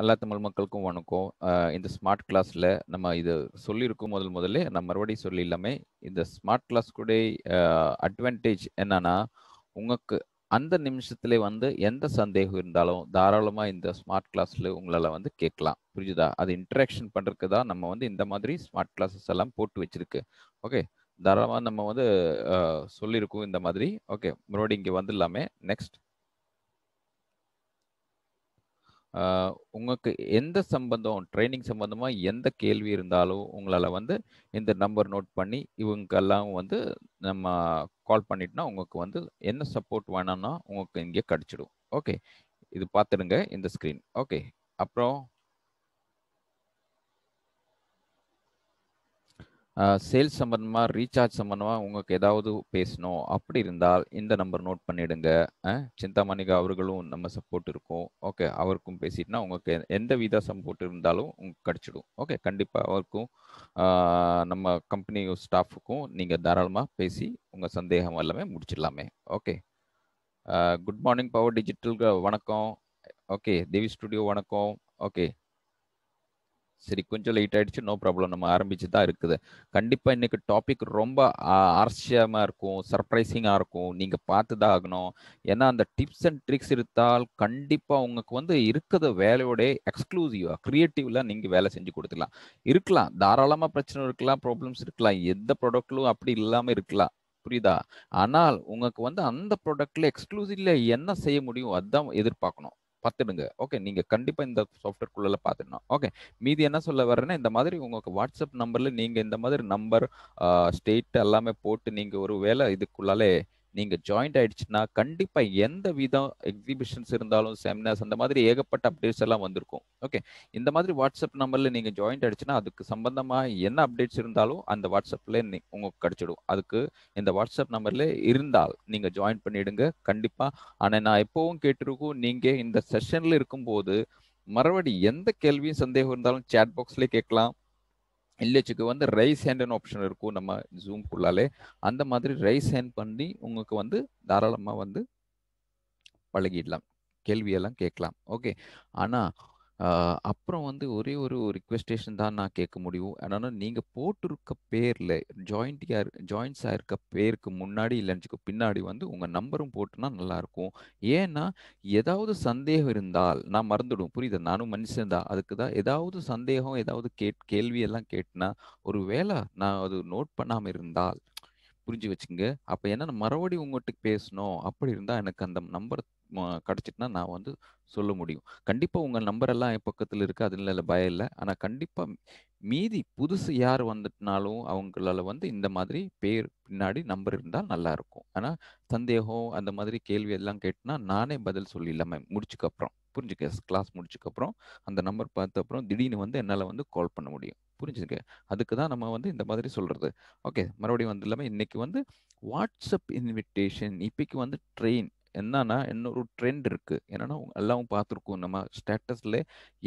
எல்லா தமிழ் மக்களுக்கும் வணக்கம் இந்த ஸ்மார்ட் கிளாஸில் நம்ம இது சொல்லியிருக்கோம் முதல் முதல்ல நம்ம மறுபடியும் சொல்லிடலாமே இந்த ஸ்மார்ட் கிளாஸ் கூட அட்வான்டேஜ் என்னன்னா உங்களுக்கு அந்த நிமிஷத்துல வந்து எந்த சந்தேகம் இருந்தாலும் தாராளமாக இந்த ஸ்மார்ட் கிளாஸில் உங்களால் வந்து கேட்கலாம் புரிஞ்சுதா அது இன்ட்ராக்ஷன் பண்ணுறதுக்கு தான் நம்ம வந்து இந்த மாதிரி ஸ்மார்ட் கிளாஸஸ் எல்லாம் போட்டு வச்சிருக்கு ஓகே தாராளமாக நம்ம வந்து சொல்லியிருக்கோம் இந்த மாதிரி ஓகே மறுபடியும் இங்கே வந்துடலாமே நெக்ஸ்ட் உங்களுக்கு எந்த சம்பந்தம் ட்ரைனிங் சம்பந்தமாக எந்த கேள்வி இருந்தாலும் உங்களால் வந்து இந்த நம்பர் நோட் பண்ணி இவங்கெல்லாம் வந்து நம்ம கால் பண்ணிட்டுனா உங்களுக்கு வந்து என்ன சப்போர்ட் வேணும்னா உங்களுக்கு இங்கே கிடச்சிடும் ஓகே இது பார்த்துடுங்க இந்த ஸ்க்ரீன் ஓகே அப்புறம் சேல்ஸ் சம்மந்தமாக ரீசார்ஜ் சம்மந்தமாக உங்களுக்கு ஏதாவது பேசணும் அப்படி இருந்தால் இந்த நம்பர் நோட் பண்ணிடுங்க சிந்தாமணிகா அவர்களும் நம்ம சப்போர்ட் இருக்கும் ஓகே அவருக்கும் பேசிட்டுனா உங்களுக்கு எந்த வித சப்போர்ட் இருந்தாலும் உங்களுக்கு கிடச்சிடும் ஓகே கண்டிப்பாக அவருக்கும் நம்ம கம்பெனி ஸ்டாஃபுக்கும் நீங்கள் தாராளமாக பேசி உங்கள் சந்தேகம் எல்லாமே முடிச்சிடலாமே okay good morning power digital வணக்கம் ஓகே தேவி ஸ்டுடியோ வணக்கம் ஓகே சரி கொஞ்சம் லேட் ஆயிடுச்சு நோ ப்ராப்ளம் நம்ம ஆரம்பிச்சு தான் இருக்குது கண்டிப்பாக இன்னைக்கு டாபிக் ரொம்ப ஆர்சியமாக இருக்கும் சர்ப்ரைசிங்காக இருக்கும் நீங்கள் பார்த்து தான் ஆகணும் ஏன்னா அந்த டிப்ஸ் அண்ட் ட்ரிக்ஸ் இருந்தால் கண்டிப்பாக உங்களுக்கு வந்து இருக்கிற வேலையோட எக்ஸ்க்ளூசிவாக க்ரியேட்டிவ்லாம் நீங்கள் வேலை செஞ்சு கொடுத்துக்கலாம் இருக்கலாம் தாராளமாக பிரச்சனை இருக்கலாம் ப்ராப்ளம்ஸ் இருக்கலாம் எந்த ப்ராடக்ட்லும் அப்படி இல்லாமல் இருக்கலாம் புரியுதா ஆனால் உங்களுக்கு வந்து அந்த ப்ராடக்ட்ல எக்ஸ்க்ளூசிவ்ல என்ன செய்ய முடியும் அதுதான் எதிர்பார்க்கணும் பார்த்துடுங்க ஓகே நீங்கள் கண்டிப்பாக இந்த சாஃப்ட்வேர்க்குள்ளே பார்த்துடணும் ஓகே மீதி என்ன சொல்ல வர்றேன்னா இந்த மாதிரி உங்களுக்கு வாட்ஸ்அப் நம்பரில் நீங்கள் இந்த மாதிரி நம்பர் ஸ்டேட் எல்லாமே போட்டு நீங்கள் ஒரு வேலை இதுக்குள்ளாலே நீங்க ஜாயின்ட் ஆயிடுச்சுன்னா கண்டிப்பா எந்த விதம் எக்ஸிபிஷன்ஸ் இருந்தாலும் செமினார்ஸ் அந்த மாதிரி ஏகப்பட்ட அப்டேட்ஸ் எல்லாம் வந்திருக்கும் ஓகே இந்த மாதிரி வாட்ஸ்அப் நம்பர்ல நீங்க ஜாயின்ட் ஆயிடுச்சுன்னா அதுக்கு சம்பந்தமா என்ன அப்டேட்ஸ் இருந்தாலும் அந்த வாட்ஸ்அப்ல உங்களுக்கு கிடைச்சிடும் அதுக்கு இந்த வாட்ஸ்அப் நம்பர்ல இருந்தால் நீங்க ஜாயின் பண்ணிடுங்க கண்டிப்பா ஆனா நான் எப்பவும் கேட்டிருக்கோம் நீங்க இந்த செஷன்ல இருக்கும்போது மறுபடி எந்த கேள்வியும் சந்தேகம் இருந்தாலும் சேட் பாக்ஸ்லேயே கேட்கலாம் இல்லச்சுக்கு வந்து ரைஸ் ஹேண்ட்னு ஆப்ஷன் இருக்கும் நம்ம ஜூம்குள்ளாலே அந்த மாதிரி ரைஸ் ஹேண்ட் பண்ணி உங்களுக்கு வந்து தாராளமாக வந்து பழகிடலாம் கேள்வியெல்லாம் கேட்கலாம் ஓகே ஆனால் அப்புறம் வந்து ஒரே ஒரு ரிக்வெஸ்டேஷன் தான் நான் கேட்க முடியும். என்னன்னா, நீங்கள் போட்டிருக்க பேரில் ஜாயிண்ட் யார் ஜாயிண்ட்ஸா இருக்க பேருக்கு முன்னாடி இல்லன்ச்சுக்கு பின்னாடி வந்து உங்கள் நம்பரும் போட்டுனா நல்லாயிருக்கும். ஏன்னா, ஏதாவது சந்தேகம் இருந்தால் நான் மறந்துடுவேன். புரியுது நானும் மனுஷன் தான். அதுக்கு தான் ஏதாவது சந்தேகம், ஏதாவது கேட் கேள்வியெல்லாம் கேட்டுனா ஒரு வேளை நான் அது நோட் பண்ணாமல் இருந்தால் புரிஞ்சு வச்சுங்க அப்போ என்ன மறுபடியும் உங்கள்கிட்ட பேசணும் அப்படி இருந்தால் எனக்கு அந்த நம்பர் கிடைச்சிட்டுனா நான் வந்து சொல்ல முடியும் கண்டிப்பாக உங்கள் நம்பர் எல்லாம் என் பக்கத்தில் இருக்குது அது இல்ல பயம் இல்லை ஆனால் கண்டிப்பாக மீதி புதுசு யார் வந்துட்டுனாலும் அவங்களால வந்து இந்த மாதிரி பேர் பின்னாடி நம்பர் இருந்தால் நல்லா இருக்கும் ஆனால் சந்தேகம் அந்த மாதிரி கேள்வி எல்லாம் கேட்டுனா நானே பதில் சொல்லிடலாம் மேம் முடிச்சுக்கப்புறம் புரிஞ்சுக்க கிளாஸ் முடிச்சுக்கப்புறம் அந்த நம்பர் பார்த்த அப்புறம் திடீர்னு வந்து என்னால் வந்து கால் பண்ண முடியும் புரிஞ்சுங்க அதுக்கு தான் நம்ம வந்து இந்த மாதிரி சொல்கிறது ஓகே மறுபடியும் வந்து இல்லாமல் இன்றைக்கி வந்து வாட்ஸ்அப் இன்விடேஷன் இப்போக்கு வந்து ட்ரெயின் என்னன்னா இன்னொரு ட்ரெண்ட் இருக்கு என்னன்னா எல்லாம் பார்த்துருக்கோம் நம்ம ஸ்டேட்டஸ்ல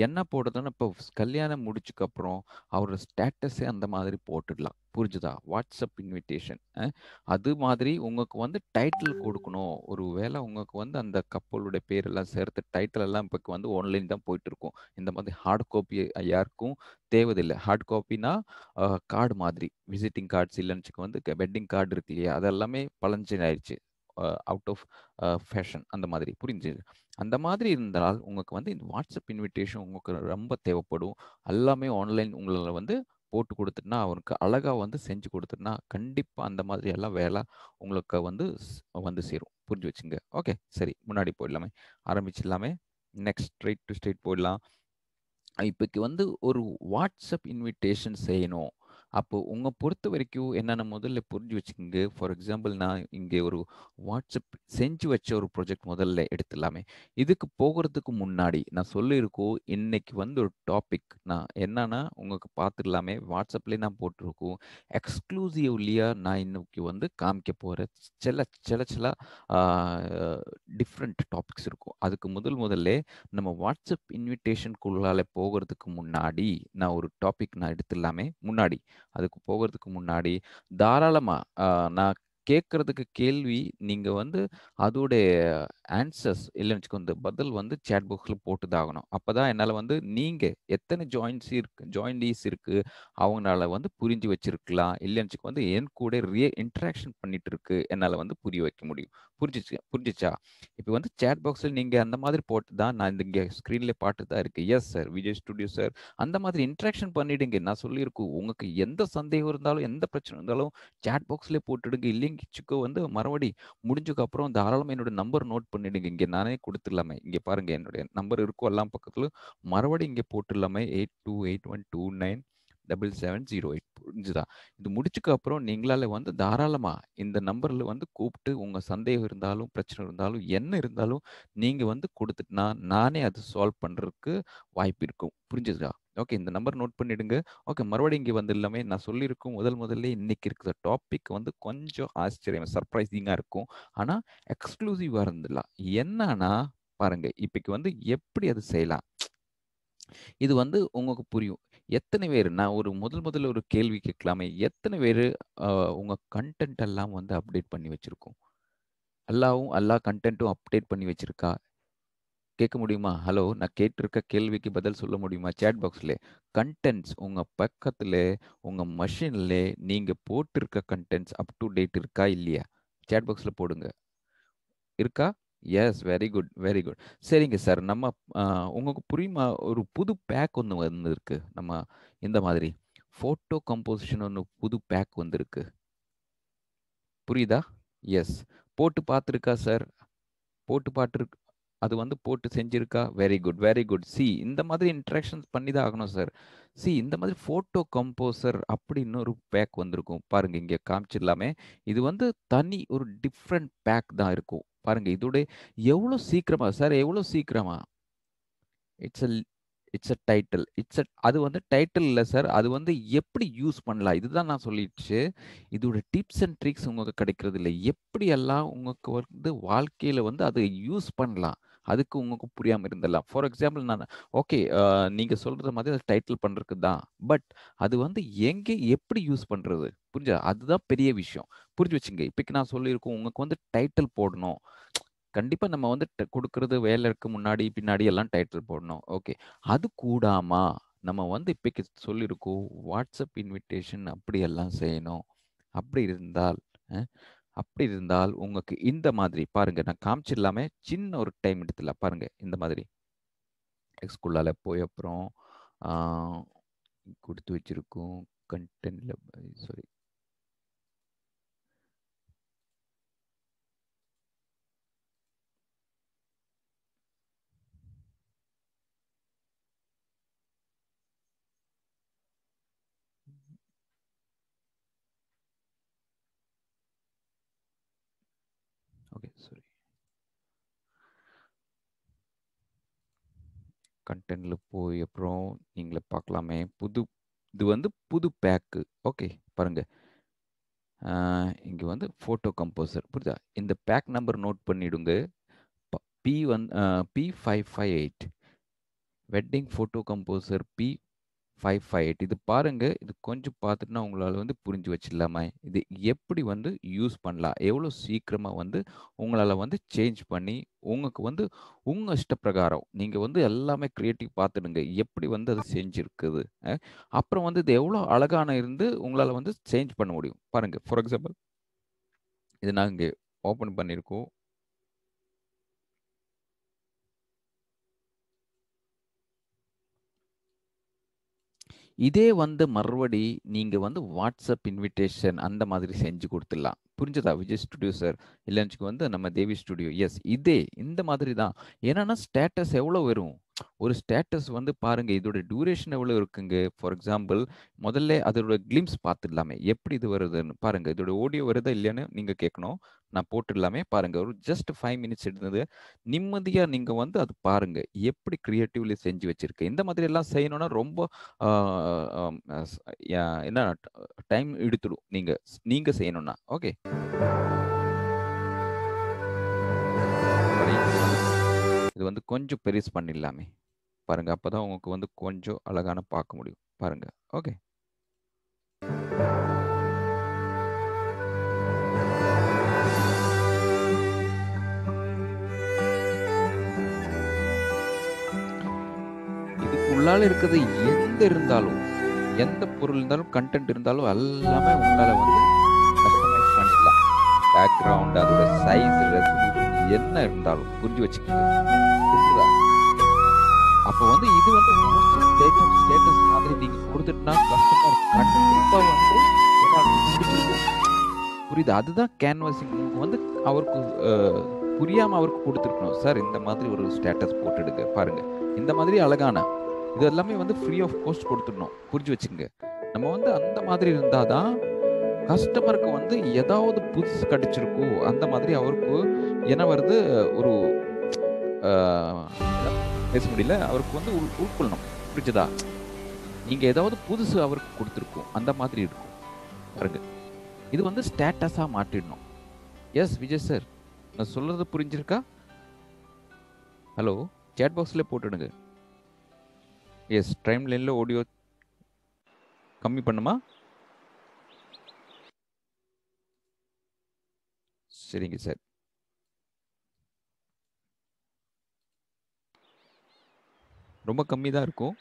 என்ன போடுறதுன்னா இப்போ கல்யாணம் முடிச்சுக்கு அப்புறம் அவரோட ஸ்டேட்டஸே அந்த மாதிரி போட்டுடலாம் புரிஞ்சுதா வாட்ஸ்அப் இன்விடேஷன் அது மாதிரி உங்களுக்கு வந்து டைட்டில் கொடுக்கணும் ஒரு வேலை உங்களுக்கு வந்து அந்த கப்பலுடைய பேரெல்லாம் சேர்த்து டைட்டில் எல்லாம் இப்போ வந்து ஆன்லைன் தான் போயிட்டு இருக்கும் இந்த மாதிரி ஹார்ட் காப்பி யாருக்கும் தேவதில்லை ஹார்ட் காப்பினா கார்டு மாதிரி விசிட்டிங் கார்ட்ஸ் இல்லைன்னு வந்து வெட்டிங் கார்டு இருக்கு இல்லையா அதெல்லாமே ஆயிடுச்சு அவுட் ஆஃப் ஃபேஷன் அந்த மாதிரி புரிஞ்சு அந்த மாதிரி இருந்தால் உங்களுக்கு வந்து இந்த வாட்ஸ்அப் இன்விடேஷன் உங்களுக்கு ரொம்ப தேவைப்படும் எல்லாமே ஆன்லைன் உங்களை வந்து போட்டு கொடுத்துட்டா அவனுக்கு அழகாக வந்து செஞ்சு கொடுத்துனா கண்டிப்பாக அந்த மாதிரி எல்லாம் வேலை உங்களுக்கு வந்து வந்து சேரும் புரிஞ்சு வச்சுங்க ஓகே சரி முன்னாடி போயிடலாமே ஆரம்பிச்சிடலாமே நெக்ஸ்ட் ஸ்ட்ரைட் டு ஸ்ட்ரைட் போயிடலாம் இப்போக்கு வந்து ஒரு வாட்ஸ்அப் இன்விடேஷன் செய்யணும் அப்போ உங்கள் பொறுத்த வரைக்கும் என்னென்ன முதல்ல புரிஞ்சு வச்சுக்கோங்க ஃபார் எக்ஸாம்பிள் நான் இங்கே ஒரு வாட்ஸ்அப் செஞ்சு வச்ச ஒரு ப்ரொஜெக்ட் முதல்ல எடுத்துடலாமே இதுக்கு போகிறதுக்கு முன்னாடி நான் சொல்லியிருக்கோம் இன்னைக்கு வந்து ஒரு டாபிக் நான் என்னன்னா உங்களுக்கு பார்த்துடலாமே வாட்ஸ்அப்லேயே நான் போட்டிருக்கோம் எக்ஸ்க்ளூசிவ்லியாக நான் இன்னைக்கு வந்து காமிக்க போகிற சில சில சில டிஃப்ரெண்ட் டாபிக்ஸ் இருக்கும் அதுக்கு முதல் முதல்ல நம்ம வாட்ஸ்அப் இன்விடேஷன் குள்ளால போகிறதுக்கு முன்னாடி நான் ஒரு டாபிக் நான் எடுத்துடலாமே முன்னாடி அதுக்கு போகிறதுக்கு முன்னாடி தாராளமாக நான் கேட்கறதுக்கு கேள்வி நீங்கள் வந்து அதோடைய ஆன்சர்ஸ் இல்லைன்னு வச்சுக்கோ இந்த பதில் வந்து சேட் புக்கில் போட்டுதாகணும் அப்போ தான் என்னால் வந்து நீங்கள் எத்தனை ஜாயின்ஸ் இருக்கு ஜாயின்டீஸ் இருக்குது அவங்களால வந்து புரிஞ்சு வச்சுருக்கலாம் இல்லைன்னு வந்து என் கூட இன்ட்ராக்ஷன் பண்ணிட்டு இருக்கு என்னால் வந்து புரிய வைக்க முடியும் புரிஞ்சிச்சு புரிஞ்சிச்சா இப்போ வந்து சேட் பாக்ஸில் நீங்கள் அந்த மாதிரி போட்டு தான் நான் இந்த இங்கே ஸ்க்ரீனில் பாட்டு தான் இருக்குது yes sir Vijay studio sir அந்த மாதிரி இன்ட்ராக்ஷன் பண்ணிவிடுங்க நான் சொல்லியிருக்கோம் உங்களுக்கு எந்த சந்தேகம் இருந்தாலும் எந்த பிரச்சனை இருந்தாலும் சேட் பாக்ஸ்லேயே போட்டுடுங்க இல்லைங்கிச்சுக்கோ வந்து மறுபடி முடிஞ்சதுக்கு அப்புறம் தாராளமாக என்னோட நம்பர் நோட் பண்ணிவிடுங்க இங்கே நானே கொடுத்துடலாமே இங்கே பாருங்கள் என்னுடைய நம்பர் இருக்கும் எல்லாம் பக்கத்தில் மறுபடி இங்கே போட்டுடலாமே eight two eight one two nine double seven zero eight புரிஞ்சுதா இது முடிச்சுக்கு அப்புறம் நீங்களால வந்து தாராளமாக இந்த நம்பரில் வந்து கூப்பிட்டு உங்கள் சந்தேகம் இருந்தாலும் பிரச்சனை இருந்தாலும் என்ன இருந்தாலும் நீங்கள் வந்து கொடுத்துட்டுனா நானே அது சால்வ் பண்ணுறதுக்கு வாய்ப்பு இருக்கும் புரிஞ்சுதா ஓகே இந்த நம்பர் நோட் பண்ணிடுங்க ஓகே மறுபடியும் இங்கே வந்து எல்லாமே நான் சொல்லியிருக்கும் முதல் முதல்ல இன்னைக்கு இருக்கிற டாபிக் வந்து கொஞ்சம் ஆச்சரியம் சர்ப்ரைசிங்காக இருக்கும் ஆனால் எக்ஸ்க்ளூசிவாக இருந்துடலாம் என்னன்னா பாருங்க இப்பைக்கு வந்து எப்படி அது செய்யலாம் இது வந்து உங்களுக்கு புரியும் எத்தனை பேர் நான் ஒரு முதல் முதல்ல ஒரு கேள்வி கேட்கலாமே எத்தனை பேர் உங்கள் கண்டென்ட் எல்லாம் வந்து அப்டேட் பண்ணி வச்சுருக்கோம் அல்லாவும் எல்லா கண்டென்ட்டும் அப்டேட் பண்ணி வச்சுருக்கா கேட்க முடியுமா ஹலோ நான் கேட்டிருக்க கேள்விக்கு பதில் சொல்ல முடியுமா சேட் பாக்ஸில் கண்டென்ட்ஸ் உங்கள் பக்கத்தில் உங்கள் மஷினில் நீங்கள் போட்டிருக்க கண்டென்ட்ஸ் அப் டு டேட் இருக்கா இல்லையா சேட் பாக்ஸில் போடுங்க இருக்கா yes very good very good சரிங்க சார் நம்ம உங்களுக்கு புரியுமா ஒரு புது பேக் ஒன்று வந்திருக்கு நம்ம இந்த மாதிரி ஃபோட்டோ கம்போசிஷன் ஒன்று புது பேக் வந்திருக்கு புரியுதா எஸ் போட்டு பார்த்துருக்கா சார் போட்டு பார்த்துருக்கு அது வந்து போட்டு செஞ்சிருக்கா வெரி குட் வெரி குட் சி இந்த மாதிரி இன்ட்ராக்ஷன்ஸ் பண்ணி தான் ஆகணும் சார் சி இந்த மாதிரி ஃபோட்டோ கம்போசர் அப்படின்னு ஒரு பேக் வந்திருக்கும் பாருங்கள் இங்கே காமிச்சிடலாமே இது வந்து தனி ஒரு டிஃப்ரெண்ட் பேக் தான் இருக்கும் பாருங்க இதோட எவ்வளோ சீக்கிரமா சார் எவ்வளோ சீக்கிரமா it's a it's a title it's a அது வந்து டைட்டில் இல்லை சார் அது வந்து எப்படி யூஸ் பண்ணலாம் இதுதான் நான் சொல்லிடுச்சு இதோட டிப்ஸ் அண்ட் ட்ரிக்ஸ் உங்களுக்கு கிடைக்கிறது இல்லை எப்படியெல்லாம் உங்களுக்கு வந்து வாழ்க்கையில் வந்து அதை யூஸ் பண்ணலாம் அதுக்கு உங்களுக்கும் புரியாமல் இருந்தலாம் ஃபார் எக்ஸாம்பிள் நான் ஓகே நீங்கள் சொல்கிற மாதிரி அது டைட்டில் பண்ணுறதுக்கு தான் பட் அது வந்து எங்கே எப்படி யூஸ் பண்ணுறது புரிஞ்சா அதுதான் பெரிய விஷயம் புரிஞ்சு வச்சுங்க இப்போக்கு நான் சொல்லியிருக்கோம் உங்களுக்கு வந்து டைட்டில் போடணும் கண்டிப்பாக நம்ம வந்து கொடுக்கறது வேலைக்கு முன்னாடி பின்னாடி எல்லாம் டைட்டில் போடணும் ஓகே அது கூடாமா நம்ம வந்து இப்போக்கு சொல்லியிருக்கோம் வாட்ஸ்அப் இன்விடேஷன் அப்படியெல்லாம் செய்யணும் அப்படி இருந்தால் அப்படி இருந்தால் உங்களுக்கு இந்த மாதிரி பாருங்க நான் காமிச்சிடலாமே சின்ன ஒரு டைம் எடுத்துல பாருங்க இந்த மாதிரி எக்ஸ்குள்ளால் போய் அப்புறம் கொடுத்து வச்சிருக்கோம் கண்டென்ட்ல சாரி கண்டென்ட்டில் போய் அப்புறம் நீங்களே பார்க்கலாமே புது இது வந்து புது பேக்கு ஓகே பாருங்க இங்கே வந்து ஃபோட்டோ கம்போசர் புரியுதா இந்த பேக் நம்பர் நோட் பண்ணிவிடுங்க B one B five five eight wedding photo composer B five five eight இது பாருங்கள் இது கொஞ்சம் பார்த்துட்டுனா உங்களால் வந்து புரிஞ்சு வச்சிடலாமா இது எப்படி வந்து யூஸ் பண்ணலாம் எவ்வளோ சீக்கிரமாக வந்து உங்களால் வந்து சேஞ்ச் பண்ணி உங்களுக்கு வந்து உங்கள் இஷ்டப்பிரகாரம் நீங்கள் வந்து எல்லாமே க்ரியேட்டிவ் பார்த்துடுங்க எப்படி வந்து அது செஞ்சுருக்குது அப்புறம் வந்து இது எவ்வளோ அழகான இருந்து உங்களால் வந்து சேஞ்ச் பண்ண முடியும் பாருங்கள் ஃபார் எக்ஸாம்பிள் இது நாங்கள் ஓப்பன் பண்ணியிருக்கோம் இதே வந்து மறுபடி நீங்கள் வந்து வாட்ஸ்அப் இன்விடேஷன் அந்த மாதிரி செஞ்சு கொடுத்துடலாம் புரிஞ்சதா விஜய் ஸ்டுடியோ சார் இல்லைன்னு வந்து நம்ம தேவி ஸ்டுடியோ எஸ் இதே இந்த மாதிரி தான் ஏன்னா ஸ்டேட்டஸ் எவ்வளோ வரும் ஒரு ஸ்டேட்டஸ் வந்து பாருங்க இதோட டியூரேஷன் எவ்வளோ இருக்குங்க ஃபார் எக்ஸாம்பிள் முதல்ல அதோட கிளிம்ஸ் பார்த்துடலாமே எப்படி இது வருதுன்னு பாருங்க இதோட ஓடியோ வருதா இல்லையான்னு நீங்க கேட்கணும் நான் போட்டுடலாமே பாருங்க ஒரு ஜஸ்ட் ஃபைவ் மினிட்ஸ் இருந்தது நிம்மதியா நீங்க வந்து அது பாருங்க எப்படி கிரியேட்டிவ்லி செஞ்சு வச்சிருக்கேன் இந்த மாதிரி எல்லாம் செய்யணும்னா ரொம்ப என்ன டைம் எடுத்துடும் நீங்க நீங்க செய்யணும்னா ஓகே இது வந்து கொஞ்சம் பெருசு பண்ணிடலாமே பாருங்கள் அப்போ தான் உங்களுக்கு வந்து கொஞ்சம் அழகான பார்க்க முடியும் பாருங்கள் ஓகே உள்ளால இருக்கிறது எந்த இருந்தாலும் எந்த பொருள் இருந்தாலும் கண்டென்ட் இருந்தாலும் எல்லாமே உங்களால் வந்து கஸ்டமைஸ் பண்ணிடலாம் பேக்ரவுண்ட் அதோட சைஸ் ரெசல்யூஷன் என்ன இருந்தாலும் புரிஞ்சு வச்சுக்கோங்க அப்போ வந்து இது வந்து ஸ்டேட்டஸ் ஸ்டேட்டஸ் மாதிரி நீங்கள் கொடுத்துட்டுனா கஸ்டமர் கண்டிப்பாக வந்து புரியுது அதுதான் கேன்வாசிங் வந்து அவருக்கு புரியாமல் அவருக்கு கொடுத்துருக்கணும் சார் இந்த மாதிரி ஒரு ஸ்டேட்டஸ் போட்டுடுங்க பாருங்கள் இந்த மாதிரி அழகான இது எல்லாமே வந்து ஃப்ரீ ஆஃப் காஸ்ட் கொடுத்துடணும் புரிஞ்சு வச்சுங்க நம்ம வந்து அந்த மாதிரி இருந்தால் தான் கஸ்டமருக்கு வந்து ஏதாவது புதுசு கிடைச்சிருக்கோ அந்த மாதிரி அவருக்கு என்ன வருது ஒரு பேச முடியல அவருக்கு வந்து உள் உட்கொள்ளணும் புரிஞ்சுதா நீங்கள் ஏதாவது புதுசு அவருக்கு கொடுத்துருக்கோம் அந்த மாதிரி இருக்கும் பாருங்க இது வந்து ஸ்டேட்டஸாக மாற்றிடணும் எஸ் விஜய் சார் நான் சொல்கிறது புரிஞ்சிருக்கா ஹலோ சேட் பாக்ஸில் போட்டுடுங்க எஸ் டைம் லைனில் ஆடியோ கம்மி பண்ணுமா சரிங்க சார் ரொம்ப கம்மி தான் இருக்கும்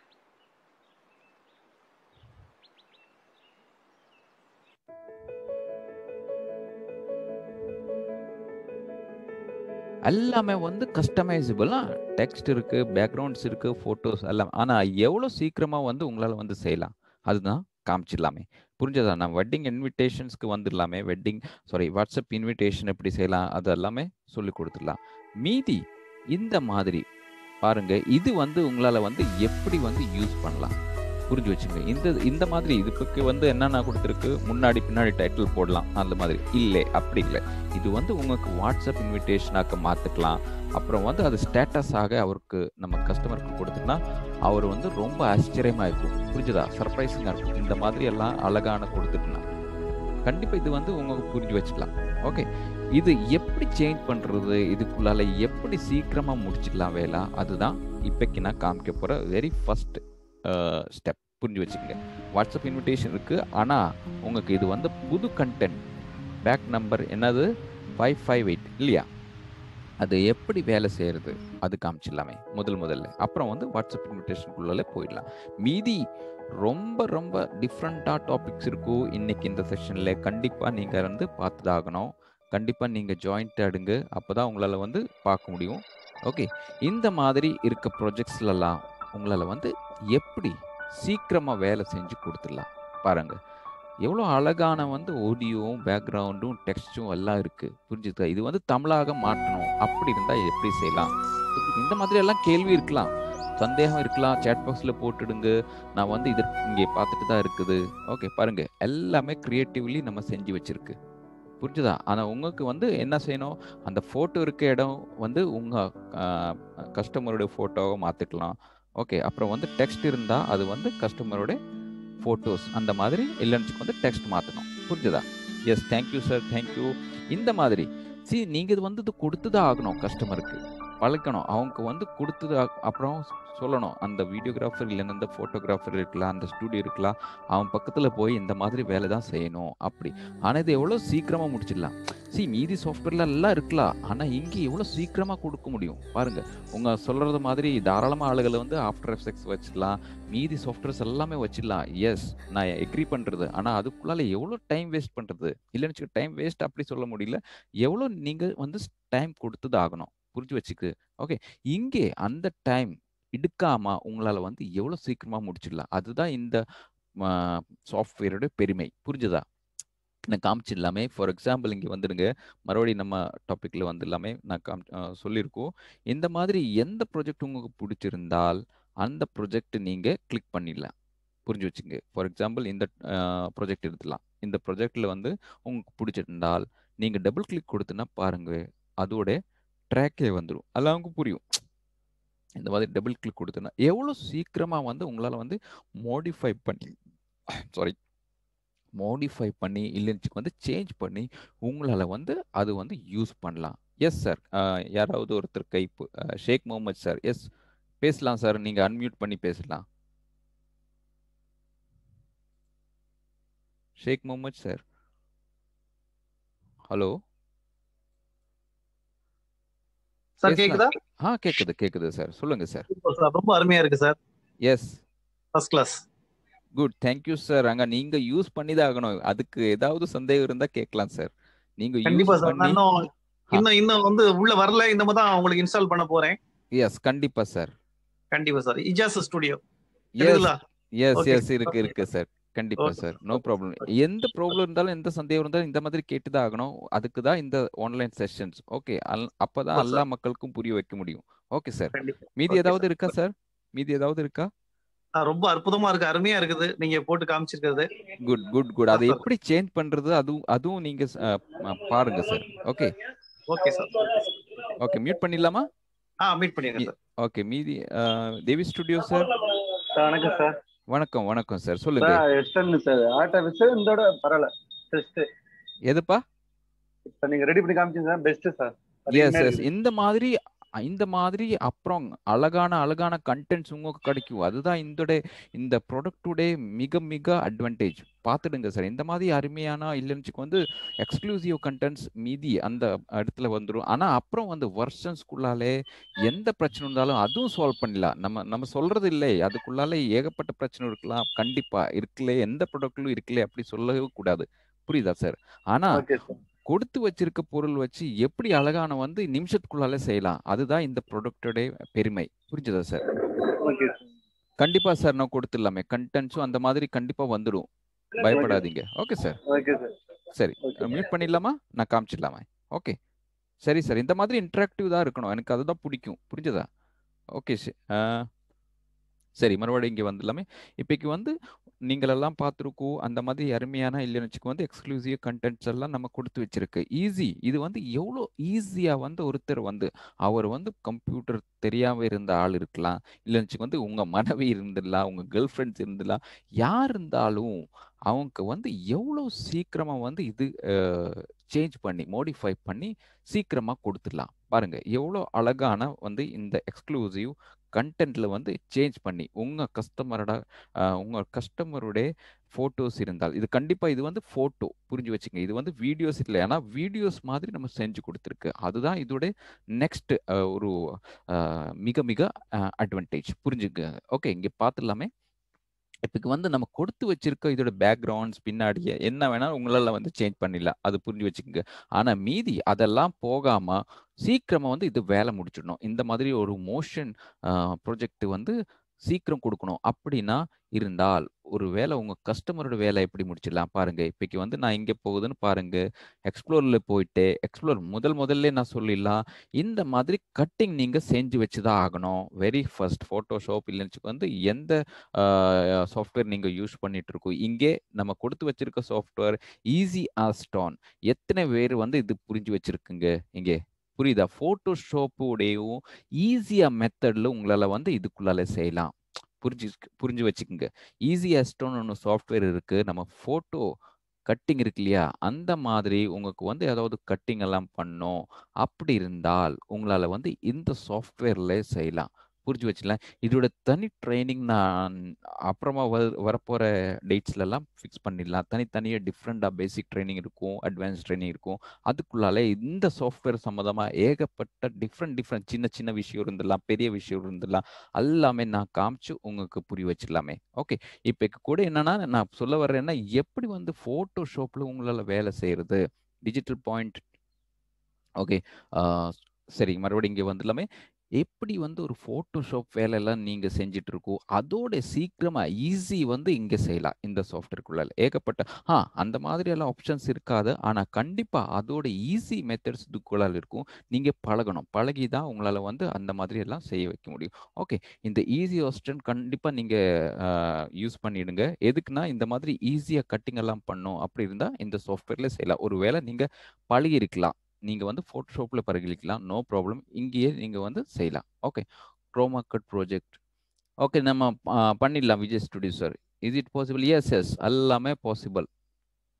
எல்லாமே வந்து கஸ்டமைசபிளாக டெக்ஸ்ட் இருக்கு பேக்ரவுண்ட்ஸ் இருக்கு ஃபோட்டோஸ் எல்லாம் ஆனா எவ்வளவு சீக்கிரமா வந்து உங்களால் வந்து செய்யலாம் அதுதான் காமிச்சிடலாமே புரிஞ்சதா நான் வெட்டிங் இன்விடேஷன்ஸ்க்கு வந்துடலாமே வெட்டிங் சாரி வாட்ஸ்அப் இன்விடேஷன் எப்படி செய்யலாம் அது எல்லாமே சொல்லி கொடுத்துடலாம் மீதி இந்த மாதிரி பாருங்கள் இது வந்து உங்களால் வந்து எப்படி வந்து யூஸ் பண்ணலாம் புரிஞ்சு வச்சுங்க இந்த இந்த மாதிரி இதுக்கு வந்து என்னென்ன கொடுத்துருக்கு முன்னாடி பின்னாடி டைட்டில் போடலாம் அந்த மாதிரி இல்லை அப்படி இல்லை இது வந்து உங்களுக்கு வாட்ஸ்அப் இன்விடேஷனாக்க மாற்றுக்கலாம் அப்புறம் வந்து அது ஸ்டேட்டஸாக அவருக்கு நம்ம கஸ்டமருக்கு கொடுத்துனா அவர் வந்து ரொம்ப ஆச்சரியமாக இருக்கும் புரிஞ்சுதா சர்ப்ரைசிங்காக இருக்கும் இந்த மாதிரி எல்லாம் அழகான கொடுத்துட்டுனா கண்டிப்பாக இது வந்து உங்களுக்கு புரிஞ்சு வச்சுக்கலாம் ஓகே இது எப்படி சேஞ்ச் பண்ணுறது இதுக்குள்ளால் எப்படி சீக்கிரமாக முடிச்சிடலாம் வேலை அதுதான் இப்போக்கு நான் காமிக்க போகிற வெரி ஃபஸ்ட் ஸ்டெப் புரிஞ்சு வச்சுக்கங்க வாட்ஸ்அப் இன்விடேஷன் இருக்குது ஆனால் உங்களுக்கு இது வந்து புது கண்டென்ட் பேக் நம்பர் என்னது ஃபைவ் ஃபைவ் எயிட் இல்லையா அது எப்படி வேலை செய்கிறது அது காமிச்சிடலாமே முதல் முதல்ல அப்புறம் வந்து வாட்ஸ்அப் இன்விடேஷனுக்குள்ளே போயிடலாம் மீதி ரொம்ப ரொம்ப டிஃப்ரெண்ட்டாக டாபிக்ஸ் இருக்கும் இன்றைக்கி இந்த செஷனில் கண்டிப்பாக நீங்கள் வந்து பார்த்துதாகணும் கண்டிப்பாக நீங்கள் ஜாயிண்ட் அடுங்க அப்போ தான் உங்களால் வந்து பார்க்க முடியும் ஓகே இந்த மாதிரி இருக்க ப்ரொஜெக்ட்ஸ்லலாம் உங்களால் வந்து எப்படி சீக்கிரமாக வேலை செஞ்சு கொடுத்துடலாம் பாருங்கள் எவ்வளோ அழகான வந்து ஓடியோவும் பேக்ரவுண்டும் டெக்ஸ்ட்டும் எல்லாம் இருக்குது புரிஞ்சுது இது வந்து தமிழாக மாற்றணும் அப்படி இருந்தால் எப்படி செய்யலாம் இந்த மாதிரி எல்லாம் கேள்வி இருக்கலாம் சந்தேகம் இருக்கலாம் சேட் பாக்ஸில் போட்டுடுங்க நான் வந்து இதற்கு இங்கே பார்த்துட்டு தான் இருக்குது ஓகே பாருங்கள் எல்லாமே க்ரியேட்டிவ்லி நம்ம செஞ்சு வச்சுருக்கு புரிஞ்சுதா ஆனால் உங்களுக்கு வந்து என்ன செய்யணும் அந்த ஃபோட்டோ இருக்க இடம் வந்து உங்கள் கஸ்டமருடைய ஃபோட்டோவை மாற்றிக்கலாம் ஓகே அப்புறம் வந்து டெக்ஸ்ட் இருந்தால் அது வந்து கஸ்டமருடைய ஃபோட்டோஸ் அந்த மாதிரி இல்லைன்னு வந்து டெக்ஸ்ட் மாற்றணும் புரிஞ்சுதா எஸ் தேங்க்யூ சார் தேங்க்யூ இந்த மாதிரி சி நீங்கள் இது வந்து இது கொடுத்து தான் ஆகணும் கஸ்டமருக்கு பழக்கணும் அவங்க வந்து கொடுத்து அப்புறம் சொல்லணும் அந்த வீடியோகிராஃபர் இல்லைன்னா அந்த ஃபோட்டோகிராஃபர் இருக்கலாம் அந்த ஸ்டூடியோ இருக்கலாம் அவன் பக்கத்தில் போய் இந்த மாதிரி வேலை தான் செய்யணும் அப்படி ஆனால் இது எவ்வளோ சீக்கிரமாக முடிச்சிடலாம் சி மீதி சாஃப்ட்வேர்ல எல்லாம் இருக்கலாம் ஆனால் இங்கே எவ்வளோ சீக்கிரமாக கொடுக்க முடியும் பாருங்கள் உங்கள் சொல்கிறது மாதிரி தாராளமாக ஆளுகளை வந்து ஆஃப்டர் எஃபெக்ட்ஸ் வச்சிடலாம் மீதி சாஃப்ட்வேர்ஸ் எல்லாமே வச்சிடலாம் எஸ் நான் எக்ரி பண்ணுறது ஆனால் அதுக்குள்ளால் எவ்வளோ டைம் வேஸ்ட் பண்ணுறது இல்லைன்னு டைம் வேஸ்ட் அப்படி சொல்ல முடியல எவ்வளோ நீங்கள் வந்து டைம் கொடுத்தது ஆகணும் புரிஞ்சு வச்சுக்கு ஓகே இங்கே அந்த டைம் இடுக்காமல் உங்களால் வந்து எவ்வளோ சீக்கிரமாக முடிச்சிடலாம் அதுதான் இந்த சாஃப்ட்வேரோட பெருமை புரிஞ்சுதா நான் காமிச்சிடலாமே ஃபார் எக்ஸாம்பிள் இங்கே வந்துடுங்க மறுபடியும் நம்ம டாப்பிக்கில் வந்துடலாமே நான் காம் சொல்லியிருக்கோம் இந்த மாதிரி எந்த ப்ரொஜெக்ட் உங்களுக்கு பிடிச்சிருந்தால் அந்த ப்ரொஜெக்ட் நீங்கள் கிளிக் பண்ணிடலாம் புரிஞ்சு வச்சுங்க ஃபார் எக்ஸாம்பிள் இந்த ப்ரொஜெக்ட் எடுத்துலாம் இந்த ப்ரொஜெக்டில் வந்து உங்களுக்கு பிடிச்சிருந்தால் நீங்கள் டபுள் கிளிக் கொடுத்துன்னா பாருங்கள் அதோட ட்ராக்கே வந்துடும் அதெல்லாம் அவங்களுக்கு புரியும் இந்த மாதிரி டபுள் கிளிக் கொடுத்தோன்னா எவ்வளோ சீக்கிரமாக வந்து உங்களால் வந்து மோடிஃபை பண்ணி சாரி மோடிஃபை பண்ணி இல்லைன்னு வந்து சேஞ்ச் பண்ணி உங்களால் வந்து அது வந்து யூஸ் பண்ணலாம் எஸ் சார் யாராவது ஒருத்தர் கைப்பு ஷேக் முகமது சார் எஸ் பேசலாம் சார் நீங்கள் அன்மியூட் பண்ணி பேசலாம் Sheikh Mohammed sir hello sir கேக்குதா ஆ கேக்குது கேக்குது சார் சொல்லுங்க சார் ரொம்ப அருமையா இருக்கு sir yes first class good thank you sir அங்க நீங்க யூஸ் பண்ணி தான் ஆகணும் அதுக்கு ஏதாவது சந்தேகம் இருந்தா கேட்கலாம் சார் நீங்க கண்டிப்பா சார் இன்னும் இன்னும் வந்து உள்ள வரல இந்த மாதிரி தான் உங்களுக்கு இன்ஸ்டால் பண்ண போறேன் எஸ் கண்டிப்பா சார் கண்டிப்பா sir Ijaz studio yes yes இருக்கு இருக்கு சார் கண்டிப்பா சார் நோ ப்ராப்ளம் எந்த ப்ராப்ளம் இருந்தாலும் எந்த சந்தேகம் இருந்தாலும் இந்த மாதிரி கேட்டுதான் ஆகணும் அதுக்கு தான் இந்த ஆன்லைன் செஷன்ஸ் ஓகே அப்பதான் எல்லா மக்களுக்கும் புரிய வைக்க முடியும் ஓகே சார் மீதி ஏதாவது இருக்கா சார் மீதி ஏதாவது இருக்கா ரொம்ப அற்புதமா இருக்கு அருமையா இருக்குது நீங்க போட்டு காமிச்சிருக்கிறது குட் குட் குட் அதை எப்படி சேஞ்ச் பண்றது அதுவும் அதுவும் நீங்க பாருங்க sir okay okay sir okay mute பண்ணிடலாமா ஆ மியூட் பண்ணிடுங்க ஓகே மீதி தேவி ஸ்டுடியோ சார் வணக்கம் சார் வணக்கம் வணக்கம் சார் சொல்லுங்க பரவாயில்ல எதுப்பா நீங்க ரெடி பண்ணி காமிச்சீங்க sir best sir yes yes இந்த மாதிரி இந்த மாதிரி அப்புறம் அழகான அழகான கண்டென்ட்ஸ் உங்களுக்கு கிடைக்கும் அதுதான் இந்த இந்த ப்ராடக்டுடைய மிக மிக அட்வான்டேஜ் பார்த்துடுங்க சார் இந்த மாதிரி அருமையான இல்லைன்னு வந்து எக்ஸ்க்ளூசிவ் கண்டென்ட்ஸ் மீதி அந்த இடத்துல வந்துடும் ஆனால் அப்புறம் வந்து வருஷன்ஸ்குள்ளாலே எந்த பிரச்சனை இருந்தாலும் அதுவும் சால்வ் பண்ணலாம் நம்ம நம்ம சொல்றது இல்லை அதுக்குள்ளாலே ஏகப்பட்ட பிரச்சனை இருக்கலாம் கண்டிப்பா இருக்கலே எந்த ப்ராடக்ட்லும் இருக்கலே அப்படி சொல்லவே கூடாது புரியுதா சார் ஆனா கொடுத்து வச்சிருக்க பொருள் வச்சு எப்படி அழகான வந்து நிமிஷத்துக்குள்ளால செய்யலாம் அதுதான் இந்த ப்ராடக்டோட பெருமை புரிஞ்சுதா சார் கண்டிப்பா சார் நான் கொடுத்துடலாமே கண்டென்ட்ஸும் அந்த மாதிரி கண்டிப்பா வந்துடும் பயப்படாதீங்க ஓகே சார் சரி மீட் பண்ணிடலாமா நான் காமிச்சிடலாமா ஓகே சரி சார் இந்த மாதிரி இன்ட்ராக்டிவ் தான் இருக்கணும் எனக்கு அதுதான் பிடிக்கும் புரிஞ்சதா ஓகே சரி மறுபடியும் இங்கே வந்துடலாமே இப்போக்கு வந்து நீங்களெல்லாம் பார்த்துருக்கோம் அந்த மாதிரி அருமையான இல்லைன்னு வச்சுக்கோ வந்து எக்ஸ்க்ளூசிவ் கண்டென்ட்ஸ் எல்லாம் நம்ம கொடுத்து வச்சிருக்கு ஈஸி இது வந்து எவ்வளோ ஈஸியாக வந்து ஒருத்தர் வந்து அவர் வந்து கம்ப்யூட்டர் தெரியாமல் இருந்த ஆள் இருக்கலாம் இல்லைன்னு வந்து உங்கள் மனைவி இருந்துடலாம் உங்கள் கேர்ள் ஃப்ரெண்ட்ஸ் இருந்துடலாம் யார் இருந்தாலும் அவங்க வந்து எவ்வளோ சீக்கிரமாக வந்து இது சேஞ்ச் பண்ணி மோடிஃபை பண்ணி சீக்கிரமாக கொடுத்துடலாம் பாருங்கள் எவ்வளோ அழகான வந்து இந்த எக்ஸ்க்ளூசிவ் கண்டென்ட்டில் வந்து சேஞ்ச் பண்ணி உங்கள் கஸ்டமரோட உங்கள் கஸ்டமருடைய ஃபோட்டோஸ் இருந்தால் இது கண்டிப்பாக இது வந்து ஃபோட்டோ புரிஞ்சு வச்சுங்க இது வந்து வீடியோஸ் இல்லை ஏன்னா வீடியோஸ் மாதிரி நம்ம செஞ்சு கொடுத்துருக்கு அதுதான் இதோடைய நெக்ஸ்ட் ஒரு மிக மிக அட்வான்டேஜ் புரிஞ்சுக்க ஓகே இங்கே பார்த்துடலாமே இப்போ வந்து நம்ம கொடுத்து வச்சிருக்க இதோட பேக்ரவுண்ட்ஸ் பின்னாடியே என்ன வேணாலும் உங்களால் வந்து சேஞ்ச் பண்ணிடலாம் அது புரிஞ்சு வச்சுக்கோங்க ஆனால் மீதி அதெல்லாம் போகாமல் சீக்கிரமாக வந்து இது வேலை முடிச்சிடணும் இந்த மாதிரி ஒரு மோஷன் ப்ரொஜெக்ட் வந்து சீக்கிரம் கொடுக்கணும் அப்படின்னா இருந்தால் ஒரு வேலை உங்கள் கஸ்டமரோட வேலை எப்படி முடிச்சிடலாம் பாருங்கள் இப்போக்கி வந்து நான் இங்கே போகுதுன்னு பாருங்கள் எக்ஸ்ப்ளோரில் போயிட்டு எக்ஸ்ப்ளோர் முதல் முதல்ல நான் சொல்லிடலாம் இந்த மாதிரி கட்டிங் நீங்கள் செஞ்சு வச்சு தான் ஆகணும் வெரி ஃபர்ஸ்ட் ஃபோட்டோஷாப் இல்லைன்னு வந்து எந்த சாஃப்ட்வேர் நீங்கள் யூஸ் பண்ணிகிட்டு இருக்கோம் இங்கே நம்ம கொடுத்து வச்சிருக்க சாஃப்ட்வேர் ஈஸி ஆஸ்டான் எத்தனை பேர் வந்து இது புரிஞ்சு வச்சுருக்குங்க இங்கே புரியுதா ஃபோட்டோஷாப்புடையும் ஈஸியாக மெத்தடில் உங்களால் வந்து இதுக்குள்ளால செய்யலாம் புரிஞ்சு புரிஞ்சு வச்சுக்கோங்க ஈஸியஸ்டோன்னு ஒன்று சாஃப்ட்வேர் இருக்குது நம்ம ஃபோட்டோ கட்டிங் இருக்கு இல்லையா அந்த மாதிரி உங்களுக்கு வந்து ஏதாவது கட்டிங் எல்லாம் பண்ணோம் அப்படி இருந்தால் உங்களால் வந்து இந்த சாஃப்ட்வேரில் செய்யலாம் புரிஞ்சு வச்சுக்கலாம் இதோட தனி ட்ரைனிங் நான் அப்புறமா வ வரப்போகிற டேட்ஸ்லலாம் ஃபிக்ஸ் பண்ணிடலாம் தனித்தனியாக டிஃப்ரெண்ட்டாக பேசிக் ட்ரைனிங் இருக்கும் அட்வான்ஸ் ட்ரைனிங் இருக்கும் அதுக்குள்ளாலே இந்த சாஃப்ட்வேர் சம்மந்தமாக ஏகப்பட்ட டிஃப்ரெண்ட் டிஃப்ரெண்ட் சின்ன சின்ன விஷயம் இருந்துடலாம் பெரிய விஷயம் இருந்துடலாம் எல்லாமே நான் காமிச்சு உங்களுக்கு புரிய வச்சிடலாமே ஓகே இப்போ கூட என்னன்னா நான் சொல்ல வர்றேன்னா எப்படி வந்து ஃபோட்டோஷாப்பில் உங்களால் வேலை செய்கிறது டிஜிட்டல் பாயிண்ட் ஓகே சரி மறுபடியும் இங்கே வந்துடலாமே எப்படி வந்து ஒரு ஃபோட்டோஷாப் வேலையெல்லாம் நீங்கள் செஞ்சுட்டு இருக்கோ அதோட சீக்கிரமாக ஈஸி வந்து இங்கே செய்யலாம் இந்த சாஃப்ட்வேருக்குள்ள ஏகப்பட்ட ஆ அந்த மாதிரியெல்லாம் ஆப்ஷன்ஸ் இருக்காது ஆனால் கண்டிப்பாக அதோட ஈஸி மெத்தட்ஸ் இதுக்குள்ளால் இருக்கும் நீங்கள் பழகணும் பழகி தான் உங்களால் வந்து அந்த மாதிரியெல்லாம் செய்ய வைக்க முடியும் ஓகே இந்த ஈஸி ஆப்ஷன் கண்டிப்பாக நீங்கள் யூஸ் பண்ணிடுங்க எதுக்குன்னா இந்த மாதிரி ஈஸியாக கட்டிங் எல்லாம் பண்ணும் அப்படி இருந்தால் இந்த சாஃப்ட்வேரில் செய்யலாம் ஒரு வேளை நீங்கள் பழகி இருக்கலாம் நீங்கள் வந்து ஃபோட்டோஷாப்பில் பரிகளிக்கலாம் நோ ப்ராப்ளம் இங்கேயே நீங்கள் வந்து செய்யலாம் okay chroma cut project okay நம்ம பண்ணிடலாம் Vijay studio sir is it possible yes yes எல்லாமே பாசிபிள்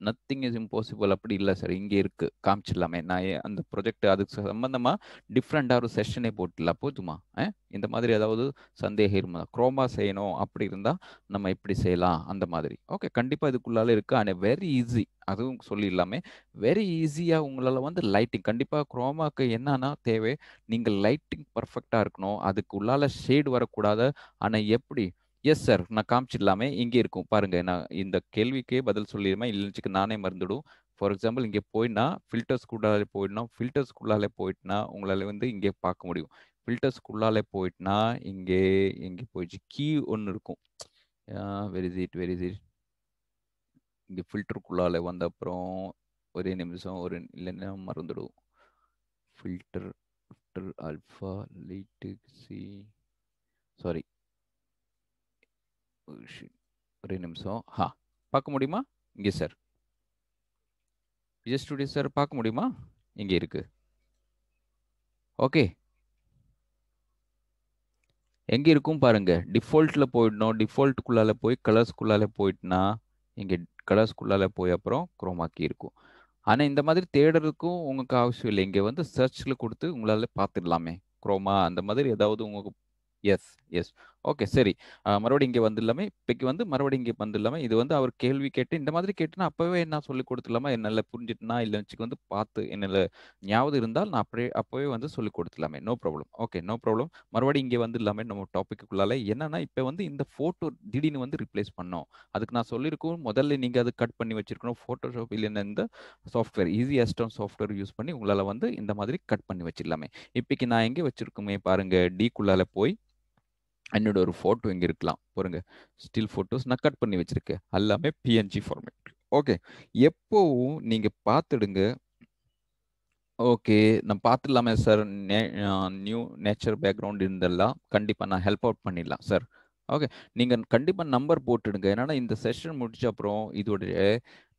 நத்திங் இஸ் இம்பாசிபிள் அப்படி இல்லை சார் இங்கே இருக்கு காமிச்சிடலாமே நான் அந்த ப்ரொஜெக்ட் அதுக்கு சம்மந்தமாக டிஃப்ரெண்டாக ஒரு செஷனே போட்டுடலாம் போதுமா இந்த மாதிரி ஏதாவது சந்தேகம் இருந்தால் குரோமா செய்யணும் அப்படி இருந்தா நம்ம எப்படி செய்யலாம் அந்த மாதிரி ஓகே கண்டிப்பா இதுக்குள்ளால இருக்கு ஆனால் வெரி ஈஸி அதுவும் சொல்லிடலாமே வெரி ஈஸியாக உங்களால் வந்து லைட்டிங் கண்டிப்பாக குரோமாக்கு என்னன்னா தேவை நீங்கள் லைட்டிங் பர்ஃபெக்டாக இருக்கணும் அதுக்கு உள்ளால ஷேடு வரக்கூடாது ஆனால் எப்படி எஸ் சார் நான் காமிச்சிடலாமே இங்கே இருக்கும் பாருங்க நான் இந்த கேள்விக்கே பதில் சொல்லிடுவேன் இல்லைன்னு நானே மறந்துடும் ஃபார் எக்ஸாம்பிள் இங்கே போயினா ஃபில்டர்ஸ்குள்ளாலே போயிடணும் ஃபில்டர்ஸ்குள்ளாலே போயிட்டுனா உங்களால் வந்து இங்கே பார்க்க முடியும் ஃபில்டர்ஸ்குள்ளாலே போயிட்டுனா இங்கே இங்கே போயிடுச்சு கீ ஒன்று இருக்கும் வெரி இட் வெரி இட் இங்கே ஃபில்டருக்குள்ளாலே வந்த அப்புறம் ஒரே நிமிஷம் ஒரு இல்லைன்னா மறந்துடும் ஃபில்டர் ஃபில்டர் அல்ஃபா லைட்டு சி சாரி ஒரு நிமிஷம் ஹா பார்க்க முடியுமா இங்கே சார் விஜய் ஸ்டுடியோ சார் பார்க்க முடியுமா இங்கே இருக்கு ஓகே எங்கே இருக்கும் பாருங்க டிஃபால்ட்டில் போயிடணும் டிஃபால்ட்டுக்குள்ளால போய் கலர்ஸ்குள்ளால போயிட்டுனா இங்கே கலர்ஸ்குள்ளால போய் அப்புறம் குரோமாக்கி இருக்கும் ஆனால் இந்த மாதிரி தேடுறதுக்கும் உங்களுக்கு அவசியம் இல்லை இங்கே வந்து சர்ச்சில் கொடுத்து உங்களால் பார்த்துடலாமே குரோமா அந்த மாதிரி ஏதாவது உங்களுக்கு எஸ் எஸ் ஓகே சரி மறுபடியும் இங்கே வந்துடலாமே இப்போக்கு வந்து மறுபடியும் இங்கே வந்துடலாமே இது வந்து அவர் கேள்வி கேட்டு இந்த மாதிரி கேட்டுனா அப்போவே என்ன சொல்லிக் கொடுத்துடலாமா என்னால் புரிஞ்சுட்டுனா இல்லை வச்சுக்கு வந்து பார்த்து என்னால் ஞாபகம் இருந்தால் நான் அப்படியே அப்போவே வந்து சொல்லிக் கொடுத்துடலாமே no problem okay no problem மறுபடியும் இங்கே வந்துடலாமே நம்ம டாப்பிக்குள்ளால என்னன்னா இப்போ வந்து இந்த ஃபோட்டோ திடீர்னு வந்து ரிப்ளேஸ் பண்ணோம் அதுக்கு நான் சொல்லியிருக்கோம் முதல்ல நீங்கள் அது கட் பண்ணி வச்சிருக்கணும் ஃபோட்டோஷாப் இல்லைன்னா இந்த சாஃப்ட்வேர் ஈஸியஸ்டான சாஃப்ட்வேர் யூஸ் பண்ணி உங்களால் வந்து இந்த மாதிரி கட் பண்ணி வச்சிடலாமே இப்போக்கு நான் எங்கே வச்சிருக்கோமே பாருங்கள் டீக்குள்ளால போய் என்னோட ஒரு ஃபோட்டோ இங்கே இருக்கலாம் பாருங்க ஸ்டில் ஃபோட்டோஸ் நான் கட் பண்ணி வச்சுருக்கேன் எல்லாமே பிஎன்ஜி ஃபார்மேட் ஓகே எப்போவும் நீங்கள் பார்த்துடுங்க ஓகே நான் பார்த்துடலாமே சார் நே நியூ நேச்சர் பேக்ரவுண்ட் இருந்தெல்லாம் கண்டிப்பாக நான் ஹெல்ப் அவுட் பண்ணிடலாம் சார் ஓகே நீங்கள் கண்டிப்பாக நம்பர் போட்டுடுங்க ஏன்னா இந்த செஷன் முடிச்ச அப்புறம் இதோடைய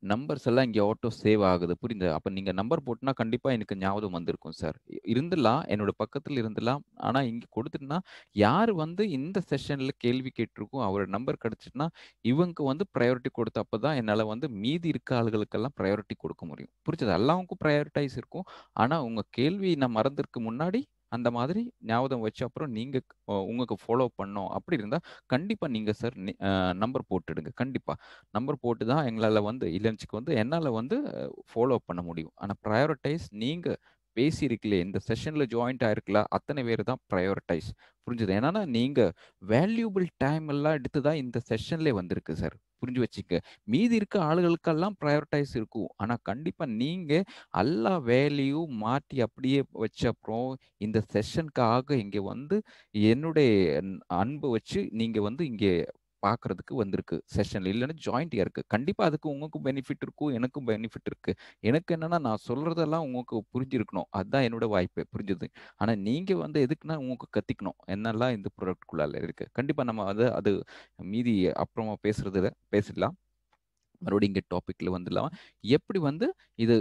நம்பர்ஸ் எல்லாம் இங்கே ஆட்டோ சேவ் ஆகுது புரியுது அப்போ நீங்கள் நம்பர் போட்டுனா கண்டிப்பாக எனக்கு ஞாபகம் வந்திருக்கும் சார் இருந்துடலாம் என்னோட பக்கத்தில் இருந்துலாம் ஆனால் இங்கே கொடுத்துட்டா யார் வந்து இந்த செஷனில் கேள்வி கேட்டிருக்கோம் அவரோட நம்பர் கிடச்சிட்டுனா இவங்க வந்து ப்ரையாரிட்டி கொடுத்த அப்போ தான் என்னால் வந்து மீதி இருக்க ஆளுகளுக்கெல்லாம் ப்ரையாரிட்டி கொடுக்க முடியும் புரிஞ்சது எல்லாவுக்கும் ப்ரையாரிட்டைஸ் இருக்கும் ஆனால் உங்கள் கேள்வி நான் மறந்துருக்கு முன்னாடி அந்த மாதிரி ஞாபகம் வச்ச அப்புறம் நீங்கள் உங்களுக்கு ஃபாலோ பண்ணோம் அப்படி இருந்தால் கண்டிப்பாக நீங்கள் சார் நம்பர் போட்டுடுங்க கண்டிப்பாக நம்பர் போட்டு தான் எங்களால் வந்து இல்லைன்ச்சுக்கு வந்து என்னால் வந்து ஃபாலோ பண்ண முடியும் ஆனால் ப்ரையாரிட்டைஸ் நீங்கள் பேசியிருக்கலையே இந்த செஷனில் ஜாயிண்ட் ஆயிருக்கல அத்தனை பேர் தான் ப்ரையாரிட்டைஸ் புரிஞ்சுது ஏன்னா நீங்கள் வேல்யூபிள் டைம் எல்லாம் எடுத்து தான் இந்த செஷன்லேயே வந்திருக்கு சார் புரிஞ்சு வச்சுக்க மீதி இருக்க ஆளுகளுக்கெல்லாம் ப்ரையாரிட்டைஸ் இருக்கும் ஆனால் கண்டிப்பாக நீங்கள் எல்லா வேலையும் மாற்றி அப்படியே வச்ச அப்புறம் இந்த செஷனுக்காக இங்கே வந்து என்னுடைய அன்பு வச்சு நீங்கள் வந்து இங்கே பார்க்கறதுக்கு வந்திருக்கு செஷனில் இல்லைன்னா ஜாயிண்டியாக இருக்குது கண்டிப்பாக அதுக்கு உங்களுக்கும் பெனிஃபிட் இருக்கும் எனக்கும் பெனிஃபிட் இருக்குது எனக்கு என்னென்னா நான் சொல்கிறதெல்லாம் உங்களுக்கு புரிஞ்சிருக்கணும் அதுதான் என்னோட வாய்ப்பு புரிஞ்சது ஆனால் நீங்கள் வந்து எதுக்குன்னா உங்களுக்கு கற்றுக்கணும் என்னெல்லாம் இந்த ப்ராடக்ட்குள்ளால இருக்குது கண்டிப்பாக நம்ம அதை அது மீதி அப்புறமா பேசுகிறதுல பேசிடலாம் மறுபடியும் இங்கே டாப்பிக்கில் வந்துடலாம் எப்படி வந்து இது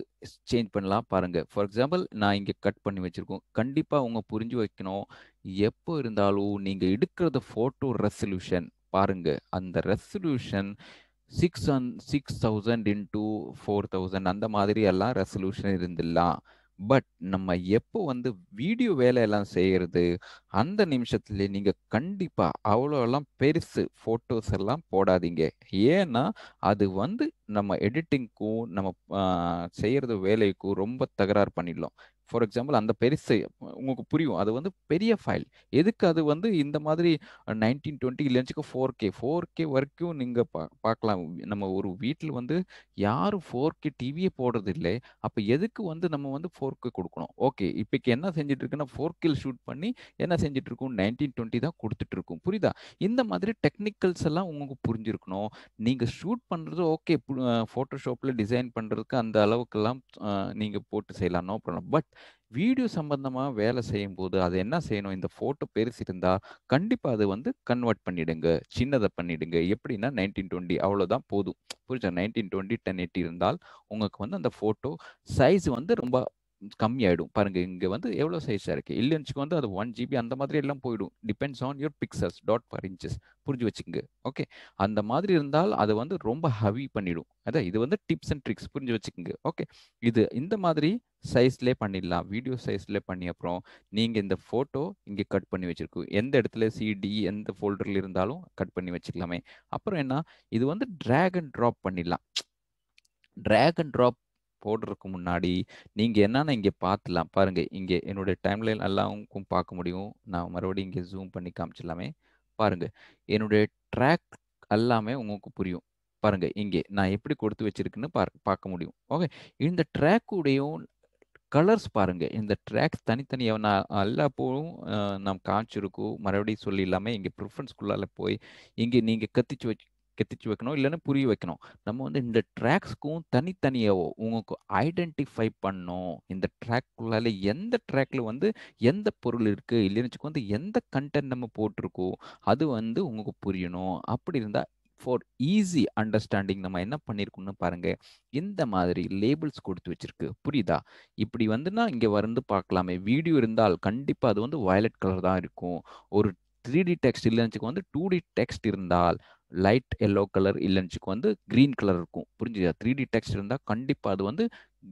சேஞ்ச் பண்ணலாம் பாருங்கள் ஃபார் எக்ஸாம்பிள் நான் இங்கே கட் பண்ணி வச்சுருக்கோம் கண்டிப்பாக அவங்க புரிஞ்சு வைக்கணும் எப்போ இருந்தாலும் நீங்கள் எடுக்கிறத ஃபோட்டோ ரெசல்யூஷன் பாருங்க அந்த resolution six six thousand into four thousand அந்த மாதிரி எல்லாம் ரெசல்யூஷன் இருந்துடலாம் பட் நம்ம எப்போ வந்து வீடியோ வேலையெல்லாம் செய்கிறது அந்த நிமிஷத்துல நீங்கள் கண்டிப்பாக அவ்வளோலாம் பெருசு ஃபோட்டோஸ் எல்லாம் போடாதீங்க ஏன்னா அது வந்து நம்ம எடிட்டிங்க்கும் நம்ம செய்கிறது வேலைக்கும் ரொம்ப தகராறு பண்ணிடலாம் ஃபார் எக்ஸாம்பிள் அந்த பெருசு உங்களுக்கு புரியும் அது வந்து பெரிய ஃபைல் எதுக்கு அது வந்து இந்த மாதிரி நைன்டீன் டுவெண்ட்டி இல்லைன்னு ஃபோர் கே ஃபோர் கே வரைக்கும் நீங்கள் பா பார்க்கலாம் நம்ம ஒரு வீட்டில் வந்து யாரும் ஃபோர் கே டிவியே போடுறது இல்லை அப்போ எதுக்கு வந்து நம்ம வந்து ஃபோர் கே கொடுக்கணும் ஓகே இப்போக்கு என்ன செஞ்சுட்டு இருக்குன்னா ஃபோர் கேல் ஷூட் பண்ணி என்ன செஞ்சுட்டு நைன்டீன் டுவெண்ட்டி தான் கொடுத்துட்ருக்கும் புரியுதா இந்த மாதிரி டெக்னிக்கல்ஸ் எல்லாம் உங்களுக்கு புரிஞ்சிருக்கணும் நீங்கள் ஷூட் பண்ணுறது ஓகே ஃபோட்டோஷாப்பில் டிசைன் பண்ணுறதுக்கு அந்த அளவுக்கெல்லாம் நீங்கள் போட்டு செய்யலாம் நோ ப்ராப்ளம் பட் வீடியோ சம்பந்தமா வேலை செய்யும் போது அது என்ன செய்யணும் இந்த ஃபோட்டோ பெருசு இருந்தால் கண்டிப்பாக அது வந்து கன்வெர்ட் பண்ணிடுங்க சின்னதை பண்ணிடுங்க எப்படின்னா நைன்டீன் டுவெண்ட்டி அவ்வளவுதான் போதும் புரிஞ்சா நைன்டீன் டுவெண்ட்டி டென் எயிட்டி இருந்தால் உங்களுக்கு வந்து அந்த ஃபோட்டோ சைஸ் வந்து ரொம்ப கம்மியாயிடும் பாருங்க இங்கே வந்து எவ்வளோ சைஸாக இருக்குது இல்லைன்னு இன்ச்சுக்கு வந்து அது ஒன் ஜிபி அந்த மாதிரி எல்லாம் போயிடும் depends on your pictures dot for inches புரிஞ்சு வச்சுக்கோங்க ஓகே அந்த மாதிரி இருந்தால் அது வந்து ரொம்ப ஹவி பண்ணிடும் அதான் இது வந்து டிப்ஸ் அண்ட் ட்ரிக்ஸ் புரிஞ்சு வச்சுக்கோங்க ஓகே இது இந்த மாதிரி சைஸ்லேயே பண்ணிடலாம் வீடியோ சைஸ்லேயே பண்ணி அப்புறம் நீங்கள் இந்த ஃபோட்டோ இங்கே கட் பண்ணி வச்சுருக்கோம் எந்த இடத்துல சிடி எந்த ஃபோல்டரில் இருந்தாலும் கட் பண்ணி வச்சுக்கலாமே அப்புறம் என்ன இது வந்து ட்ராக் அண்ட் ட்ராப் பண்ணிடலாம் ட்ராக் அண்ட் ட்ராப் போடுறதுக்கு முன்னாடி நீங்கள் என்னென்ன இங்கே பார்த்துலாம் பாருங்கள் இங்கே என்னுடைய டைம்லைன் எல்லாவுக்கும் பார்க்க முடியும் நான் மறுபடியும் இங்கே ஜூம் பண்ணி காமிச்சிடலாமே பாருங்கள் என்னுடைய ட்ராக் எல்லாமே உங்களுக்கு புரியும் பாருங்கள் இங்கே நான் எப்படி கொடுத்து வச்சுருக்குன்னு பார்க் பார்க்க முடியும் ஓகே இந்த ட்ராக்குடையும் கலர்ஸ் பாருங்கள் இந்த ட்ராக்ஸ் தனித்தனியாக நான் எல்லாப்போவும் நாம் காமிச்சிருக்கோம் மறுபடியும் சொல்லி இல்லாமல் இங்கே ப்ரிஃபரன்ஸ்குள்ளால் போய் இங்கே நீங்கள் கத்திச்சு வச்சு கெத்திச்சு வைக்கணும் இல்லைன்னா புரிய வைக்கணும் நம்ம வந்து இந்த ட்ராக்ஸ்க்கும் தனித்தனியாவோ உங்களுக்கு ஐடென்டிஃபை பண்ணும் இந்த ட்ராக்குள்ளால எந்த ட்ராக்ல வந்து எந்த பொருள் இருக்கு இல்லைன்னு வந்து எந்த கண்டென்ட் நம்ம போட்டிருக்கோ அது வந்து உங்களுக்கு புரியணும் அப்படி இருந்தா ஃபார் ஈஸி அண்டர்ஸ்டாண்டிங் நம்ம என்ன பண்ணியிருக்கோம்னு பாருங்க இந்த மாதிரி லேபிள்ஸ் கொடுத்து வச்சிருக்கு புரியுதா இப்படி வந்துன்னா இங்கே வந்து பார்க்கலாமே வீடியோ இருந்தால் கண்டிப்பாக அது வந்து வயலட் கலர் தான் இருக்கும் ஒரு த்ரீ டி டெக்ஸ்ட் இல்லைன்னு வந்து டூ டி டெக்ஸ்ட் இருந்தால் லைட் எல்லோ கலர் இல்லைன்னு வந்து க்ரீன் கலர் இருக்கும் புரிஞ்சுதா த்ரீ டி டெக்ஸ்ட் இருந்தால் கண்டிப்பாக அது வந்து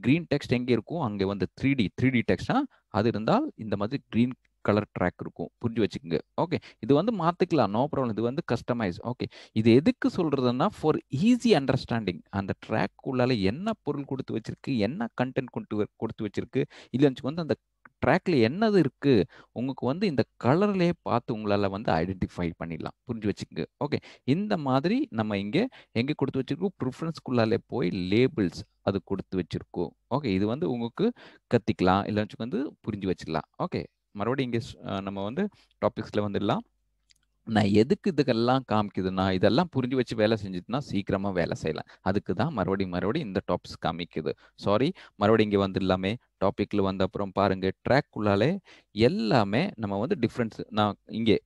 க்ரீன் டெக்ஸ்ட் எங்கே இருக்கும் அங்கே வந்து த்ரீ டி த்ரீ டி டெக்ஸ்ட்னா அது இருந்தால் இந்த மாதிரி க்ரீன் கலர் ட்ராக் இருக்கும் புரிஞ்சு வச்சுக்கோங்க ஓகே இது வந்து மாற்றிக்கலாம் நோ ப்ராப்ளம் இது வந்து கஸ்டமைஸ் ஓகே இது எதுக்கு சொல்கிறதுன்னா ஃபார் ஈஸி அண்டர்ஸ்டாண்டிங் அந்த ட்ராக் உள்ளால் என்ன பொருள் கொடுத்து வச்சிருக்கு என்ன கண்டென்ட் கொண்டு கொடுத்து வச்சிருக்கு இல்லைன்னு வந்து அந்த ட்ராக்ல என்னது இருக்கு உங்களுக்கு வந்து இந்த கலர்லேயே பார்த்து உங்களால் வந்து ஐடென்டிஃபை பண்ணிடலாம் புரிஞ்சு வச்சுக்கோங்க ஓகே இந்த மாதிரி நம்ம இங்கே எங்கே கொடுத்து வச்சிருக்கோம் ப்ரிஃபரன்ஸ்குள்ளாலே போய் லேபிள்ஸ் அது கொடுத்து வச்சிருக்கோம் ஓகே இது வந்து உங்களுக்கு கத்திக்கலாம் இல்லை வந்து புரிஞ்சு வச்சிடலாம் ஓகே மறுபடியும் இங்கே நம்ம வந்து டாபிக்ஸ்ல வந்துடலாம் நான் எதுக்கு இதுக்கெல்லாம் காமிக்குதுன்னா இதெல்லாம் புரிஞ்சு வச்சு வேலை செஞ்சுட்டுனா சீக்கிரமாக வேலை செய்யலாம் அதுக்கு தான் மறுபடியும் மறுபடியும் இந்த டாப்ஸ் காமிக்குது சாரி மறுபடியும் இங்கே வந்துடலாமே டாப்பிக்கில் வந்த அப்புறம் பாருங்கள் ட்ராக்குள்ளாலே எல்லாமே நம்ம வந்து டிஃப்ரென்ஸ் நான் இங்கே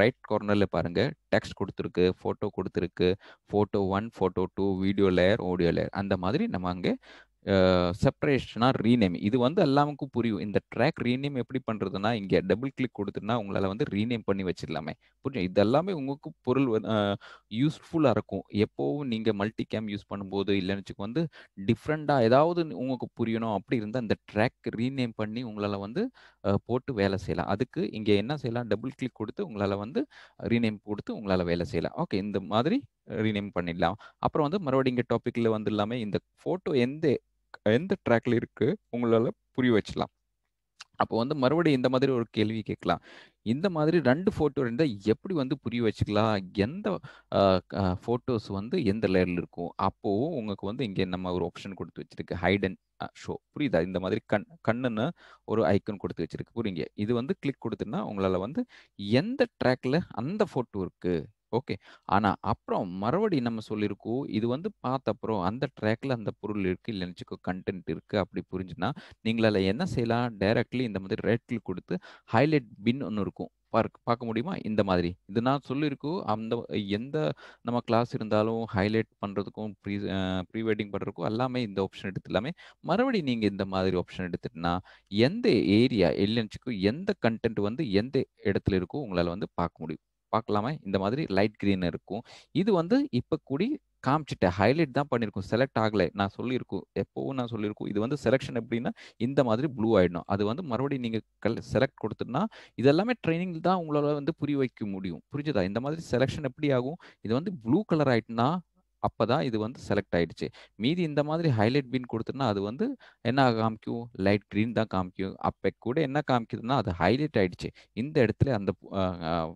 ரைட் கார்னரில் பாருங்கள் டெக்ஸ்ட் கொடுத்துருக்கு ஃபோட்டோ கொடுத்துருக்கு photo one photo two video layer audio layer அந்த மாதிரி நம்ம அங்கே செப்பரேஷனாக ரீநேம் இது வந்து எல்லாமுக்கும் புரியும் இந்த ட்ராக் ரீநேம் எப்படி பண்ணுறதுன்னா இங்கே டபுள் கிளிக் கொடுத்துனா உங்களால் வந்து ரீநேம் பண்ணி வச்சிடலாமே புரியும் இது எல்லாமே உங்களுக்கு பொருள் யூஸ்ஃபுல்லாக இருக்கும் எப்போவும் நீங்கள் மல்டி கேம் யூஸ் பண்ணும்போது இல்லைன்னு வந்து டிஃப்ரெண்டாக ஏதாவது உங்களுக்கு புரியணும் அப்படி இருந்தால் இந்த ட்ராக் ரீநேம் பண்ணி உங்களால் வந்து போட்டு வேலை செய்யலாம் அதுக்கு இங்கே என்ன செய்யலாம் டபுள் கிளிக் கொடுத்து உங்களால் வந்து ரீநேம் கொடுத்து உங்களால் வேலை செய்யலாம் ஓகே இந்த மாதிரி ரீநேம் பண்ணிடலாம் அப்புறம் வந்து மறுபடியும் இங்கே டாப்பிக்கில் வந்து இல்லாமல் இந்த ஃபோட்டோ எந்த எந்த ட்ராக்ல இருக்கு உங்களால புரிய வச்சலாம் அப்போ வந்து மறுபடியும் இந்த மாதிரி ஒரு கேள்வி கேட்கலாம் இந்த மாதிரி ரெண்டு ஃபோட்டோ இருந்தால் எப்படி வந்து புரிய வச்சுக்கலாம் எந்த ஃபோட்டோஸ் வந்து எந்த லேயரில் இருக்கும் அப்போது உங்களுக்கு வந்து இங்கே நம்ம ஒரு ஆப்ஷன் கொடுத்து வச்சிருக்கு ஹைடன் ஷோ புரியுதா இந்த மாதிரி கண் கண்ணுன்னு ஒரு ஐக்கன் கொடுத்து வச்சிருக்கு புரியுங்க இது வந்து கிளிக் கொடுத்துன்னா உங்களால் வந்து எந்த ட்ராக்ல அந்த ஃபோட்டோ இருக்குது ஓகே. ஆனால் அப்புறம் மறுபடி நம்ம சொல்லியிருக்கோம். இது வந்து பார்த்த அப்புறம் அந்த ட்ராக்ல அந்த பொருள் இருக்கு. இல்ல வச்சுக்கோ கன்டென்ட் இருக்கு. அப்படி புரிஞ்சுதுன்னா, நீங்களால என்ன செய்யலாம்? டைரக்ட்லி இந்த மாதிரி ரேட்டில் கொடுத்து ஹைலைட் பின் ஒன்று இருக்கும். பார்க் பார்க்க முடியுமா? இந்த மாதிரி. இது நான் சொல்லியிருக்கோம். அந்த எந்த நம்ம கிளாஸ் இருந்தாலும் ஹைலைட் பண்ணுறதுக்கும் ப்ரீ ப்ரீ வெட்டிங் பண்ணுறதுக்கும் எல்லாமே இந்த ஆப்ஷன் எடுத்து எல்லாமே மறுபடியும் நீங்கள் இந்த மாதிரி ஆப்ஷன் எடுத்துட்டுனா, எந்த ஏரியா இல்ல எந்த கன்டென்ட் வந்து எந்த இடத்துல இருக்கோ உங்களால் வந்து பார்க்க முடியும். பார்க்கலாமே இந்த மாதிரி லைட் க்ரீன் இருக்கும் இது வந்து இப்போ கூடி காமிச்சிட்டேன் ஹைலைட் தான் பண்ணியிருக்கோம் செலக்ட் ஆகலை நான் சொல்லியிருக்கோம் எப்போவும் நான் சொல்லியிருக்கோம் இது வந்து செலெக்ஷன் எப்படின்னா இந்த மாதிரி ப்ளூ ஆகிடும் அது வந்து மறுபடியும் நீங்கள் கல் செலக்ட் கொடுத்துனா இது எல்லாமே ட்ரைனிங் தான் உங்களால் வந்து புரிய வைக்க முடியும் புரிஞ்சுதா இந்த மாதிரி செலெக்ஷன் எப்படி ஆகும் இது வந்து ப்ளூ கலர் ஆகிட்டுனா அப்போ தான் இது வந்து செலக்ட் ஆகிடுச்சு மீதி இந்த மாதிரி ஹைலைட் பின் கொடுத்துருந்தா அது வந்து என்ன காமிக்கும் லைட் க்ரீன் தான் காமிக்கும் அப்போ கூட என்ன காமிக்குதுன்னா அது ஹைலைட் ஆகிடுச்சு இந்த இடத்துல அந்த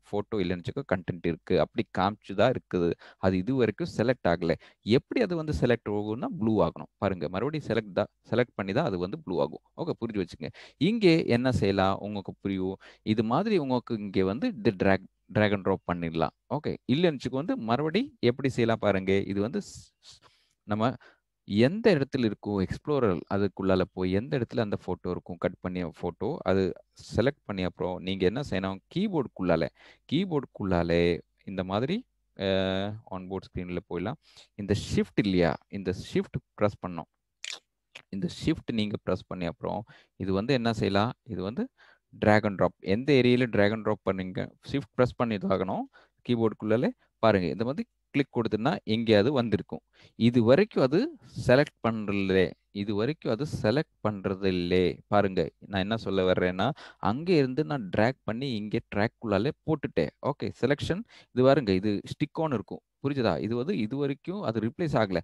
ஃபோட்டோ இல்லைன்னு கண்டென்ட் இருக்குது அப்படி காமிச்சு தான் இருக்குது அது இது வரைக்கும் செலக்ட் ஆகலை எப்படி அது வந்து செலக்ட் ஆகும்னா ப்ளூ ஆகணும் பாருங்கள் மறுபடியும் செலக்ட் தான் செலக்ட் பண்ணி தான் அது வந்து ப்ளூ ஆகும் ஓகே புரிஞ்சு வச்சுங்க இங்கே என்ன செய்யலாம் உங்களுக்கு புரியும் இது மாதிரி உங்களுக்கு இங்கே வந்து இந்த ட்ராக் ட்ராக் அண்ட் ட்ராப் பண்ணிடலாம் ஓகே இல்லைன்னு வந்து மறுபடி எப்படி செய்யலாம் பாருங்க இது வந்து நம்ம எந்த இடத்துல இருக்கும் எக்ஸ்ப்ளோரர் அதுக்குள்ளால போய் எந்த இடத்துல அந்த ஃபோட்டோ இருக்கும் கட் பண்ணிய ஃபோட்டோ அது செலக்ட் பண்ணிய அப்புறம் நீங்கள் என்ன செய்யணும் கீபோர்டுக்குள்ளால கீபோர்டுக்குள்ளாலே இந்த மாதிரி ஆன்போர்ட் ஸ்க்ரீனில் போயிடலாம் இந்த ஷிஃப்ட் இல்லையா இந்த ஷிஃப்ட் ப்ரெஸ் பண்ணோம் இந்த ஷிஃப்ட் நீங்கள் ப்ரெஸ் பண்ணி அப்புறம் இது வந்து என்ன செய்யலாம் இது வந்து ட்ராக் அண்ட் ட்ராப் எந்த ஏரியாவில் ட்ராக் அண்ட் ட்ராப் பண்ணுங்க ஷிஃப்ட் ப்ரெஸ் பண்ணி ஆகணும் கீபோர்டுக்குள்ளே பாருங்கள் இந்த மாதிரி கிளிக் கொடுத்துன்னா எங்கேயாவது வந்திருக்கும் இது வரைக்கும் அது செலக்ட் பண்ணுறதில்லே இது வரைக்கும் அது செலக்ட் பண்ணுறது இல்லே பாருங்க நான் என்ன சொல்ல வர்றேன்னா அங்கே இருந்து நான் ட்ராக் பண்ணி இங்கே ட்ராக்குள்ளாலே போட்டுட்டேன் ஓகே செலெக்ஷன் இது பாருங்க இது ஸ்டிக் ஆன் இருக்கும் புரிஞ்சுதா இது வந்து இது வரைக்கும் அது ரிப்ளேஸ் ஆகலை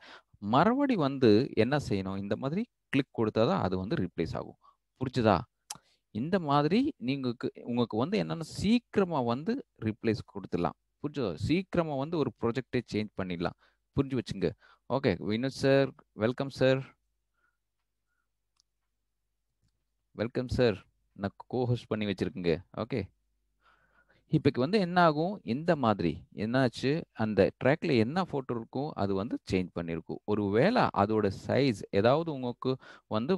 மறுபடி வந்து என்ன செய்யணும் இந்த மாதிரி கிளிக் கொடுத்தா தான் அது வந்து ரிப்ளேஸ் ஆகும் புரிஞ்சுதா இந்த மாதிரி நீங்களுக்கு உங்களுக்கு வந்து என்னென்ன சீக்கிரமாக வந்து ரிப்ளேஸ் கொடுத்துடலாம் புரிஞ்சு சீக்கிரமாக வந்து ஒரு ப்ரொஜெக்டே சேஞ்ச் பண்ணிடலாம் புரிஞ்சு வச்சுங்க okay Vinod sir welcome sir welcome sir நான் கோஹோஸ்ட் பண்ணி வச்சுருக்குங்க ஓகே இப்போக்கு வந்து என்ன ஆகும் இந்த மாதிரி என்னாச்சு அந்த ட்ராக்ல என்ன ஃபோட்டோ இருக்கும் அது வந்து சேஞ்ச் பண்ணியிருக்கும் ஒரு வேளை அதோட சைஸ் ஏதாவது உங்களுக்கு வந்து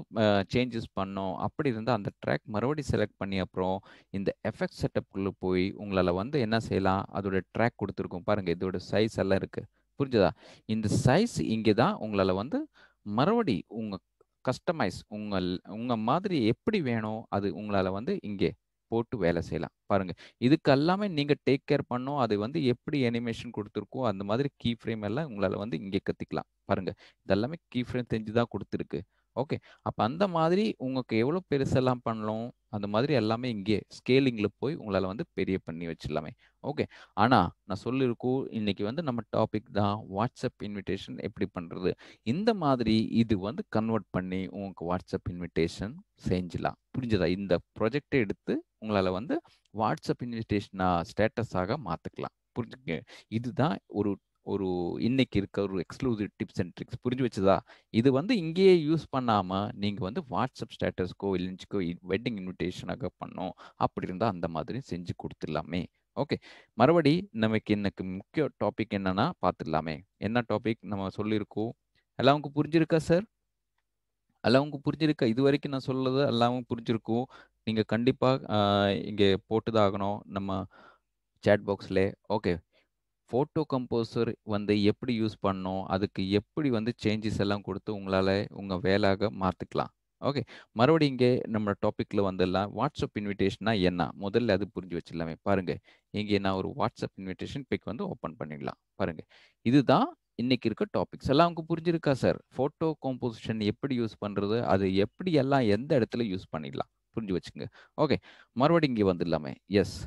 சேஞ்சஸ் பண்ணோம் அப்படி இருந்தால் அந்த ட்ராக் மறுபடியும் செலக்ட் பண்ணி அப்புறம் இந்த எஃபெக்ட் செட்டப்புக்குள்ளே போய் உங்களால் வந்து என்ன செய்யலாம் அதோட ட்ராக் கொடுத்துருக்கோம் பாருங்கள் இதோட சைஸ் எல்லாம் இருக்குது புரிஞ்சதா இந்த சைஸ் இங்கே தான் உங்களால் வந்து மறுபடி உங்கள் கஸ்டமைஸ் உங்கள் உங்கள் மாதிரி எப்படி வேணும் அது உங்களால் வந்து இங்கே போட்டு வேலை செய்யலாம் பாருங்க இதுக்கு எல்லாமே நீங்க டேக் கேர் பண்ணோம் அது வந்து எப்படி அனிமேஷன் கொடுத்துருக்கோ அந்த மாதிரி கீ ஃப்ரேம் எல்லாம் உங்களால வந்து இங்கே கத்திக்கலாம் பாருங்க இதெல்லாமே கீ ஃப்ரேம் தெரிஞ்சு தான் கொடுத்துருக்கு ஓகே அப்போ அந்த மாதிரி உங்களுக்கு எவ்வளோ பெருசெல்லாம் பண்ணலாம் அந்த மாதிரி எல்லாமே இங்கே ஸ்கேலிங்கில் போய் உங்களால் வந்து பெரிய பண்ணி வச்சிடலாமே ஓகே ஆனால் நான் சொல்லியிருக்கோம் இன்னைக்கு வந்து நம்ம டாபிக் தான் வாட்ஸ்அப் இன்விடேஷன் எப்படி பண்ணுறது இந்த மாதிரி இது வந்து கன்வெர்ட் பண்ணி உங்களுக்கு வாட்ஸ்அப் இன்விடேஷன் செஞ்சிடலாம் புரிஞ்சதா இந்த ப்ரொஜெக்டை எடுத்து உங்களால் வந்து வாட்ஸ்அப் இன்விடேஷனாக ஸ்டேட்டஸாக மாற்றிக்கலாம் புரிஞ்சுக்க இதுதான் ஒரு ஒரு இன்னைக்கு இருக்க ஒரு எக்ஸ்க்ளூசிவ் டிப்ஸ் அண்ட் ட்ரிக்ஸ் புரிஞ்சு வச்சுதா இது வந்து இங்கேயே யூஸ் பண்ணாமல் நீங்கள் வந்து வாட்ஸ்அப் ஸ்டேட்டஸ்க்கோ இல்லைஞ்சிக்கோ வெட்டிங் இன்விடேஷனாக பண்ணோம் அப்படி இருந்தால் அந்த மாதிரி செஞ்சு கொடுத்துடலாமே ஓகே மறுபடி நமக்கு எனக்கு முக்கிய டாபிக் என்னன்னா பார்த்துடலாமே என்ன டாபிக் நம்ம சொல்லியிருக்கோம் உங்களுக்கு புரிஞ்சிருக்கா சார் எல்லாம் உங்களுக்கு புரிஞ்சிருக்கா இது வரைக்கும் நான் சொல்லது எல்லாமும் புரிஞ்சிருக்கும் நீங்கள் கண்டிப்பாக இங்கே போட்டுதாகணும் நம்ம சேட் பாக்ஸில் ஓகே ஃபோட்டோ கம்போசர் வந்து எப்படி யூஸ் பண்ணணும் அதுக்கு எப்படி வந்து சேஞ்சஸ் எல்லாம் கொடுத்து உங்களால் உங்கள் வேலாக மாற்றிக்கலாம் ஓகே மறுபடியும் இங்கே நம்ம டாப்பிக்கில் வந்துடலாம் வாட்ஸ்அப் இன்விடேஷன்னா என்ன முதல்ல அது புரிஞ்சு வச்சிடலாமே பாருங்கள் இங்கே நான் ஒரு வாட்ஸ்அப் இன்விடேஷன் பிக் வந்து ஓப்பன் பண்ணிடலாம் பாருங்கள் இதுதான் இன்னைக்கு இருக்க டாபிக்ஸ் எல்லாம் அவங்க புரிஞ்சிருக்கா சார் ஃபோட்டோ கம்போசிஷன் எப்படி யூஸ் பண்ணுறது அது எப்படி எல்லாம் எந்த இடத்துல யூஸ் பண்ணிடலாம் புரிஞ்சு வச்சுங்க ஓகே மறுபடியும் இங்கே வந்துடலாமே எஸ்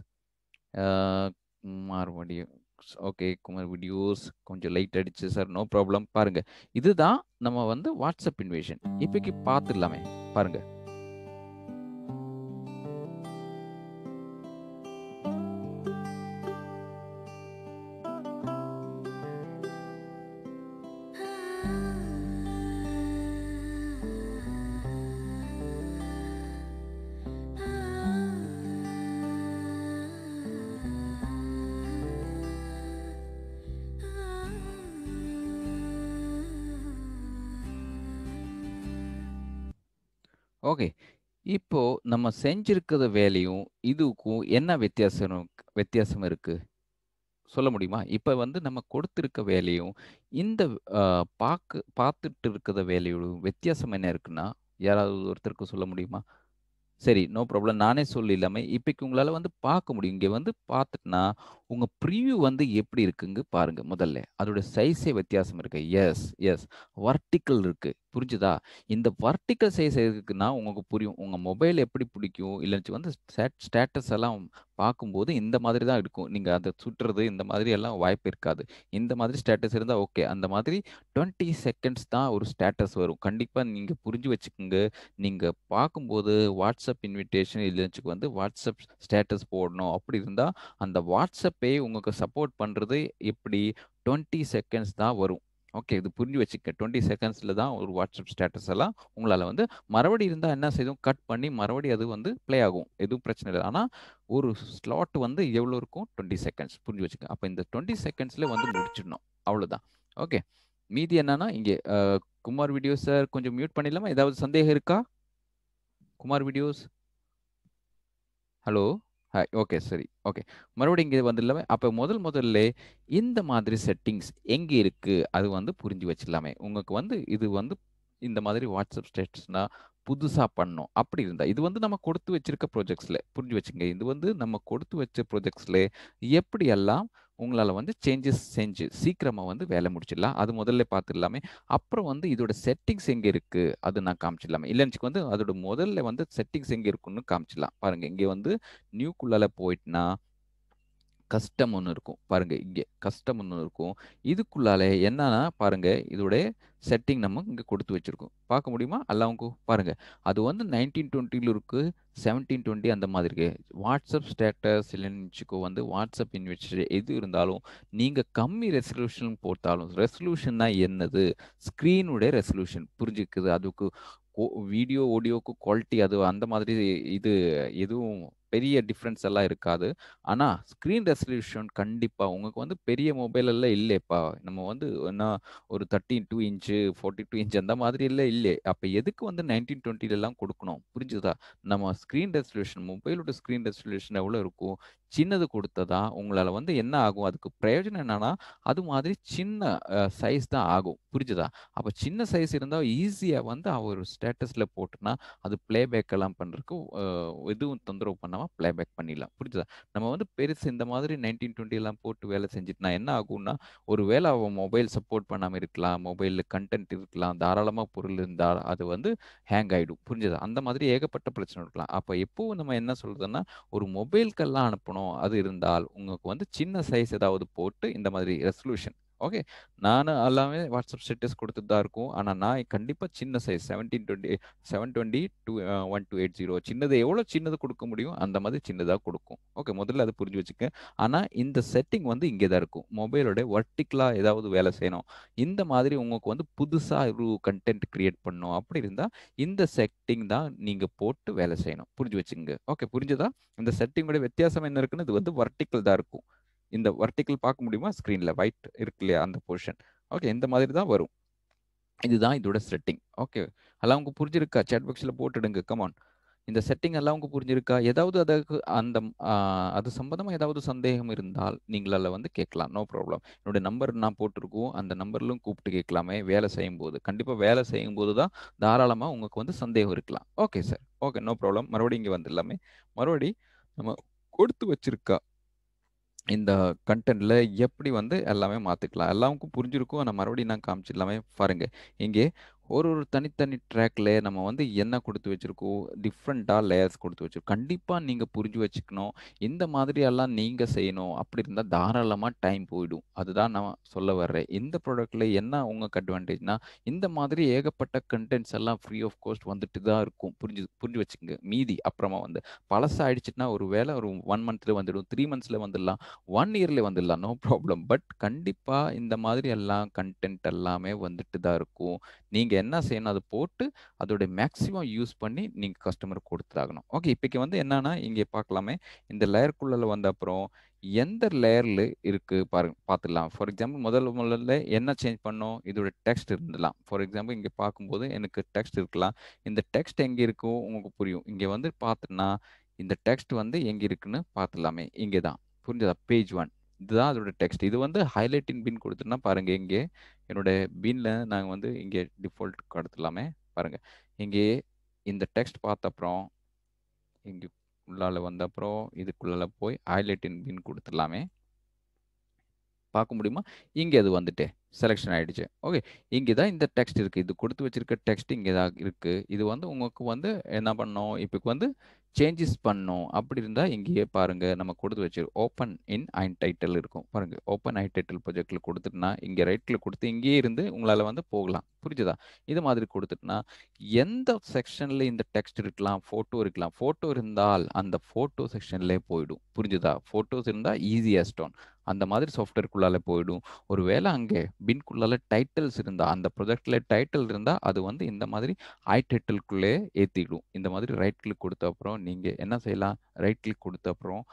மறுபடியும் ஓகே குமார் வீடியோஸ் கொஞ்சம் லைட் அடிச்சு சார் நோ ப்ராப்ளம் பாருங்க இதுதான் நம்ம வந்து வாட்ஸ்அப் இன்வேஷன் இப்போக்கி பார்த்துடலாமே பாருங்கள் ஓகே இப்போ நம்ம செஞ்சிருக்கிற வேலையும் இதுக்கும் என்ன வித்தியாசம் வித்தியாசம் இருக்கு சொல்ல முடியுமா இப்போ வந்து நம்ம கொடுத்துருக்க வேலையும் இந்த பார்க்க பார்த்துட்டு இருக்கிற வேலையோட வித்தியாசம் என்ன இருக்குன்னா யாராவது ஒருத்தருக்கு சொல்ல முடியுமா சரி நோ ப்ராப்ளம் நானே சொல்ல இல்லாமல் இப்போக்கு உங்களால் வந்து பார்க்க முடியும் இங்கே வந்து பார்த்துட்டுனா உங்கள் ப்ரிவ்யூ வந்து எப்படி இருக்குங்க பாருங்கள் முதல்ல அதோட சைஸே வித்தியாசம் இருக்குது எஸ் எஸ் வர்டிக்கல் இருக்குது புரிஞ்சுதா இந்த வர்டிக்கல் சைஸ் இருக்குன்னா உங்களுக்கு புரியும் உங்கள் மொபைல் எப்படி பிடிக்கும் இல்லை வந்து ஸ்டேட்டஸ் எல்லாம் பார்க்கும்போது இந்த மாதிரி தான் இருக்கும் நீங்கள் அதை சுற்றுறது இந்த மாதிரி எல்லாம் வாய்ப்பு இருக்காது இந்த மாதிரி ஸ்டேட்டஸ் இருந்தால் ஓகே அந்த மாதிரி டுவெண்ட்டி செகண்ட்ஸ் தான் ஒரு ஸ்டேட்டஸ் வரும் கண்டிப்பாக நீங்கள் புரிஞ்சு வச்சுக்கோங்க நீங்கள் பார்க்கும்போது வாட்ஸ்அப் இன்விடேஷன் இல்லைச்சுக்கு வந்து வாட்ஸ்அப் ஸ்டேட்டஸ் போடணும் அப்படி இருந்தால் அந்த வாட்ஸ்அப் பே உங்களுக்கு சப்போர்ட் பண்ணுறது எப்படி டுவெண்ட்டி செகண்ட்ஸ் தான் வரும் ஓகே இது புரிஞ்சு வச்சுக்க டுவெண்ட்டி செகண்ட்ஸில் தான் ஒரு வாட்ஸ்அப் ஸ்டேட்டஸ் எல்லாம் உங்களால் வந்து மறுபடி இருந்தால் என்ன செய்யும் கட் பண்ணி மறுபடி அது வந்து ப்ளே ஆகும் எதுவும் பிரச்சனை இல்லை ஆனால் ஒரு ஸ்லாட் வந்து எவ்வளோ இருக்கும் டுவெண்ட்டி செகண்ட்ஸ் புரிஞ்சு வச்சுக்க அப்போ இந்த டுவெண்ட்டி செகண்ட்ஸில் வந்து முடிச்சிடணும் அவ்வளோதான் ஓகே மீதி என்னன்னா இங்கே குமார் வீடியோ சார் கொஞ்சம் மியூட் பண்ணிடலாமா ஏதாவது சந்தேகம் இருக்கா Kumar videos hello hi okay சரி ஓகே மறுபடியும் இங்கே வந்துடலாமே அப்போ முதல் முதல்ல இந்த மாதிரி செட்டிங்ஸ் எங்கே இருக்குது அது வந்து புரிஞ்சு வச்சிடலாமே உங்களுக்கு வந்து இது வந்து இந்த மாதிரி வாட்ஸ்அப் ஸ்டேட்டஸ்னா புதுசாக பண்ணோம் அப்படி இருந்தால் இது வந்து நம்ம கொடுத்து வச்சிருக்க ப்ரொஜெக்ட்ஸில் புரிஞ்சு வச்சுங்க இது வந்து நம்ம கொடுத்து வச்ச ப்ராஜெக்ட்ஸில் எப்படியெல்லாம் உங்களால் வந்து சேஞ்சஸ் செஞ்சு சீக்கிரமாக வந்து வேலை முடிச்சிடலாம் அது முதல்ல பார்த்துடலாமே அப்புறம் வந்து இதோட செட்டிங்ஸ் எங்கே இருக்குது அது நான் காமிச்சிடலாமே இல்லைன்னு வந்து அதோட முதல்ல வந்து செட்டிங்ஸ் எங்கே இருக்குன்னு காமிச்சிடலாம் பாருங்கள் இங்கே வந்து நியூக்குள்ளால் போயிட்டுனா கஸ்டம் ஒன்று இருக்கும் பாருங்க இங்கே கஸ்டம் ஒன்று இருக்கும் இதுக்குள்ளால என்னன்னா பாருங்க இதோடைய செட்டிங் நம்ம இங்கே கொடுத்து வச்சிருக்கோம் பார்க்க முடியுமா எல்லாவுக்கும் பாருங்க அது வந்து நைன்டீன் டுவெண்ட்டியில் இருக்கு செவன்டீன் டுவெண்ட்டி அந்த மாதிரி இருக்கு வாட்ஸ்அப் ஸ்டேட்டஸ் இல்லைன்னுச்சுக்கோ வந்து வாட்ஸ்அப் இன்வெஸ்ட் எது இருந்தாலும் நீங்கள் கம்மி ரெசல்யூஷன் போட்டாலும் ரெசல்யூஷன்னா என்னது ஸ்க்ரீனுடைய ரெசல்யூஷன் புரிஞ்சுக்குது அதுக்கு வீடியோ ஆடியோக்கு குவாலிட்டி அது அந்த மாதிரி இது எதுவும் பெரிய டிஃப்ரென்ஸ் எல்லாம் இருக்காது ஆனால் ஸ்க்ரீன் ரெசல்யூஷன் கண்டிப்பாக உங்களுக்கு வந்து பெரிய மொபைலெல்லாம் இல்லைப்பா நம்ம வந்து என்ன ஒரு thirteen two inch forty two inch அந்த மாதிரி எல்லாம் இல்லை அப்போ எதுக்கு வந்து நைன்டீன் டுவெண்ட்டிலலாம் கொடுக்கணும் புரிஞ்சுதா நம்ம ஸ்க்ரீன் ரெசல்யூஷன் மொபைலோட ஸ்க்ரீன் ரெசல்யூஷன் எவ்வளோ இருக்கும் சின்னது கொடுத்ததா உங்களால் வந்து என்ன ஆகும் அதுக்கு பிரயோஜனம் என்னன்னா அது மாதிரி சின்ன சைஸ் தான் ஆகும் புரிஞ்சுதா அப்போ சின்ன சைஸ் இருந்தால் ஈஸியாக வந்து அவர் ஸ்டேட்டஸில் போட்டுனா அது பிளேபேக் எல்லாம் பண்ணுறதுக்கு எதுவும் தொந்தரவு பண்ண நம்ம பிளேபேக் பண்ணிடலாம் புரிஞ்சுதா நம்ம வந்து பெருசு இந்த மாதிரி நைன்டீன் டுவெண்ட்டிலாம் போட்டு வேலை செஞ்சுட்டுனா என்ன ஆகும்னா ஒரு வேலை அவன் மொபைல் சப்போர்ட் பண்ணாமல் இருக்கலாம் மொபைலில் கண்டென்ட் இருக்கலாம் தாராளமாக பொருள் இருந்தால் அது வந்து ஹேங் ஆகிடும் புரிஞ்சுதா அந்த மாதிரி ஏகப்பட்ட பிரச்சனை இருக்கலாம் அப்போ எப்போவும் நம்ம என்ன சொல்கிறதுன்னா ஒரு மொபைல்கெல்லாம் அனுப்பணும் அது இருந்தால் உங்களுக்கு வந்து சின்ன சைஸ் ஏதாவது போட்டு இந்த மாதிரி ரெசல்யூஷன் ஓகே நானும் எல்லாமே வாட்ஸ்அப் ஸ்டேட்டஸ் கொடுத்துட்டு தான் இருக்கும் ஆனால் நான் கண்டிப்பாக சின்ன size seventeen twenty seven twenty two one two eight zero சின்னது எவ்வளோ சின்னது கொடுக்க முடியும் அந்த மாதிரி சின்னதாக கொடுக்கும் ஓகே முதல்ல அதை புரிஞ்சு வச்சுக்க ஆனால் இந்த செட்டிங் வந்து இங்கே தான் இருக்கும் மொபைலோட வர்டிக்கலாக ஏதாவது வேலை செய்யணும் இந்த மாதிரி உங்களுக்கு வந்து புதுசாக ஒரு கண்டென்ட் க்ரியேட் பண்ணணும் அப்படி இருந்தால் இந்த செட்டிங் தான் நீங்கள் போட்டு வேலை செய்யணும் புரிஞ்சு வச்சுங்க ஓகே புரிஞ்சுதா இந்த செட்டிங்கோட வித்தியாசம் என்ன இருக்குன்னு இது வந்து வர்டிக்கல் தான் இருக்கும் இந்த வர்டிக்கல் பார்க்க முடியுமா ஸ்க்ரீனில் ஒயிட் இருக்கு இல்லையா அந்த போர்ஷன் ஓகே இந்த மாதிரி தான் வரும் இதுதான் இதோட செட்டிங் ஓகே அதெல்லாம் உங்களுக்கு புரிஞ்சிருக்கா சேட் பாக்ஸில் போட்டுடுங்க கமான் இந்த செட்டிங் எல்லாம் உங்களுக்கு புரிஞ்சிருக்கா ஏதாவது அதற்கு அந்த அது சம்பந்தமாக ஏதாவது சந்தேகம் இருந்தால் நீங்களால் வந்து கேட்கலாம் நோ ப்ராப்ளம் என்னோட நம்பர் நான் போட்டிருக்கோம் அந்த நம்பர்லும் கூப்பிட்டு கேட்கலாமே வேலை செய்யும் போது கண்டிப்பாக வேலை செய்யும் போது தான் தாராளமாக உங்களுக்கு வந்து சந்தேகம் இருக்கலாம் okay sir okay no problem மறுபடியும் இங்கே வந்துடலாமே மறுபடி நம்ம கொடுத்து வச்சிருக்கா இந்த கண்டென்ட்டில் எப்படி வந்து எல்லாமே மாற்றிக்கலாம் எல்லாவுக்கும் புரிஞ்சிருக்கும் ஆனால் மறுபடியும் நான் காமிச்சிடலாமே பாருங்கள் இங்கே ஒரு ஒரு தனித்தனி ட்ராக்ல நம்ம வந்து என்ன கொடுத்து வச்சிருக்கோம் டிஃப்ரெண்ட்டாக லேயர்ஸ் கொடுத்து வச்சிருக்கோம் கண்டிப்பாக நீங்கள் புரிஞ்சு வச்சுக்கணும் இந்த மாதிரியெல்லாம் நீங்கள் செய்யணும் அப்படி இருந்தால் தாராளமாக டைம் போயிடும் அதுதான் நான் சொல்ல வர்றேன் இந்த ப்ராடக்ட்ல என்ன உங்களுக்கு அட்வான்டேஜ்னா இந்த மாதிரி ஏகப்பட்ட கண்டென்ட்ஸ் எல்லாம் ஃப்ரீ ஆஃப் காஸ்ட் வந்துட்டு தான் இருக்கும் புரிஞ்சு புரிஞ்சு வச்சுக்கோங்க மீதி அப்புறமா வந்து பழசாயிடுச்சுன்னா ஒரு வேலை ஒரு ஒன் மந்த்ல வந்துடும் த்ரீ மந்த்ஸில் வந்துடலாம் ஒன் இயர்ல வந்துடலாம் நோ ப்ராப்ளம் பட் கண்டிப்பாக இந்த மாதிரி எல்லாம் கண்டென்ட் எல்லாமே வந்துட்டு தான் இருக்கும் நீங்கள் என்ன செய்யணும் அது போட்டு அதோடைய மேக்ஸிமம் யூஸ் பண்ணி நீங்கள் கஸ்டமருக்கு கொடுத்துதாகணும் ஓகே இப்போக்கு வந்து என்னன்னா இங்கே பார்க்கலாமே இந்த லேயருக்குள்ள வந்த அப்புறம் எந்த லேயரில் இருக்குது பாரு பார்த்துடலாம் ஃபார் எக்ஸாம்பிள் முதல் முதல்ல என்ன சேஞ்ச் பண்ணோம் இதோட டெக்ஸ்ட் இருந்துடலாம் ஃபார் எக்ஸாம்பிள் இங்கே பார்க்கும்போது எனக்கு டெக்ஸ்ட் இருக்கலாம் இந்த டெக்ஸ்ட் எங்கே இருக்கோ உங்களுக்கு புரியும் இங்கே வந்து பார்த்தோன்னா இந்த டெக்ஸ்ட் வந்து எங்கே இருக்குன்னு பார்த்துடலாமே இங்கே தான் புரிஞ்சதா பேஜ் ஒன் இதுதான் அதோட டெக்ஸ்ட் இது வந்து ஹைலைட்டிங் பின் கொடுத்துனா பாருங்க இங்கே என்னோட பின்ல நாங்கள் வந்து இங்கே டிஃபால்ட் கொடுத்துடலாமே பாருங்க இங்கே இந்த டெக்ஸ்ட் பார்த்த அப்புறம் இங்கே உள்ளால வந்த அப்புறம் இதுக்குள்ளால போய் ஹைலைட்டின் பின் கொடுத்துடலாமே பார்க்க முடியுமா இங்கே அது வந்துட்டு செலெக்ஷன் ஆகிடுச்சு ஓகே இங்கே தான் இந்த டெக்ஸ்ட் இருக்குது இது கொடுத்து வச்சிருக்க டெக்ஸ்ட் இங்கே தான் இருக்குது இது வந்து உங்களுக்கு வந்து என்ன பண்ணோம் இப்போ வந்து சேஞ்சஸ் பண்ணும் அப்படி இருந்தால் இங்கேயே பாருங்கள் நம்ம கொடுத்து வச்சிரு ஓப்பன் இன் ஐன் டைட்டில் இருக்கும் பாருங்கள் ஓப்பன் ஐ டைட்டில் ப்ரொஜெக்டில் கொடுத்துட்டுனா இங்கே ரைட்டில் கொடுத்து இங்கேயே இருந்து உங்களால் வந்து போகலாம் புரிஞ்சுதா இது மாதிரி கொடுத்துட்டுனா எந்த செக்ஷனில் இந்த டெக்ஸ்ட் இருக்கலாம் ஃபோட்டோ இருக்கலாம் ஃபோட்டோ இருந்தால் அந்த ஃபோட்டோ செக்ஷன்லேயே போயிடும் புரிஞ்சுதா ஃபோட்டோஸ் இருந்தால் ஈஸியாக ஸ்டோன் அந்த மாதிரி சாஃப்ட்வேர்க்குள்ளால போயிடும் ஒருவேளை அங்கே பின்குள்ளால டைட்டில்ஸ் இருந்தால் அந்த ப்ரொஜெக்டில் டைட்டில் இருந்தால் அது வந்து இந்த மாதிரி ஐ டைட்டில்குள்ளே ஏற்றிடும் இந்த மாதிரி ரைட் கிளிக் கொடுத்த அப்புறம் நீங்கள் என்ன செய்யலாம் ரைட் கிளிக் கொடுத்த அப்புறம்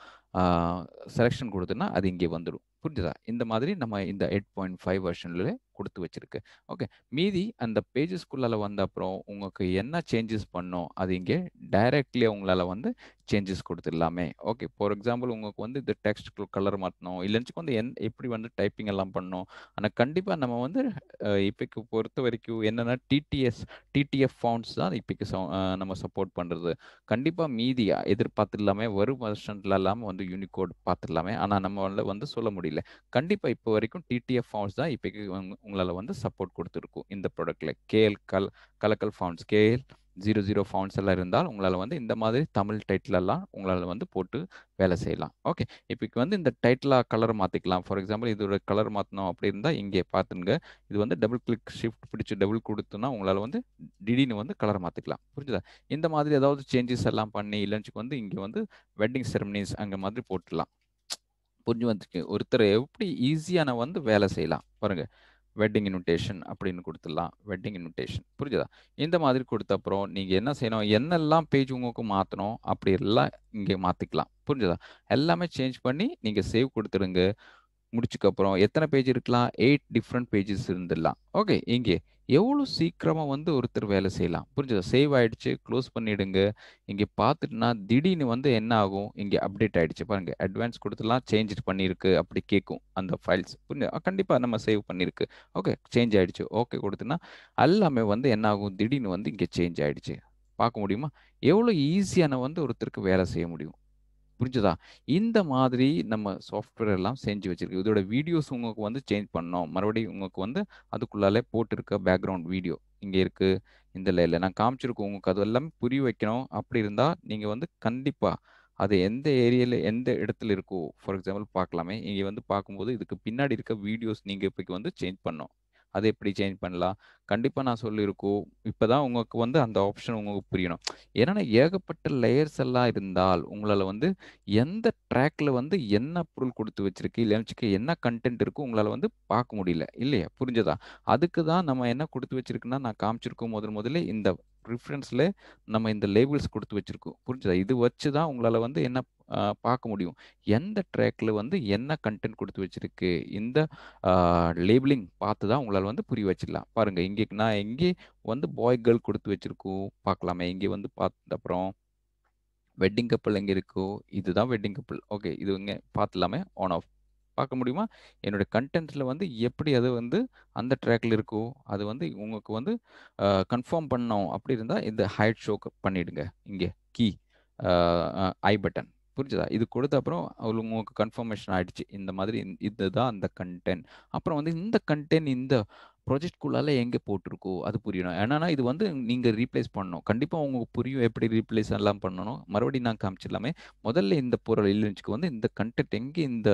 செலெக்ஷன் கொடுத்தோன்னா அது இங்கே வந்துடும் புரிஞ்சுதா இந்த மாதிரி நம்ம இந்த எயிட் பாயிண்ட் ஃபைவ் வெர்ஷன்ல கொடுத்து வச்சிருக்கு ஓகே மீதி அந்த பேஜஸ்குள்ளால் வந்த அப்புறம் உங்களுக்கு என்ன சேஞ்சஸ் பண்ணோம் அது இங்கே டைரக்ட்லி உங்களால் வந்து சேஞ்சஸ் கொடுத்துடலாமே ஓகே ஃபார் எக்ஸாம்பிள் உங்களுக்கு வந்து இந்த டெக்ஸ்ட் கலர் மாற்றணும் இல்லைன்னு வந்து என் எப்படி வந்து டைப்பிங் எல்லாம் பண்ணணும் ஆனால் கண்டிப்பாக நம்ம வந்து இப்போக்கு பொறுத்த வரைக்கும் என்னென்னா டிடிஎஸ் டிடிஎஃப் ஃபவுண்ட்ஸ் தான் இப்போக்கு நம்ம சப்போர்ட் பண்ணுறது கண்டிப்பாக மீதி எதிர்பார்த்துடலாமே வரும் வருஷத்துல இல்லாமல் வந்து யூனிகோட் பார்த்துடலாமே ஆனால் நம்ம வந்து சொல்ல முடியல கண்டிப்பாக இப்போ வரைக்கும் டிடிஎஃப் ஃபவுண்ட்ஸ் தான் இப்போக்கு உங்களால் வந்து சப்போர்ட் கொடுத்துருக்கும் இந்த ப்ராடக்டில் கேஎல் கல் கலக்கல் fonts KL zero zero fonts எல்லாம் இருந்தால் உங்களால் வந்து இந்த மாதிரி தமிழ் டைட்டிலெல்லாம் உங்களால் வந்து போட்டு வேலை செய்யலாம் ஓகே இப்போ வந்து இந்த டைட்டிலாக கலர் மாற்றிக்கலாம் ஃபார் எக்ஸாம்பிள் இதோட கலர் மாற்றணும் அப்படி இருந்தால் இங்கே பார்த்துங்க இது வந்து டபுள் கிளிக் ஷிஃப்ட் பிடிச்சி டபுள் கொடுத்துனா உங்களால் வந்து திடீர்னு வந்து கலர் மாற்றிக்கலாம் புரிஞ்சுதா இந்த மாதிரி ஏதாவது சேஞ்சஸ் எல்லாம் பண்ணி இல்லைன்னு வந்து இங்கே வந்து வெட்டிங் செரமனிஸ் அங்கே மாதிரி போட்டுடலாம் புரிஞ்சு வந்துருக்கு ஒருத்தர் எப்படி ஈஸியான வந்து வேலை செய்யலாம் பாருங்கள் வெட்டிங் இன்விடேஷன் அப்படின்னு கொடுத்துடலாம் வெட்டிங் இன்விடேஷன் புரிஞ்சுதா இந்த மாதிரி கொடுத்த அப்புறம் நீங்கள் என்ன செய்யணும் என்னெல்லாம் பேஜ் உங்களுக்கு மாற்றணும் அப்படி எல்லாம் இங்கே மாற்றிக்கலாம் புரிஞ்சுதா எல்லாமே சேஞ்ச் பண்ணி நீங்கள் சேவ் கொடுத்துருங்க முடிச்சுக்கப்புறம் எத்தனை பேஜ் இருக்கலாம் எயிட் டிஃப்ரெண்ட் பேஜஸ் இருந்துடலாம் ஓகே இங்கே எவ்வளோ சீக்கிரமாக வந்து ஒருத்தர் வேலை செய்யலாம் புரிஞ்சுதா சேவ் ஆகிடுச்சு க்ளோஸ் பண்ணிவிடுங்க இங்கே பார்த்துட்டுனா திடீர்னு வந்து என்ன ஆகும் இங்கே அப்டேட் ஆகிடுச்சு பாருங்கள் அட்வான்ஸ் கொடுத்துலாம் சேஞ்ச் பண்ணியிருக்கு அப்படி கேட்கும் அந்த ஃபைல்ஸ் புரிஞ்சு கண்டிப்பாக நம்ம சேவ் பண்ணியிருக்கு ஓகே சேஞ்ச் ஆகிடுச்சு ஓகே கொடுத்துனா எல்லாமே வந்து என்ன ஆகும் திடீர்னு வந்து இங்கே சேஞ்ச் ஆகிடுச்சு பார்க்க முடியுமா எவ்வளோ ஈஸியான வந்து ஒருத்தருக்கு வேலை செய்ய முடியும் புரிஞ்சுதா இந்த மாதிரி நம்ம சாஃப்ட்வேர் எல்லாம் செஞ்சு வச்சிருக்கு இதோட வீடியோஸ் உங்களுக்கு வந்து சேஞ்ச் பண்ணோம் மறுபடியும் உங்களுக்கு வந்து அதுக்குள்ளாலே போட்டிருக்க பேக்ரவுண்ட் வீடியோ இங்கே இருக்குது இந்த இல்லை நான் காமிச்சிருக்கோம் உங்களுக்கு அது எல்லாமே புரிய வைக்கணும் அப்படி இருந்தால் நீங்கள் வந்து கண்டிப்பாக அது எந்த ஏரியாவில் எந்த இடத்துல இருக்கோ ஃபார் எக்ஸாம்பிள் பார்க்கலாமே இங்கே வந்து பார்க்கும்போது இதுக்கு பின்னாடி இருக்க வீடியோஸ் நீங்கள் இப்போக்கு வந்து சேஞ்ச் பண்ணோம் அதை எப்படி சேஞ்ச் பண்ணலாம் கண்டிப்பாக நான் சொல்லியிருக்கோம் இப்போ தான் உங்களுக்கு வந்து அந்த ஆப்ஷன் உங்களுக்கு புரியணும் ஏன்னா ஏகப்பட்ட லேயர்ஸ் எல்லாம் இருந்தால் உங்களால் வந்து எந்த ட்ராக்ல வந்து என்ன பொருள் கொடுத்து வச்சிருக்கு இல்லைன்னு என்ன கண்டென்ட் இருக்கும் உங்களால் வந்து பார்க்க முடியல இல்லையா புரிஞ்சதா அதுக்கு தான் நம்ம என்ன கொடுத்து வச்சிருக்குன்னா நான் காமிச்சிருக்கோம் முதல் முதல்ல இந்த ப்ரிஃபரன்ஸில் நம்ம இந்த லேபிள்ஸ் கொடுத்து வச்சுருக்கோம் புரிஞ்சுதா இது வச்சு தான் உங்களால் வந்து என்ன பார்க்க முடியும் எந்த ட்ராக்ல வந்து என்ன கண்டென்ட் கொடுத்து வச்சிருக்கு இந்த லேபிளிங் பார்த்து தான் உங்களால் வந்து புரிய வச்சிடலாம் பாருங்க இங்கே நான் எங்கே வந்து பாய் கேர்ள் கொடுத்து வச்சிருக்கோம் பார்க்கலாமே இங்கே வந்து பார்த்த அப்புறம் வெட்டிங் கப்பல் எங்கே இருக்கோ இதுதான் வெட்டிங் கப்பல் ஓகே இது இங்கே பார்த்துலாமே ஆன் ஆஃப் பார்க்க முடியுமா என்னுடைய கண்டென்ட்டில் வந்து எப்படி அது வந்து அந்த ட்ராக்ல இருக்கோ அது வந்து உங்களுக்கு வந்து கன்ஃபார்ம் பண்ணோம் அப்படி இருந்தால் இந்த ஹைட் ஷோக்கு பண்ணிடுங்க இங்கே கீ ஐ பட்டன் புரிஞ்சுதா இது கொடுத்த அப்புறம் அவங்களுக்கு உங்களுக்கு கன்ஃபர்மேஷன் ஆயிடுச்சு இந்த மாதிரி இதுதான் அந்த கண்டென்ட் அப்புறம் வந்து இந்த கண்டென்ட் இந்த ப்ரொஜெக்ட்குள்ளால எங்கே போட்டிருக்கோ அது புரியணும் ஏன்னா இது வந்து நீங்கள் ரீப்ளேஸ் பண்ணணும் கண்டிப்பாக உங்களுக்கு புரியும் எப்படி ரீப்ளேஸ் எல்லாம் பண்ணணும் மறுபடியும் நான் காமிச்சிடலாமே முதல்ல இந்த பொருள் இல்லைன்னு வந்து இந்த கண்டென்ட் எங்கே இந்த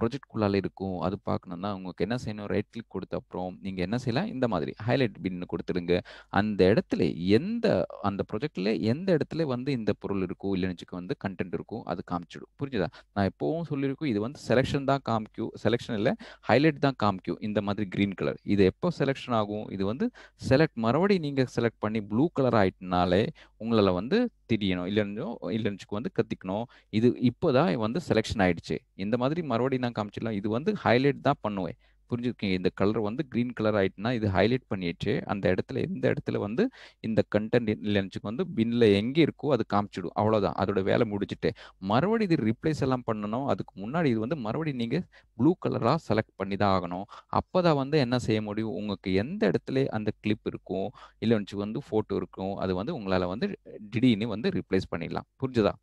ப்ரொஜெக்ட்குள்ளால இருக்கும் அது பார்க்கணும்னா உங்களுக்கு என்ன செய்யணும் ரைட் கிளிக் கொடுத்த அப்புறம் நீங்கள் என்ன செய்யலாம் இந்த மாதிரி ஹைலைட் பின்னு கொடுத்துருங்க அந்த இடத்துல எந்த அந்த ப்ரொஜெக்டில் எந்த இடத்துல வந்து இந்த பொருள் இருக்கும் இல்லைன்னு வந்து கண்டென்ட் இருக்கும் அது காமிச்சிடும் புரிஞ்சுதா நான் எப்போவும் சொல்லியிருக்கோம் இது வந்து செலெக்ஷன் தான் காமிக்கும் செலெக்ஷன் இல்லை ஹைலைட் தான் காமிக்கும் இந்த மாதிரி க்ரீன் கலர் இது எப்போ செலெக்ஷன் ஆகும் இது வந்து செலக்ட் மறுபடியும் நீங்கள் செலக்ட் பண்ணி ப்ளூ கலர் ஆயிட்டனாலே உங்களால் வந்து திடீரணும் இல்லைன்னு இல்லைன்னுக்கு வந்து கத்திக்கணும் இது இப்போதான் வந்து செலெக்ஷன் ஆயிடுச்சு இந்த மாதிரி மறுபடியும் நான் காமிச்சிடலாம் இது வந்து ஹைலைட் தான் பண்ணுவேன் புரிஞ்சுக்கீங்க இந்த கலர் வந்து க்ரீன் கலர் ஆயிட்டுனா இது ஹைலைட் பண்ணிடுச்சு அந்த இடத்துல எந்த இடத்துல வந்து இந்த கண்டென்ட் லென்ஸுக்கு வந்து பின்ல எங்கே இருக்கோ அது காமிச்சிடும் அவ்வளோதான் அதோட வேலை முடிச்சுட்டு மறுபடியும் இது ரிப்ளேஸ் எல்லாம் பண்ணணும் அதுக்கு முன்னாடி இது வந்து மறுபடியும் நீங்கள் ப்ளூ கலராக செலக்ட் பண்ணி தான் ஆகணும் அப்போ தான் வந்து என்ன செய்ய முடியும் உங்களுக்கு எந்த இடத்துல அந்த கிளிப் இருக்கும் இல்லை வந்து ஃபோட்டோ இருக்கும் அது வந்து உங்களால் வந்து திடீர்னு வந்து ரிப்ளேஸ் பண்ணிடலாம் புரிஞ்சுதா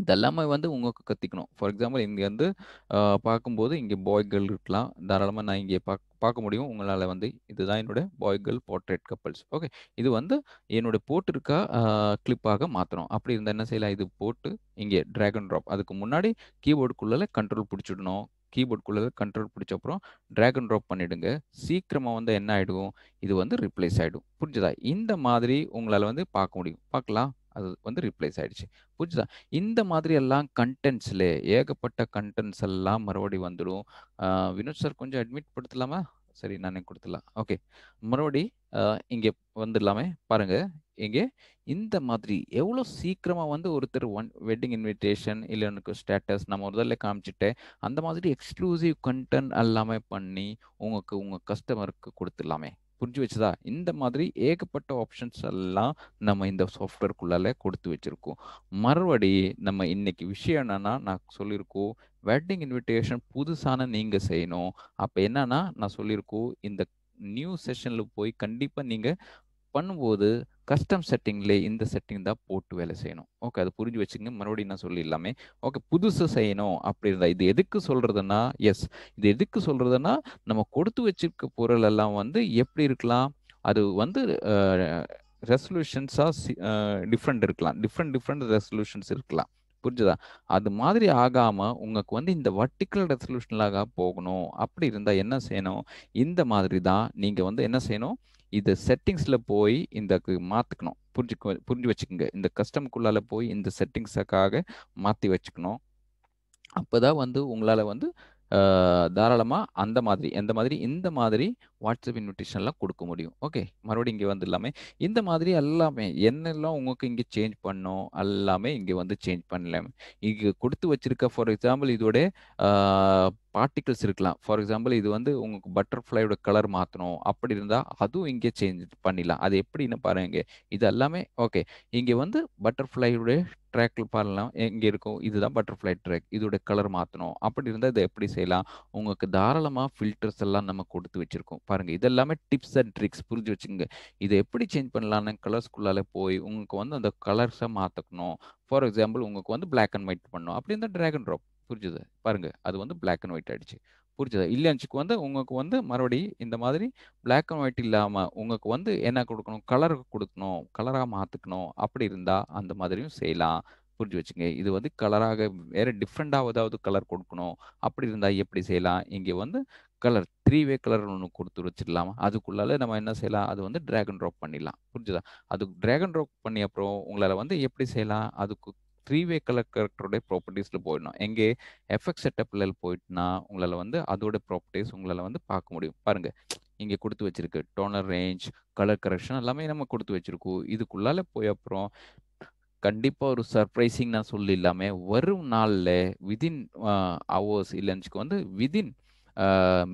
இதெல்லாமே வந்து உங்களுக்கு கத்திக்கணும் ஃபார் எக்ஸாம்பிள் இங்கே வந்து பார்க்கும்போது இங்கே பாய் கேர்ள் இருக்கலாம் தாராளமாக நான் இங்கே பார்க்க பார்க்க முடியும் உங்களால் வந்து இதுதான் என்னோட boy girl portrait couples okay இது வந்து என்னோட இருக்கா கிளிப்பாக மாற்றணும் அப்படி இருந்தால் என்ன செய்யலாம் இது போட்டு இங்கே ட்ராகன் ட்ராப் அதுக்கு முன்னாடி கீபோர்டுக்குள்ளே கண்ட்ரோல் பிடிச்சிடணும் கீபோர்டுக்குள்ளே கண்ட்ரோல் பிடிச்ச அப்புறம் டிராகன் ட்ராப் பண்ணிவிடுங்க சீக்கிரமாக வந்து என்ன ஆகிடும் இது வந்து ரிப்ளேஸ் ஆகிடும் புரிஞ்சுதா இந்த மாதிரி உங்களால் வந்து பார்க்க முடியும் பார்க்கலாம் அது வந்து ரீப்ளேஸ் ஆயிடுச்சு புரிஞ்சுதா இந்த மாதிரி எல்லாம் கண்டென்ட்ஸ்ல ஏகப்பட்ட கண்டென்ட்ஸ் எல்லாம் மறுபடி வந்துடும் வினோத் சார் கொஞ்சம் அட்மிட் படுத்தலாமா சரி நானே கொடுத்துடலாம் ஓகே மறுபடி இங்கே வந்துடலாமே பாருங்க இங்கே இந்த மாதிரி எவ்வளோ சீக்கிரமாக வந்து ஒருத்தர் ஒன் வெட்டிங் இன்விடேஷன் இல்லை எனக்கு ஸ்டேட்டஸ் நம்ம ஒரு தடவை காமிச்சிட்டு அந்த மாதிரி எக்ஸ்க்ளூசிவ் கண்டென்ட் எல்லாமே பண்ணி உங்களுக்கு உங்கள் கஸ்டமருக்கு கொடுத்துடலாமே புரிஞ்சு வச்சுதா இந்த மாதிரி ஏகப்பட்ட ஆப்ஷன்ஸ் எல்லாம் நம்ம இந்த சாஃப்ட்வேர்க்குள்ளால கொடுத்து வச்சுருக்கோம் மறுபடி நம்ம இன்னைக்கு விஷயம் என்னன்னா நான் சொல்லியிருக்கோம் வெட்டிங் இன்விடேஷன் புதுசான நீங்கள் செய்யணும் அப்போ என்னன்னா நான் சொல்லியிருக்கோம் இந்த நியூ செஷனில் போய் கண்டிப்பாக நீங்கள் பண்ணும்போது கஸ்டம் செட்டிங்ல இந்த செட்டிங் தான் போட்டு வேலை செய்யணும் ஓகே அது புரிஞ்சு வச்சுங்க மறுபடியும் நான் சொல்லிடலாமே ஓகே புதுசு செய்யணும் அப்படி இருந்தா இது எதுக்கு சொல்றதுன்னா எஸ் இது எதுக்கு சொல்றதுன்னா நம்ம கொடுத்து வச்சிருக்க பொருள் எல்லாம் வந்து எப்படி இருக்கலாம் அது வந்து ரெசல்யூஷன்ஸாக டிஃப்ரெண்ட் இருக்கலாம் டிஃப்ரெண்ட் டிஃப்ரெண்ட் ரெசல்யூஷன்ஸ் இருக்கலாம் புரிஞ்சுதா அது மாதிரி ஆகாமல் உங்களுக்கு வந்து இந்த வர்டிக்கல் ரெசல்யூஷனாக போகணும் அப்படி இருந்தால் என்ன செய்யணும் இந்த மாதிரி தான் நீங்கள் வந்து என்ன செய்யணும் இது செட்டிங்ஸில் போய் இந்த மாற்றிக்கணும் புரிஞ்சுக்க புரிஞ்சு வச்சுக்கோங்க இந்த கஸ்டமருக்குள்ளால போய் இந்த செட்டிங்ஸுக்காக மாற்றி வச்சுக்கணும் அப்போ தான் வந்து உங்களால் வந்து தாராளமாக அந்த மாதிரி எந்த மாதிரி இந்த மாதிரி வாட்ஸ்அப் இன்விடேஷன்லாம் கொடுக்க முடியும் ஓகே மறுபடியும் இங்கே வந்து எல்லாமே இந்த மாதிரி எல்லாமே என்னெல்லாம் உங்களுக்கு இங்கே சேஞ்ச் பண்ணோம் எல்லாமே இங்கே வந்து சேஞ்ச் பண்ணலாமே இங்கே கொடுத்து வச்சிருக்க ஃபார் எக்ஸாம்பிள் இதோட பார்ட்டிகல்ஸ் இருக்கலாம் ஃபார் எக்ஸாம்பிள் இது வந்து உங்களுக்கு பட்டர்ஃப்ளையோட கலர் மாற்றணும் அப்படி இருந்தால் அதுவும் இங்கே சேஞ்ச் பண்ணிடலாம் அது எப்படின்னு பாருங்க இது எல்லாமே ஓகே இங்கே வந்து பட்டர்ஃப்ளையோட ட்ராக்ல பாருலாம் எங்கே இருக்கும் இதுதான் பட்டர்ஃப்ளை ட்ராக் இதோட கலர் மாற்றணும் அப்படி இருந்தால் இதை எப்படி செய்யலாம் உங்களுக்கு தாராளமாக ஃபில்டர்ஸ் எல்லாம் நம்ம கொடுத்து வச்சுருக்கோம் பாருங்கள் இதெல்லாமே டிப்ஸ் அண்ட் ட்ரிக்ஸ் புரிஞ்சு வச்சுங்க இதை எப்படி சேஞ்ச் பண்ணலான்னு கலர்ஸ்குள்ளால போய் உங்களுக்கு வந்து அந்த கலர்ஸை மாற்றணும் ஃபார் எக்ஸாம்பிள் உங்களுக்கு வந்து பிளாக் அண்ட் ஒயிட் பண்ணணும் அப்படி இருந்தால் ட்ராகன் ட்ராப் புரிஞ்சுது பாருங்கள் அது வந்து பிளாக் அண்ட் ஒயிட் ஆகிடுச்சு புரிஞ்சுது இல்லைன்னு வந்து உங்களுக்கு வந்து மறுபடி இந்த மாதிரி பிளாக் அண்ட் ஒயிட் இல்லாமல் உங்களுக்கு வந்து என்ன கொடுக்கணும் கலர் கொடுக்கணும் கலராக மாற்றுக்கணும் அப்படி இருந்தால் அந்த மாதிரியும் செய்யலாம் புரிஞ்சு வச்சுங்க இது வந்து கலராக வேறு டிஃப்ரெண்ட்டாக ஏதாவது கலர் கொடுக்கணும் அப்படி இருந்தால் எப்படி செய்யலாம் இங்கே வந்து கலர் த்ரீ வே கலர் ஒன்று கொடுத்து வச்சிடலாமா அதுக்குள்ளால நம்ம என்ன செய்யலாம் அது வந்து ட்ராகன் ட்ராப் பண்ணிடலாம் புரிஞ்சுதா அது ட்ராகன் ட்ராப் பண்ணி அப்புறம் உங்களால் வந்து எப்படி செய்யலாம் அதுக்கு த்ரீ வே கலெக்டருடைய ப்ராப்பர்ட்டிஸில் போயிடணும் எங்கே எஃபெக்ட் செட்டப்பில் போயிட்டுனா உங்களால் வந்து அதோட ப்ராப்பர்ட்டிஸ் உங்களால் வந்து பார்க்க முடியும் பாருங்கள் இங்கே கொடுத்து வச்சிருக்கு டோனர் ரேஞ்ச் கலர் கரெக்ஷன் எல்லாமே நம்ம கொடுத்து வச்சிருக்கோம் இதுக்குள்ளால போய் அப்புறம் கண்டிப்பாக ஒரு சர்ப்ரைசிங் நான் சொல்லி இல்லாமல் வரும் நாளில் விதின் ஹவர்ஸ் இல்லைன்னுச்சுக்கு வந்து விதின்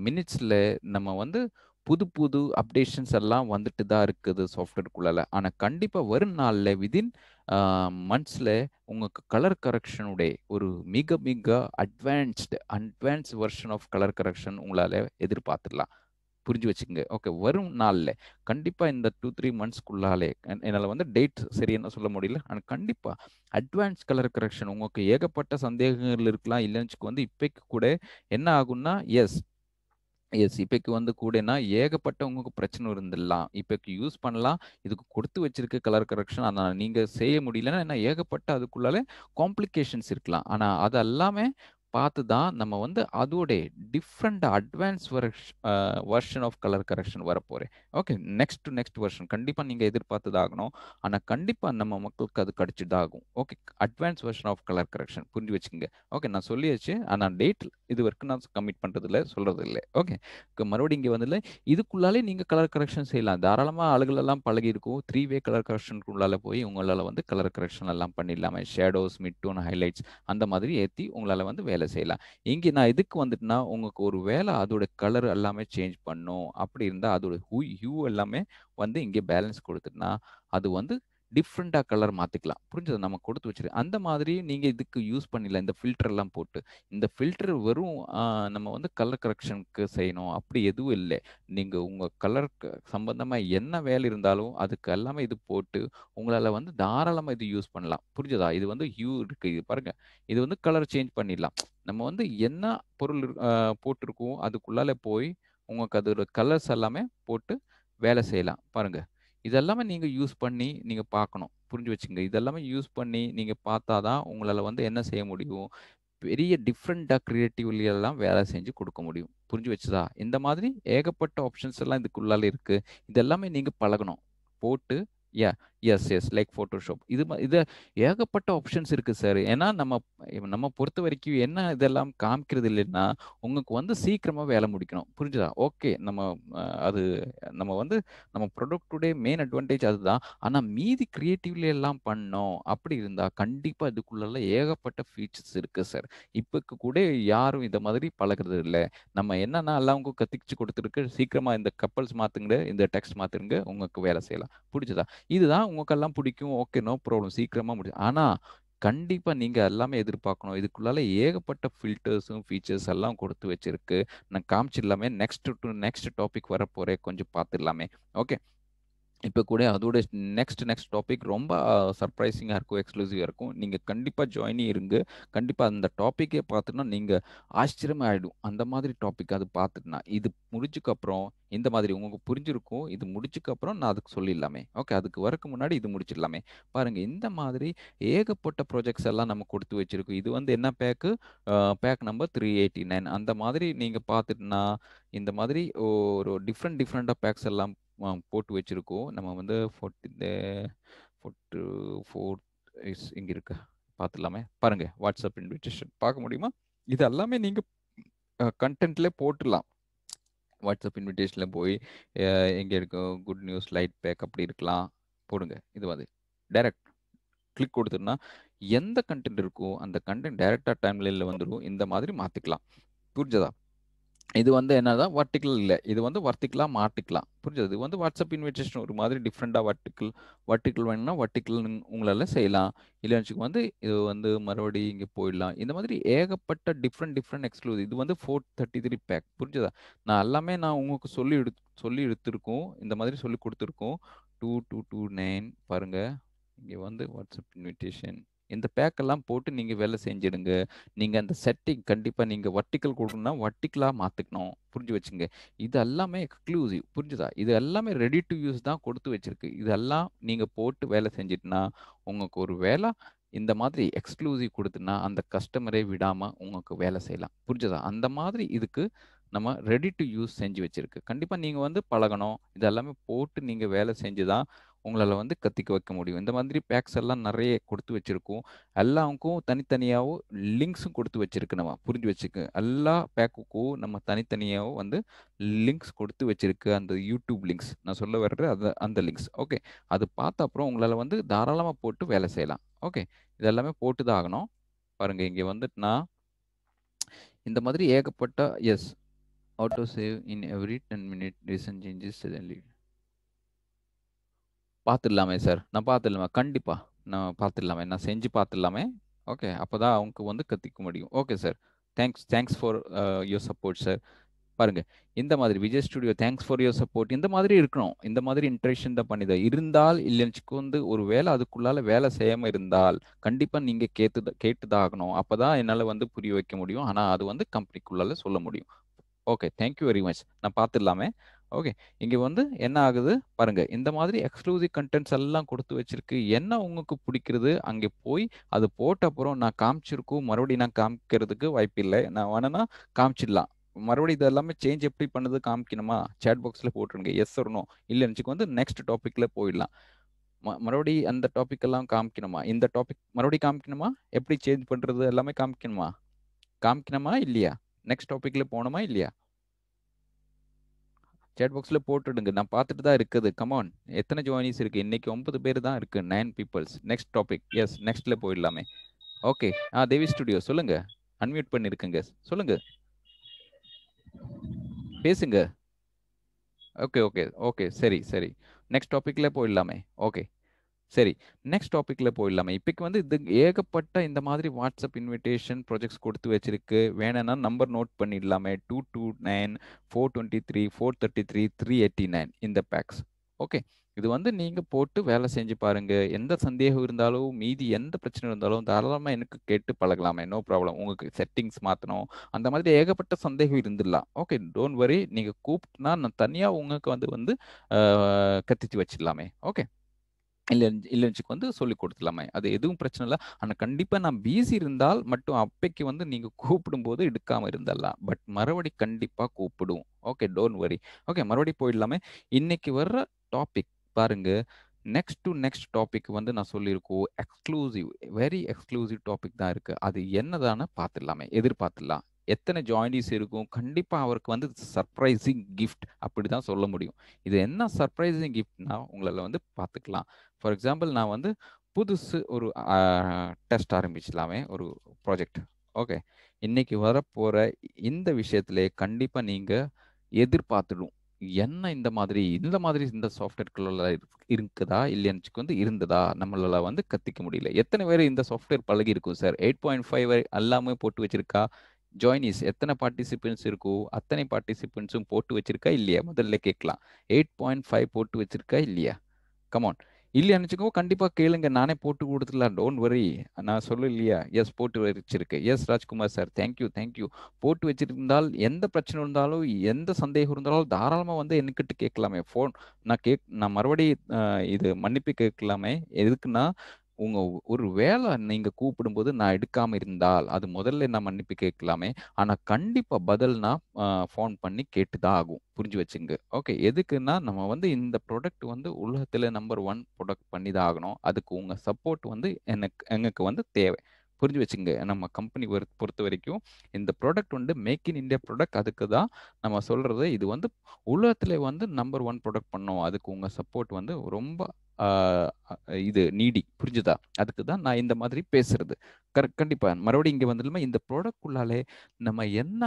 மினிட்ஸில் நம்ம வந்து புது புது அப்டேஷன்ஸ் எல்லாம் வந்துட்டு தான் இருக்குது சாஃப்ட்வேருக்குள்ளால ஆனால் கண்டிப்பாக வரும் நாளில் விதின் மந்த்ஸில் உங்களுக்கு கலர் கரெக்ஷனுடைய ஒரு மிக மிக advanced advance version of colour correction உங்களால் எதிர்பார்த்துடலாம் புரிஞ்சு வச்சுக்கோங்க ஓகே வரும் நாளில் கண்டிப்பாக இந்த டூ த்ரீ மந்த்ஸ்க்குள்ளாலே என்னால் வந்து டேட் சரியான சொல்ல முடியல ஆனால் கண்டிப்பாக அட்வான்ஸ் கலர் கரெக்ஷன் உங்களுக்கு ஏகப்பட்ட சந்தேகங்கள் இருக்கலாம் இல்லைன்னு வந்து இப்போக்கு கூட என்ன ஆகும்னா எஸ் எஸ் இப்போக்கு வந்து கூடனா ஏகப்பட்ட உங்களுக்கு பிரச்சனை இருந்துடலாம் இப்போக்கு யூஸ் பண்ணலாம் இதுக்கு கொடுத்து வச்சிருக்க கலர் கரெக்ஷன் ஆனால் நீங்கள் செய்ய முடியலன்னா ஏகப்பட்ட அதுக்குள்ளாலே காம்ப்ளிகேஷன்ஸ் இருக்கலாம் ஆனால் அது எல்லாமே பார்த்து தான் நம்ம வந்து அதோடைய different advance version of colour correction வரப்போகிறேன் okay next to next version கண்டிப்பாக நீங்கள் எதிர்பார்த்து ஆகணும் ஆனால் கண்டிப்பாக நம்ம மக்களுக்கு அது கிடச்சி தான் ஆகும் okay advance version of colour correction புரிஞ்சு வச்சுக்கோங்க ஓகே நான் சொல்லியாச்சு ஆனால் டேட் இது வரைக்கும் நான் பண்ணுறது பண்ணுறதில்ல சொல்கிறது இல்லை ஓகே மறுபடியும் இங்கே வந்ததில்லை இதுக்குள்ளாலே நீங்கள் கலர் கரெக்ஷன் செய்யலாம் தாராளமாக ஆளுகளெல்லாம் பழகியிருக்கும் த்ரீ வே கலர் கரெக்ஷனுக்குள்ளால் போய் உங்களால் வந்து கலர் கரெக்ஷன் எல்லாம் பண்ணிடலாமே ஷேடோஸ் மிட் டூன் ஹைலைட்ஸ் அந்த மாதிரி ஏற்றி உங்களால் வந்து வேலை வேலை செய்யலாம் இங்கே நான் இதுக்கு வந்துட்டுனா உங்களுக்கு ஒரு வேலை அதோட கலர் எல்லாமே சேஞ்ச் பண்ணும் அப்படி இருந்தால் அதோட ஹூ ஹியூ எல்லாமே வந்து இங்கே பேலன்ஸ் கொடுத்துட்டுனா அது வந்து டிஃப்ரெண்ட்டாக கலர் மாற்றிக்கலாம் புரிஞ்சது நம்ம கொடுத்து வச்சிரு அந்த மாதிரி நீங்கள் இதுக்கு யூஸ் பண்ணிடலாம் இந்த ஃபில்டர்லாம் போட்டு இந்த ஃபில்டர் வெறும் நம்ம வந்து கலர் கரெக்ஷனுக்கு செய்யணும் அப்படி எதுவும் இல்லை நீங்கள் உங்கள் கலர் சம்பந்தமாக என்ன வேலை இருந்தாலும் அதுக்கு எல்லாமே இது போட்டு உங்களால் வந்து தாராளமாக இது யூஸ் பண்ணலாம் புரிஞ்சதா இது வந்து ஹியூ இருக்குது இது பாருங்கள் இது வந்து கலர் சேஞ்ச் பண்ணிடலாம் நம்ம வந்து என்ன பொருள் போட்டிருக்கோம் அதுக்குள்ளால போய் உங்களுக்கு அதோட கலர்ஸ் எல்லாமே போட்டு வேலை செய்யலாம் பாருங்கள் இதெல்லாமே நீங்கள் யூஸ் பண்ணி நீங்கள் பார்க்கணும் புரிஞ்சு வச்சுங்க இதெல்லாமே யூஸ் பண்ணி நீங்கள் பார்த்தா தான் உங்களால் வந்து என்ன செய்ய முடியும் பெரிய டிஃப்ரெண்ட்டாக க்ரியேட்டிவ்லாம் வேலை செஞ்சு கொடுக்க முடியும் புரிஞ்சு வச்சுதா இந்த மாதிரி ஏகப்பட்ட ஆப்ஷன்ஸ் எல்லாம் இதுக்குள்ளால இருக்குது இதெல்லாமே நீங்கள் பழகணும் போட்டு ஏ எஸ் எஸ் லைக் ஃபோட்டோஷாப் இது இது ஏகப்பட்ட ஆப்ஷன்ஸ் இருக்குது சார் ஏன்னா நம்ம நம்ம பொறுத்த வரைக்கும் என்ன இதெல்லாம் காமிக்கிறது இல்லைன்னா உங்களுக்கு வந்து சீக்கிரமாக வேலை முடிக்கணும் புரிஞ்சுதா ஓகே நம்ம அது நம்ம வந்து நம்ம ப்ரொடக்டுடைய மெயின் அட்வான்டேஜ் அதுதான் ஆனால் மீதி கிரியேட்டிவ்ல எல்லாம் பண்ணோம் அப்படி இருந்தால் கண்டிப்பாக இதுக்குள்ளெல்லாம் ஏகப்பட்ட ஃபீச்சர்ஸ் இருக்குது சார் இப்போக்கு கூட யாரும் இந்த மாதிரி பழகிறது இல்லை நம்ம என்னன்னா எல்லாருக்கும் கத்திச்சு கொடுத்துருக்கு சீக்கிரமாக இந்த கப்பல்ஸ் மாத்துங்க இந்த டெக்ஸ்ட் மாற்றுங்க உங்களுக்கு வேலை செய்யலாம் புரிஞ்சுதா இதுதான் உங்களுக்கெல்லாம் பிடிக்கும் ஓகே நோ ப்ராப்ளம் சீக்கிரமாக முடிச்சு ஆனால் கண்டிப்பாக நீங்கள் எல்லாமே எதிர்பார்க்கணும் இதுக்குள்ளால ஏகப்பட்ட ஃபில்டர்ஸும் ஃபீச்சர்ஸ் எல்லாம் கொடுத்து வச்சிருக்கு நான் காமிச்சிடலாமே நெக்ஸ்ட் டு நெக்ஸ்ட் டாபிக் வர போகிறேன் கொஞ்சம் பார்த்துடலாமே ஓகே இப்போ கூட அதோட நெக்ஸ்ட் நெக்ஸ்ட் டாபிக் ரொம்ப சர்ப்ரைசிங்காக இருக்கும் எக்ஸ்க்ளூசிவாக இருக்கும் நீங்கள் கண்டிப்பாக ஜாயின் இருங்க கண்டிப்பாக அந்த டாப்பிக்கே பார்த்துனா நீங்கள் ஆச்சரியமாக ஆகிடும் அந்த மாதிரி டாபிக் அது பார்த்துட்டுனா இது முடிச்சுக்கப்புறம் இந்த மாதிரி உங்களுக்கு புரிஞ்சிருக்கும் இது முடிச்சுக்கப்புறம் நான் அதுக்கு சொல்லிடலாமே ஓகே அதுக்கு வரக்கு முன்னாடி இது முடிச்சிடலாமே பாருங்கள் இந்த மாதிரி ஏகப்பட்ட ப்ராஜெக்ட்ஸ் எல்லாம் நம்ம கொடுத்து வச்சுருக்கோம் இது வந்து என்ன pack pack number three eighty nine அந்த மாதிரி நீங்கள் பார்த்துட்டுனா இந்த மாதிரி ஒரு டிஃப்ரெண்ட் டிஃப்ரெண்ட்டாக பேக்ஸ் எல்லாம் போட்டு வச்சுருக்கோம் நம்ம வந்து ஃபோர்ட்டி இந்த ஃபோர்ட்டு ஃபோர் இஸ் இங்கே இருக்கு பார்த்துடலாமே பாருங்கள் வாட்ஸ்அப் இன்விடேஷன் பார்க்க முடியுமா இது எல்லாமே நீங்கள் கண்டென்ட்டில் போட்டுடலாம் வாட்ஸ்அப் இன்விடேஷனில் போய் எங்கே இருக்கும் குட் நியூஸ் லைட் பேக் அப்படி இருக்கலாம் போடுங்க இது வந்து டைரக்ட் கிளிக் கொடுத்துருன்னா எந்த கண்டென்ட் இருக்கோ அந்த கண்டென்ட் டைரெக்டாக டைம்லைனில் வந்துடும் இந்த மாதிரி மாற்றிக்கலாம் புரிஞ்சதா இது வந்து என்னதான் வர்டிக்கல் இல்லை இது வந்து வர்த்திக்கலாம் மாட்டிக்கலாம் புரிஞ்சது இது வந்து வாட்ஸ்அப் இன்விடேஷன் ஒரு மாதிரி டிஃப்ரெண்ட்டாக வர்டிக்கல் வர்டிக்கல் வேணும்னா வர்டிக்கல் உங்களால் செய்யலாம் இல்லைன்னு வந்து இது வந்து மறுபடியும் இங்கே போயிடலாம் இந்த மாதிரி ஏகப்பட்ட டிஃப்ரெண்ட் டிஃப்ரெண்ட் எக்ஸ்க்ளூஸ் இது வந்து ஃபோர் தேர்ட்டி த்ரீ பேக் புரிஞ்சதா நான் எல்லாமே நான் உங்களுக்கு சொல்லி எடுத்து சொல்லி எடுத்திருக்கோம் இந்த மாதிரி சொல்லி கொடுத்துருக்கோம் டூ டூ டூ நைன் பாருங்கள் இங்கே வந்து வாட்ஸ்அப் இன்விடேஷன் இந்த பேக்கெல்லாம் போட்டு நீங்கள் வேலை செஞ்சிடுங்க நீங்கள் அந்த செட்டிங் கண்டிப்பாக நீங்கள் வர்ட்டிக்கல் கொடுக்கணும்னா வர்ட்டிக்கலாக மாற்றிக்கணும் புரிஞ்சு வச்சுங்க இது எல்லாமே எக்ஸ்க்ளூசிவ் புரிஞ்சுதா இது எல்லாமே ரெடி டு யூஸ் தான் கொடுத்து வச்சுருக்கு இதெல்லாம் நீங்கள் போட்டு வேலை செஞ்சிட்டுனா உங்களுக்கு ஒரு வேலை இந்த மாதிரி எக்ஸ்க்ளூசிவ் கொடுத்துனா அந்த கஸ்டமரே விடாமல் உங்களுக்கு வேலை செய்யலாம் புரிஞ்சுதா அந்த மாதிரி இதுக்கு நம்ம ரெடி டு யூஸ் செஞ்சு வச்சுருக்கு கண்டிப்பாக நீங்கள் வந்து பழகணும் இதெல்லாமே போட்டு நீங்கள் வேலை செஞ்சு தான் உங்களால் வந்து கத்திக்க வைக்க முடியும் இந்த மாதிரி பேக்ஸ் எல்லாம் நிறைய கொடுத்து வச்சுருக்கோம் எல்லாவுக்கும் தனித்தனியாகவும் லிங்க்ஸும் கொடுத்து வச்சுருக்கு நம்ம புரிஞ்சு வச்சுருக்கு எல்லா பேக்குக்கும் நம்ம தனித்தனியாகவும் வந்து லிங்க்ஸ் கொடுத்து வச்சுருக்கு அந்த யூடியூப் லிங்க்ஸ் நான் சொல்ல வர்ற அந்த அந்த லிங்க்ஸ் ஓகே அது பார்த்த அப்புறம் உங்களால் வந்து தாராளமாக போட்டு வேலை செய்யலாம் ஓகே இதெல்லாமே போட்டு தான் ஆகணும் பாருங்கள் இங்கே வந்துட்டு நான் இந்த மாதிரி ஏகப்பட்ட yes auto save in every ten minute reason changes பார்த்துடலாமே சார் நான் பார்த்துடலாமே கண்டிப்பாக நான் பார்த்துடலாமே நான் செஞ்சு பார்த்துடலாமே ஓகே அப்போ தான் அவங்க வந்து கற்றுக்க முடியும் okay sir thanks thanks for your support sir பாருங்கள் இந்த மாதிரி Vijay studio thanks for your support இந்த மாதிரி இருக்கணும் இந்த மாதிரி இன்ட்ரெஷன் தான் தான் இருந்தால் இல்லைன்னு வந்து ஒரு வேலை அதுக்குள்ளால வேலை செய்யாமல் இருந்தால் நீங்கள் நீங்க கேட்டு தான் ஆகணும் தான் என்னால் வந்து புரிய வைக்க முடியும் ஆனால் அது வந்து கம்பெனிக்குள்ளால் சொல்ல முடியும் ஓகே தேங்க்யூ வெரி மச் நான் பார்த்துடலாமே ஓகே இங்கே வந்து என்ன ஆகுது பாருங்க இந்த மாதிரி எக்ஸ்க்ளூசிவ் கண்டென்ட்ஸ் எல்லாம் கொடுத்து வச்சிருக்கு என்ன உங்களுக்கு பிடிக்கிறது அங்கே போய் அது போட்ட அப்புறம் நான் காமிச்சிருக்கும் மறுபடியும் நான் காமிக்கிறதுக்கு வாய்ப்பு இல்லை நான் வேணும்னா காமிச்சிடலாம் மறுபடியும் இது எல்லாமே சேஞ்ச் எப்படி பண்ணது காமிக்கணுமா சேட் பாக்ஸில் போட்டுருங்க எஸ் வரணும் இல்லைன்னு எனக்கு வந்து நெக்ஸ்ட் டாப்பிக்கில் போயிடலாம் மறுபடி அந்த டாபிக் எல்லாம் காமிக்கணுமா இந்த டாபிக் மறுபடியும் காமிக்கணுமா எப்படி சேஞ்ச் பண்ணுறது எல்லாமே காமிக்கணுமா காமிக்கணுமா இல்லையா நெக்ஸ்ட் டாப்பிக்கில் போகணுமா இல்லையா சேட் பாக்ஸில் போட்டுடுங்க நான் பார்த்துட்டு தான் இருக்குது கமான் எத்தனை ஜாயினிஸ் இருக்குது இன்றைக்கி ஒன்பது பேர் தான் இருக்குது nine peoples next topic yes நெக்ஸ்ட்டில் போயிடலாமே ஓகே ஆ தேவி ஸ்டுடியோ சொல்லுங்கள் அன்மியூட் பண்ணியிருக்குங்க சொல்லுங்கள் பேசுங்க ஓகே ஓகே ஓகே சரி சரி நெக்ஸ்ட் டாப்பிக்கில் போயிடலாமே ஓகே சரி நெக்ஸ்ட் டாப்பிக்கில் போயிடலாமே இப்போக்கு வந்து இது ஏகப்பட்ட இந்த மாதிரி வாட்ஸ்அப் இன்விடேஷன் ப்ராஜெக்ட்ஸ் கொடுத்து வச்சிருக்கு வேணும்னா நம்பர் நோட் பண்ணிடலாமே two two nine four twenty three four thirty three three eighty nine இந்த பேக்ஸ் ஓகே இது வந்து நீங்கள் போட்டு வேலை செஞ்சு பாருங்கள் எந்த சந்தேகம் இருந்தாலும் மீதி எந்த பிரச்சனை இருந்தாலும் தாராளமாக எனக்கு கேட்டு பழகலாமே நோ ப்ராப்ளம் உங்களுக்கு செட்டிங்ஸ் மாற்றணும் அந்த மாதிரி ஏகப்பட்ட சந்தேகம் இருந்துடலாம் ஓகே டோன்ட் வரி நீங்கள் கூப்பிட்டுனா நான் தனியாக உங்களுக்கு வந்து வந்து கத்திச்சு வச்சிடலாமே ஓகே இல்லை இல்லைன்னுச்சுக்கு வந்து சொல்லிக் கொடுத்துலாமே அது எதுவும் பிரச்சனை இல்லை ஆனால் கண்டிப்பாக நான் பிஸி இருந்தால் மட்டும் அப்பைக்கு வந்து நீங்கள் கூப்பிடும்போது எடுக்காமல் இருந்தடலாம் பட் மறுபடி கண்டிப்பாக கூப்பிடும் ஓகே டோன்ட் வரி ஓகே மறுபடி போயிடலாமே இன்னைக்கு வர்ற டாபிக் பாருங்க நெக்ஸ்ட் டு நெக்ஸ்ட் டாபிக் வந்து நான் சொல்லியிருக்கோம் எக்ஸ்க்ளூசிவ் வெரி எக்ஸ்க்ளூசிவ் டாபிக் தான் இருக்குது அது என்னதான பார்த்துடலாமே எதிர்பார்த்துடலாம் எத்தனை ஜாயின்ஸ் இருக்கும் கண்டிப்பாக அவருக்கு வந்து சர்ப்ரைசிங் கிஃப்ட் அப்படி தான் சொல்ல முடியும் இது என்ன சர்ப்ரைசிங் கிஃப்ட்னா உங்களால் வந்து பார்த்துக்கலாம் ஃபார் எக்ஸாம்பிள் நான் வந்து புதுசு ஒரு டெஸ்ட் ஆரம்பிச்சலாமே ஒரு ப்ராஜெக்ட் ஓகே இன்னைக்கு வரப்போகிற இந்த விஷயத்துல கண்டிப்பாக நீங்கள் எதிர்பார்த்துடும் என்ன இந்த மாதிரி இந்த மாதிரி இந்த சாஃப்ட்வேர்க்குள்ள இருக்குதா இல்லைன்னு வந்து இருந்ததா நம்மளால் வந்து கத்திக்க முடியல எத்தனை பேர் இந்த சாஃப்ட்வேர் பழகி இருக்கும் சார் எயிட் பாயிண்ட் ஃபைவ் எல்லாமே போட்டு வச்சிருக்கா ஜாயினிஸ் எத்தனை பார்ட்டிசிபென்ட்ஸ் இருக்கோ அத்தனை பார்ட்டிசிபென்ட்ஸும் போட்டு வச்சிருக்கா இல்லையா முதல்ல கேட்கலாம் எயிட் பாயிண்ட் ஃபைவ் போட்டு வச்சிருக்கா இல்லையா கமான் இல்லையா நினச்சிக்கோ கண்டிப்பாக கேளுங்க நானே போட்டு கொடுத்துடலாம் டோன்ட் வரி நான் சொல்ல இல்லையா எஸ் போட்டு வச்சிருக்கேன் yes Rajkumar sir thank you thank you போட்டு வச்சிருந்தால் எந்த பிரச்சனை இருந்தாலும் எந்த சந்தேகம் இருந்தாலும் தாராளமாக வந்து என்கிட்ட கேட்கலாமே ஃபோன் நான் கேக் நான் மறுபடியும் இது மன்னிப்பு கேட்கலாமே எதுக்குன்னா உங்க ஒரு வேலை நீங்க கூப்பிடும்போது நான் எடுக்காம இருந்தால் அது முதல்ல நான் மன்னிப்பு கேட்கலாமே ஆனா கண்டிப்பா பதில்னா ஃபோன் பண்ணி கேட்டுதான் ஆகும் புரிஞ்சு வச்சுங்க ஓகே எதுக்குன்னா நம்ம வந்து இந்த ப்ராடக்ட் வந்து உலகத்துல நம்பர் ஒன் ப்ராடக்ட் பண்ணி தான் ஆகணும் அதுக்கு உங்க சப்போர்ட் வந்து எனக்கு எனக்கு வந்து தேவை புரிஞ்சு வச்சுங்க நம்ம கம்பெனி பொறுத்த வரைக்கும் இந்த ப்ராடக்ட் வந்து மேக் இன் இந்தியா ப்ராடக்ட் அதுக்கு தான் நம்ம சொல்கிறது இது வந்து உலகத்தில் வந்து நம்பர் ஒன் ப்ராடக்ட் பண்ணோம் அதுக்கு உங்கள் சப்போர்ட் வந்து ரொம்ப இது நீடி புரிஞ்சுதா அதுக்கு தான் நான் இந்த மாதிரி பேசுறது கரெக்ட் கண்டிப்பா மறுபடியும் இங்கே வந்துலுமே இந்த ப்ராடக்ட் உள்ளாலே நம்ம என்ன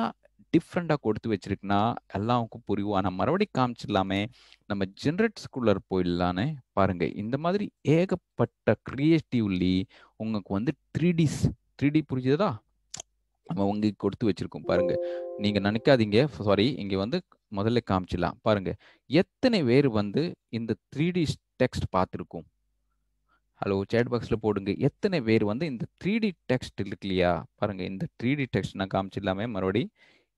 டிஃப்ரெண்டாக கொடுத்து வச்சிருக்குன்னா எல்லாருக்கும் புரியும் ஆனால் மறுபடியும் காமிச்சிடலாமே நம்ம ஜென்ரேட்ஸ்குள்ளார் போயிடலான்னு பாருங்க இந்த மாதிரி ஏகப்பட்ட க்ரியேட்டிவ்லி உங்களுக்கு வந்து த்ரீ டிஸ் த்ரீ டி புரிஞ்சதா நம்ம உங்களுக்கு கொடுத்து வச்சிருக்கோம் பாருங்க நீங்க நினைக்காதீங்க சாரி இங்க வந்து முதல்ல காமிச்சிடலாம் பாருங்க எத்தனை பேர் வந்து இந்த த்ரீ டி டெக்ஸ்ட் பார்த்துருக்கோம் ஹலோ சேட் பாக்ஸில் போடுங்க எத்தனை பேர் வந்து இந்த த்ரீ டி டெக்ஸ்ட் இருக்கு இல்லையா பாருங்க இந்த த்ரீ டி டெக்ஸ்ட் நான் காமிச்சிடலாமே மறுபடி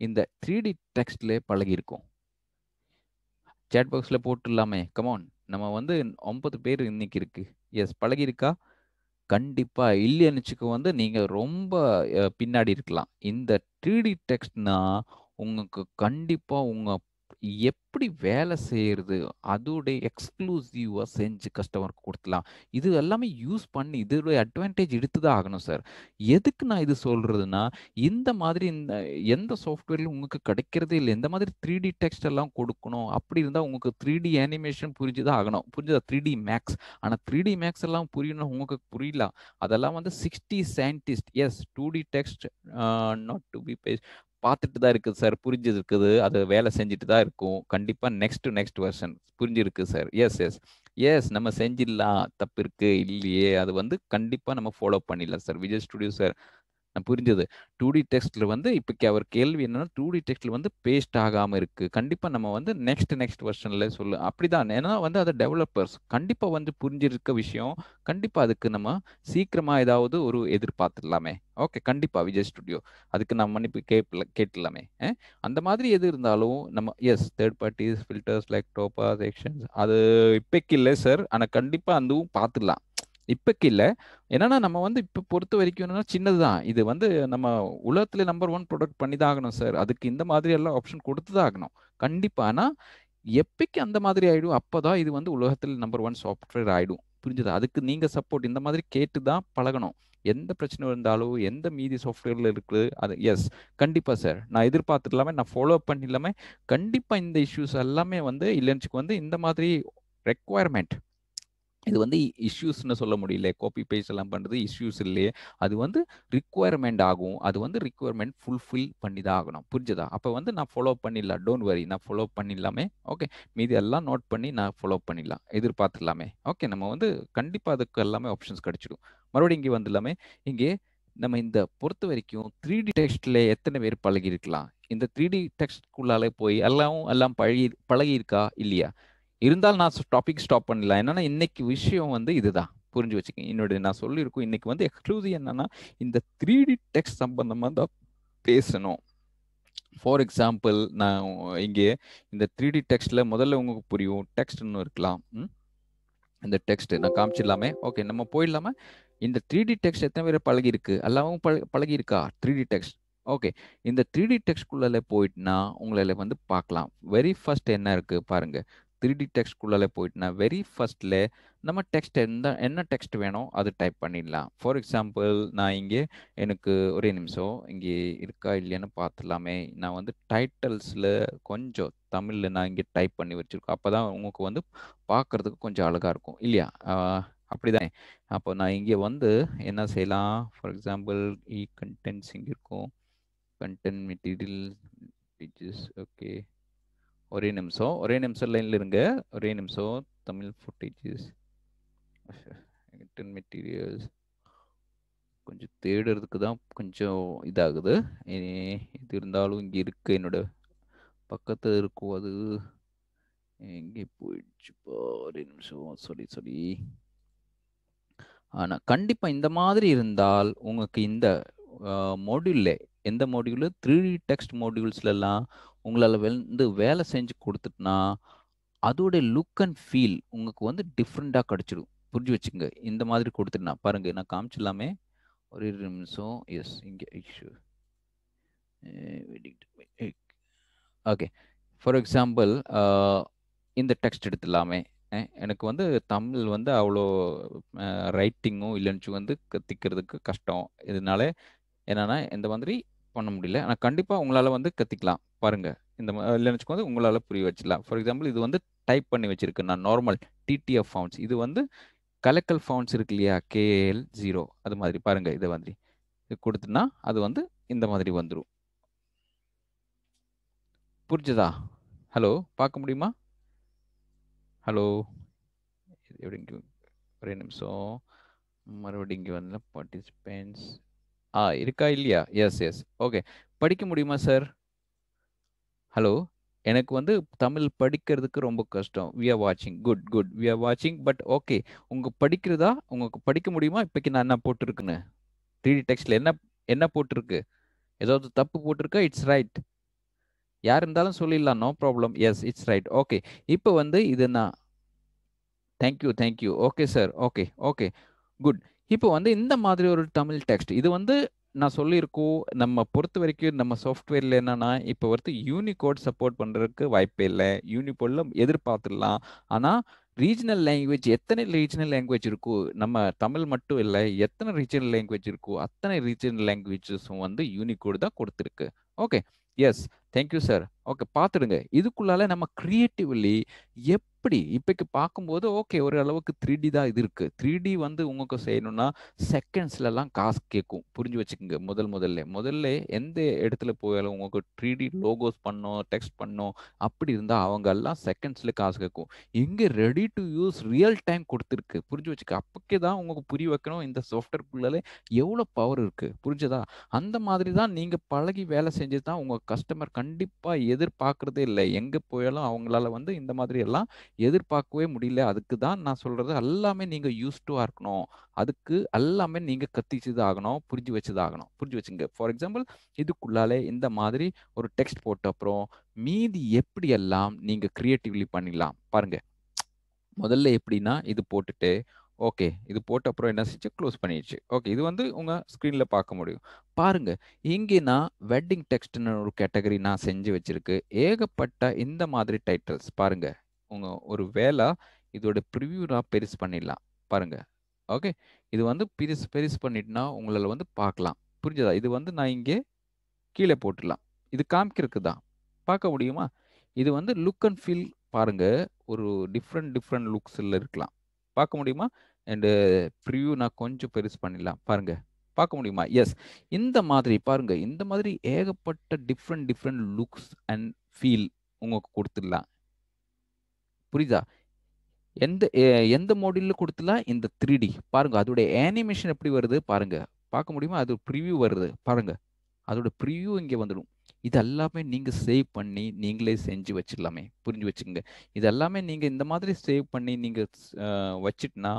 இந்த த்ரீ டி டெக்ஸ்ட்ல பழகியிருக்கோம் சேட் பாக்ஸில் போட்டுடலாமே கமான் நம்ம வந்து ஒன்பது பேர் இன்னைக்கு இருக்கு எஸ் பழகிருக்கா கண்டிப்பாக இல்லைன்னுச்சுக்கு வந்து நீங்கள் ரொம்ப பின்னாடி இருக்கலாம் இந்த த்ரீ டி டெக்ஸ்ட்னா உங்களுக்கு கண்டிப்பாக உங்கள் எப்படி வேலை செய்யறது அதோடைய எக்ஸ்க்ளூசிவாக செஞ்சு கஸ்டமருக்கு கொடுத்துலாம் இது எல்லாமே யூஸ் பண்ணி இதோடைய அட்வான்டேஜ் எடுத்து தான் ஆகணும் சார் எதுக்கு நான் இது சொல்றதுன்னா இந்த மாதிரி இந்த எந்த சாஃப்ட்வேர்லையும் உங்களுக்கு கிடைக்கிறதே இல்லை இந்த மாதிரி த்ரீ டி டெக்ஸ்ட் எல்லாம் கொடுக்கணும் அப்படி இருந்தால் உங்களுக்கு த்ரீ டி அனிமேஷன் புரிஞ்சு தான் ஆகணும் புரிஞ்சுதா த்ரீ டி மேக்ஸ் ஆனால் த்ரீ டி மேக்ஸ் எல்லாம் புரியணும் உங்களுக்கு புரியல அதெல்லாம் வந்து sixty scientist yes two D text not to be base பார்த்துட்டு தான் இருக்குது சார் புரிஞ்சிருக்குது அது வேலை செஞ்சுட்டு தான் இருக்கும் கண்டிப்பாக நெக்ஸ்ட் நெக்ஸ்ட் வெர்ஷன் புரிஞ்சிருக்கு சார் எஸ் எஸ் எஸ் நம்ம செஞ்சிடலாம் தப்பு இருக்குது இல்லையே அது வந்து கண்டிப்பாக நம்ம ஃபாலோ பண்ணிடலாம் சார் விஜய் ஸ்டுடியோ சார் புரிஞ்சது டூ டி டெக்ஸ்ட்டில் வந்து இப்போ அவர் கேள்வி என்னென்னா டூ டி டெக்ஸ்ட்டில் வந்து பேஸ்ட் ஆகாமல் இருக்குது கண்டிப்பாக நம்ம வந்து நெக்ஸ்ட் நெக்ஸ்ட் வெர்ஷனில் சொல்லு அப்படிதான் ஏன்னா வந்து அதை டெவலப்பர்ஸ் கண்டிப்பாக வந்து புரிஞ்சிருக்க விஷயம் கண்டிப்பாக அதுக்கு நம்ம சீக்கிரமாக ஏதாவது ஒரு எதிர்பார்த்துடலாமே ஓகே கண்டிப்பாக விஜய் ஸ்டுடியோ அதுக்கு நம்ம மன்னிப்பு கேட்ல கேட்டுலாமே அந்த மாதிரி எது இருந்தாலும் நம்ம yes third parties filters like டோப்பா செக்ஷன்ஸ் அது இப்போக்கு இல்லை சார் ஆனால் கண்டிப்பாக அதுவும் பார்த்துடலாம் இப்போக்கு இல்லை என்னன்னா நம்ம வந்து இப்போ பொறுத்த வரைக்கும் சின்னது தான் இது வந்து நம்ம உலகத்துல நம்பர் ஒன் ப்ரொடக்ட் பண்ணி தான் ஆகணும் சார் அதுக்கு இந்த மாதிரி எல்லாம் ஆப்ஷன் கொடுத்து தான் ஆகணும் கண்டிப்பாக எப்பக்கு அந்த மாதிரி ஆயிடும் அப்போதான் இது வந்து உலகத்தில் நம்பர் ஒன் சாஃப்ட்வேர் ஆயிடும் புரிஞ்சுது அதுக்கு நீங்க சப்போர்ட் இந்த மாதிரி கேட்டு தான் பழகணும் எந்த பிரச்சனை இருந்தாலும் எந்த மீதி சாஃப்ட்வேர்ல இருக்குது அது எஸ் கண்டிப்பா சார் நான் எதிர்பார்த்துட்டு இல்லாம நான் ஃபாலோ அப் பண்ணி இல்லாம கண்டிப்பா இந்த இஷ்யூஸ் எல்லாமே வந்து இல்லைன்னுச்சுக்கு வந்து இந்த மாதிரி ரெக்குவயர்மெண்ட் இது வந்து இஷ்யூஸ்ன்னு சொல்ல முடியல காப்பி பேஸ்ட் எல்லாம் பண்ணுறது இஷ்யூஸ் இல்லையே அது வந்து ரிக்குவயர்மெண்ட் ஆகும் அது வந்து ரிக்குவயர்மெண்ட் ஃபுல்ஃபில் பண்ணி தான் ஆகணும் புரிஞ்சுதா அப்போ வந்து நான் ஃபாலோ பண்ணிடலாம் டோன்ட் வரி நான் ஃபாலோ பண்ணிடலாமே ஓகே மீதி எல்லாம் நோட் பண்ணி நான் ஃபாலோ பண்ணிடலாம் எதிர்பார்த்துடலாமே ஓகே நம்ம வந்து கண்டிப்பாக அதுக்கு எல்லாமே ஆப்ஷன்ஸ் கிடச்சிடும் மறுபடியும் இங்கே வந்துடலாமே இங்கே நம்ம இந்த பொறுத்த வரைக்கும் த்ரீ டி டெக்ஸ்டில் எத்தனை பேர் பழகியிருக்கலாம் இந்த த்ரீ டி டெக்ஸ்ட்குள்ளாலே போய் எல்லாம் எல்லாம் பழகி பழகியிருக்கா இல்லையா இருந்தாலும் நான் டாபிக் ஸ்டாப் பண்ணலாம் என்னன்னா இன்னைக்கு விஷயம் வந்து இதுதான் புரிஞ்சு வச்சுக்கேன் என்னுடைய நான் சொல்லியிருக்கோம் இன்னைக்கு வந்து எக்ஸ்க்ளூசிவ் என்னன்னா இந்த த்ரீ டி டெக்ஸ்ட் சம்பந்தமாக தான் பேசணும் ஃபார் எக்ஸாம்பிள் நான் இங்கே இந்த த்ரீ டி டெக்ஸ்டில் முதல்ல உங்களுக்கு புரியும் டெக்ஸ்ட்னு இருக்கலாம் இந்த டெக்ஸ்ட் நான் காமிச்சிடலாமே ஓகே நம்ம போயிடலாமா இந்த த்ரீ டி டெக்ஸ்ட் எத்தனை பேர் பழகிருக்கு எல்லாமும் பழ பழகி த்ரீ டி டெக்ஸ்ட் ஓகே இந்த த்ரீ டி டெக்ஸ்ட் குள்ளே போயிட்டுனா உங்களால வந்து பார்க்கலாம் வெரி ஃபர்ஸ்ட் என்ன இருக்குது பாருங்கள் த்ரீ டி டெக்ஸ்ட்குள்ளே போயிட்டுனா வெரி ஃபர்ஸ்ட்ல நம்ம டெக்ஸ்ட் எந்த என்ன டெக்ஸ்ட் வேணும் அது டைப் பண்ணிடலாம் ஃபார் எக்ஸாம்பிள் நான் இங்கே எனக்கு ஒரே நிமிஷம் இங்கே இருக்கா இல்லைன்னு பார்த்துலாமே நான் வந்து டைட்டில்ஸில் கொஞ்சம் தமிழில் நான் இங்கே டைப் பண்ணி வச்சுருக்கோம் அப்போ தான் உங்களுக்கு வந்து பார்க்குறதுக்கு கொஞ்சம் அழகாக இருக்கும் இல்லையா அப்படிதான் அப்போ நான் இங்கே வந்து என்ன செய்யலாம் ஃபார் எக்ஸாம்பிள் இ கண்டென்ட்ஸ் இங்கே இருக்கும் கண்டென்ட் மெட்டீரியல் ஓகே ஒரே நிமிஷம் ஒரே நிமிஷம் லைனில் இருங்க ஒரே நிமிஷம் தமிழ் ஃபுட்டேஜஸ் மெட்டீரியல்ஸ் கொஞ்சம் தேடுறதுக்கு தான் கொஞ்சம் இதாகுது இது இருந்தாலும் இங்கே இருக்கு என்னோட பக்கத்தில் இருக்கும் அது எங்கே போயிடுச்சுப்பா ஒரே நிமிஷம் சொல்லி சொல்லி ஆனால் கண்டிப்பாக இந்த மாதிரி இருந்தால் உங்களுக்கு இந்த மாடியூலில் எந்த மாடியூலு த்ரீ டெக்ஸ்ட் மாடியூல்ஸ்லலாம் உங்களால் வந்து வேலை செஞ்சு கொடுத்துட்டுனா அதோடைய லுக் அண்ட் ஃபீல் உங்களுக்கு வந்து டிஃப்ரெண்ட்டாக கிடச்சிடும் புரிஞ்சு வச்சுங்க இந்த மாதிரி கொடுத்துட்டுனா பாருங்கள் நான் காமிச்சிடலாமே ஒரு நிமிஷம் எஸ் இங்கே இஷ்யூ ஓகே ஃபார் எக்ஸாம்பிள் இந்த டெக்ஸ்ட் எடுத்துடலாமே எனக்கு வந்து தமிழ் வந்து அவ்வளோ ரைட்டிங்கும் இல்லைன்னு வந்து கற்றுக்கிறதுக்கு கஷ்டம் இதனால என்னென்னா இந்த மாதிரி பண்ண முடியல ஆனால் கண்டிப்பாக உங்களால் வந்து கற்றுக்கலாம் பாருங்கள் இந்த இல்லைன்னு வச்சுக்கோங்க உங்களால் புரிய வச்சிடலாம் ஃபார் எக்ஸாம்பிள் இது வந்து டைப் பண்ணி வச்சுருக்கேன் நான் நார்மல் டிடிஎஃப் ஃபவுண்ட்ஸ் இது வந்து கலக்கல் ஃபவுண்ட்ஸ் இருக்கு இல்லையா கேஎல் ஜீரோ அது மாதிரி பாருங்கள் இதை மாதிரி இது கொடுத்துனா அது வந்து இந்த மாதிரி வந்துடும் புரிஞ்சுதா ஹலோ பார்க்க முடியுமா ஹலோ எப்படி ஒரே நிமிஷம் மறுபடியும் இங்கே வந்து பார்ட்டிசிபென்ட்ஸ் ஆ இருக்கா இல்லையா எஸ் எஸ் ஓகே படிக்க முடியுமா சார் ஹலோ எனக்கு வந்து தமிழ் படிக்கிறதுக்கு ரொம்ப கஷ்டம் வி ஆர் வாட்சிங் குட் குட் வி ஆர் வாட்சிங் பட் ஓகே உங்கள் படிக்கிறதா உங்களுக்கு படிக்க முடியுமா இப்போக்கி நான் என்ன போட்டிருக்குன்னு த்ரீ டி டெக்ஸ்டில் என்ன என்ன போட்டிருக்கு ஏதாவது தப்பு போட்டிருக்கா இட்ஸ் ரைட் யார் இருந்தாலும் சொல்லிடலாம் no problem yes it's right okay இப்போ வந்து இது நான் thank you thank you okay sir okay okay good இப்போ வந்து இந்த மாதிரி ஒரு தமிழ் டெக்ஸ்ட் இது வந்து நான் சொல்லியிருக்கோம் நம்ம பொறுத்த வரைக்கும் நம்ம சாஃப்ட்வேர்ல என்னன்னா இப்போ ஒருத்தர் யூனிகோட் சப்போர்ட் பண்றதுக்கு வாய்ப்பே இல்லை யூனிகோட்ல எதிர்பார்த்துடலாம் ஆனா ரீஜனல் லாங்குவேஜ் எத்தனை ரீஜனல் லாங்குவேஜ் இருக்கோ நம்ம தமிழ் மட்டும் இல்லை எத்தனை ரீஜனல் லாங்குவேஜ் இருக்கோ அத்தனை ரீஜனல் லாங்குவேஜஸும் வந்து யூனிகோடு தான் கொடுத்துருக்கு okay yes thank you sir okay பார்த்துடுங்க இதுக்குள்ளால நம்ம க்ரியேட்டிவ்லி எப்படி இப்போக்கு பார்க்கும்போது ஓகே ஒரு அளவுக்கு த்ரீ டி தான் இது இருக்குது த்ரீ டி வந்து உங்களுக்கு செய்யணும்னா செகண்ட்ஸ்லலாம் காசு கேட்கும் புரிஞ்சு வச்சுக்கோங்க முதல் முதல்ல முதல்ல எந்த இடத்துல போயாலும் உங்களுக்கு த்ரீ டி லோகோஸ் பண்ணோம் டெக்ஸ்ட் பண்ணோம் அப்படி இருந்தால் அவங்க எல்லாம் செகண்ட்ஸில் காசு கேட்கும் இங்கே ready to use real time கொடுத்துருக்கு புரிஞ்சு வச்சுக்க அப்போக்கே தான் உங்களுக்கு புரிய வைக்கணும் இந்த சாஃப்ட்வேர்க்குள்ளாலே எவ்வளோ பவர் இருக்குது புரிஞ்சதா அந்த மாதிரி தான் நீங்கள் பழகி வேலை செஞ்சு தான் உங்கள் கஸ்டமர் கண்டிப்பாக எதிர்பார்க்குறதே இல்லை எங்கே போயாலும் அவங்களால வந்து இந்த மாதிரி எல்லாம் எதிர்பார்க்கவே முடியல அதுக்கு தான் நான் சொல்கிறது எல்லாமே நீங்கள் யூஸ்டுவாக இருக்கணும் அதுக்கு எல்லாமே நீங்கள் கத்திச்சது ஆகணும் புரிஞ்சு வச்சது ஆகணும் புரிஞ்சு வச்சுங்க ஃபார் எக்ஸாம்பிள் இதுக்குள்ளாலே இந்த மாதிரி ஒரு டெக்ஸ்ட் போட்ட அப்புறம் மீதி எப்படி எல்லாம் நீங்கள் க்ரியேட்டிவ்லி பண்ணிடலாம் பாருங்கள் முதல்ல எப்படின்னா இது போட்டுட்டு ஓகே இது போட்ட அப்புறம் என்ன செஞ்சு க்ளோஸ் பண்ணிடுச்சு ஓகே இது வந்து உங்கள் ஸ்க்ரீனில் பார்க்க முடியும் பாருங்கள் இங்கே நான் வெட்டிங் டெக்ஸ்ட்னு ஒரு கேட்டகரி நான் செஞ்சு வச்சுருக்கு ஏகப்பட்ட இந்த மாதிரி டைட்டில்ஸ் பாருங்கள் உங்கள் ஒரு வேலை இதோட ப்ரிவியூ நான் பெருசு பண்ணிடலாம் பாருங்கள் ஓகே இது வந்து பெருசு பெருசு பண்ணிட்டுனா உங்களால் வந்து பார்க்கலாம் புரிஞ்சதா இது வந்து நான் இங்கே கீழே போட்டுடலாம் இது காமிக்கிறதுக்கு தான் பார்க்க முடியுமா இது வந்து லுக் அண்ட் ஃபீல் பாருங்கள் ஒரு டிஃப்ரெண்ட் டிஃப்ரெண்ட் லுக்ஸில் இருக்கலாம் பார்க்க முடியுமா அண்டு ப்ரிவியூ uh, நான் கொஞ்சம் பெருசு பண்ணிடலாம் பாருங்கள் பார்க்க முடியுமா எஸ் இந்த மாதிரி பாருங்கள் இந்த மாதிரி ஏகப்பட்ட different different looks and feel உங்களுக்கு கொடுத்துடலாம் புரியுதா எந்த எந்த மாடலில் கொடுத்துலாம் இந்த த்ரீ டி பாருங்கள் அதோடைய ஆனிமேஷன் எப்படி வருது பாருங்கள் பார்க்க முடியுமா அது ப்ரிவியூ வருது பாருங்கள் அதோட ப்ரிவியூ இங்கே வந்துடும் இது எல்லாமே நீங்கள் சேவ் பண்ணி நீங்களே செஞ்சு வச்சிடலாமே புரிஞ்சு வச்சுக்கோங்க இது எல்லாமே நீங்கள் இந்த மாதிரி சேவ் பண்ணி நீங்கள் வச்சுட்டுனா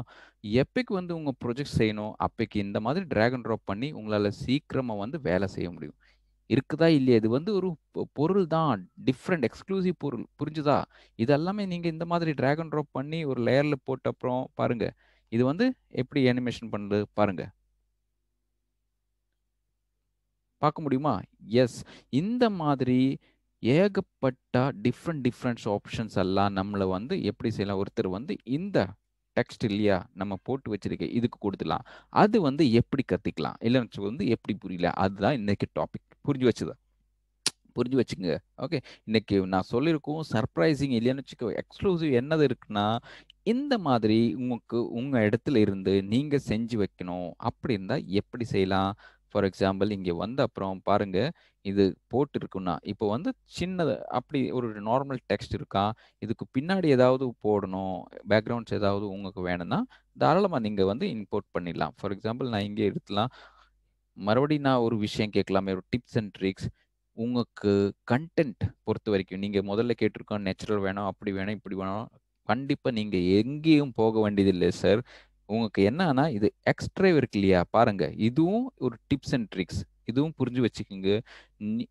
எப்பைக்கு வந்து உங்கள் ப்ரொஜெக்ட் செய்யணும் அப்பைக்கு இந்த மாதிரி ட்ராகன் ட்ராப் பண்ணி உங்களால் சீக்கிரமாக வந்து வேலை செய்ய முடியும் இருக்குதா இல்லையா இது வந்து ஒரு பொருள் தான் டிஃப்ரெண்ட் எக்ஸ்க்ளூசிவ் பொருள் புரிஞ்சுதா இது எல்லாமே நீங்கள் இந்த மாதிரி ட்ராகன் ட்ராப் பண்ணி ஒரு லேயரில் போட்ட அப்புறம் பாருங்கள் இது வந்து எப்படி அனிமேஷன் பண்ணுது பாருங்கள் பார்க்க முடியுமா எஸ் இந்த மாதிரி ஏகப்பட்ட டிஃப்ரெண்ட் டிஃப்ரெண்ட்ஸ் ஆப்ஷன்ஸ் எல்லாம் நம்மளை வந்து எப்படி செய்யலாம் ஒருத்தர் வந்து இந்த டெக்ஸ்ட் இல்லையா நம்ம போட்டு வச்சிருக்க இதுக்கு கொடுத்துலாம் அது வந்து எப்படி கற்றுக்கலாம் இல்லைன்னு வந்து எப்படி புரியல அதுதான் இன்னைக்கு டாபிக் புரிஞ்சு வச்சுதா புரிஞ்சு வச்சுங்க ஓகே இன்னைக்கு நான் சொல்லியிருக்கோம் சர்ப்ரைசிங் இல்லைன்னு வச்சுக்கோ எக்ஸ்க்ளூசிவ் என்னது இருக்குன்னா இந்த மாதிரி உங்களுக்கு உங்கள் இடத்துல இருந்து நீங்கள் செஞ்சு வைக்கணும் அப்படி இருந்தால் எப்படி செய்யலாம் ஃபார் எக்ஸாம்பிள் இங்கே வந்த அப்புறம் பாருங்கள் இது போட்டிருக்குன்னா இப்போ வந்து சின்னது அப்படி ஒரு நார்மல் டெக்ஸ்ட் இருக்கா இதுக்கு பின்னாடி ஏதாவது போடணும் பேக்ரவுண்ட்ஸ் ஏதாவது உங்களுக்கு வேணும்னா தாராளமாக நீங்கள் வந்து இம்போர்ட் பண்ணிடலாம் ஃபார் எக்ஸாம்பிள் நான் இங்கே எடுத்துலாம் மறுபடியும் நான் ஒரு விஷயம் கேட்கலாமே ஒரு டிப்ஸ் அண்ட் ட்ரிக்ஸ் உங்களுக்கு கண்டென்ட் பொறுத்த வரைக்கும் நீங்கள் முதல்ல கேட்டிருக்கோம் நேச்சுரல் வேணும் அப்படி வேணும் இப்படி வேணும் கண்டிப்பாக நீங்கள் எங்கேயும் போக வேண்டியதில்லை சார் உங்களுக்கு என்னன்னா இது எக்ஸ்ட்ரைவ் இருக்கு இல்லையா பாருங்க இதுவும் ஒரு டிப்ஸ் அண்ட் ட்ரிக்ஸ் இதுவும் புரிஞ்சு வச்சுக்கோங்க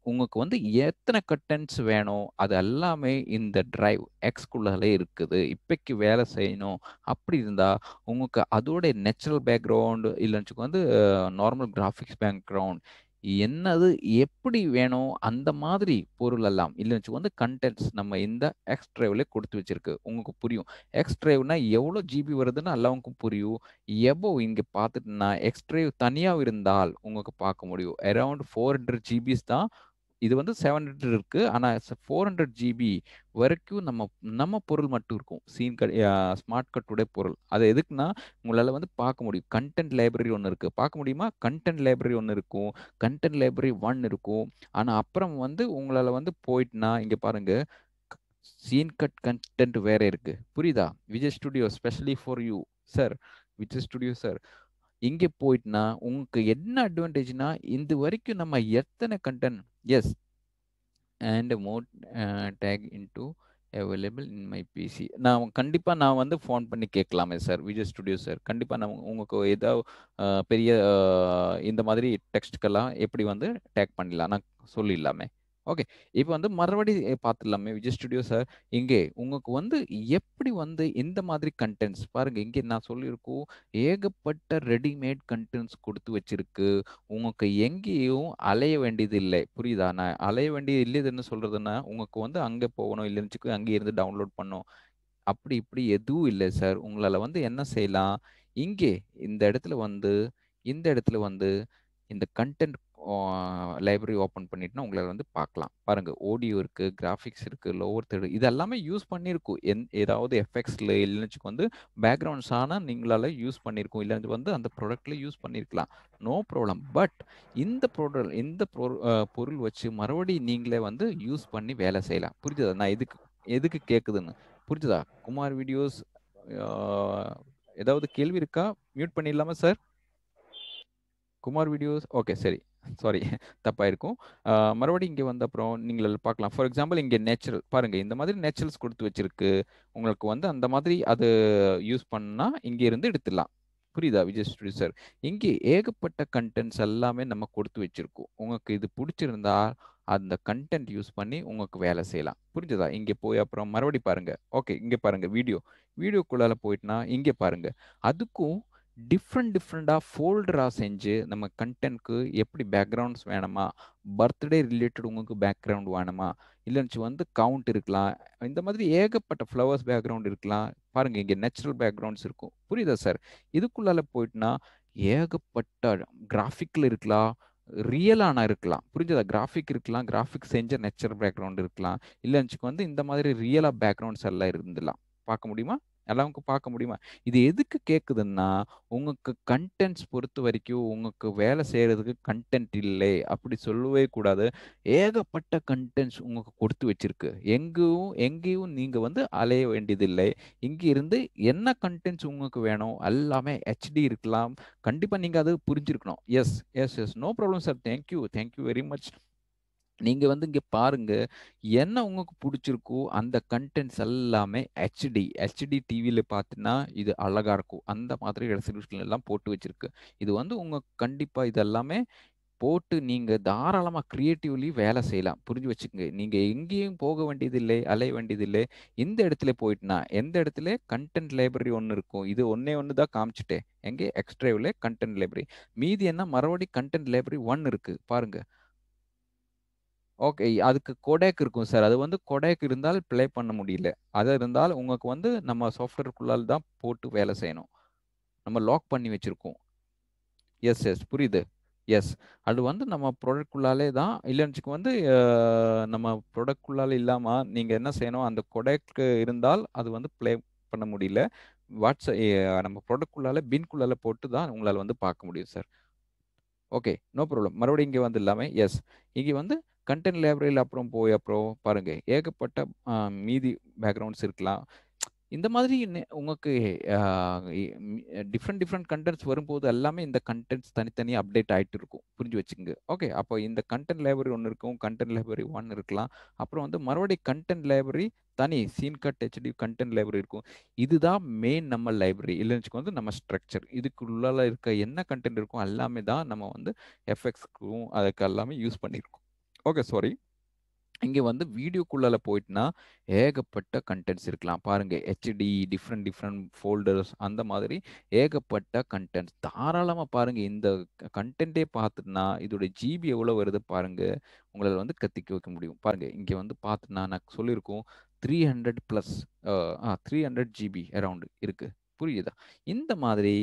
உங்களுக்கு வந்து எத்தனை கட்டன்ஸ் வேணும் அது எல்லாமே இந்த டிரைவ் எக்ஸ்குள்ளே இருக்குது இப்போக்கு வேலை செய்யணும் அப்படி இருந்தால் உங்களுக்கு அதோடைய நேச்சுரல் பேக்ரவுண்டு இல்லைன்னு வந்து நார்மல் கிராஃபிக்ஸ் பேக்ரவுண்ட் என்னது எப்படி வேணும் அந்த மாதிரி பொருள் எல்லாம் இல்லைன்னு வந்து கண்டென்ட்ஸ் நம்ம இந்த எக்ஸ் ட்ரைவ்ல கொடுத்து வச்சிருக்கு உங்களுக்கு புரியும் எக்ஸ் ட்ரைவ்னா எவ்வளோ ஜிபி வருதுன்னு எல்லாவுக்கும் புரியும் எவ்வளோ இங்கே பார்த்துட்டுனா எக்ஸ் ட்ரைவ் தனியாக இருந்தால் உங்களுக்கு பார்க்க முடியும் அரௌண்ட் ஃபோர் ஹண்ட்ரட் ஜிபிஸ் தான் இது வந்து செவன் ஹண்ட்ரட் இருக்குது ஆனால் ஃபோர் ஹண்ட்ரட் ஜிபி வரைக்கும் நம்ம நம்ம பொருள் மட்டும் இருக்கும் சீன் கட் ஸ்மார்ட் கட்டுடைய பொருள் அது எதுக்குன்னா உங்களால் வந்து பார்க்க முடியும் கண்டென்ட் லைப்ரரி ஒன்று இருக்குது பார்க்க முடியுமா கண்டென்ட் லைப்ரரி ஒன்று இருக்கும் கண்டென்ட் லைப்ரரி ஒன் இருக்கும் ஆனால் அப்புறம் வந்து உங்களால் வந்து போயிட்டுனா இங்கே பாருங்கள் சீன் கட் கண்டென்ட் வேறு இருக்குது புரியுதா Vijay studio specially for you sir Vijay studio sir இங்கே போயிட்டுனா உங்களுக்கு என்ன அட்வான்டேஜ்னா இந்த வரைக்கும் நம்ம எத்தனை content yes and mode take into available in my PC நான் கண்டிப்பாக நான் வந்து ஃபோன் பண்ணி கேட்கலாமே சார் விஜய் ஸ்டுடியோ சார் கண்டிப்பாக நான் உங்களுக்கு ஏதாவது பெரிய இந்த மாதிரி டெக்ஸ்ட்கெல்லாம் எப்படி வந்து டேக் பண்ணிடலாம் நான் சொல்லிடலாமே ஓகே இப்போ வந்து மறுபடி பார்த்துடலாமே விஜய் ஸ்டுடியோ சார் இங்கே உங்களுக்கு வந்து எப்படி வந்து இந்த மாதிரி கண்டென்ட்ஸ் பாருங்க இங்கே நான் சொல்லியிருக்கோம் ஏகப்பட்ட ரெடிமேட் கண்டென்ட்ஸ் கொடுத்து வச்சிருக்கு உங்களுக்கு எங்கேயும் அலைய வேண்டியது இல்லை புரியுதா நான் அலைய வேண்டியது இல்லை என்ன சொல்றதுன்னா உங்களுக்கு வந்து அங்கே போகணும் இல்லைன்னு அங்கே இருந்து டவுன்லோட் பண்ணும் அப்படி இப்படி எதுவும் இல்லை சார் உங்களால் வந்து என்ன செய்யலாம் இங்கே இந்த இடத்துல வந்து இந்த இடத்துல வந்து இந்த கண்டென்ட் லைப்ரரி ஓப்பன் பண்ணிட்டுனா உங்களை வந்து பார்க்கலாம் பாருங்கள் ஓடியோ இருக்குது கிராஃபிக்ஸ் இருக்குது லோவர் தேர்டு இது எல்லாமே யூஸ் பண்ணியிருக்கும் எந் ஏதாவது எஃபெக்ட்ஸில் இல்லைன்னு வந்து பேக்ரவுண்ட்ஸ் ஆனால் நீங்களால் யூஸ் பண்ணியிருக்கோம் இல்லை வந்து அந்த ப்ராடக்டில் யூஸ் பண்ணியிருக்கலாம் நோ ப்ராப்ளம் பட் இந்த ப்ராடக்ட் இந்த பொருள் வச்சு மறுபடியும் நீங்களே வந்து யூஸ் பண்ணி வேலை செய்யலாம் புரிஞ்சுதா நான் எதுக்கு எதுக்கு கேட்குதுன்னு புரிஞ்சுதா குமார் வீடியோஸ் ஏதாவது கேள்வி இருக்கா மியூட் பண்ணிடலாமா சார் குமார் வீடியோஸ் ஓகே சரி சாரி தப்பாயிருக்கும் மறுபடியும் இங்கே வந்த அப்புறம் நீங்கள் பார்க்கலாம் ஃபார் எக்ஸாம்பிள் இங்கே நேச்சுரல் பாருங்கள் இந்த மாதிரி நேச்சுரல்ஸ் கொடுத்து வச்சிருக்கு உங்களுக்கு வந்து அந்த மாதிரி அது யூஸ் பண்ணால் இங்கே இருந்து எடுத்துடலாம் புரியுதா விஜய் ஸ்டுடியோ சார் இங்கே ஏகப்பட்ட கண்டென்ட்ஸ் எல்லாமே நம்ம கொடுத்து வச்சிருக்கோம் உங்களுக்கு இது பிடிச்சிருந்தா அந்த கண்டென்ட் யூஸ் பண்ணி உங்களுக்கு வேலை செய்யலாம் புரிஞ்சதா இங்கே போய் அப்புறம் மறுபடி பாருங்கள் ஓகே இங்கே பாருங்கள் வீடியோ வீடியோக்குள்ளால போயிட்டுனா இங்கே பாருங்கள் அதுக்கும் டிஃப்ரெண்ட் டிஃப்ரெண்ட்டாக ஃபோல்டராக செஞ்சு நம்ம கண்டென்ட்க்கு எப்படி பேக்ரவுண்ட்ஸ் வேணுமா பர்த்டே ரிலேட்டட் உங்களுக்கு பேக்ரவுண்ட் வேணுமா இல்லைன்னு வந்து கவுண்ட் இருக்கலாம் இந்த மாதிரி ஏகப்பட்ட ஃப்ளவர்ஸ் பேக்ரவுண்ட் இருக்கலாம் பாருங்கள் இங்கே நேச்சுரல் பேக்ரவுண்ட்ஸ் இருக்கும் புரியுதா சார் இதுக்குள்ளால போயிட்டுனா ஏகப்பட்ட கிராஃபிக்கில் இருக்கலாம் ரியலான இருக்கலாம் புரிஞ்சதா கிராஃபிக் இருக்கலாம் கிராஃபிக் செஞ்ச நேச்சுரல் பேக்ரவுண்ட் இருக்கலாம் இல்லைன்னு வந்து இந்த மாதிரி ரியலாக பேக்ரவுண்ட்ஸ் எல்லாம் இருந்துலாம் பார்க்க முடியுமா எல்லாருக்கும் பார்க்க முடியுமா இது எதுக்கு கேட்குதுன்னா உங்களுக்கு கண்டென்ட்ஸ் பொறுத்த வரைக்கும் உங்களுக்கு வேலை செய்கிறதுக்கு கண்டென்ட் இல்லை அப்படி சொல்லவே கூடாது ஏகப்பட்ட கண்டென்ட்ஸ் உங்களுக்கு கொடுத்து வச்சிருக்கு எங்கேயும் எங்கேயும் நீங்கள் வந்து அலைய வேண்டியதில்லை இங்கிருந்து என்ன கண்டென்ட்ஸ் உங்களுக்கு வேணும் எல்லாமே ஹெச்டி இருக்கலாம் கண்டிப்பாக நீங்கள் அது புரிஞ்சிருக்கணும் yes yes yes no problem sir thank you thank you very much நீங்கள் வந்து இங்கே பாருங்கள் என்ன உங்களுக்கு பிடிச்சிருக்கோ அந்த கண்டென்ட்ஸ் எல்லாமே ஹெச்டி ஹெச்டி டிவியில் பார்த்தீங்கன்னா இது அழகாக இருக்கும் அந்த மாதிரி ரெசல்யூஷன் எல்லாம் போட்டு வச்சுருக்கு இது வந்து உங்கள் கண்டிப்பாக இதெல்லாமே போட்டு நீங்கள் தாராளமாக க்ரியேட்டிவ்லி வேலை செய்யலாம் புரிஞ்சு வச்சுக்கோங்க நீங்கள் எங்கேயும் போக வேண்டியதில்லை அலைய வேண்டியதில்லை இந்த இடத்துல போயிட்டுனா எந்த இடத்துல கண்டென்ட் லைப்ரரி ஒன்று இருக்கும் இது ஒன்றே ஒன்று தான் காமிச்சிட்டேன் எங்கே எக்ஸ்ட்ரேவில் கண்டென்ட் லைப்ரரி மீதி என்ன மறுபடி கண்டென்ட் லைப்ரரி ஒன் இருக்குது பாருங்கள் ஓகே அதுக்கு கொடேக் இருக்கும் சார் அது வந்து கொடேக் இருந்தால் பிளே பண்ண முடியல அது இருந்தால் உங்களுக்கு வந்து நம்ம சாஃப்ட்வேருக்குள்ளால் தான் போட்டு வேலை செய்யணும் நம்ம லாக் பண்ணி வச்சுருக்கோம் எஸ் எஸ் புரியுது எஸ் அது வந்து நம்ம ப்ராடக்ட்குள்ளாலே தான் இல்லைன்னு வந்து நம்ம ப்ராடக்ட்குள்ளால இல்லாமல் நீங்கள் என்ன செய்யணும் அந்த கொடைக்கு இருந்தால் அது வந்து ப்ளே பண்ண முடியல வாட்ஸ்அப் நம்ம ப்ராடக்ட்குள்ளால பின்குள்ளால போட்டு தான் உங்களால் வந்து பார்க்க முடியும் சார் ஓகே நோ ப்ராப்ளம் மறுபடியும் இங்கே வந்து இல்லாமல் எஸ் இங்கே வந்து கண்டென்ட் லைப்ரரியில் அப்புறம் போய் அப்புறம் பாருங்கள் ஏகப்பட்ட மீதி பேக்ரவுண்ட்ஸ் இருக்கலாம் இந்த மாதிரி உங்களுக்கு டிஃப்ரெண்ட் டிஃப்ரெண்ட் கண்டென்ட்ஸ் வரும்போது எல்லாமே இந்த கண்டென்ட்ஸ் தனித்தனியாக அப்டேட் ஆகிட்டு இருக்கும் புரிஞ்சு வச்சுக்கோங்க ஓகே அப்போ இந்த கண்டென்ட் லைப்ரரி ஒன்று இருக்கும் கண்டென்ட் லைப்ரரி ஒன் இருக்கலாம் அப்புறம் வந்து மறுபடியும் கண்டென்ட் லைப்ரரி தனி scene cut HD content library இருக்கும் இதுதான் மெயின் நம்ம லைப்ரரி இல்லைன்னு வந்து நம்ம ஸ்ட்ரக்சர் இதுக்குள்ளால இருக்க என்ன கண்டென்ட் இருக்கும் எல்லாமே தான் நம்ம வந்து எஃப்எக்ஸ்க்கும் அதுக்கு எல்லாமே யூஸ் பண்ணியிருக்கோம் ஓகே சாரி இங்கே வந்து வீடியோக்குள்ளால போயிட்டுனா ஏகப்பட்ட கண்டென்ட்ஸ் இருக்கலாம் பாருங்க ஹெச்டி டிஃப்ரெண்ட் டிஃப்ரெண்ட் ஃபோல்டர்ஸ் அந்த மாதிரி ஏகப்பட்ட கண்டென்ட்ஸ் தாராளமாக பாருங்க இந்த கண்டென்ட்டே பார்த்துட்டுனா இதோட ஜிபி எவ்வளோ வருது பாருங்க உங்களால் வந்து கத்திக்க வைக்க முடியும் பாருங்க இங்கே வந்து பார்த்துனா நான் சொல்லியிருக்கோம் three hundred plus three hundred GB around இருக்குது புரியுதா இந்த மாதிரி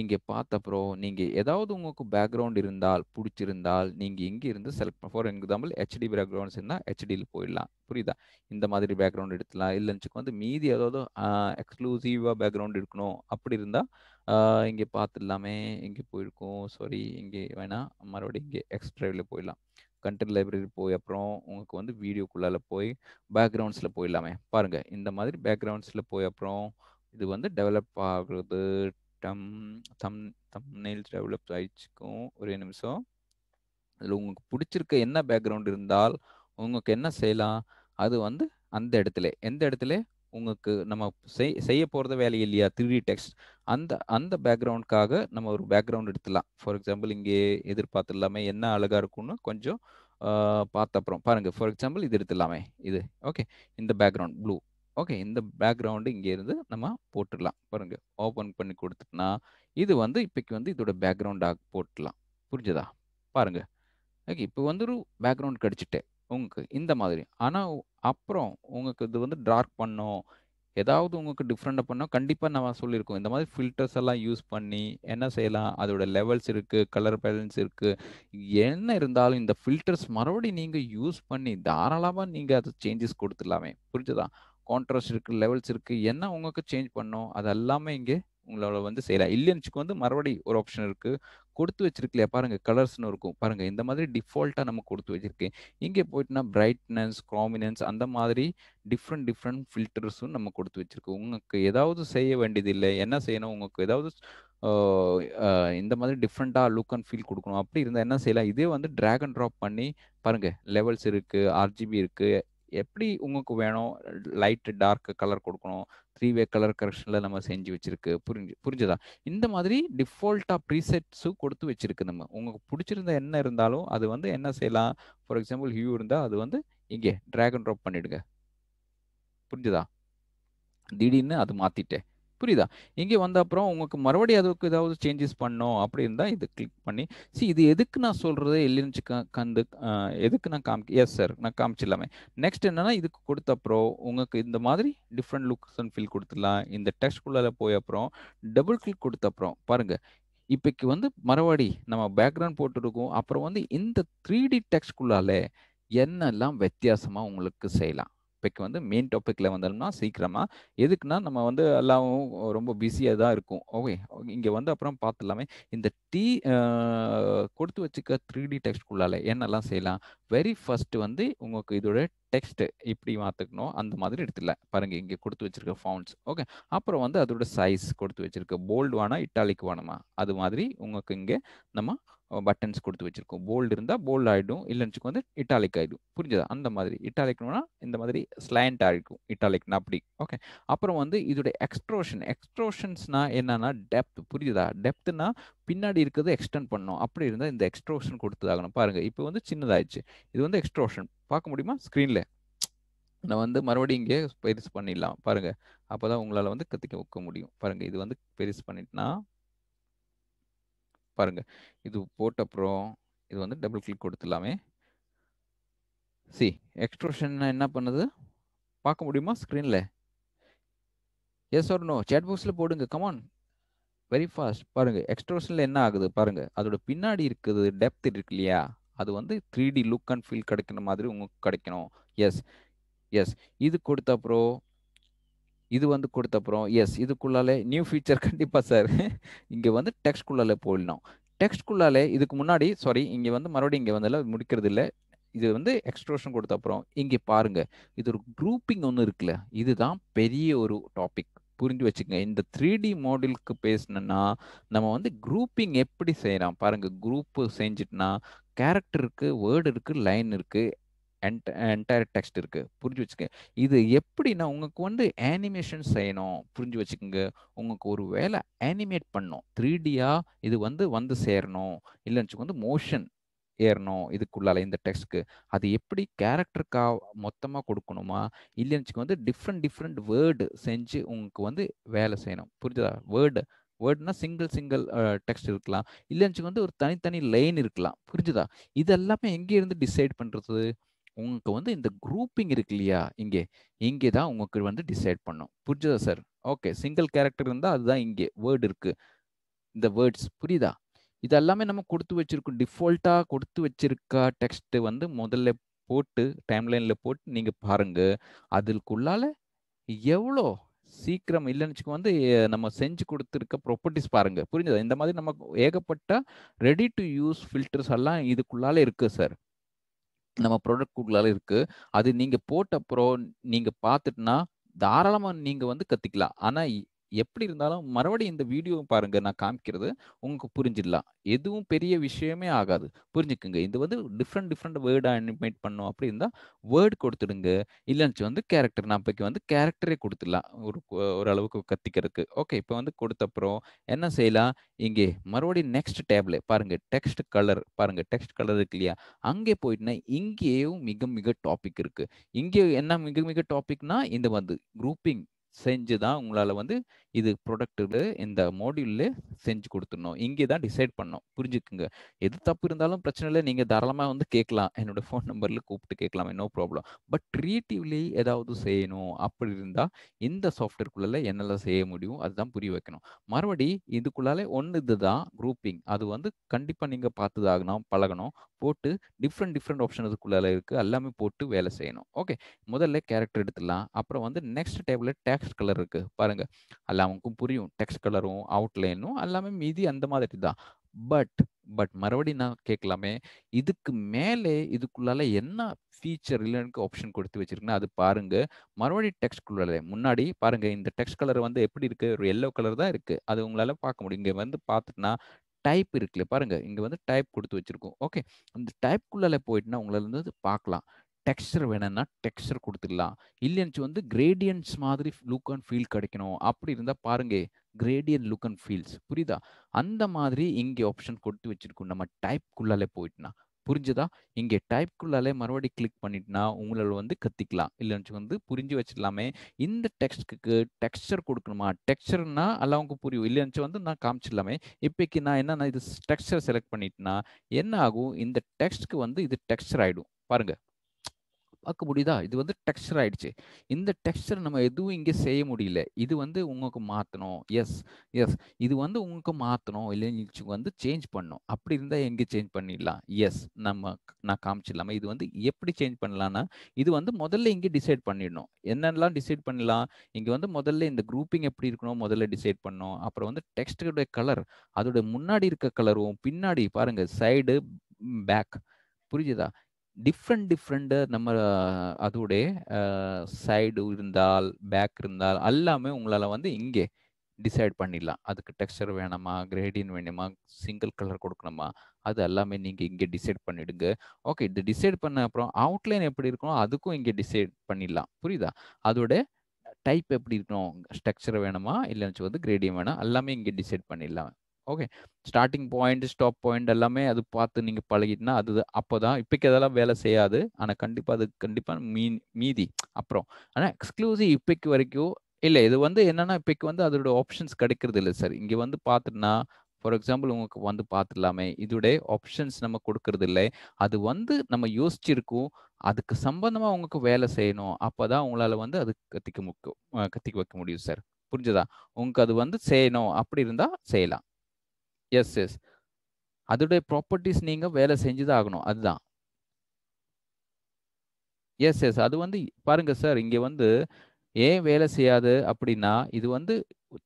இங்கே பார்த்த அப்புறம் நீங்கள் ஏதாவது உங்களுக்கு பேக்ரவுண்ட் இருந்தால் பிடிச்சிருந்தால் நீங்கள் இங்கே இருந்து select for example HD backgrounds இருந்தால் ஹெச்டியில் போயிடலாம் புரியுதா இந்த மாதிரி பேக்ரவுண்ட் எடுத்துலாம் இல்லைன்னு வந்து மீதி ஏதாவது எக்ஸ்க்ளூசிவாக பேக்ரவுண்ட் இருக்கணும் அப்படி இருந்தால் இங்கே பார்த்துடலாமே இங்கே போயிருக்கோம் சாரி இங்கே வேணால் மறுபடியும் இங்கே எக்ஸ்ட்ரைவில் போயிடலாம் கண்டென்ட் லைப்ரரி போய் அப்புறம் உங்களுக்கு வந்து வீடியோக்குள்ளால போய் பேக்ரவுண்ட்ஸில் போயிடலாமே பாருங்கள் இந்த மாதிரி பேக்ரவுண்ட்ஸில் போய் அப்புறம் இது வந்து டெவலப் ஆகுறது டம் தம் தம்னைல் டெவலப் ஆயிடுச்சுக்கும் ஒரே நிமிஷம் அதில் உங்களுக்கு பிடிச்சிருக்க என்ன பேக்ரவுண்ட் இருந்தால் உங்களுக்கு என்ன செய்யலாம் அது வந்து அந்த இடத்துல எந்த இடத்துல உங்களுக்கு நம்ம செய் செய்ய போகிறத வேலை இல்லையா த்ரீ டெக்ஸ்ட் அந்த அந்த பேக்ரவுண்ட்காக நம்ம ஒரு பேக்ரவுண்ட் எடுத்துலாம் ஃபார் எக்ஸாம்பிள் இங்கே இல்லாமல் என்ன அழகாக இருக்கும்னு கொஞ்சம் பார்த்த அப்புறம் பாருங்கள் ஃபார் எக்ஸாம்பிள் இது எடுத்துடலாமே இது ஓகே இந்த பேக்ரவுண்ட் ப்ளூ ஓகே இந்த பேக்ரவுண்டு இங்கேருந்து நம்ம போட்டுடலாம் பாருங்க ஓப்பன் பண்ணி கொடுத்துட்டோன்னா இது வந்து இப்போக்கு வந்து இதோட பேக்ரவுண்டாக போட்டுடலாம் புரிஞ்சுதா பாருங்க ஓகே இப்போ வந்து ஒரு பேக்ரவுண்ட் கிடச்சிட்டேன் உங்களுக்கு இந்த மாதிரி ஆனால் அப்புறம் உங்களுக்கு இது வந்து டார்க் பண்ணோம் ஏதாவது உங்களுக்கு டிஃப்ரெண்ட்டாக பண்ணால் கண்டிப்பாக நம்ம சொல்லியிருக்கோம் இந்த மாதிரி ஃபில்டர்ஸ் எல்லாம் யூஸ் பண்ணி என்ன செய்யலாம் அதோட லெவல்ஸ் இருக்குது கலர் பேலன்ஸ் இருக்குது என்ன இருந்தாலும் இந்த ஃபில்டர்ஸ் மறுபடியும் நீங்கள் யூஸ் பண்ணி தாராளமாக நீங்கள் அது சேஞ்சஸ் கொடுத்துடலாமே புரிஞ்சுதான் கான்ட்ராஸ்ட் இருக்குது லெவல்ஸ் இருக்குது என்ன உங்களுக்கு சேஞ்ச் பண்ணோம் அது எல்லாமே இங்கே உங்களால் வந்து செய்யலாம் இல்லைன்னுச்சுக்கு வந்து மறுபடி ஒரு ஆப்ஷன் இருக்குது கொடுத்து வச்சிருக்கலையா பாருங்கள் கலர்ஸ்னு இருக்கும் பாருங்கள் இந்த மாதிரி டிஃபால்ட்டாக நம்ம கொடுத்து வச்சுருக்கேன் இங்கே போயிட்டுனா பிரைட்னஸ் க்ராமினன்ஸ் அந்த மாதிரி டிஃப்ரெண்ட் டிஃப்ரெண்ட் ஃபில்டர்ஸும் நம்ம கொடுத்து வச்சுருக்கோம் உங்களுக்கு ஏதாவது செய்ய வேண்டியதில்லை என்ன செய்யணும் உங்களுக்கு ஏதாவது இந்த மாதிரி டிஃப்ரெண்ட்டாக லுக் அண்ட் ஃபீல் கொடுக்கணும் அப்படி இருந்தால் என்ன செய்யலாம் இதே வந்து ட்ராகன் ட்ராப் பண்ணி பாருங்கள் லெவல்ஸ் இருக்குது ஆர்ஜிபி இருக்குது எப்படி உங்களுக்கு வேணும் லைட்டு டார்க் கலர் கொடுக்கணும் த்ரீ வே கலர் கரெக்ஷனில் நம்ம செஞ்சு வச்சுருக்கு புரிஞ்சு புரிஞ்சுதா இந்த மாதிரி டிஃபால்ட்டாக ப்ரீசெட்ஸும் கொடுத்து வச்சுருக்கு நம்ம உங்களுக்கு பிடிச்சிருந்த என்ன இருந்தாலும் அது வந்து என்ன செய்யலாம் ஃபார் எக்ஸாம்பிள் ஹியூ இருந்தால் அது வந்து இங்கே ட்ராகன் ட்ராப் பண்ணிவிடுங்க புரிஞ்சுதா திடீர்னு அது மாற்றிட்டேன் புரியுதா இங்கே வந்த அப்புறம் உங்களுக்கு மறுபடியும் அதுக்கு ஏதாவது சேஞ்சஸ் பண்ணோம் தான் இது கிளிக் பண்ணி சி இது எதுக்கு நான் சொல்கிறது இல்லைன்னு கந்து எதுக்கு நான் காமி எஸ் சார் நான் காமிச்சிடலாமே நெக்ஸ்ட் என்னென்னா இதுக்கு கொடுத்த அப்புறம் உங்களுக்கு இந்த மாதிரி டிஃப்ரெண்ட் லுக்ஸ் அண்ட் ஃபீல் கொடுத்துடலாம் இந்த டெக்ஸ்ட்குள்ளால போய் அப்புறம் டபுள் கிளிக் கொடுத்த அப்புறம் பாருங்கள் இப்போக்கு வந்து மறுபடி நம்ம பேக்ரவுண்ட் போட்டுருக்கோம் அப்புறம் வந்து இந்த த்ரீ டி டெக்ஸ்ட்குள்ளால என்னெல்லாம் வித்தியாசமாக உங்களுக்கு செய்யலாம் டாபிக் வந்து மெயின் டாப்பிக்கில் வந்தோம்னா சீக்கிரமாக எதுக்குன்னா நம்ம வந்து எல்லாவும் ரொம்ப பிஸியாக தான் இருக்கும் ஓகே இங்கே வந்து அப்புறம் பார்த்துலாமே இந்த டீ கொடுத்து வச்சுக்க த்ரீ டி டெக்ஸ்ட்குள்ளால என்னெல்லாம் செய்யலாம் வெரி ஃபஸ்ட்டு வந்து உங்களுக்கு இதோட டெக்ஸ்ட்டு இப்படி மாற்றுக்கணும் அந்த மாதிரி எடுத்துல பாருங்கள் இங்கே கொடுத்து வச்சிருக்க ஃபவுண்ட்ஸ் ஓகே அப்புறம் வந்து அதோட சைஸ் கொடுத்து வச்சுருக்க போல்டு வேணா இட்டாலிக் வானமா அது மாதிரி உங்களுக்கு இங்கே நம்ம பட்டன்ஸ் கொடுத்து வச்சுருக்கோம் போல்டு இருந்தால் போல்டு ஆகிடும் இல்லைன்னு வந்து இட்டாலிக் ஆகிடும் புரிஞ்சதா அந்த மாதிரி இட்டாலிக்னா இந்த மாதிரி ஸ்லாண்ட் ஆகிருக்கும் இட்டாலிக்னா அப்படி ஓகே அப்புறம் வந்து இதோடைய எக்ஸ்ட்ரோஷன் எக்ஸ்ட்ரோஷன்ஸ்னா என்னன்னா டெப்த் புரியுதா டெப்த்னா பின்னாடி இருக்கிறது எக்ஸ்டெண்ட் பண்ணோம் அப்படி இருந்தால் இந்த எக்ஸ்ட்ரோஷன் கொடுத்ததாகணும் பாருங்கள் இப்போ வந்து சின்னதாகிடுச்சு இது வந்து எக்ஸ்ட்ரோஷன் பார்க்க முடியுமா ஸ்க்ரீனில் நான் வந்து மறுபடியும் இங்கே பெருசு பண்ணிடலாம் பாருங்கள் அப்போ தான் உங்களால் வந்து கற்றுக்க வைக்க முடியும் பாருங்கள் இது வந்து பெருசு பண்ணிட்டுனா பாருங்கள் இது போட்ட அப்புறம் இது வந்து டபுள் கிளிக் கொடுத்துடலாமே சி எக்ஸ்ட்ரோஷன் என்ன பண்ணுது பார்க்க முடியுமா ஸ்க்ரீனில் எஸ் ஒரு நோ சேட் பாக்ஸில் போடுங்க கமான் வெரி ஃபாஸ்ட் பாருங்கள் எக்ஸ்ட்ரோஷனில் என்ன ஆகுது பாருங்கள் அதோட பின்னாடி இருக்குது டெப்த் இருக்கு இல்லையா அது வந்து three D look and feel கிடைக்கிற மாதிரி உங்களுக்கு கிடைக்கணும் எஸ் எஸ் இது கொடுத்த அப்புறம் இது வந்து கொடுத்த அப்புறம் எஸ் இதுக்குள்ளாலே நியூ ஃபீச்சர் கண்டிப்பாக சார் இங்கே வந்து டெக்ஸ்ட்குள்ளாலே போயிடணும் டெக்ஸ்ட்குள்ளாலே இதுக்கு முன்னாடி சாரி இங்கே வந்து மறுபடியும் இங்கே வந்து முடிக்கிறது இல்லை இது வந்து எக்ஸ்ட்ரோஷன் கொடுத்த அப்புறம் இங்கே பாருங்கள் இது ஒரு குரூப்பிங் ஒன்று இருக்குல்ல இதுதான் பெரிய ஒரு டாபிக் புரிஞ்சு வச்சுக்கோங்க இந்த த்ரீ டி மாடலுக்கு பேசணும்னா நம்ம வந்து குரூப்பிங் எப்படி செய்கிறோம் பாருங்கள் குரூப்பு செஞ்சிட்டுனா கேரக்டருக்கு வேர்டு இருக்குது லைன் இருக்குது என்டையர் டெக்ஸ்ட் இருக்குது புரிஞ்சு வச்சுக்க இது எப்படின்னா உங்களுக்கு வந்து ஆனிமேஷன் செய்யணும் புரிஞ்சு வச்சுக்கோங்க உங்களுக்கு ஒரு வேலை ஆனிமேட் பண்ணும் த்ரீடியாக இது வந்து வந்து சேரணும் இல்லைன்னு வந்து மோஷன் ஏறணும் இதுக்குள்ளால இந்த டெக்ஸ்ட்க்கு அது எப்படி கேரக்டருக்கா மொத்தமாக கொடுக்கணுமா இல்லைன்னு வந்து டிஃப்ரெண்ட் டிஃப்ரெண்ட் வேர்டு செஞ்சு உங்களுக்கு வந்து வேலை செய்யணும் புரிஞ்சுதா வேர்டு வேர்டுனா சிங்கிள் சிங்கிள் டெக்ஸ்ட் இருக்கலாம் இல்லைன்னு வந்து ஒரு தனித்தனி லைன் இருக்கலாம் புரிஞ்சுதா இதெல்லாமே எல்லாமே எங்கேருந்து டிசைட் பண்ணுறது உங்களுக்கு வந்து இந்த குரூப்பிங் இருக்கு இல்லையா இங்கே இங்கே தான் உங்களுக்கு வந்து டிசைட் பண்ணும் புரிஞ்சுதா சார் ஓகே சிங்கிள் கேரக்டர் இருந்தால் அதுதான் இங்கே வேர்டு இருக்கு இந்த வேர்ட்ஸ் புரியுதா இது எல்லாமே நம்ம கொடுத்து வச்சிருக்கோம் டிஃபால்ட்டாக கொடுத்து வச்சிருக்க டெக்ஸ்ட்டு வந்து முதல்ல போட்டு டைம்லைனில் போட்டு நீங்கள் பாருங்கள் அதுக்குள்ளால எவ்வளோ சீக்கிரம் இல்லைன்னு வந்து நம்ம செஞ்சு கொடுத்துருக்க ப்ராப்பர்ட்டிஸ் பாருங்கள் புரிஞ்சுதா இந்த மாதிரி நம்ம ஏகப்பட்ட ரெடி டு யூஸ் ஃபில்டர்ஸ் எல்லாம் இதுக்குள்ளால இருக்குது சார் நம்ம ப்ரொடக்ட்குள்ளால இருக்குது அது நீங்கள் போட்ட அப்புறம் நீங்கள் பார்த்துட்டுனா தாராளமாக நீங்கள் வந்து கற்றுக்கலாம் ஆனால் எப்படி இருந்தாலும் மறுபடியும் இந்த வீடியோ பாருங்க நான் காமிக்கிறது உங்களுக்கு புரிஞ்சிடலாம் எதுவும் பெரிய விஷயமே ஆகாது புரிஞ்சுக்குங்க இது வந்து டிஃப்ரெண்ட் டிஃப்ரெண்ட் வேர்டை அனிமேட் பண்ணும் அப்படி இருந்தால் வேர்டு கொடுத்துடுங்க இல்லைன்னு வந்து கேரக்டர் நான் இப்போ வந்து கேரக்டரே கொடுத்துடலாம் ஒரு ஓரளவுக்கு கத்திக்கிறதுக்கு ஓகே இப்போ வந்து கொடுத்த அப்புறம் என்ன செய்யலாம் இங்கே மறுபடியும் நெக்ஸ்ட் டேப்ல பாருங்க டெக்ஸ்ட் கலர் பாருங்க டெக்ஸ்ட் கலர் இருக்கு இல்லையா அங்கே போயிட்டுனா இங்கேயும் மிக மிக டாபிக் இருக்கு இங்கே என்ன மிக மிக டாபிக்னா இந்த வந்து குரூப்பிங் செஞ்சு தான் உங்களால் வந்து இது ப்ரொடக்ட்டு இந்த மாடியூலில் செஞ்சு கொடுத்துடணும் இங்கே தான் டிசைட் பண்ணோம் புரிஞ்சுக்குங்க எது தப்பு இருந்தாலும் பிரச்சனை இல்லை நீங்கள் தாராளமாக வந்து கேட்கலாம் என்னோடய ஃபோன் நம்பரில் கூப்பிட்டு கேட்கலாம் நோ ப்ராப்ளம் பட் க்ரியேட்டிவ்லி ஏதாவது செய்யணும் அப்படி இருந்தால் இந்த சாஃப்ட்வேர்க்குள்ளே என்னெல்லாம் செய்ய முடியும் அதுதான் புரிய வைக்கணும் மறுபடி இதுக்குள்ளாலே ஒன்று இது தான் குரூப்பிங் அது வந்து கண்டிப்பாக நீங்கள் பார்த்துதாகணும் பழகணும் போட்டு டிஃப்ரெண்ட் டிஃப்ரெண்ட் ஆப்ஷன் இதுக்குள்ளே இருக்குது எல்லாமே போட்டு வேலை செய்யணும் ஓகே முதல்ல கேரக்டர் எடுத்துடலாம் அப்புறம் வந்து நெக்ஸ்ட் டேபிளில் டேக்ஸ்ட் கலர் இருக்குது பாருங்கள் எல்லாருக்கும் புரியும் டெக்ஸ்ட் கலரும் அவுட்லைனும் எல்லாமே மீதி அந்த மாதிரி தான் பட் பட் மறுபடியும் நான் கேட்கலாமே இதுக்கு மேலே இதுக்குள்ளால என்ன ஃபீச்சர் இல்லை ஆப்ஷன் கொடுத்து வச்சிருக்குன்னா அது பாருங்க மறுபடியும் டெக்ஸ்ட்குள்ளால முன்னாடி பாருங்க இந்த டெக்ஸ்ட் கலர் வந்து எப்படி இருக்கு ஒரு எல்லோ கலர் தான் இருக்கு அது உங்களால பார்க்க முடியும் இங்க வந்து பார்த்துட்டுனா டைப் இருக்குல்ல பாருங்க இங்க வந்து டைப் கொடுத்து வச்சிருக்கோம் ஓகே இந்த டைப்குள்ளால போயிட்டுனா உங்களால வந்து பார்க்கலாம் டெக்ஸ்டர் வேணும்னா டெக்ஸ்டர் கொடுத்துடலாம் இல்லைன்னு வந்து கிரேடியன்ஸ் மாதிரி லுக் அண்ட் ஃபீல் கிடைக்கணும் அப்படி இருந்தால் பாருங்க கிரேடியன் லுக் அண்ட் ஃபீல்ஸ் புரியுதா அந்த மாதிரி இங்கே ஆப்ஷன் கொடுத்து வச்சிருக்கோம் நம்ம டைப்குள்ளாலே போயிட்டுனா புரிஞ்சுதா இங்கே டைப்குள்ளாலே மறுபடி கிளிக் பண்ணிட்டுனா உங்களால் வந்து கத்திக்கலாம் இல்லைன்னு வந்து புரிஞ்சு வச்சிடலாமே இந்த டெக்ஸ்ட்டுக்கு டெக்ஸ்டர் கொடுக்கணுமா டெக்ஸ்டர்னா எல்லாவுக்கும் புரியும் இல்லைன்னு வந்து நான் காமிச்சிடலாமே இப்போக்கு நான் என்ன நான் இது டெக்ஸ்டர் செலக்ட் பண்ணிட்டுனா என்ன ஆகும் இந்த டெக்ஸ்ட்க்கு வந்து இது டெக்ஸ்டர் ஆகிடும் பாருங்கள் பார்க்க முடியுதா இது வந்து டெக்ஸ்டர் ஆயிடுச்சு இந்த டெக்ஸ்டர் நம்ம எதுவும் இங்கே செய்ய முடியல இது வந்து உங்களுக்கு மாற்றணும் எஸ் எஸ் இது வந்து உங்களுக்கு மாற்றணும் இல்லை வந்து சேஞ்ச் பண்ணும் அப்படி இருந்தால் எங்கே சேஞ்ச் பண்ணிடலாம் எஸ் நம்ம நான் காமிச்சிடலாமா இது வந்து எப்படி சேஞ்ச் பண்ணலான்னா இது வந்து முதல்ல இங்கே டிசைட் பண்ணிடணும் என்னென்னலாம் டிசைட் பண்ணலாம் இங்கே வந்து முதல்ல இந்த குரூப்பிங் எப்படி இருக்கணும் முதல்ல டிசைட் பண்ணணும் அப்புறம் வந்து டெக்ஸ்டோட கலர் அதோட முன்னாடி இருக்க கலரும் பின்னாடி பாருங்கள் சைடு பேக் புரிஞ்சுதா டிஃப்ரெண்ட் டிஃப்ரெண்ட்டு நம்ம அதோடைய சைடு இருந்தால் பேக் இருந்தால் எல்லாமே உங்களால் வந்து இங்கே டிசைட் பண்ணிடலாம் அதுக்கு டெக்ஸ்டர் வேணுமா கிரேடியன் வேணுமா சிங்கிள் கலர் கொடுக்கணுமா அது எல்லாமே நீங்கள் இங்கே டிசைட் பண்ணிடுங்க ஓகே இது டிசைட் பண்ண அப்புறம் அவுட்லைன் எப்படி இருக்கணும் அதுக்கும் இங்கே டிசைட் பண்ணிடலாம் புரியுதா அதோட டைப் எப்படி இருக்கணும் ஸ்ட்ரக்சர் வேணுமா இல்லைன்னு வந்து கிரேடியன் வேணும் எல்லாமே இங்கே டிசைட் பண்ணிடலாம் okay starting point stop point எல்லாமே அது பார்த்து நீங்கள் பழகிட்டுனா அது அப்போ தான் இப்போக்கு அதெல்லாம் வேலை செய்யாது ஆனால் கண்டிப்பாக அது கண்டிப்பாக மீ மீதி அப்புறம் ஆனால் எக்ஸ்க்ளூசிவ் இப்போக்கு வரைக்கும் இல்லை இது வந்து என்னென்னா இப்போக்கு வந்து அதோட ஆப்ஷன்ஸ் கிடைக்கிறது இல்லை சார் இங்கே வந்து பார்த்துட்டுனா ஃபார் எக்ஸாம்பிள் உங்களுக்கு வந்து பார்த்துடலாமே இதோடைய ஆப்ஷன்ஸ் நம்ம கொடுக்கறது இல்லை அது வந்து நம்ம யோசிச்சிருக்கோம் அதுக்கு சம்பந்தமாக உங்களுக்கு வேலை செய்யணும் அப்போ தான் உங்களால் வந்து அது கத்திக்க முக்கியம் கத்திக்க வைக்க முடியும் சார் புரிஞ்சுதா உங்களுக்கு அது வந்து செய்யணும் அப்படி இருந்தால் செய்யலாம் எஸ் எஸ் அதோடைய ப்ராப்பர்ட்டிஸ் நீங்கள் வேலை செஞ்சு தான் ஆகணும் அதுதான் எஸ் எஸ் அது வந்து பாருங்க சார் இங்கே வந்து ஏன் வேலை செய்யாது அப்படின்னா இது வந்து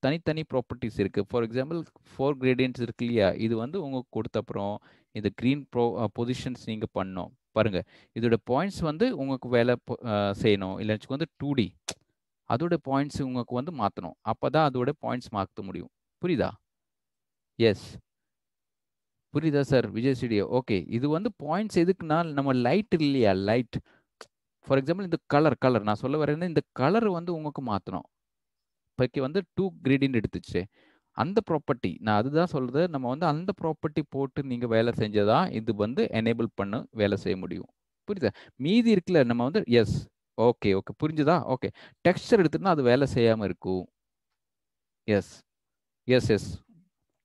தனித்தனி ப்ராப்பர்ட்டிஸ் இருக்கு ஃபார் எக்ஸாம்பிள் ஃபோர் கிரேடியன்ட்ஸ் இருக்கு இல்லையா இது வந்து உங்களுக்கு கொடுத்த அப்புறம் இந்த க்ரீன் ப்ரோ பொசிஷன்ஸ் நீங்கள் பண்ணோம் பாருங்க இதோட பாயிண்ட்ஸ் வந்து உங்களுக்கு வேலை செய்யணும் இல்லை வந்து டூ டி அதோட பாயிண்ட்ஸ் உங்களுக்கு வந்து மாற்றணும் அப்போ தான் அதோட பாயிண்ட்ஸ் மாற்ற முடியும் புரியுதா எஸ் புரியுதா சார் விஜய் ஸ்டுடியோ ஓகே இது வந்து பாயிண்ட்ஸ் எதுக்குன்னா நம்ம லைட் இல்லையா லைட் ஃபார் எக்ஸாம்பிள் இந்த கலர் கலர் நான் சொல்ல வரேன்னா இந்த கலர் வந்து உங்களுக்கு மாற்றணும் இப்போக்கி வந்து டூ கிரீடியன்ட் எடுத்துச்சு அந்த ப்ராப்பர்ட்டி நான் அதுதான் சொல்கிறது நம்ம வந்து அந்த ப்ராப்பர்ட்டி போட்டு நீங்கள் வேலை செஞ்சதான் இது வந்து எனேபிள் பண்ண வேலை செய்ய முடியும் புரியுதா மீதி இருக்குல்ல நம்ம வந்து எஸ் ஓகே ஓகே புரிஞ்சுதா ஓகே டெக்ஸ்டர் எடுத்துட்டுனா அது வேலை செய்யாமல் இருக்கும் yes yes yes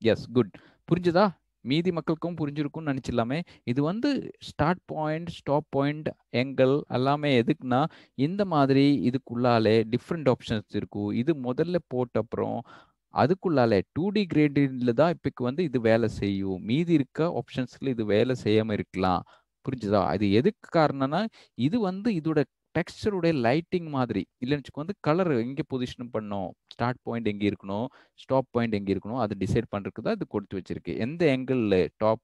yes good புரிஞ்சுதா மீதி மக்களுக்கும் புரிஞ்சிருக்கும்னு நினச்சிடலாமே இது வந்து ஸ்டார்ட் பாயிண்ட் ஸ்டாப் பாயிண்ட் எங்கள் எல்லாமே எதுக்குன்னா இந்த மாதிரி இதுக்குள்ளாலே டிஃப்ரெண்ட் ஆப்ஷன்ஸ் இருக்கும் இது முதல்ல போட்ட அப்புறம் அதுக்குள்ளாலே டூ டி கிரேடில் தான் இப்போக்கு வந்து இது வேலை செய்யும் மீதி இருக்க ஆப்ஷன்ஸில் இது வேலை செய்யாமல் இருக்கலாம் புரிஞ்சுதா அது எதுக்கு காரணம்னா இது வந்து இதோட டெக்ஸ்டருடைய லைட்டிங் மாதிரி இல்லைன்னு வச்சுக்கோ வந்து கலர் எங்கே பொசிஷன் பண்ணோம் ஸ்டார்ட் பாயிண்ட் எங்கே இருக்கணும் ஸ்டாப் பாயிண்ட் எங்கே இருக்கணும் அதை டிசைட் பண்ணுறதுக்கு தான் இது கொடுத்து வச்சிருக்கு எந்த எங்கிளில் டாப்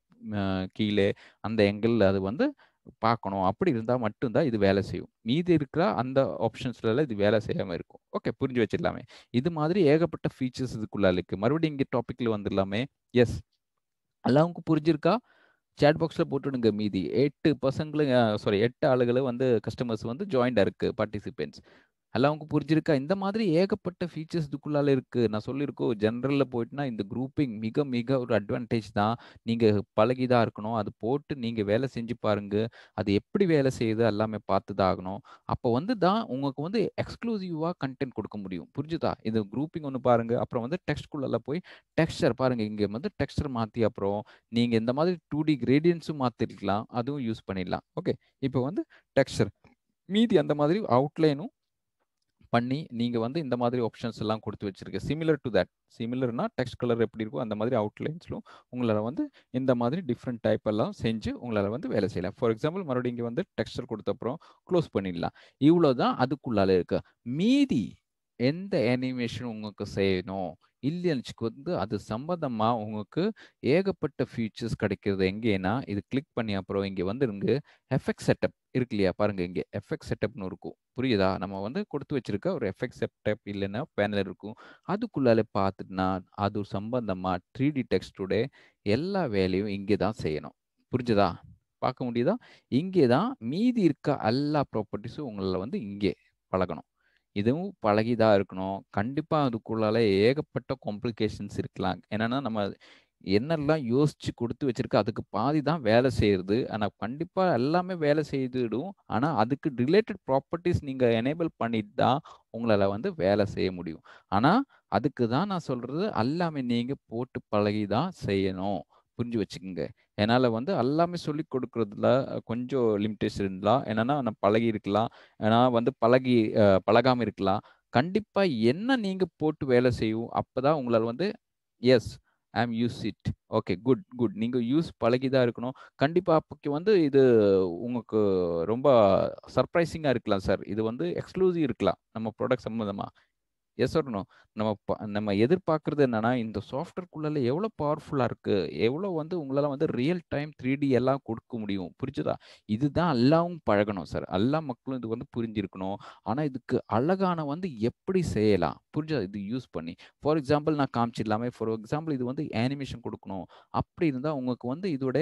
கீழே அந்த எங்கிளில் அது வந்து பார்க்கணும் அப்படி இருந்தால் மட்டும்தான் இது வேலை செய்யும் மீதி இருக்கிற அந்த ஆப்ஷன்ஸ்லலாம் இது வேலை செய்யாமல் இருக்கும் ஓகே புரிஞ்சு வச்சிடலாமே இது மாதிரி ஏகப்பட்ட ஃபீச்சர்ஸ் இதுக்குள்ளே இருக்குது மறுபடியும் இங்கே டாப்பிக்கில் வந்துடலாமே எஸ் எல்லாருக்கும் புரிஞ்சிருக்கா சேட் பாக்ஸில் போட்டுடுங்க மீதி எட்டு பசங்களும் சாரி எட்டு ஆளுகளும் வந்து கஸ்டமர்ஸ் வந்து ஜாயிண்டாக இருக்குது பார்ட்டிசிபென்ட்ஸ் உங்களுக்கு புரிஞ்சிருக்கா இந்த மாதிரி ஏகப்பட்ட ஃபீச்சர்ஸ் இதுக்குள்ளால இருக்கு நான் சொல்லியிருக்கோம் ஜென்ரலில் போயிட்டுனா இந்த குரூப்பிங் மிக மிக ஒரு அட்வான்டேஜ் தான் நீங்கள் பழகிதான் இருக்கணும் அது போட்டு நீங்கள் வேலை செஞ்சு பாருங்க அது எப்படி வேலை செய்யுது எல்லாமே தான் ஆகணும் அப்போ வந்து தான் உங்களுக்கு வந்து எக்ஸ்க்ளூசிவாக கண்டென்ட் கொடுக்க முடியும் புரிஞ்சுதா இந்த குரூப்பிங் ஒன்று பாருங்க அப்புறம் வந்து டெக்ஸ்ட்குள்ளெல்லாம் போய் டெக்ஸ்டர் பாருங்க இங்கே வந்து டெக்ஸ்டர் மாற்றி அப்புறம் நீங்கள் இந்த மாதிரி டூ டி கிரேடியன்ஸும் மாற்றிருக்கலாம் அதுவும் யூஸ் பண்ணிடலாம் ஓகே இப்போ வந்து டெக்ஸ்டர் மீதி அந்த மாதிரி அவுட்லைனும் பண்ணி நீங்கள் வந்து இந்த மாதிரி ஆப்ஷன்ஸ் எல்லாம் கொடுத்து வச்சுருக்கு சிமிலர் டு தட் சிமிலர்னா டெக்ஸ்ட் கலர் எப்படி இருக்கும் அந்த மாதிரி அவுட்லைன்ஸ்லும் உங்களால் வந்து இந்த மாதிரி டிஃப்ரெண்ட் டைப் எல்லாம் செஞ்சு உங்களால் வந்து வேலை செய்யலாம் ஃபார் எக்ஸாம்பிள் மறுபடியும் இங்கே வந்து டெக்ஸ்டர் கொடுத்த அப்புறம் க்ளோஸ் பண்ணிடலாம் இவ்வளோ தான் அதுக்குள்ளால இருக்கு மீதி எந்த அனிமேஷன் உங்களுக்கு செய்யணும் இல்லைன்னு வந்து அது சம்மந்தமாக உங்களுக்கு ஏகப்பட்ட ஃபியூச்சர்ஸ் கிடைக்கிறது எங்கேனா இது கிளிக் பண்ணி அப்புறம் இங்கே வந்துருங்க எஃபெக்ட் செட்டப் இருக்கு இல்லையா பாருங்க இங்கே எஃபெக்ட் செட்டப்னு இருக்கும் புரியுதா நம்ம வந்து கொடுத்து வச்சிருக்க ஒரு எஃபெக்ட் செட்டப் இல்லைன்னா பேனல் இருக்கும் அதுக்குள்ளாலே பார்த்துட்டுனா அது சம்பந்தமாக த்ரீ டி டெக்ஸ்டுடைய எல்லா வேலையும் இங்கே தான் செய்யணும் புரிஞ்சுதா பார்க்க முடியுதா இங்கே தான் மீதி இருக்க எல்லா ப்ராப்பர்ட்டிஸும் உங்களை வந்து இங்கே பழகணும் இதுவும் பழகிதான் இருக்கணும் கண்டிப்பாக அதுக்குள்ளால ஏகப்பட்ட காம்ப்ளிகேஷன்ஸ் இருக்கலாம் என்னன்னா நம்ம என்னெல்லாம் யோசிச்சு கொடுத்து வச்சிருக்கோ அதுக்கு பாதி தான் வேலை செய்கிறது ஆனால் கண்டிப்பாக எல்லாமே வேலை செய்துடும் ஆனால் அதுக்கு ரிலேட்டட் ப்ராப்பர்ட்டிஸ் நீங்கள் எனேபிள் பண்ணிட்டு தான் உங்களால் வந்து வேலை செய்ய முடியும் ஆனால் அதுக்கு தான் நான் சொல்கிறது எல்லாமே நீங்கள் போட்டு பழகி தான் செய்யணும் புரிஞ்சு வச்சுக்கோங்க என்னால் வந்து எல்லாமே சொல்லி கொடுக்குறதுல கொஞ்சம் லிமிட்டேஷன் இருந்தலாம் என்னென்னா நான் பழகி இருக்கலாம் ஏன்னா வந்து பழகி பழகாமல் இருக்கலாம் கண்டிப்பாக என்ன நீங்கள் போட்டு வேலை செய்யும் அப்போ தான் உங்களால் வந்து yes I am use it okay good good நீங்கள் யூஸ் பழகி தான் இருக்கணும் கண்டிப்பாக அப்போக்கு வந்து இது உங்களுக்கு ரொம்ப சர்ப்ரைசிங்காக இருக்கலாம் சார் இது வந்து எக்ஸ்க்ளூசிவ் இருக்கலாம் நம்ம ப்ராடக்ட் சம்மந்தமாக எஸ் சொல்லணும் நம்ம நம்ம எதிர்பார்க்கறது என்னன்னா இந்த சாஃப்ட்வேர்க்குள்ள எவ்வளோ பவர்ஃபுல்லாக இருக்கு எவ்வளோ வந்து உங்களால் வந்து ரியல் டைம் த்ரீ டி எல்லாம் கொடுக்க முடியும் புரிஞ்சுதா இதுதான் எல்லாவும் பழகணும் சார் எல்லா மக்களும் இது வந்து புரிஞ்சிருக்கணும் ஆனால் இதுக்கு அழகான வந்து எப்படி செய்யலாம் புரிஞ்சா இது யூஸ் பண்ணி ஃபார் எக்ஸாம்பிள் நான் காமிச்சிடலாமே ஃபார் எக்ஸாம்பிள் இது வந்து ஆனிமேஷன் கொடுக்கணும் அப்படி இருந்தால் உங்களுக்கு வந்து இதோட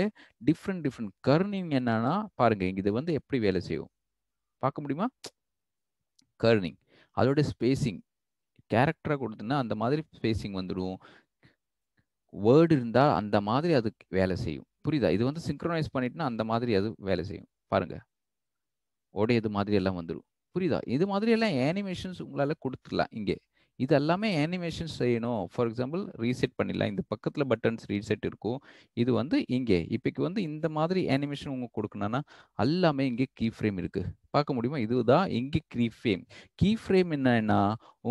டிஃப்ரெண்ட் டிஃப்ரெண்ட் கர்னிங் என்னன்னா பாருங்க இது வந்து எப்படி வேலை செய்யும் பார்க்க முடியுமா கர்னிங் அதோட ஸ்பேசிங் கேரக்டராக கொடுத்தோன்னா அந்த மாதிரி ஸ்பேசிங் வந்துடும் வேர்டு இருந்தால் அந்த மாதிரி அது வேலை செய்யும் புரியுதா இது வந்து சிங்க்ரனைஸ் பண்ணிட்டுனா அந்த மாதிரி அது வேலை செய்யும் பாருங்க உடையது மாதிரி எல்லாம் வந்துடும் புரியுதா இது மாதிரி எல்லாம் அனிமேஷன்ஸ் உங்களால் கொடுத்துடலாம் இங்கே இது எல்லாமே ஆனிமேஷன் செய்யணும் ஃபார் எக்ஸாம்பிள் ரீசெட் பண்ணிடலாம் இந்த பக்கத்தில் பட்டன்ஸ் ரீசெட் இருக்கும் இது வந்து இங்கே இப்போக்கு வந்து இந்த மாதிரி ஆனிமேஷன் உங்களுக்கு கொடுக்கணும்னா எல்லாமே இங்கே கீ ஃப்ரேம் இருக்குது பார்க்க முடியுமா இதுதான் இங்கே கீ ஃப்ரேம் கீ ஃப்ரேம் என்னன்னா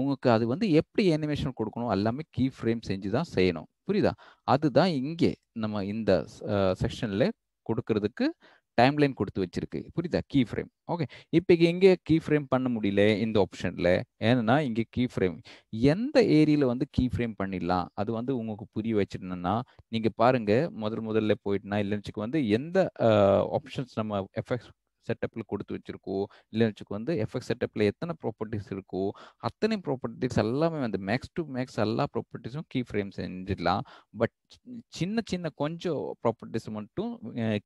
உங்களுக்கு அது வந்து எப்படி ஆனிமேஷன் கொடுக்கணும் எல்லாமே கீ ஃப்ரேம் செஞ்சு தான் செய்யணும் புரியுதா அதுதான் இங்கே நம்ம இந்த செக்ஷனில் கொடுக்கறதுக்கு டைம்லைன் கொடுத்து வச்சிருக்கு புரியுதா கீ ஃப்ரேம் ஓகே இப்போ எங்கே கீ ஃப்ரேம் பண்ண முடியல இந்த ஆப்ஷனில் ஏன்னா இங்கே கீ ஃப்ரேம் எந்த ஏரியாவில் வந்து கீ ஃப்ரேம் பண்ணிடலாம் அது வந்து உங்களுக்கு புரிய வச்சிருந்தேன்னா நீங்கள் பாருங்கள் முதல் முதல்ல போயிட்டுனா இல்லைன்னு வந்து எந்த ஆப்ஷன்ஸ் நம்ம எஃபெக்ட் செட்டப்பில் கொடுத்து வச்சிருக்கோ இல்லைன்னு வச்சுக்கோ வந்து எஃப்எக்ஸ் செட்டப்பில் எத்தனை ப்ராப்பர்ட்டிஸ் இருக்கோ அத்தனை ப்ராப்பர்ட்டிஸ் எல்லாமே வந்து மேக்ஸ் டு மேக்ஸ் எல்லா ப்ராப்பர்ட்டிஸும் கீ ஃப்ரேம் செஞ்சிடலாம் பட் சின்ன சின்ன கொஞ்சம் ப்ராப்பர்ட்டிஸ் மட்டும்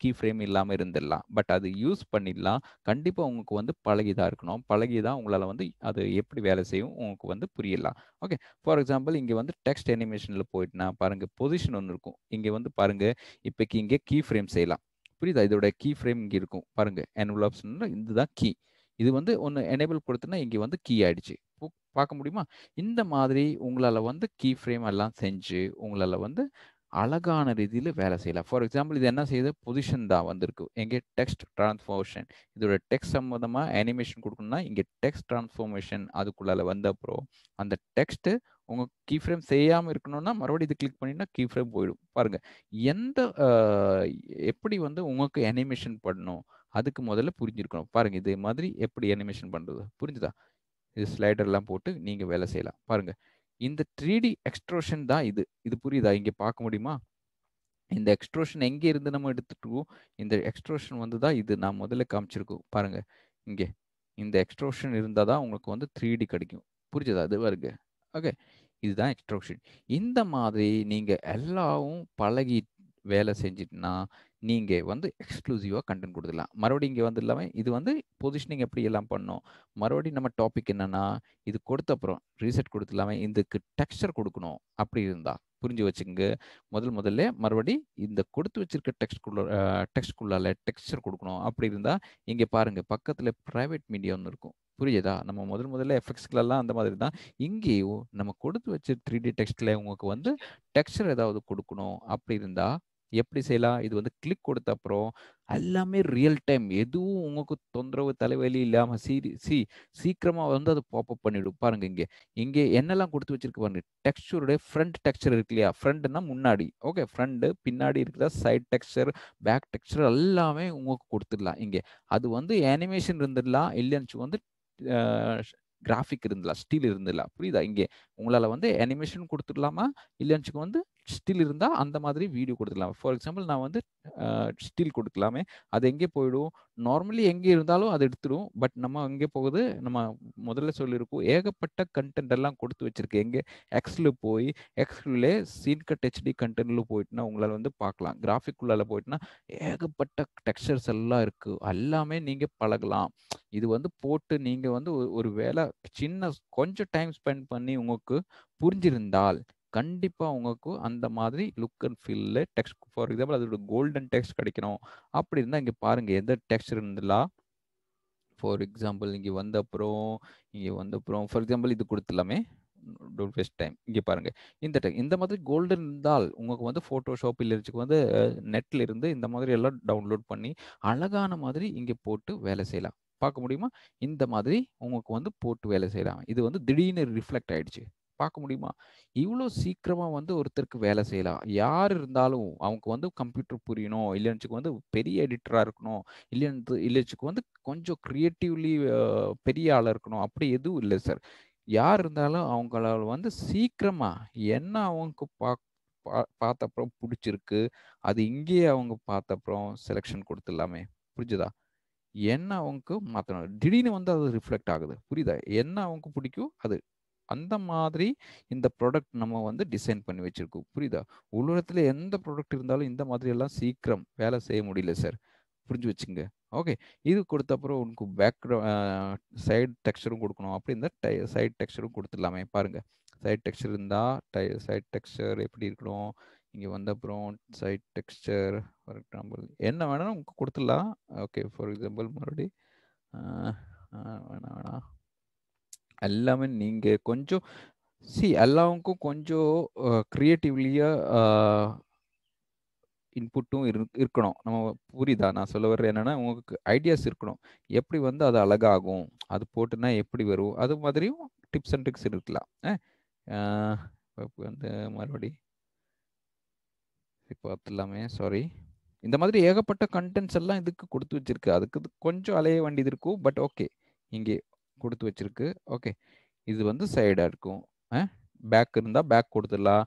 கீ ஃப்ரேம் இல்லாமல் இருந்துடலாம் பட் அது யூஸ் பண்ணிடலாம் கண்டிப்பாக உங்களுக்கு வந்து தான் இருக்கணும் பழகி தான் உங்களால் வந்து அது எப்படி வேலை செய்யும் உங்களுக்கு வந்து புரியலாம் ஓகே ஃபார் எக்ஸாம்பிள் இங்கே வந்து டெக்ஸ்ட் அனிமேஷனில் போயிட்டுனா பாருங்கள் பொசிஷன் ஒன்று இருக்கும் இங்கே வந்து பாருங்கள் இப்போக்கு இங்கே கீ ஃப்ரேம் செய்யலாம் புரியுதா இதோட கீ ஃப்ரேம் இங்கே இருக்கும் பாருங்க ஆப்ஷன் இதுதான் கீ இது வந்து ஒன்று எனேபிள் கொடுத்தனா இங்கே வந்து கீ ஆயிடுச்சு பார்க்க முடியுமா இந்த மாதிரி உங்களால் வந்து கீ ஃப்ரேம் எல்லாம் செஞ்சு உங்களால் வந்து அழகான ரீதியில் வேலை செய்யலாம் ஃபார் எக்ஸாம்பிள் இது என்ன செய்யுது பொசிஷன் தான் வந்திருக்கு எங்கே டெக்ஸ்ட் டிரான்ஸ்ஃபார்மேஷன் இதோட டெக்ஸ்ட் சம்மந்தமாக அனிமேஷன் கொடுக்கணும்னா இங்கே டெக்ஸ்ட் டிரான்ஸ்ஃபார்மேஷன் அதுக்குள்ளால் வந்த அப்புறம் அந்த டெக்ஸ்ட்டு உங்கள் கீ ஃப்ரேம் செய்யாமல் இருக்கணும்னா மறுபடியும் இது கிளிக் பண்ணினா கீ ஃப்ரேம் போயிடும் பாருங்கள் எந்த எப்படி வந்து உங்களுக்கு அனிமேஷன் பண்ணணும் அதுக்கு முதல்ல புரிஞ்சிருக்கணும் பாருங்கள் இது மாதிரி எப்படி அனிமேஷன் பண்ணுறது புரிஞ்சுதா இது ஸ்லைடர்லாம் போட்டு நீங்கள் வேலை செய்யலாம் பாருங்கள் இந்த த்ரீ டி எக்ஸ்ட்ரோஷன் தான் இது இது புரியுதா இங்கே பார்க்க முடியுமா இந்த எக்ஸ்ட்ரோஷன் எங்கே இருந்து நம்ம எடுத்துட்டுருக்கோம் இந்த எக்ஸ்ட்ரோஷன் வந்து தான் இது நான் முதல்ல காமிச்சிருக்கோம் பாருங்கள் இங்கே இந்த எக்ஸ்ட்ரோஷன் இருந்தால் தான் உங்களுக்கு வந்து த்ரீ டி கிடைக்கும் புரிஞ்சதா அது வருங்க ஓகே இதுதான் எக்ஸ்ட்ரோஷன் இந்த மாதிரி நீங்கள் எல்லாவும் பழகி வேலை செஞ்சிட்டுனா நீங்கள் வந்து எக்ஸ்க்ளூசிவாக கண்டென்ட் கொடுத்துடலாம் மறுபடியும் இங்கே வந்து இல்லாமல் இது வந்து பொசிஷனிங் எப்படி எல்லாம் பண்ணோம் மறுபடியும் நம்ம டாபிக் என்னென்னா இது கொடுத்த அப்புறம் ரீசெட் கொடுத்துலாமே இதுக்கு டெக்ஸ்டர் கொடுக்கணும் அப்படி இருந்தால் புரிஞ்சு வச்சுங்க முதல் முதல்ல மறுபடி இந்த கொடுத்து வச்சிருக்க டெக்ஸ்ட்குள்ள டெக்ஸ்ட்குள்ளால டெக்ஸ்டர் கொடுக்கணும் அப்படி இருந்தால் இங்கே பாருங்க பக்கத்தில் ப்ரைவேட் மீடியா ஒன்று இருக்கும் புரியுதா நம்ம முதல் முதல்ல எஃபெக்ட்ஸ்களெல்லாம் அந்த மாதிரி தான் இங்கேயும் நம்ம கொடுத்து வச்ச த்ரீ டி டெக்ஸ்டில் உங்களுக்கு வந்து டெக்ஸ்டர் ஏதாவது கொடுக்கணும் அப்படி இருந்தால் எப்படி செய்யலாம் இது வந்து கிளிக் கொடுத்த அப்புறம் எல்லாமே ரியல் டைம் எதுவும் உங்களுக்கு தொந்தரவு தலைவலி இல்லாமல் சீ சி சீக்கிரமாக வந்து அது பாப்அப் பண்ணிவிடும் பாருங்க இங்கே இங்கே என்னெல்லாம் கொடுத்து வச்சிருக்கு பாருங்க டெக்ஸ்டருடைய ஃப்ரண்ட் டெக்ஸ்டர் இருக்கு இல்லையா ஃப்ரண்ட்னா முன்னாடி ஓகே ஃப்ரண்ட்டு பின்னாடி இருக்கிற சைட் டெக்ஸ்டர் பேக் டெக்ஸ்டர் எல்லாமே உங்களுக்கு கொடுத்துடலாம் இங்கே அது வந்து அனிமேஷன் இருந்துடலாம் இல்லைன்னு வந்து கிராஃபிக் இருந்துடலாம் ஸ்டீல் இருந்துடலாம் புரியுதா இங்கே உங்களால் வந்து அனிமேஷன் கொடுத்துடலாமா இல்லைன்னு வந்து ஸ்டில் இருந்தால் அந்த மாதிரி வீடியோ கொடுத்துக்கலாம் ஃபார் எக்ஸாம்பிள் நான் வந்து ஸ்டில் கொடுக்கலாமே அது எங்கே போயிடும் நார்மலி எங்கே இருந்தாலும் அது எடுத்துடும் பட் நம்ம எங்கே போகுது நம்ம முதல்ல சொல்லியிருக்கோம் ஏகப்பட்ட கண்டென்ட் எல்லாம் கொடுத்து வச்சிருக்கேன் எங்கே எக்ஸில் போய் சீன் சீன்கட் ஹெச்டி கண்டென்ட்ல போயிட்டுனா உங்களால் வந்து பார்க்கலாம் உள்ளால் போயிட்டுனா ஏகப்பட்ட டெக்ஸ்டர்ஸ் எல்லாம் இருக்குது எல்லாமே நீங்கள் பழகலாம் இது வந்து போட்டு நீங்கள் வந்து ஒரு வேலை சின்ன கொஞ்சம் டைம் ஸ்பெண்ட் பண்ணி உங்களுக்கு புரிஞ்சிருந்தால் கண்டிப்பாக உங்களுக்கு அந்த மாதிரி லுக் அண்ட் ஃபீலில் டெக்ஸ்ட் ஃபார் எக்ஸாம்பிள் அதோட கோல்டன் டெக்ஸ்ட் கிடைக்கணும் அப்படி இருந்தால் இங்கே பாருங்கள் எந்த டெக்ஸ்ட் இருந்தலாம் ஃபார் எக்ஸாம்பிள் இங்கே வந்த அப்புறம் இங்கே வந்த அப்புறம் ஃபார் எக்ஸாம்பிள் இது கொடுத்துலாமே டோன்ட் வேஸ்ட் டைம் இங்கே பாருங்கள் இந்த டெக் இந்த மாதிரி கோல்டன் இருந்தால் உங்களுக்கு வந்து ஃபோட்டோஷாப் இல்லைச்சுக்கு வந்து நெட்டில் இருந்து இந்த மாதிரி எல்லாம் டவுன்லோட் பண்ணி அழகான மாதிரி இங்கே போட்டு வேலை செய்யலாம் பார்க்க முடியுமா இந்த மாதிரி உங்களுக்கு வந்து போட்டு வேலை செய்யலாம் இது வந்து திடீர்னு ரிஃப்ளெக்ட் ஆகிடுச்சு பார்க்க முடியுமா இவ்வளோ சீக்கிரமாக வந்து ஒருத்தருக்கு வேலை செய்யலாம் யார் இருந்தாலும் அவங்க வந்து கம்ப்யூட்டர் புரியணும் இல்லைன்னுச்சுக்கு வந்து பெரிய எடிட்டராக இருக்கணும் இல்லைன்னு இல்லைச்சுக்கு வந்து கொஞ்சம் க்ரியேட்டிவ்லி பெரிய ஆளாக இருக்கணும் அப்படி எதுவும் இல்லை சார் யார் இருந்தாலும் அவங்களால வந்து சீக்கிரமாக என்ன அவங்க பா பார்த்த அப்புறம் பிடிச்சிருக்கு அது இங்கேயே அவங்க பார்த்த அப்புறம் செலெக்ஷன் கொடுத்துடலாமே புரிஞ்சுதா என்ன அவங்களுக்கு மாற்றணும் திடீர்னு வந்து அது ரிஃப்ளெக்ட் ஆகுது புரியுதா என்ன அவங்களுக்கு பிடிக்கும் அது அந்த மாதிரி இந்த ப்ராடக்ட் நம்ம வந்து டிசைன் பண்ணி வச்சுருக்கோம் புரியுதா உள்ளுரத்தில் எந்த ப்ராடக்ட் இருந்தாலும் இந்த மாதிரி எல்லாம் சீக்கிரம் வேலை செய்ய முடியல சார் புரிஞ்சு வச்சுங்க ஓகே இது கொடுத்த அப்புறம் உனக்கு பேக்ரவுண்ட் சைடு டெக்ஸ்டரும் கொடுக்கணும் அப்படி இருந்தால் சைடு டெக்ஸ்டரும் கொடுத்துடலாமே பாருங்கள் சைட் டெக்ஸ்டர் இருந்தால் டை சைட் டெக்ஸ்டர் எப்படி இருக்கணும் இங்கே வந்த அப்புறம் சைட் டெக்ஸ்டர் ஃபார் எக்ஸாம்பிள் என்ன வேணாலும் உங்களுக்கு கொடுத்துடலாம் ஓகே ஃபார் எக்ஸாம்பிள் மறுபடி வேணாம் வேணாம் எல்லாமே நீங்க கொஞ்சம் சி எல்லாவுக்கும் கொஞ்சம் கிரியேட்டிவ்லியா இன்புட்டும் இரு இருக்கணும் நம்ம புரியுதா நான் சொல்ல வர்றது என்னன்னா உங்களுக்கு ஐடியாஸ் இருக்கணும் எப்படி வந்து அது அழகாகும் அது போட்டுனா எப்படி வரும் அது மாதிரியும் டிப்ஸ் அண்ட் ட்ரிக்ஸ் இருக்கலாம் வந்து மறுபடி பார்த்துலாமே சாரி இந்த மாதிரி ஏகப்பட்ட கண்டென்ட்ஸ் எல்லாம் இதுக்கு கொடுத்து வச்சிருக்கு அதுக்கு கொஞ்சம் அலைய வேண்டியது இருக்கும் பட் ஓகே இங்கே கொடுத்து வச்சிருக்கு ஓகே இது வந்து சைடாக இருக்கும் பேக் இருந்தால் பேக் கொடுத்துடலாம்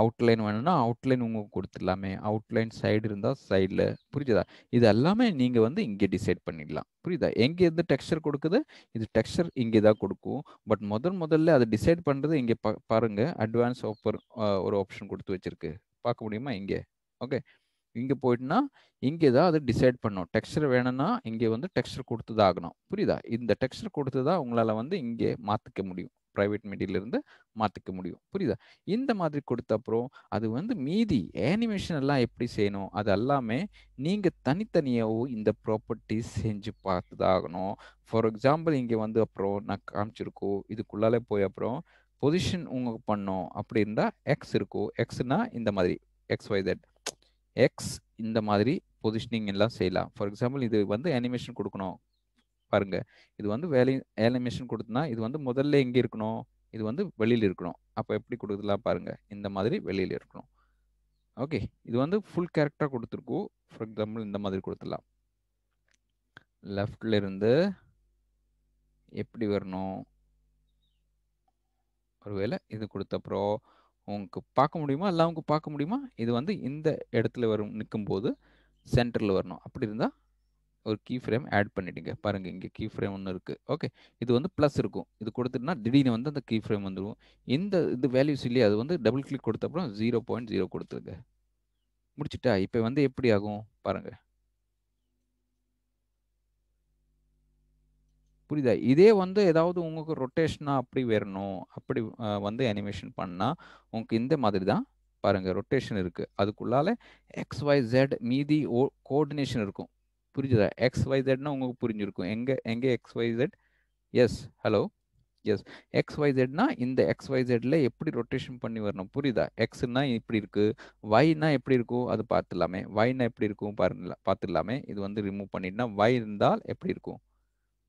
அவுட்லைன் வேணும்னா அவுட்லைன் உங்களுக்கு கொடுத்துடலாமே அவுட்லைன் சைடு இருந்தால் சைடில் புரியுதா இது எல்லாமே நீங்கள் வந்து இங்கே டிசைட் பண்ணிடலாம் புரியுதா எங்கே இருந்து டெக்ஸ்டர் கொடுக்குது இது டெக்ஸ்டர் இங்கே தான் கொடுக்கும் பட் முதல் முதல்ல அதை டிசைட் பண்ணுறது இங்கே பா பாருங்கள் அட்வான்ஸ் ஆஃபர் ஒரு ஆப்ஷன் கொடுத்து வச்சுருக்கு பார்க்க முடியுமா இங்கே ஓகே இங்கே போயிட்டுனா இங்கே தான் அது டிசைட் பண்ணும் டெக்ஸ்டர் வேணும்னா இங்கே வந்து டெக்ஸ்டர் கொடுத்து தான் ஆகணும் புரியுதா இந்த டெக்ஸ்டர் கொடுத்து தான் உங்களால் வந்து இங்கே மாற்றிக்க முடியும் ப்ரைவேட் மீடியிலிருந்து மாற்றிக்க முடியும் புரியுதா இந்த மாதிரி கொடுத்த அப்புறம் அது வந்து மீதி ஆனிமேஷன் எல்லாம் எப்படி செய்யணும் அது எல்லாமே நீங்கள் தனித்தனியாகவும் இந்த ப்ராப்பர்ட்டிஸ் செஞ்சு பார்த்து தான் ஆகணும் ஃபார் எக்ஸாம்பிள் இங்கே வந்து அப்புறம் நான் காமிச்சிருக்கோம் இதுக்குள்ளாலே போய் அப்புறம் பொசிஷன் உங்களுக்கு பண்ணோம் அப்படி இருந்தால் எக்ஸ் இருக்கும் எக்ஸ்னா இந்த மாதிரி எக்ஸ் ஒய் தட் எக்ஸ் இந்த மாதிரி பொசிஷனிங் எல்லாம் செய்யலாம் ஃபார் எக்ஸாம்பிள் இது வந்து அனிமேஷன் கொடுக்கணும் பாருங்க இது வந்து வேலை அனிமேஷன் கொடுத்தனா இது வந்து முதல்ல எங்கே இருக்கணும் இது வந்து வெளியில் இருக்கணும் அப்போ எப்படி கொடுக்கலாம் பாருங்க இந்த மாதிரி வெளியில் இருக்கணும் ஓகே இது வந்து ஃபுல் கேரக்டராக கொடுத்துருக்கோம் ஃபார் எக்ஸாம்பிள் இந்த மாதிரி கொடுத்துடலாம் லெஃப்டில் இருந்து எப்படி வரணும் ஒருவேளை இது கொடுத்த அப்புறம் உங்களுக்கு பார்க்க முடியுமா உங்களுக்கு பார்க்க முடியுமா இது வந்து இந்த இடத்துல வரும் நிற்கும்போது சென்டரில் வரணும் அப்படி இருந்தால் ஒரு கீ ஃப்ரேம் ஆட் பண்ணிவிடுங்க பாருங்கள் இங்கே கீ ஃப்ரேம் ஒன்று இருக்குது ஓகே இது வந்து ப்ளஸ் இருக்கும் இது கொடுத்துட்டுனா திடீர்னு வந்து அந்த கீ ஃப்ரேம் வந்துடும் இந்த இது வேல்யூஸ் இல்லையா அது வந்து டபுள் கிளிக் கொடுத்தப்பறம் ஜீரோ பாயிண்ட் ஜீரோ கொடுத்துருங்க முடிச்சுட்டா இப்போ வந்து எப்படி ஆகும் பாருங்கள் புரியுதா இதே வந்து ஏதாவது உங்களுக்கு ரொட்டேஷனாக அப்படி வரணும் அப்படி வந்து அனிமேஷன் பண்ணால் உங்களுக்கு இந்த மாதிரி தான் பாருங்கள் ரொட்டேஷன் இருக்குது அதுக்குள்ளால எக்ஸ் ஒய் ஜெட் மீதி ஓ கோஆர்டினேஷன் இருக்கும் புரிஞ்சுதா எக்ஸ் ஒய் ஜெட்னா உங்களுக்கு புரிஞ்சிருக்கும் எங்கே எங்கே X Y Z yes hello yes X Y ஜெட்னா இந்த எக்ஸ் ஒய் ஜெட்டில் எப்படி ரொட்டேஷன் பண்ணி வரணும் புரியுதா எக்ஸ்னால் இப்படி இருக்குது ஒய்னா எப்படி இருக்கும் அது பார்த்துடலாமே ஒய்னா எப்படி இருக்கும் பாருங்களா பார்த்துடலாமே இது வந்து ரிமூவ் பண்ணிட்டுனா ஒய் இருந்தால் எப்படி இருக்கும்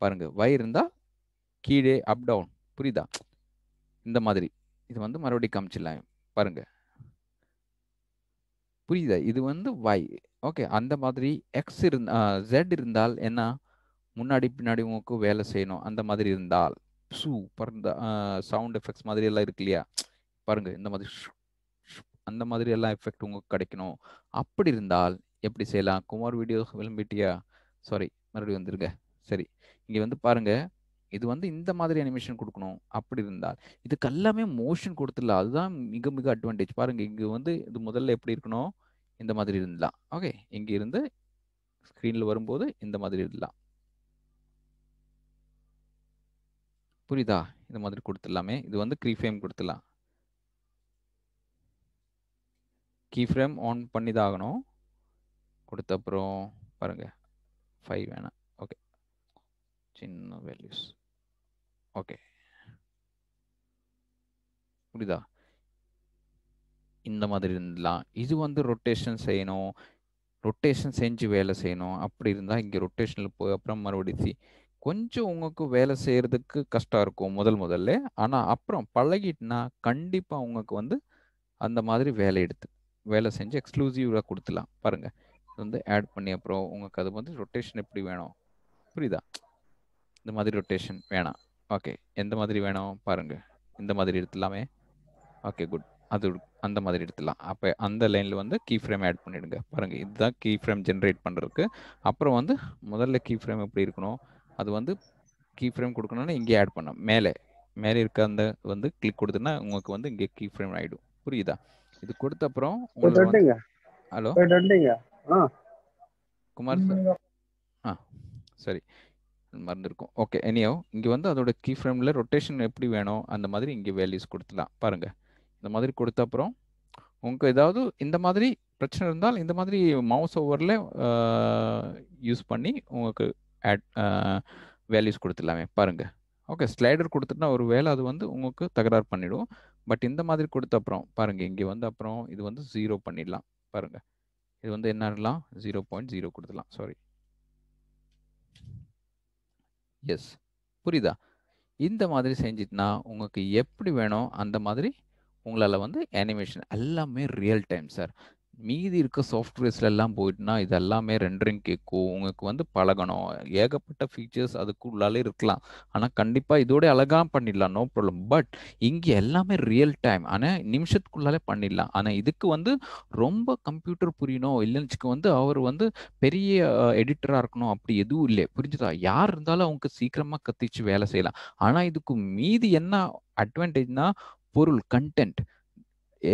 பாருங்க வை இருந்தால் கீழே அப் டவுன் புரியுதா இந்த மாதிரி இது வந்து மறுபடியும் காமிச்சிடலாம் பாருங்க புரியுதா இது வந்து வை ஓகே அந்த மாதிரி எக்ஸ் இருந்தா ஜெட் இருந்தால் என்ன முன்னாடி பின்னாடி உங்களுக்கு வேலை செய்யணும் அந்த மாதிரி இருந்தால் ஷூ பிறந்த சவுண்ட் எஃபெக்ட்ஸ் மாதிரி எல்லாம் இருக்கு இல்லையா பாருங்க இந்த மாதிரி அந்த மாதிரி எல்லாம் எஃபெக்ட் உங்களுக்கு கிடைக்கணும் அப்படி இருந்தால் எப்படி செய்யலாம் குமார் வீடியோ விளம்பிட்டியா சாரி மறுபடியும் வந்துருங்க சரி இங்கே வந்து பாருங்க இது வந்து இந்த மாதிரி அனிமேஷன் கொடுக்கணும் அப்படி இருந்தால் இதுக்கு எல்லாமே மோஷன் கொடுத்துடல அதுதான் மிக மிக அட்வான்டேஜ் பாருங்க இங்கே வந்து இது முதல்ல எப்படி இருக்கணும் இந்த மாதிரி இருந்தலாம் ஓகே இங்கே இருந்து ஸ்க்ரீனில் வரும்போது இந்த மாதிரி இருந்தலாம் புரியுதா இந்த மாதிரி கொடுத்துடலாமே இது வந்து க்ரீ ஃப்ரேம் கொடுத்துடலாம் கீ ஃப்ரேம் ஆன் பண்ணி தான் ஆகணும் கொடுத்த அப்புறம் பாருங்கள் ஃபைவ் வேணாம் சின்ன வேல்யூஸ் ஓகே புரியுதா இந்த மாதிரி இருந்தலாம் இது வந்து ரொட்டேஷன் செய்யணும் ரொட்டேஷன் செஞ்சு வேலை செய்யணும் அப்படி இருந்தால் இங்கே ரொட்டேஷனில் போய் அப்புறம் மறுபடி கொஞ்சம் உங்களுக்கு வேலை செய்கிறதுக்கு கஷ்டம் இருக்கும் முதல் முதல்ல ஆனால் அப்புறம் பழகிட்டுனா கண்டிப்பாக உங்களுக்கு வந்து அந்த மாதிரி வேலை எடுத்து வேலை செஞ்சு எக்ஸ்க்ளூசிவாக கொடுத்துலாம் பாருங்கள் இது வந்து ஆட் பண்ணி அப்புறம் உங்களுக்கு அது வந்து ரொட்டேஷன் எப்படி வேணும் புரியுதா இந்த மாதிரி ரொட்டேஷன் வேணாம் ஓகே எந்த மாதிரி வேணும் பாருங்க இந்த மாதிரி எடுத்துலாமே ஓகே குட் அது அந்த மாதிரி எடுத்துலாம் அப்போ அந்த லைனில் வந்து கீ ஃப்ரேம் ஆட் பண்ணிவிடுங்க பாருங்கள் இதுதான் கீ ஃப்ரேம் ஜென்ரேட் பண்ணுறதுக்கு அப்புறம் வந்து முதல்ல கீ ஃப்ரேம் எப்படி இருக்கணும் அது வந்து கீ ஃப்ரேம் கொடுக்கணும்னா இங்கே ஆட் பண்ணோம் மேலே மேலே இருக்க அந்த வந்து கிளிக் கொடுத்தோன்னா உங்களுக்கு வந்து இங்கே கீ ஃப்ரேம் ஆகிடும் புரியுதா இது கொடுத்த அப்புறம் ஹலோ குமார் சார் ஆ சரி மறந்துருக்கும் ஓகே எனியோ இங்கே வந்து அதோட கீ ஃப்ரேமில் ரொட்டேஷன் எப்படி வேணும் அந்த மாதிரி இங்கே வேல்யூஸ் கொடுத்துலாம் பாருங்கள் இந்த மாதிரி கொடுத்த அப்புறம் உங்களுக்கு ஏதாவது இந்த மாதிரி பிரச்சனை இருந்தால் இந்த மாதிரி மவுஸ் ஓவரில் யூஸ் பண்ணி உங்களுக்கு ஆட் வேல்யூஸ் கொடுத்துடலாமே பாருங்கள் ஓகே ஸ்லைடர் கொடுத்துட்டா ஒரு வேலை அது வந்து உங்களுக்கு தகராறு பண்ணிவிடும் பட் இந்த மாதிரி கொடுத்த அப்புறம் பாருங்கள் இங்கே வந்து அப்புறம் இது வந்து ஜீரோ பண்ணிடலாம் பாருங்கள் இது வந்து என்ன என்னலாம் ஜீரோ பாயிண்ட் ஜீரோ கொடுத்துடலாம் சாரி எஸ் புரியுதா இந்த மாதிரி செஞ்சிட்டுனா உங்களுக்கு எப்படி வேணும் அந்த மாதிரி உங்களால் வந்து அனிமேஷன் எல்லாமே ரியல் டைம் சார் மீதி இருக்க சாஃப்ட்வேர்ஸ்ல எல்லாம் போயிட்டுனா இது எல்லாமே ரெண்டரிங் கேட்கும் உங்களுக்கு வந்து பழகணும் ஏகப்பட்ட ஃபீச்சர்ஸ் அதுக்கு உள்ளாலே இருக்கலாம் ஆனால் கண்டிப்பாக இதோட அழகாக பண்ணிடலாம் நோ ப்ராப்ளம் பட் இங்கே எல்லாமே ரியல் டைம் ஆனால் நிமிஷத்துக்குள்ளாலே பண்ணிடலாம் ஆனால் இதுக்கு வந்து ரொம்ப கம்ப்யூட்டர் புரியணும் இல்லைன்னுச்சுக்கு வந்து அவர் வந்து பெரிய எடிட்டராக இருக்கணும் அப்படி எதுவும் இல்லை புரிஞ்சுதா யார் இருந்தாலும் அவங்க சீக்கிரமாக கத்திச்சு வேலை செய்யலாம் ஆனால் இதுக்கு மீதி என்ன அட்வான்டேஜ்னா பொருள் கண்டென்ட்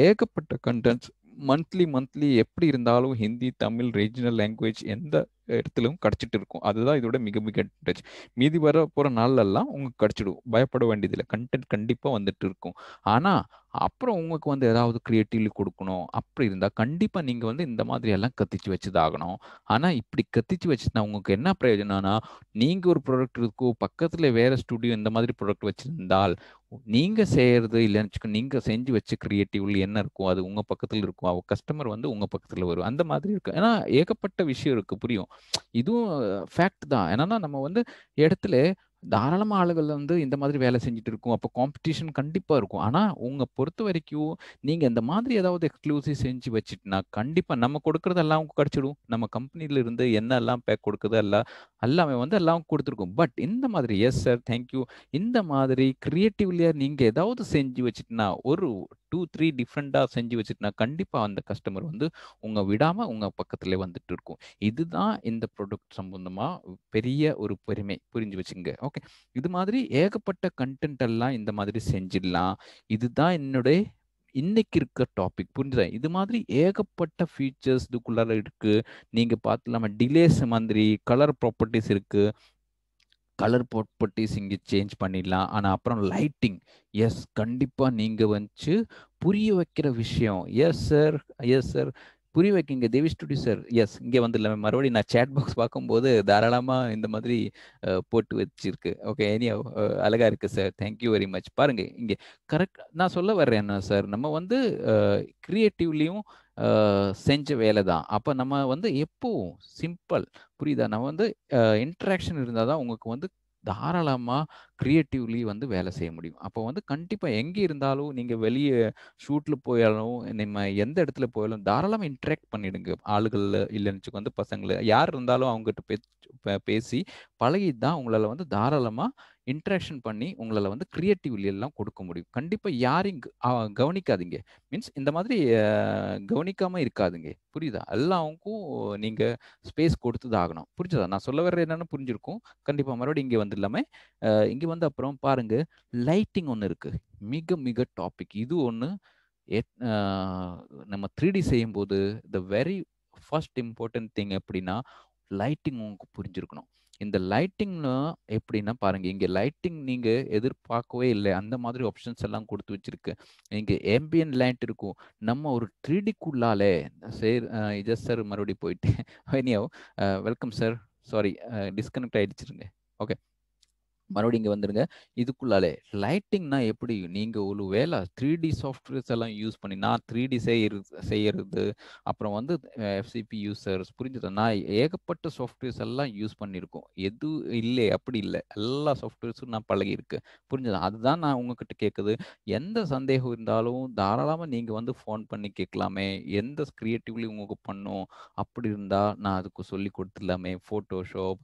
ஏகப்பட்ட கண்டென்ட்ஸ் மந்த்லி மந்த்லி எப்படி இருந்தாலும் ஹிந்தி தமிழ் ரீஜினல் லாங்குவேஜ் எந்த இடத்துலையும் கிடச்சிட்டு இருக்கும் அதுதான் இதோட மிக மிக அட்வான்டேஜ் மீதி வர போகிற நாள்லெல்லாம் உங்களுக்கு கிடச்சிடும் பயப்பட வேண்டியதில்லை கண்டென்ட் கண்டிப்பாக வந்துட்டு இருக்கும் ஆனால் அப்புறம் உங்களுக்கு வந்து ஏதாவது க்ரியேட்டிவ்லி கொடுக்கணும் அப்படி இருந்தால் கண்டிப்பாக நீங்கள் வந்து இந்த மாதிரி எல்லாம் கத்திச்சு வச்சுதாகணும் ஆனால் இப்படி கத்திச்சு வச்சுனா உங்களுக்கு என்ன பிரயோஜனம்னா நீங்கள் ஒரு ப்ராடக்ட் இருக்கும் பக்கத்தில் வேறு ஸ்டுடியோ இந்த மாதிரி ப்ராடக்ட் வச்சுருந்தால் நீங்கள் செய்கிறது இல்லைன்னு வச்சுக்கோ நீங்கள் செஞ்சு வச்சு க்ரியேட்டிவ்லி என்ன இருக்கும் அது உங்கள் பக்கத்தில் இருக்கும் அவள் கஸ்டமர் வந்து உங்கள் பக்கத்தில் வரும் அந்த மாதிரி இருக்கும் ஏன்னா ஏகப்பட்ட விஷயம் இருக்குது புரியும் இதுவும் ஃபேக்ட் தான் ஏன்னா நம்ம வந்து இடத்துல தாராளமாக ஆளுகள் வந்து இந்த மாதிரி வேலை செஞ்சுட்டு இருக்கும் அப்போ காம்படிஷன் கண்டிப்பாக இருக்கும் ஆனால் உங்கள் பொறுத்த வரைக்கும் நீங்கள் இந்த மாதிரி ஏதாவது எக்ஸ்க்ளூசிவ் செஞ்சு வச்சுட்டுனா கண்டிப்பாக நம்ம கொடுக்குறதெல்லாம் அவங்க கிடச்சிடும் நம்ம கம்பெனியில் இருந்து என்னெல்லாம் பேக் கொடுக்குறது எல்லாம் எல்லாமே வந்து எல்லாம் கொடுத்துருக்கும் பட் இந்த மாதிரி எஸ் சார் தேங்க்யூ இந்த மாதிரி க்ரியேட்டிவ்லியாக நீங்கள் ஏதாவது செஞ்சு வச்சுட்டுனா ஒரு டூ த்ரீ டிஃப்ரெண்ட்டாக செஞ்சு வச்சுட்டுனா கண்டிப்பாக அந்த கஸ்டமர் வந்து உங்கள் விடாமல் உங்கள் பக்கத்தில் வந்துட்டு இருக்கும் இதுதான் இந்த ப்ராடக்ட் சம்மந்தமாக பெரிய ஒரு பெருமை புரிஞ்சு வச்சுங்க ஓகே ஓகே இது மாதிரி ஏகப்பட்ட கண்டென்ட் எல்லாம் இந்த மாதிரி செஞ்சிடலாம் இதுதான் என்னுடைய இன்னைக்கு இருக்க டாபிக் புரிஞ்சுதா இது மாதிரி ஏகப்பட்ட ஃபீச்சர்ஸ் இதுக்குள்ளார இருக்கு நீங்க பார்த்துலாம டிலேஸ் மாதிரி கலர் ப்ராப்பர்ட்டிஸ் இருக்கு கலர் ப்ராப்பர்ட்டிஸ் இங்கே சேஞ்ச் பண்ணிடலாம் ஆனால் அப்புறம் லைட்டிங் எஸ் கண்டிப்பாக நீங்கள் வந்து புரிய வைக்கிற விஷயம் எஸ் சார் எஸ் சார் புரிய வைக்கிங்க தேவி ஸ்டுடியோ சார் எஸ் இங்கே வந்துடல மறுபடியும் நான் சேட் பாக்ஸ் பார்க்கும்போது தாராளமாக இந்த மாதிரி போட்டு வச்சிருக்கு ஓகே எனி அழகாக இருக்குது சார் தேங்க்யூ வெரி மச் பாருங்கள் இங்கே கரெக்ட் நான் சொல்ல வர்றேன் என்ன சார் நம்ம வந்து க்ரியேட்டிவ்லேயும் செஞ்ச வேலை தான் அப்போ நம்ம வந்து எப்போவும் சிம்பிள் புரியுதா நம்ம வந்து இன்ட்ராக்ஷன் இருந்தால் தான் உங்களுக்கு வந்து தாராளமாக க்ரியேட்டிவ்லி வந்து வேலை செய்ய முடியும் அப்போ வந்து கண்டிப்பாக எங்கே இருந்தாலும் நீங்கள் வெளியே ஷூட்டில் போயாலும் நம்ம எந்த இடத்துல போயாலும் தாராளமாக இன்ட்ராக்ட் பண்ணிடுங்க ஆளுகள் இல்லைன்னு வந்து பசங்களை யார் இருந்தாலும் அவங்ககிட்ட பே பேசி பழகி தான் உங்களால் வந்து தாராளமாக இன்ட்ராக்ஷன் பண்ணி உங்களால் வந்து கிரியேட்டிவ் எல்லாம் கொடுக்க முடியும் கண்டிப்பாக யாரையும் கவனிக்காதீங்க மீன்ஸ் இந்த மாதிரி கவனிக்காமல் இருக்காதுங்க புரியுதா எல்லாவுக்கும் நீங்கள் ஸ்பேஸ் கொடுத்து தான் ஆகணும் புரிஞ்சுதா நான் சொல்ல வர்ற என்னென்னு புரிஞ்சிருக்கும் கண்டிப்பாக மறுபடியும் இங்கே வந்துடலாமே இங்கே வந்து அப்புறம் பாருங்கள் லைட்டிங் ஒன்று இருக்குது மிக மிக டாபிக் இது ஒன்று நம்ம த்ரீ டி செய்யும்போது the very first important thing எப்படின்னா லைட்டிங் உங்களுக்கு புரிஞ்சிருக்கணும் இந்த லைட்டிங்னா எப்படின்னா பாருங்க இங்க லைட்டிங் நீங்க எதிர்பார்க்கவே இல்லை அந்த மாதிரி ஆப்ஷன்ஸ் எல்லாம் கொடுத்து வச்சிருக்கு இங்க ஏம்பியன் லைட் இருக்கும் நம்ம ஒரு த்ரீ டிக்குள்ளாலே சார் ஜஸ்ட் சார் மறுபடியும் போயிட்டு வெல்கம் சார் சாரி டிஸ்கனெக்ட் ஆயிடுச்சிருங்க ஓகே மறுபடியும் இங்கே வந்துருங்க இதுக்குள்ளாலே லைட்டிங்னா எப்படி நீங்கள் ஒரு வேலை த்ரீ டி சாஃப்ட்வேர்ஸ் எல்லாம் யூஸ் பண்ணி நான் த்ரீ டி செய்யறது செய்யறது அப்புறம் வந்து எஃப்சிபி யூசர்ஸ் புரிஞ்சுது நான் ஏகப்பட்ட சாஃப்ட்வேர்ஸ் எல்லாம் யூஸ் பண்ணியிருக்கோம் எது இல்லை அப்படி இல்லை எல்லா சாஃப்ட்வேர்ஸும் நான் பழகியிருக்கு புரிஞ்சுது அதுதான் நான் உங்ககிட்ட கேட்குது எந்த சந்தேகம் இருந்தாலும் தாராளமாக நீங்கள் வந்து ஃபோன் பண்ணி கேட்கலாமே எந்த கிரியேட்டிவ்லி உங்களுக்கு பண்ணும் அப்படி இருந்தால் நான் அதுக்கு சொல்லி கொடுத்துடலாமே ஃபோட்டோஷாப்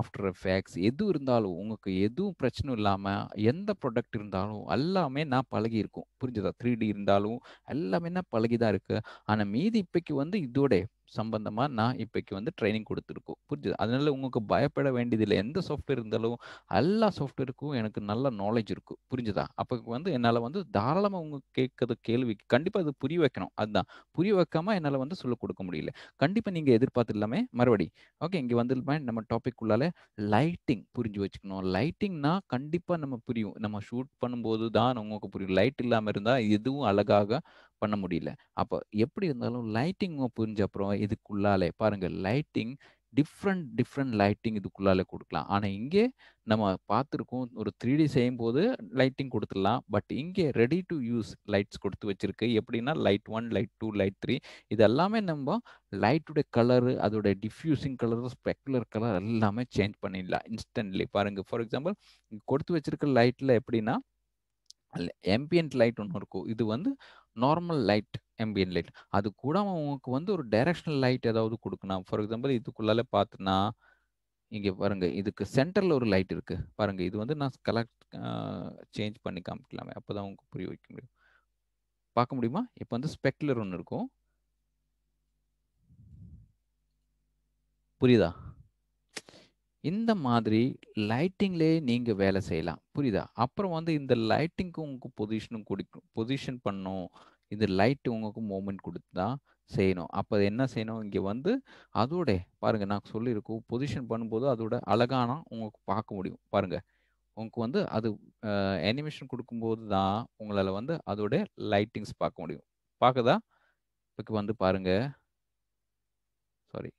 ஆஃப்டர் எஃபெக்ட்ஸ் எது இருந்தாலும் உங்களுக்கு உங்களுக்கு எதுவும் பிரச்சனை இல்லாமல் எந்த ப்ராடக்ட் இருந்தாலும் எல்லாமே நான் பழகி இருக்கும் புரிஞ்சுதா த்ரீ டி இருந்தாலும் எல்லாமே நான் பழகி தான் இருக்குது ஆனால் மீதி இப்போக்கு வந்து இதோடைய சம்பந்தமாக நான் இப்போக்கு வந்து ட்ரைனிங் கொடுத்துருக்கோம் புரிஞ்சுது அதனால உங்களுக்கு பயப்பட வேண்டியதில்லை எந்த சாஃப்ட்வேர் இருந்தாலும் எல்லா சாஃப்ட்வேருக்கும் எனக்கு நல்ல நாலேஜ் இருக்கும் புரிஞ்சுதா அப்போ வந்து என்னால் வந்து தாராளமாக உங்க கேட்கறது கேள்வி கண்டிப்பாக அது புரிய வைக்கணும் அதுதான் புரிய வைக்காம என்னால் வந்து சொல்ல கொடுக்க முடியல கண்டிப்பாக நீங்கள் எதிர்பார்த்து இல்லாமல் மறுபடி ஓகே இங்கே வந்து நம்ம டாபிக் உள்ளால லைட்டிங் புரிஞ்சு வச்சுக்கணும் லைட்டிங்னா கண்டிப்பாக நம்ம புரியும் நம்ம ஷூட் பண்ணும்போது தான் உங்களுக்கு புரியும் லைட் இல்லாமல் இருந்தால் எதுவும் அழகாக பண்ண முடியல அப்போ எப்படி இருந்தாலும் லைட்டிங் புரிஞ்ச அப்புறம் இதுக்குள்ளாலே பாருங்கள் லைட்டிங் டிஃப்ரெண்ட் டிஃப்ரெண்ட் லைட்டிங் இதுக்குள்ளாலே கொடுக்கலாம் ஆனால் இங்கே நம்ம பார்த்துருக்கோம் ஒரு த்ரீ டி செய்யும் போது லைட்டிங் கொடுத்துடலாம் பட் இங்கே ரெடி டு யூஸ் லைட்ஸ் கொடுத்து வச்சுருக்கு எப்படின்னா light one light two light three இது எல்லாமே நம்ம லைட்டுடைய கலரு அதோட டிஃப்யூசிங் கலர் ஸ்பெக்குலர் கலர் எல்லாமே சேஞ்ச் பண்ணிடலாம் இன்ஸ்டன்ட்லி பாருங்கள் ஃபார் எக்ஸாம்பிள் கொடுத்து வச்சிருக்க லைட்டில் எப்படின்னா எம்பியன்ட் லைட் ஒன்று இருக்கும் இது வந்து நார்மல் லைட் எம்பியன் லைட் அது கூட அவங்களுக்கு வந்து ஒரு டைரக்ஷனல் லைட் ஏதாவது கொடுக்கணும் ஃபார் எக்ஸாம்பிள் இதுக்குள்ளால பார்த்தனா இங்கே பாருங்க இதுக்கு சென்டரில் ஒரு லைட் இருக்குது பாருங்க இது வந்து நான் கலெக்ட் சேஞ்ச் பண்ணி காமிக்கலாமே அப்போ தான் உங்களுக்கு புரிய வைக்க முடியும் பார்க்க முடியுமா இப்போ வந்து ஸ்பெக்லர் ஒன்று இருக்கும் புரியுதா இந்த மாதிரி லைட்டிங்லேயே நீங்கள் வேலை செய்யலாம் புரியுதா அப்புறம் வந்து இந்த லைட்டிங்க்கு உங்களுக்கு பொசிஷனும் கொடுக்கும் பொசிஷன் பண்ணும் இந்த லைட்டு உங்களுக்கு மூமெண்ட் கொடுத்து தான் செய்யணும் அப்போ என்ன செய்யணும் இங்கே வந்து அதோட பாருங்கள் நான் சொல்லியிருக்கோம் பொசிஷன் பண்ணும்போது அதோட அழகான உங்களுக்கு பார்க்க முடியும் பாருங்கள் உங்களுக்கு வந்து அது அனிமேஷன் கொடுக்கும்போது தான் உங்களால் வந்து அதோட லைட்டிங்ஸ் பார்க்க முடியும் பார்க்குதா இப்போ வந்து பாருங்கள் சாரி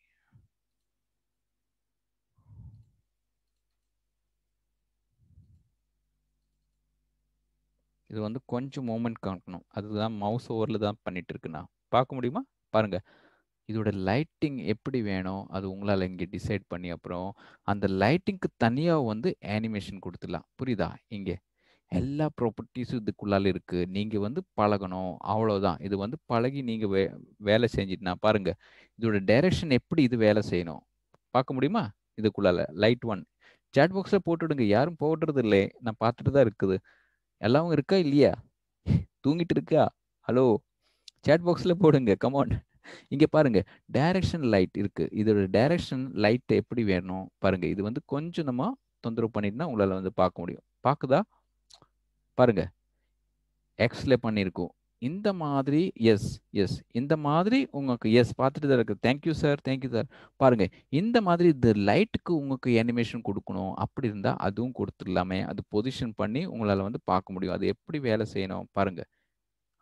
இது வந்து கொஞ்சம் மூமெண்ட் காட்டணும் அதுதான் மவுஸ் ஓவரில் தான் பண்ணிட்டு இருக்குண்ணா பார்க்க முடியுமா பாருங்கள் இதோட லைட்டிங் எப்படி வேணும் அது உங்களால் இங்கே டிசைட் பண்ணி அப்புறம் அந்த லைட்டிங்க்கு தனியாக வந்து ஆனிமேஷன் கொடுத்துடலாம் புரியுதா இங்கே எல்லா ப்ராப்பர்ட்டிஸும் இதுக்குள்ளால இருக்குது நீங்கள் வந்து பழகணும் அவ்வளோதான் இது வந்து பழகி நீங்கள் வே வேலை செஞ்சுட்டுனா பாருங்கள் இதோட டைரக்ஷன் எப்படி இது வேலை செய்யணும் பார்க்க முடியுமா இதுக்குள்ளால லைட் ஒன் சாட் பாக்ஸில் போட்டுவிடுங்க யாரும் போடுறது இல்லை நான் பார்த்துட்டு தான் இருக்குது எல்லாம் இருக்கா இல்லையா தூங்கிட்டு இருக்கா ஹலோ சேட் பாக்ஸில் போடுங்க கமான் இங்கே பாருங்க டைரக்ஷன் லைட் இருக்கு இதோட டைரக்ஷன் லைட்டை எப்படி வேணும் பாருங்க இது வந்து கொஞ்சம் நம்ம தொந்தரவு பண்ணிட்டுனா உங்களால் வந்து பார்க்க முடியும் பார்க்குதா பாருங்க எக்ஸில் பண்ணியிருக்கோம் இந்த மாதிரி எஸ் எஸ் இந்த மாதிரி உங்களுக்கு எஸ் பார்த்துட்டு தான் இருக்குது தேங்க்யூ சார் தேங்க்யூ சார் பாருங்கள் இந்த மாதிரி இந்த லைட்டுக்கு உங்களுக்கு அனிமேஷன் கொடுக்கணும் அப்படி இருந்தால் அதுவும் கொடுத்துடலாமே அது பொசிஷன் பண்ணி உங்களால் வந்து பார்க்க முடியும் அது எப்படி வேலை செய்யணும் பாருங்கள்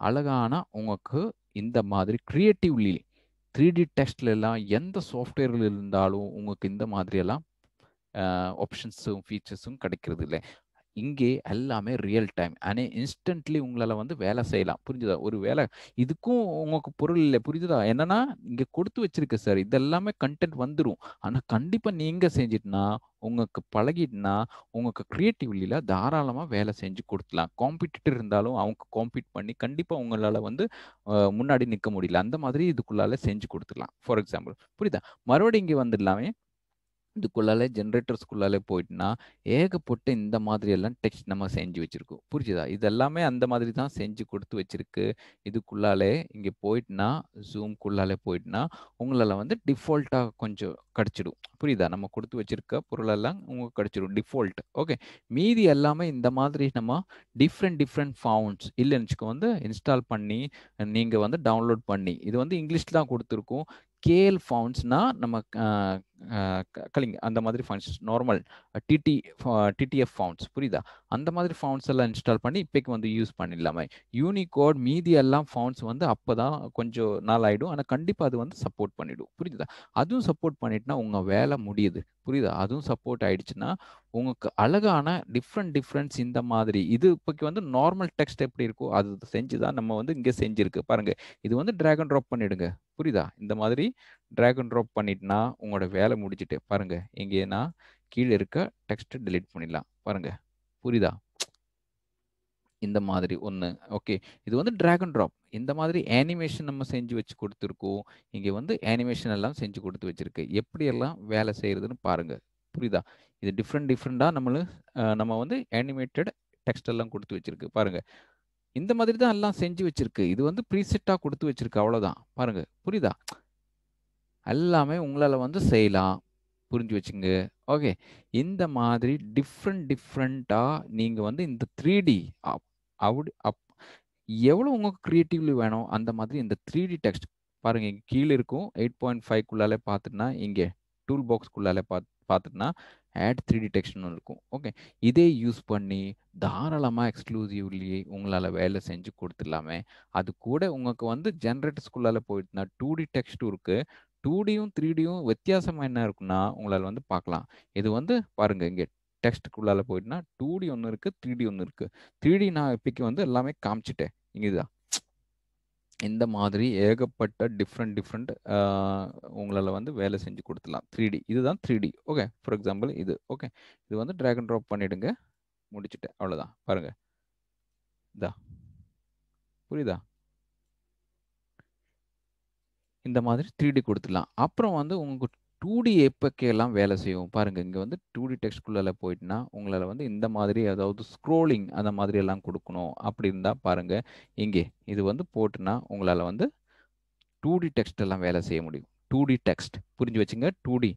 அழகான உங்களுக்கு இந்த மாதிரி க்ரியேட்டிவ்லி த்ரீ டி டெஸ்ட்லெல்லாம் எந்த சாஃப்ட்வேர்கள் இருந்தாலும் உங்களுக்கு இந்த மாதிரியெல்லாம் ஆப்ஷன்ஸும் ஃபீச்சர்ஸும் கிடைக்கிறது இல்லை இங்கே எல்லாமே ரியல் டைம் அனே இன்ஸ்டன்ட்லி உங்களால் வந்து வேலை செய்யலாம் புரிஞ்சுதா ஒரு வேலை இதுக்கும் உங்களுக்கு பொருள் இல்லை புரிஞ்சுதா என்னன்னா இங்கே கொடுத்து வச்சிருக்க சார் இதெல்லாமே கண்டென்ட் வந்துடும் ஆனால் கண்டிப்பாக நீங்கள் செஞ்சிட்டுனா உங்களுக்கு பழகிட்டுனா உங்களுக்கு க்ரியேட்டிவ்லியில் தாராளமாக வேலை செஞ்சு கொடுத்துலாம் காம்படிட்டர் இருந்தாலும் அவங்க காம்பீட் பண்ணி கண்டிப்பாக உங்களால் வந்து முன்னாடி நிற்க முடியல அந்த மாதிரி இதுக்குள்ளால செஞ்சு கொடுத்துடலாம் ஃபார் எக்ஸாம்பிள் புரியுதா மறுபடியும் இங்கே வந்துடலாமே இதுக்குள்ளாலே ஜென்ரேட்டர்ஸ்க்குள்ளாலே போயிட்டுனா ஏகப்பட்டு இந்த மாதிரி எல்லாம் டெக்ஸ்ட் நம்ம செஞ்சு வச்சுருக்கோம் புரிஞ்சுதா இது எல்லாமே அந்த மாதிரி தான் செஞ்சு கொடுத்து வச்சுருக்கு இதுக்குள்ளாலே இங்கே போயிட்டுனா ஜூம்குள்ளாலே போயிட்டுனா உங்களால் வந்து டிஃபால்ட்டாக கொஞ்சம் கிடச்சிடும் புரியுதா நம்ம கொடுத்து வச்சுருக்க பொருளெல்லாம் உங்களுக்கு கிடச்சிடும் டிஃபால்ட் ஓகே மீதி எல்லாமே இந்த மாதிரி நம்ம டிஃப்ரெண்ட் டிஃப்ரெண்ட் ஃபவுண்ட்ஸ் இல்லைன்னு வந்து இன்ஸ்டால் பண்ணி நீங்கள் வந்து டவுன்லோட் பண்ணி இது வந்து இங்கிலீஷில் தான் கொடுத்துருக்கோம் கேஎல் ஃபவுண்ட்ஸ்னால் நம்ம கலிங் அந்த மாதிரி functions normal TT TTF fonts புரியுதா அந்த மாதிரி ஃபவுண்ட்ஸ் எல்லாம் இன்ஸ்டால் பண்ணி இப்போக்கு வந்து யூஸ் பண்ணிடலாமே யூனிகோட் மீதி எல்லாம் ஃபவுண்ட்ஸ் வந்து அப்போ தான் கொஞ்சம் நாள் ஆகிடும் ஆனால் கண்டிப்பாக அது வந்து சப்போர்ட் பண்ணிவிடும் புரியுதா அதுவும் சப்போர்ட் பண்ணிட்டுனா உங்கள் வேலை முடியுது புரியுதா அதுவும் சப்போர்ட் ஆகிடுச்சுன்னா உங்களுக்கு அழகான டிஃப்ரெண்ட் டிஃப்ரெண்ட்ஸ் இந்த மாதிரி இது இப்போக்கி வந்து நார்மல் டெக்ஸ்ட் எப்படி இருக்கோ அது செஞ்சு தான் நம்ம வந்து இங்கே செஞ்சுருக்கு பாருங்கள் இது வந்து ட்ராகன் ட்ராப் பண்ணிவிடுங்க புரியுதா இந்த மாதிரி ட்ராக் அண்ட் ட்ராப் பண்ணிட்டுனா உங்களோட வேலை முடிச்சுட்டு பாருங்கள் எங்கேனா கீழே இருக்க டெக்ஸ்ட்டை டெலிட் பண்ணிடலாம் பாருங்கள் புரியுதா இந்த மாதிரி ஒன்று ஓகே இது வந்து ட்ராக் அண்ட் ட்ராப் இந்த மாதிரி ஆனிமேஷன் நம்ம செஞ்சு வச்சு கொடுத்துருக்கோம் இங்கே வந்து ஆனிமேஷன் எல்லாம் செஞ்சு கொடுத்து வச்சுருக்கு எப்படியெல்லாம் வேலை செய்கிறதுன்னு பாருங்கள் புரியுதா இது டிஃப்ரெண்ட் டிஃப்ரெண்ட்டாக நம்மளு நம்ம வந்து ஆனிமேட்டட் டெக்ஸ்ட் எல்லாம் கொடுத்து வச்சுருக்கு பாருங்கள் இந்த மாதிரி தான் எல்லாம் செஞ்சு வச்சுருக்கு இது வந்து ப்ரீசெட்டாக கொடுத்து வச்சுருக்கு அவ்வளோதான் பாருங்கள் புரியுதா எல்லாமே உங்களால் வந்து செய்யலாம் புரிஞ்சு வச்சுங்க ஓகே இந்த மாதிரி டிஃப்ரெண்ட் டிஃப்ரெண்ட்டாக நீங்கள் வந்து இந்த த்ரீ டி அப்படி அப் எவ்வளோ உங்களுக்கு க்ரியேட்டிவ்லி வேணும் அந்த மாதிரி இந்த த்ரீ டி டெக்ஸ்ட் பாருங்கள் இங்கே கீழே இருக்கும் எயிட் பாயிண்ட் ஃபைவ்க்குள்ளாலே பார்த்துட்டுனா இங்கே டூல் பாக்ஸ்க்குள்ளாலே பார்த்து பார்த்துட்டுனா ஆட் த்ரீ டி டெக்ஸ்ட்னு இருக்கும் ஓகே இதே யூஸ் பண்ணி தாராளமாக எக்ஸ்க்ளூசிவ்லி உங்களால் வேலை செஞ்சு கொடுத்துடலாமே அது கூட உங்களுக்கு வந்து ஜென்ரேட்டர்ஸ்குள்ளால் போயிட்டுனா டூ டி டெக்ஸ்ட்டும் இருக்குது டூ டியும் த்ரீ டியும் என்ன இருக்குன்னா உங்களால் வந்து பார்க்கலாம் இது வந்து பாருங்கள் இங்கே டெக்ஸ்ட்டுக்குள்ளால் போயிட்டுனா டூ டி ஒன்று இருக்குது த்ரீ டி ஒன்று இருக்குது த்ரீ டி நான் இப்போக்கி வந்து எல்லாமே காமிச்சிட்டேன் இங்கே இதுதான் இந்த மாதிரி ஏகப்பட்ட டிஃப்ரெண்ட் டிஃப்ரெண்ட் உங்களால் வந்து வேலை செஞ்சு கொடுத்துலாம் த்ரீ டி இதுதான் three D okay for example இது ஓகே இது வந்து ட்ராக் அண்ட் ட்ராப் பண்ணிவிடுங்க முடிச்சுட்டேன் அவ்வளோதான் பாருங்கள் இதா புரியுதா இந்த மாதிரி த்ரீ டி கொடுத்துடலாம் அப்புறம் வந்து உங்களுக்கு டூ டி எப்பக்கெல்லாம் வேலை செய்யும் பாருங்கள் இங்கே வந்து டூ டி டெக்ஸ்ட்குள்ளே போயிட்டுனா உங்களால் வந்து இந்த மாதிரி அதாவது ஸ்க்ரோலிங் அந்த மாதிரி எல்லாம் கொடுக்கணும் அப்படி இருந்தால் பாருங்கள் இங்கே இது வந்து போட்டுனா உங்களால் வந்து டூ டி டெக்ஸ்ட் எல்லாம் வேலை செய்ய முடியும் டூ டி டெக்ஸ்ட் புரிஞ்சு வச்சுங்க டூ டி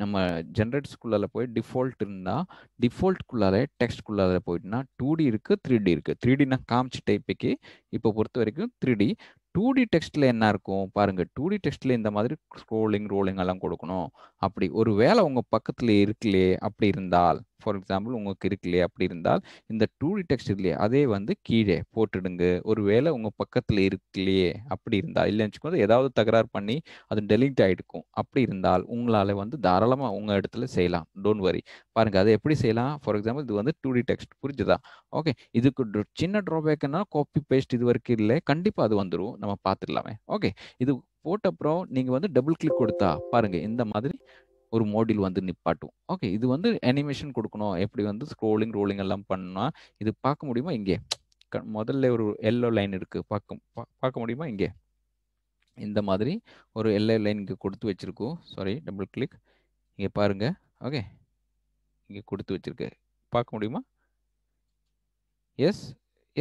நம்ம ஜென்ரேட்ஸ்குள்ளால் போய் டிஃபால்ட் இருந்தால் டிஃபால்ட்குள்ளாலே டெக்ஸ்ட்குள்ளால் போயிட்டுனா டூ டி இருக்குது த்ரீ டி இருக்குது த்ரீ டினா காமிச்சு காமிச்சிட்டேன் இப்போ பொறுத்த வரைக்கும் த்ரீ டி டூ டி டெக்ஸ்ட்டில் என்ன இருக்கும் பாருங்கள் டூ டி டெக்ஸ்ட்டில் இந்த மாதிரி ஸ்க்ரோலிங் ரோலிங் எல்லாம் கொடுக்கணும் அப்படி ஒரு வேலை உங்கள் பக்கத்தில் இருக்குல்லே அப்படி இருந்தால் ஃபார் எக்ஸாம்பிள் உங்களுக்கு இருக்கு அப்படி இருந்தால் இந்த டூ டி டெக்ஸ்ட் இல்லையா அதே வந்து கீழே போட்டுடுங்க ஒருவேளை உங்கள் பக்கத்தில் இருக்கலையே அப்படி இருந்தால் இல்லைன்னு வச்சுக்கோங்க ஏதாவது தகராறு பண்ணி அது டெலிட் ஆகிருக்கும் அப்படி இருந்தால் உங்களால் வந்து தாராளமாக உங்கள் இடத்துல செய்யலாம் டோன்ட் வரி பாருங்கள் அதை எப்படி செய்யலாம் ஃபார் எக்ஸாம்பிள் இது வந்து டூ டி டெக்ஸ்ட் புரிஞ்சுதா ஓகே இதுக்கு சின்ன ட்ராபேக்னா காப்பி பேஸ்ட் இது வரைக்கும் இல்லை கண்டிப்பாக அது வந்துடும் நம்ம பார்த்துடலாமே ஓகே இது போட்ட அப்புறம் நீங்கள் வந்து டபுள் கிளிக் கொடுத்தா பாருங்கள் இந்த மாதிரி ஒரு மோடில் வந்து நிப்பாட்டும் ஓகே இது வந்து அனிமேஷன் கொடுக்கணும் எப்படி வந்து ஸ்க்ரோலிங் ரோலிங் எல்லாம் பண்ணால் இது பார்க்க முடியுமா இங்கே முதல்ல ஒரு எல்லோ லைன் இருக்குது பார்க்க பார்க்க முடியுமா இங்கே இந்த மாதிரி ஒரு எல்லோ லைன் இங்கே கொடுத்து வச்சுருக்கோம் சாரி டபுள் கிளிக் இங்கே பாருங்கள் ஓகே இங்கே கொடுத்து வச்சுருக்கு பார்க்க முடியுமா எஸ்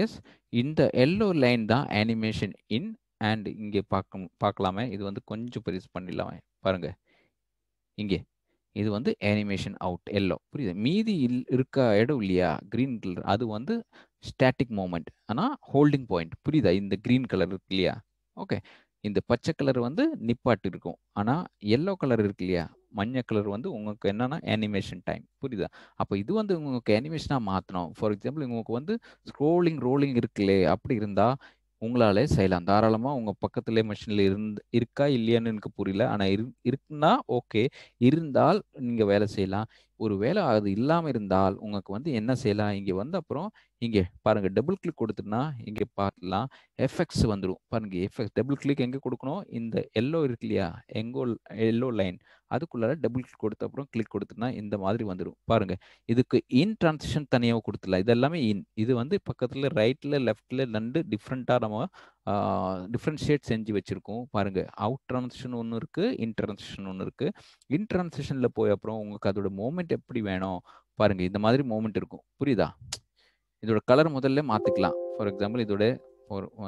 எஸ் இந்த எல்லோ லைன் தான் அனிமேஷன் இன் அண்ட் இங்கே பார்க்க பார்க்கலாமே இது வந்து கொஞ்சம் பெருசு பண்ணிடலாமே பாருங்கள் இங்கே இது வந்து அனிமேஷன் அவுட் எல்லோ புரியுது மீதி இல் இருக்க இடம் இல்லையா க்ரீன் கலர் அது வந்து ஸ்டாட்டிக் மூமெண்ட் ஆனால் ஹோல்டிங் பாயிண்ட் புரியுதா இந்த க்ரீன் கலர் இருக்கு இல்லையா ஓகே இந்த பச்சை கலர் வந்து நிப்பாட்டு இருக்கும் ஆனால் எல்லோ கலர் இருக்கு இல்லையா மஞ்சள் கலர் வந்து உங்களுக்கு என்னென்னா அனிமேஷன் டைம் புரியுதா அப்போ இது வந்து உங்களுக்கு அனிமேஷனாக மாற்றணும் ஃபார் எக்ஸாம்பிள் உங்களுக்கு வந்து ஸ்க்ரோலிங் ரோலிங் இருக்குல்லே அப்படி இருந்தால் உங்களாலே செய்யலாம் தாராளமாக உங்கள் பக்கத்துலேயே மிஷினில் இருந்து இருக்கா இல்லையான்னு எனக்கு புரியல ஆனால் இரு இருக்குன்னா ஓகே இருந்தால் நீங்கள் வேலை செய்யலாம் ஒரு வேலை அது இல்லாமல் இருந்தால் உங்களுக்கு வந்து என்ன செய்யலாம் இங்கே வந்த அப்புறம் இங்கே பாருங்கள் டபுள் கிளிக் கொடுத்துனா இங்கே பார்க்கலாம் எஃபெக்ட்ஸ் வந்துடும் பாருங்கள் எஃபெக்ட் டபுள் கிளிக் எங்கே கொடுக்கணும் இந்த எல்லோ இருக்கு இல்லையா எங்கோ எல்லோ லைன் அதுக்குள்ளே டபுள் கிளிக் கொடுத்த அப்புறம் கிளிக் கொடுத்துனா இந்த மாதிரி வந்துடும் பாருங்கள் இதுக்கு இன் டிரான்சிஷன் தனியாக கொடுத்துல இது எல்லாமே இன் இது வந்து பக்கத்தில் ரைட்டில் லெஃப்டில் ரெண்டு டிஃப்ரெண்ட்டாக நம்ம டிஃப்ரென்ஷியேட் செஞ்சு வச்சுருக்கோம் பாருங்கள் அவுட் ட்ரான்சிஷன் ஒன்று இருக்குது இன் ட்ரான்சிஷன் ஒன்று இருக்குது இன் ட்ரான்சிஷனில் போய் அப்புறம் உங்களுக்கு அதோட மூமெண்ட் எப்படி வேணும் பாருங்கள் இந்த மாதிரி மூமெண்ட் இருக்கும் புரியுதா இதோட கலர் முதல்ல மாற்றிக்கலாம் ஃபார் எக்ஸாம்பிள் இதோட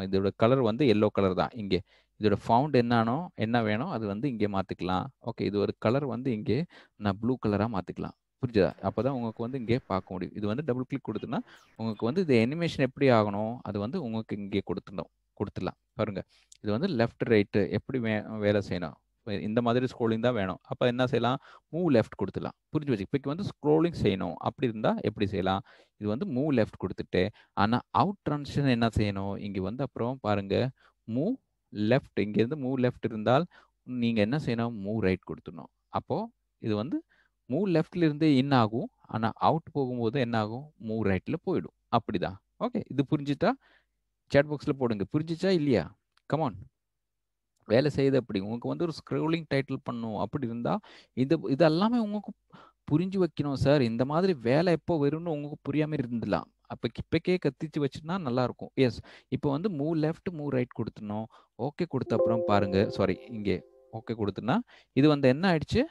இதோட கலர் வந்து எல்லோ கலர் தான் இங்கே இதோட ஃபவுண்ட் என்னானோ என்ன வேணும் அது வந்து இங்கே மாற்றிக்கலாம் ஓகே இது ஒரு கலர் வந்து இங்கே நான் ப்ளூ கலராக மாற்றிக்கலாம் புரிஞ்சுதா அப்போ தான் உங்களுக்கு வந்து இங்கே பார்க்க முடியும் இது வந்து டபுள் கிளிக் கொடுத்துன்னா உங்களுக்கு வந்து இது அனிமேஷன் எப்படி ஆகணும் அது வந்து உங்களுக்கு இங்கே கொடுத்துடணும் கொடுத்துடலாம் பாருங்க இது வந்து லெஃப்ட் ரைட்டு எப்படி வே வேலை செய்யணும் இந்த மாதிரி ஸ்க்ரோலிங் தான் வேணும் அப்போ என்ன செய்யலாம் மூவ் லெஃப்ட் கொடுத்துடலாம் புரிஞ்சு வச்சு இப்போக்கு வந்து ஸ்க்ரோலிங் செய்யணும் அப்படி இருந்தால் எப்படி செய்யலாம் இது வந்து மூவ் லெஃப்ட் கொடுத்துட்டு ஆனால் அவுட் ட்ரான்ஷன் என்ன செய்யணும் இங்கே வந்து அப்புறம் பாருங்கள் மூவ் லெஃப்ட் இங்கேருந்து மூவ் லெஃப்ட் இருந்தால் நீங்கள் என்ன செய்யணும் மூவ் ரைட் கொடுத்துடணும் அப்போது இது வந்து மூவ் லெஃப்ட்லேருந்து இன் ஆகும் ஆனால் அவுட் போகும்போது என்ன ஆகும் மூவ் ரைட்டில் போயிடும் அப்படிதான் ஓகே இது புரிஞ்சுட்டா சேட் பாக்ஸில் போடுங்க புரிஞ்சிச்சா இல்லையா கமான் வேலை செய்யுது அப்படி உங்களுக்கு வந்து ஒரு ஸ்க்ரோலிங் டைட்டில் பண்ணும் அப்படி இருந்தால் இது இதெல்லாமே உங்களுக்கு புரிஞ்சு வைக்கணும் சார் இந்த மாதிரி வேலை எப்போ வரும்னு உங்களுக்கு புரியாமல் இருந்துடலாம் அப்போ இப்போக்கே கத்திச்சு வச்சுனா நல்லா இருக்கும் எஸ் இப்போ வந்து மூவ் லெஃப்ட் மூவ் ரைட் கொடுத்துனோம் ஓகே கொடுத்த அப்புறம் பாருங்க சாரி இங்கே ஓகே கொடுத்துனா இது வந்து என்ன ஆயிடுச்சு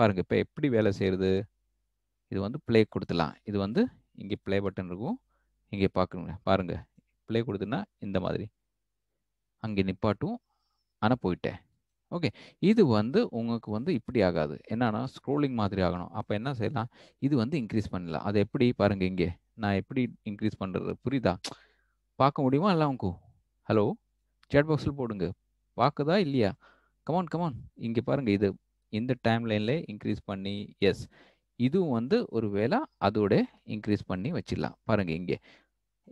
பாருங்க இப்போ எப்படி வேலை செய்யறது இது வந்து பிளே கொடுத்துலாம் இது வந்து இங்கே பிளே பட்டன் இருக்கும் இங்கே பார்க்கணுங்க பாருங்க பிளே கொடுத்துனா இந்த மாதிரி அங்கே நிப்பாட்டும் ஆனால் போயிட்டேன் ஓகே இது வந்து உங்களுக்கு வந்து இப்படி ஆகாது என்னன்னா ஸ்க்ரோலிங் மாதிரி ஆகணும் அப்போ என்ன செய்யலாம் இது வந்து இன்க்ரீஸ் பண்ணலாம் அது எப்படி பாருங்க இங்கே நான் எப்படி இன்க்ரீஸ் பண்ணுறது புரியுதா பார்க்க முடியுமா இல்லை உங்க ஹலோ சேட் பாக்ஸில் போடுங்க பார்க்குதா இல்லையா கமான் கமான் இங்கே பாருங்கள் இது இந்த டைம் லைனில் இன்க்ரீஸ் பண்ணி எஸ் இதுவும் வந்து ஒரு வேளை அதோட இன்க்ரீஸ் பண்ணி வச்சிடலாம் பாருங்கள் இங்கே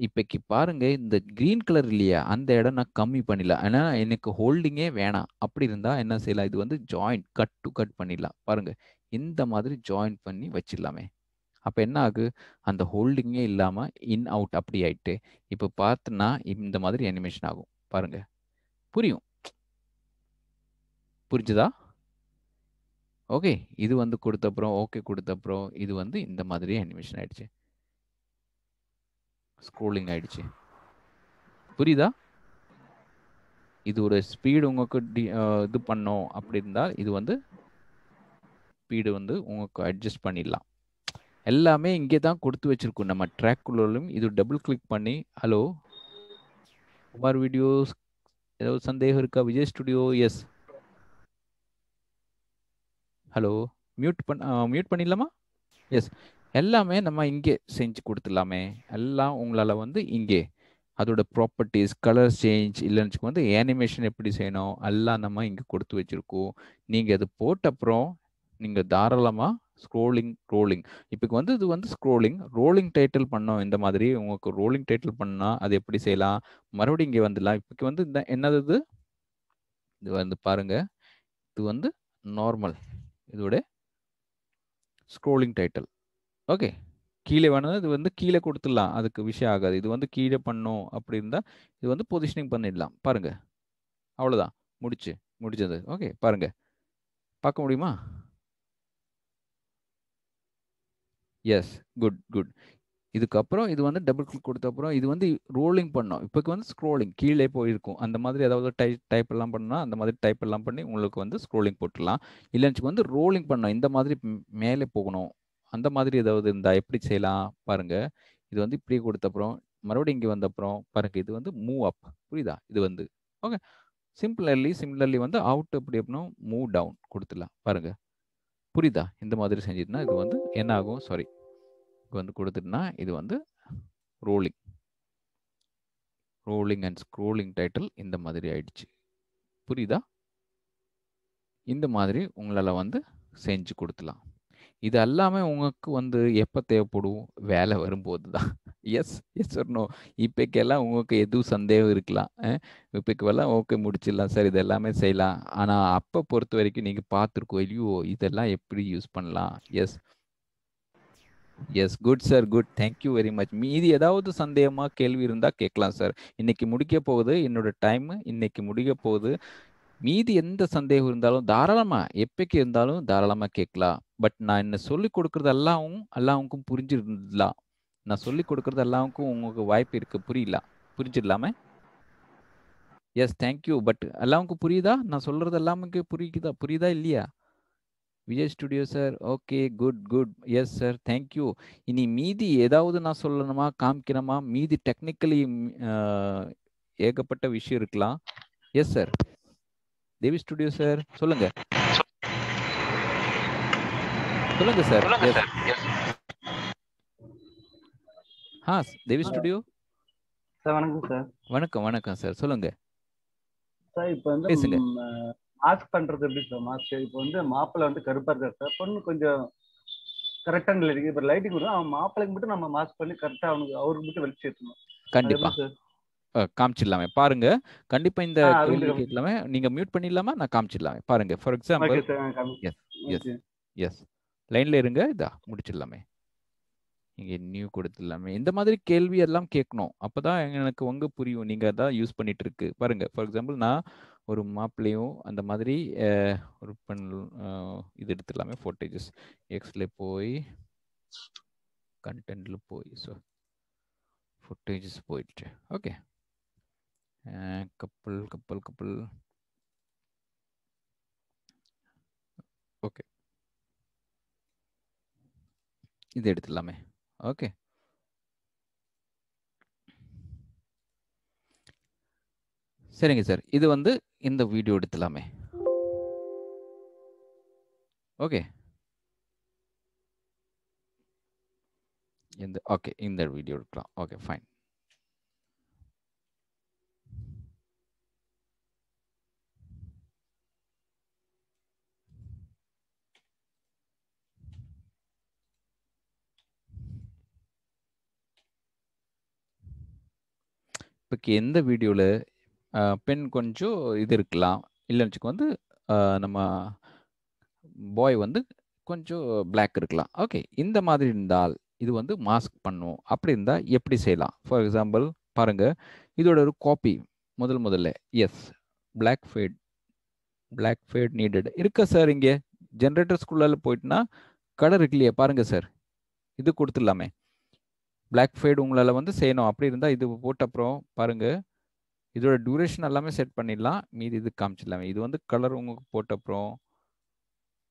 இப்போக்கு பாருங்க இந்த க்ரீன் கலர் இல்லையா அந்த இடம் நான் கம்மி பண்ணிடலாம் ஏன்னா எனக்கு ஹோல்டிங்கே வேணாம் அப்படி இருந்தால் என்ன செய்யலாம் இது வந்து ஜாயின் கட் டு கட் பண்ணிடலாம் பாருங்க இந்த மாதிரி ஜாயின் பண்ணி வச்சிடலாமே அப்போ என்ன ஆகு அந்த ஹோல்டிங்கே இல்லாமல் இன் அவுட் அப்படி ஆயிட்டு இப்போ பார்த்தனா இந்த மாதிரி அனிமேஷன் ஆகும் பாருங்க புரியும் புரிஞ்சுதா ஓகே இது வந்து கொடுத்தப்புறம் ஓகே கொடுத்தப்புறம் இது வந்து இந்த மாதிரி அனிமேஷன் ஆயிடுச்சு ஸ்க்ரோலிங் ஆயிடுச்சு புரியுதா இது ஒரு ஸ்பீடு உங்களுக்கு இது பண்ணோம் அப்படி இருந்தால் இது வந்து ஸ்பீடு வந்து உங்களுக்கு அட்ஜஸ்ட் பண்ணிடலாம் எல்லாமே இங்கே தான் கொடுத்து வச்சுருக்கோம் நம்ம ட்ராக்குள்ளும் இது டபுள் கிளிக் பண்ணி ஹலோ குமார் வீடியோஸ் ஏதாவது சந்தேகம் இருக்கா Vijay studio yes hello mute பண்ண மியூட் பண்ணிடலாமா எஸ் எல்லாமே நம்ம இங்கே செஞ்சு கொடுத்துடலாமே எல்லாம் உங்களால் வந்து இங்கே அதோட ப்ராப்பர்ட்டிஸ் கலர் சேஞ்ச் இல்லைன்னு வந்து ஏனிமேஷன் எப்படி செய்யணும் எல்லாம் நம்ம இங்கே கொடுத்து வச்சுருக்கோம் நீங்கள் அது போட்ட அப்புறம் நீங்கள் தாராளமாக ஸ்க்ரோலிங் ரோலிங் இப்போ வந்து இது வந்து ஸ்க்ரோலிங் ரோலிங் டைட்டில் பண்ணோம் இந்த மாதிரி உங்களுக்கு ரோலிங் டைட்டில் பண்ணால் அது எப்படி செய்யலாம் மறுபடியும் இங்கே வந்துடலாம் இப்போ வந்து இந்த என்னது இது இது வந்து பாருங்கள் இது வந்து நார்மல் இதோட ஸ்க்ரோலிங் டைட்டில் ஓகே கீழே வேணும் இது வந்து கீழே கொடுத்துடலாம் அதுக்கு விஷயம் ஆகாது இது வந்து கீழே பண்ணும் அப்படி இருந்தால் இது வந்து பொசிஷனிங் பண்ணிடலாம் பாருங்கள் அவ்வளோதான் முடிச்சு முடிச்சது ஓகே பாருங்கள் பார்க்க முடியுமா எஸ் குட் குட் இதுக்கப்புறம் இது வந்து டபுள் கிளிக் கொடுத்த அப்புறம் இது வந்து ரோலிங் பண்ணோம் இப்போக்கு வந்து ஸ்க்ரோலிங் கீழே போயிருக்கும் அந்த மாதிரி ஏதாவது டை டைப் எல்லாம் பண்ணால் அந்த மாதிரி டைப் எல்லாம் பண்ணி உங்களுக்கு வந்து ஸ்க்ரோலிங் போட்டுடலாம் இல்லைன்னு வந்து ரோலிங் பண்ணோம் இந்த மாதிரி மேலே போகணும் அந்த மாதிரி ஏதாவது இருந்தால் எப்படி செய்யலாம் பாருங்கள் இது வந்து இப்படி கொடுத்த அப்புறம் மறுபடியும் இங்கே வந்த அப்புறம் பாருங்கள் இது வந்து மூவ் அப் புரியுதா இது வந்து ஓகே சிம்பிளர்லி சிம்பிளர்லி வந்து அவுட் எப்படி அப்படின்னா மூவ் டவுன் கொடுத்துடலாம் பாருங்கள் புரியுதா இந்த மாதிரி செஞ்சிட்டுனா இது வந்து என்ன ஆகும் சாரி இது வந்து கொடுத்துட்டுனா இது வந்து rolling rolling and scrolling title இந்த மாதிரி ஆயிடுச்சு புரியுதா இந்த மாதிரி உங்களால் வந்து செஞ்சு கொடுத்துலாம் இது எல்லாமே உங்களுக்கு வந்து எப்போ தேவைப்படும் வேலை வரும்போது தான் எஸ் எஸ் வரணும் இப்போக்கெல்லாம் உங்களுக்கு எதுவும் சந்தேகம் இருக்கலாம் இப்போக்கெல்லாம் ஓகே முடிச்சிடலாம் சார் இது எல்லாமே செய்யலாம் ஆனால் அப்போ பொறுத்த வரைக்கும் நீங்கள் பார்த்துருக்கோம் இல்லையோ இதெல்லாம் எப்படி யூஸ் பண்ணலாம் yes yes good sir good thank you very much மீதி ஏதாவது சந்தேகமாக கேள்வி இருந்தால் கேட்கலாம் சார் இன்னைக்கு முடிக்க போகுது என்னோட டைம் இன்னைக்கு முடிக்க போகுது மீதி எந்த சந்தேகம் இருந்தாலும் தாராளமா எப்பக்கு இருந்தாலும் தாராளமா கேட்கலாம் பட் நான் என்ன சொல்லி கொடுக்கறது எல்லாம் எல்லாவுக்கும் புரிஞ்சிருந்தலாம் நான் சொல்லி கொடுக்கறது எல்லாவுக்கும் உங்களுக்கு வாய்ப்பு இருக்கு புரியல புரிஞ்சிடலாமே எஸ் தேங்க்யூ பட் எல்லாவுக்கும் புரியுதா நான் சொல்றது எல்லாமே புரியுதா புரியுதா இல்லையா Vijay studio sir okay good good yes sir thank you இனி மீதி ஏதாவது நான் சொல்லணுமா காமிக்கணுமா மீதி டெக்னிக்கலி ஏகப்பட்ட விஷயம் இருக்கலாம் yes sir Devi studio sir சொல்லுங்க சொல்லுங்க சார் ஆ தேவி ஸ்டுடியோ சார் வணக்கம் சார் வணக்கம் வணக்கம் சார் சொல்லுங்க சார் இப்போ வந்து பேசுங்க மாஸ்க் பண்றது எப்படி சார் மாஸ்க் இப்போ வந்து மாப்பிள்ளை வந்து கருப்பா இருக்காரு சார் பொண்ணு கொஞ்சம் கரெக்டாக இருக்கு இப்போ லைட்டிங் கொடுத்தா அவன் மாப்பிள்ளைக்கு மட்டும் நம்ம மாஸ்க் பண்ணி கரெக்டாக அவனுக்கு அவருக்கு மட்டும் ஏற்றணும் கண்டிப்பா சார் காமிச்சிடலாமே பாருங்க கண்டிப்பா இந்த கேள்வி கேட்கலாமே நீங்க மியூட் பண்ணிடலாமா நான் காமிச்சிடலாமே பாருங்க for example yes yes yes லைன்ல இருங்க இதா முடிச்சிடலாமே நீங்க நியூ கொடுத்துடலாமே இந்த மாதிரி கேள்வி எல்லாம் கேட்கணும் அப்பதான் எனக்கு உங்க புரியும் நீங்க அதான் யூஸ் பண்ணிட்டு இருக்கு பாருங்க ஃபார் எக்ஸாம்பிள் நான் ஒரு மாப்பிள்ளையும் அந்த மாதிரி ஒரு பெண் இது எடுத்துடலாமே ஃபோட்டேஜஸ் எக்ஸ்ல போய் கண்டென்ட்ல போய் ஸோ ஃபுட்டேஜஸ் போயிடுச்சு ஓகே கப்பல் கப்பல் கப்பல் ஓகே இது எடுத்துடலாமே ஓகே சரிங்க சார் இது வந்து இந்த வீடியோ எடுத்துலாமே ஓகே இந்த ஓகே இந்த வீடியோ எடுக்கலாம் ஓகே ஃபைன் இப்போக்கு எந்த வீடியோவில் பெண் கொஞ்சம் இது இருக்கலாம் இல்லைன்னு வந்து நம்ம பாய் வந்து கொஞ்சம் பிளாக் இருக்கலாம் ஓகே இந்த மாதிரி இருந்தால் இது வந்து மாஸ்க் பண்ணும் அப்படி இருந்தால் எப்படி செய்யலாம் ஃபார் எக்ஸாம்பிள் பாருங்கள் இதோட ஒரு காப்பி முதல் முதல்ல yes black fade black fade needed இருக்கா சார் இங்கே ஜென்ரேட்டர் ஸ்கூலில் போயிட்டுனா கடை இருக்கு இல்லையே பாருங்கள் சார் இது கொடுத்துடலாமே பிளாக் ஃபேட் உங்களால் வந்து செய்யணும் அப்படி இருந்தால் இது போட்ட அப்புறம் பாருங்கள் இதோட டியூரேஷன் எல்லாமே செட் பண்ணிடலாம் மீதி இது காமிச்சிடலாமே இது வந்து கலர் உங்களுக்கு போட்ட அப்புறம்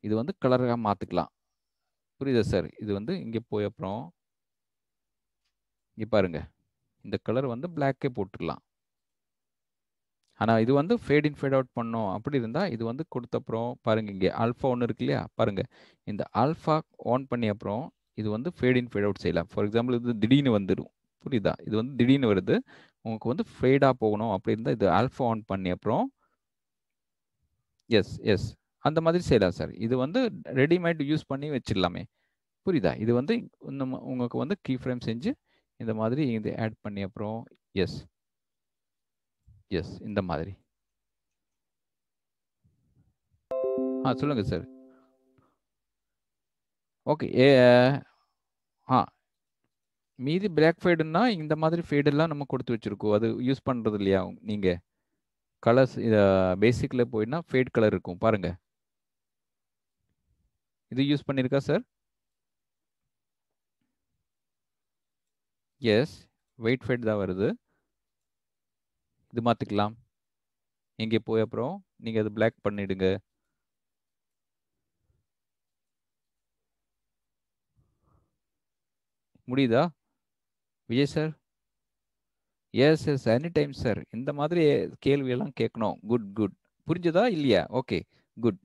இது வந்து கலராக மாற்றிக்கலாம் புரியுதா சார் இது வந்து இங்கே போய் அப்புறம் இங்கே பாருங்க இந்த கலர் வந்து பிளாக்கே போட்டுடலாம் ஆனால் இது வந்து ஃபேட் இன் ஃபேட் அவுட் பண்ணோம் அப்படி இருந்தால் இது வந்து கொடுத்த அப்புறம் பாருங்கள் இங்கே ஆல்ஃபா ஒன்று இருக்கு இல்லையா பாருங்கள் இந்த ஆல்ஃபா ஆன் பண்ணி அப்புறம் இது வந்து ஃபேட் இன் ஃபேட் அவுட் செய்யலாம் ஃபார் எக்ஸாம்பிள் இது திடீர்னு வந்துடும் புரியுதா இது வந்து திடீர்னு வருது உங்களுக்கு வந்து ஃபேடாக போகணும் அப்படி இருந்தால் இது ஆல்ஃபா ஆன் பண்ணி அப்புறம் எஸ் எஸ் அந்த மாதிரி செய்யலாம் சார் இது வந்து ரெடிமேட் யூஸ் பண்ணி வச்சிடலாமே புரியுதா இது வந்து இன்னும் உங்களுக்கு வந்து கீ ஃப்ரேம் செஞ்சு இந்த மாதிரி இது ஆட் பண்ணி அப்புறம் எஸ் எஸ் இந்த மாதிரி ஆ சொல்லுங்கள் சார் ஓகே ஏ ஆ மீதி பிளாக் ஃபேடுன்னா இந்த மாதிரி ஃபேடெல்லாம் நம்ம கொடுத்து வச்சுருக்கோம் அது யூஸ் பண்ணுறது இல்லையா நீங்கள் கலர்ஸ் பேசிக்கில் போயின்னா ஃபேட் கலர் இருக்கும் பாருங்கள் இது யூஸ் பண்ணியிருக்கா சார் எஸ் வெயிட் ஃபேட் தான் வருது இது மாற்றிக்கலாம் இங்கே போய் அப்புறம் நீங்கள் அது பிளாக் பண்ணிவிடுங்க முடியுதா Vijay sir yes yes any time sir இந்த மாதிரி கேள்வியெல்லாம் கேட்கணும் குட் குட் புரிஞ்சுதா இல்லையா ஓகே குட்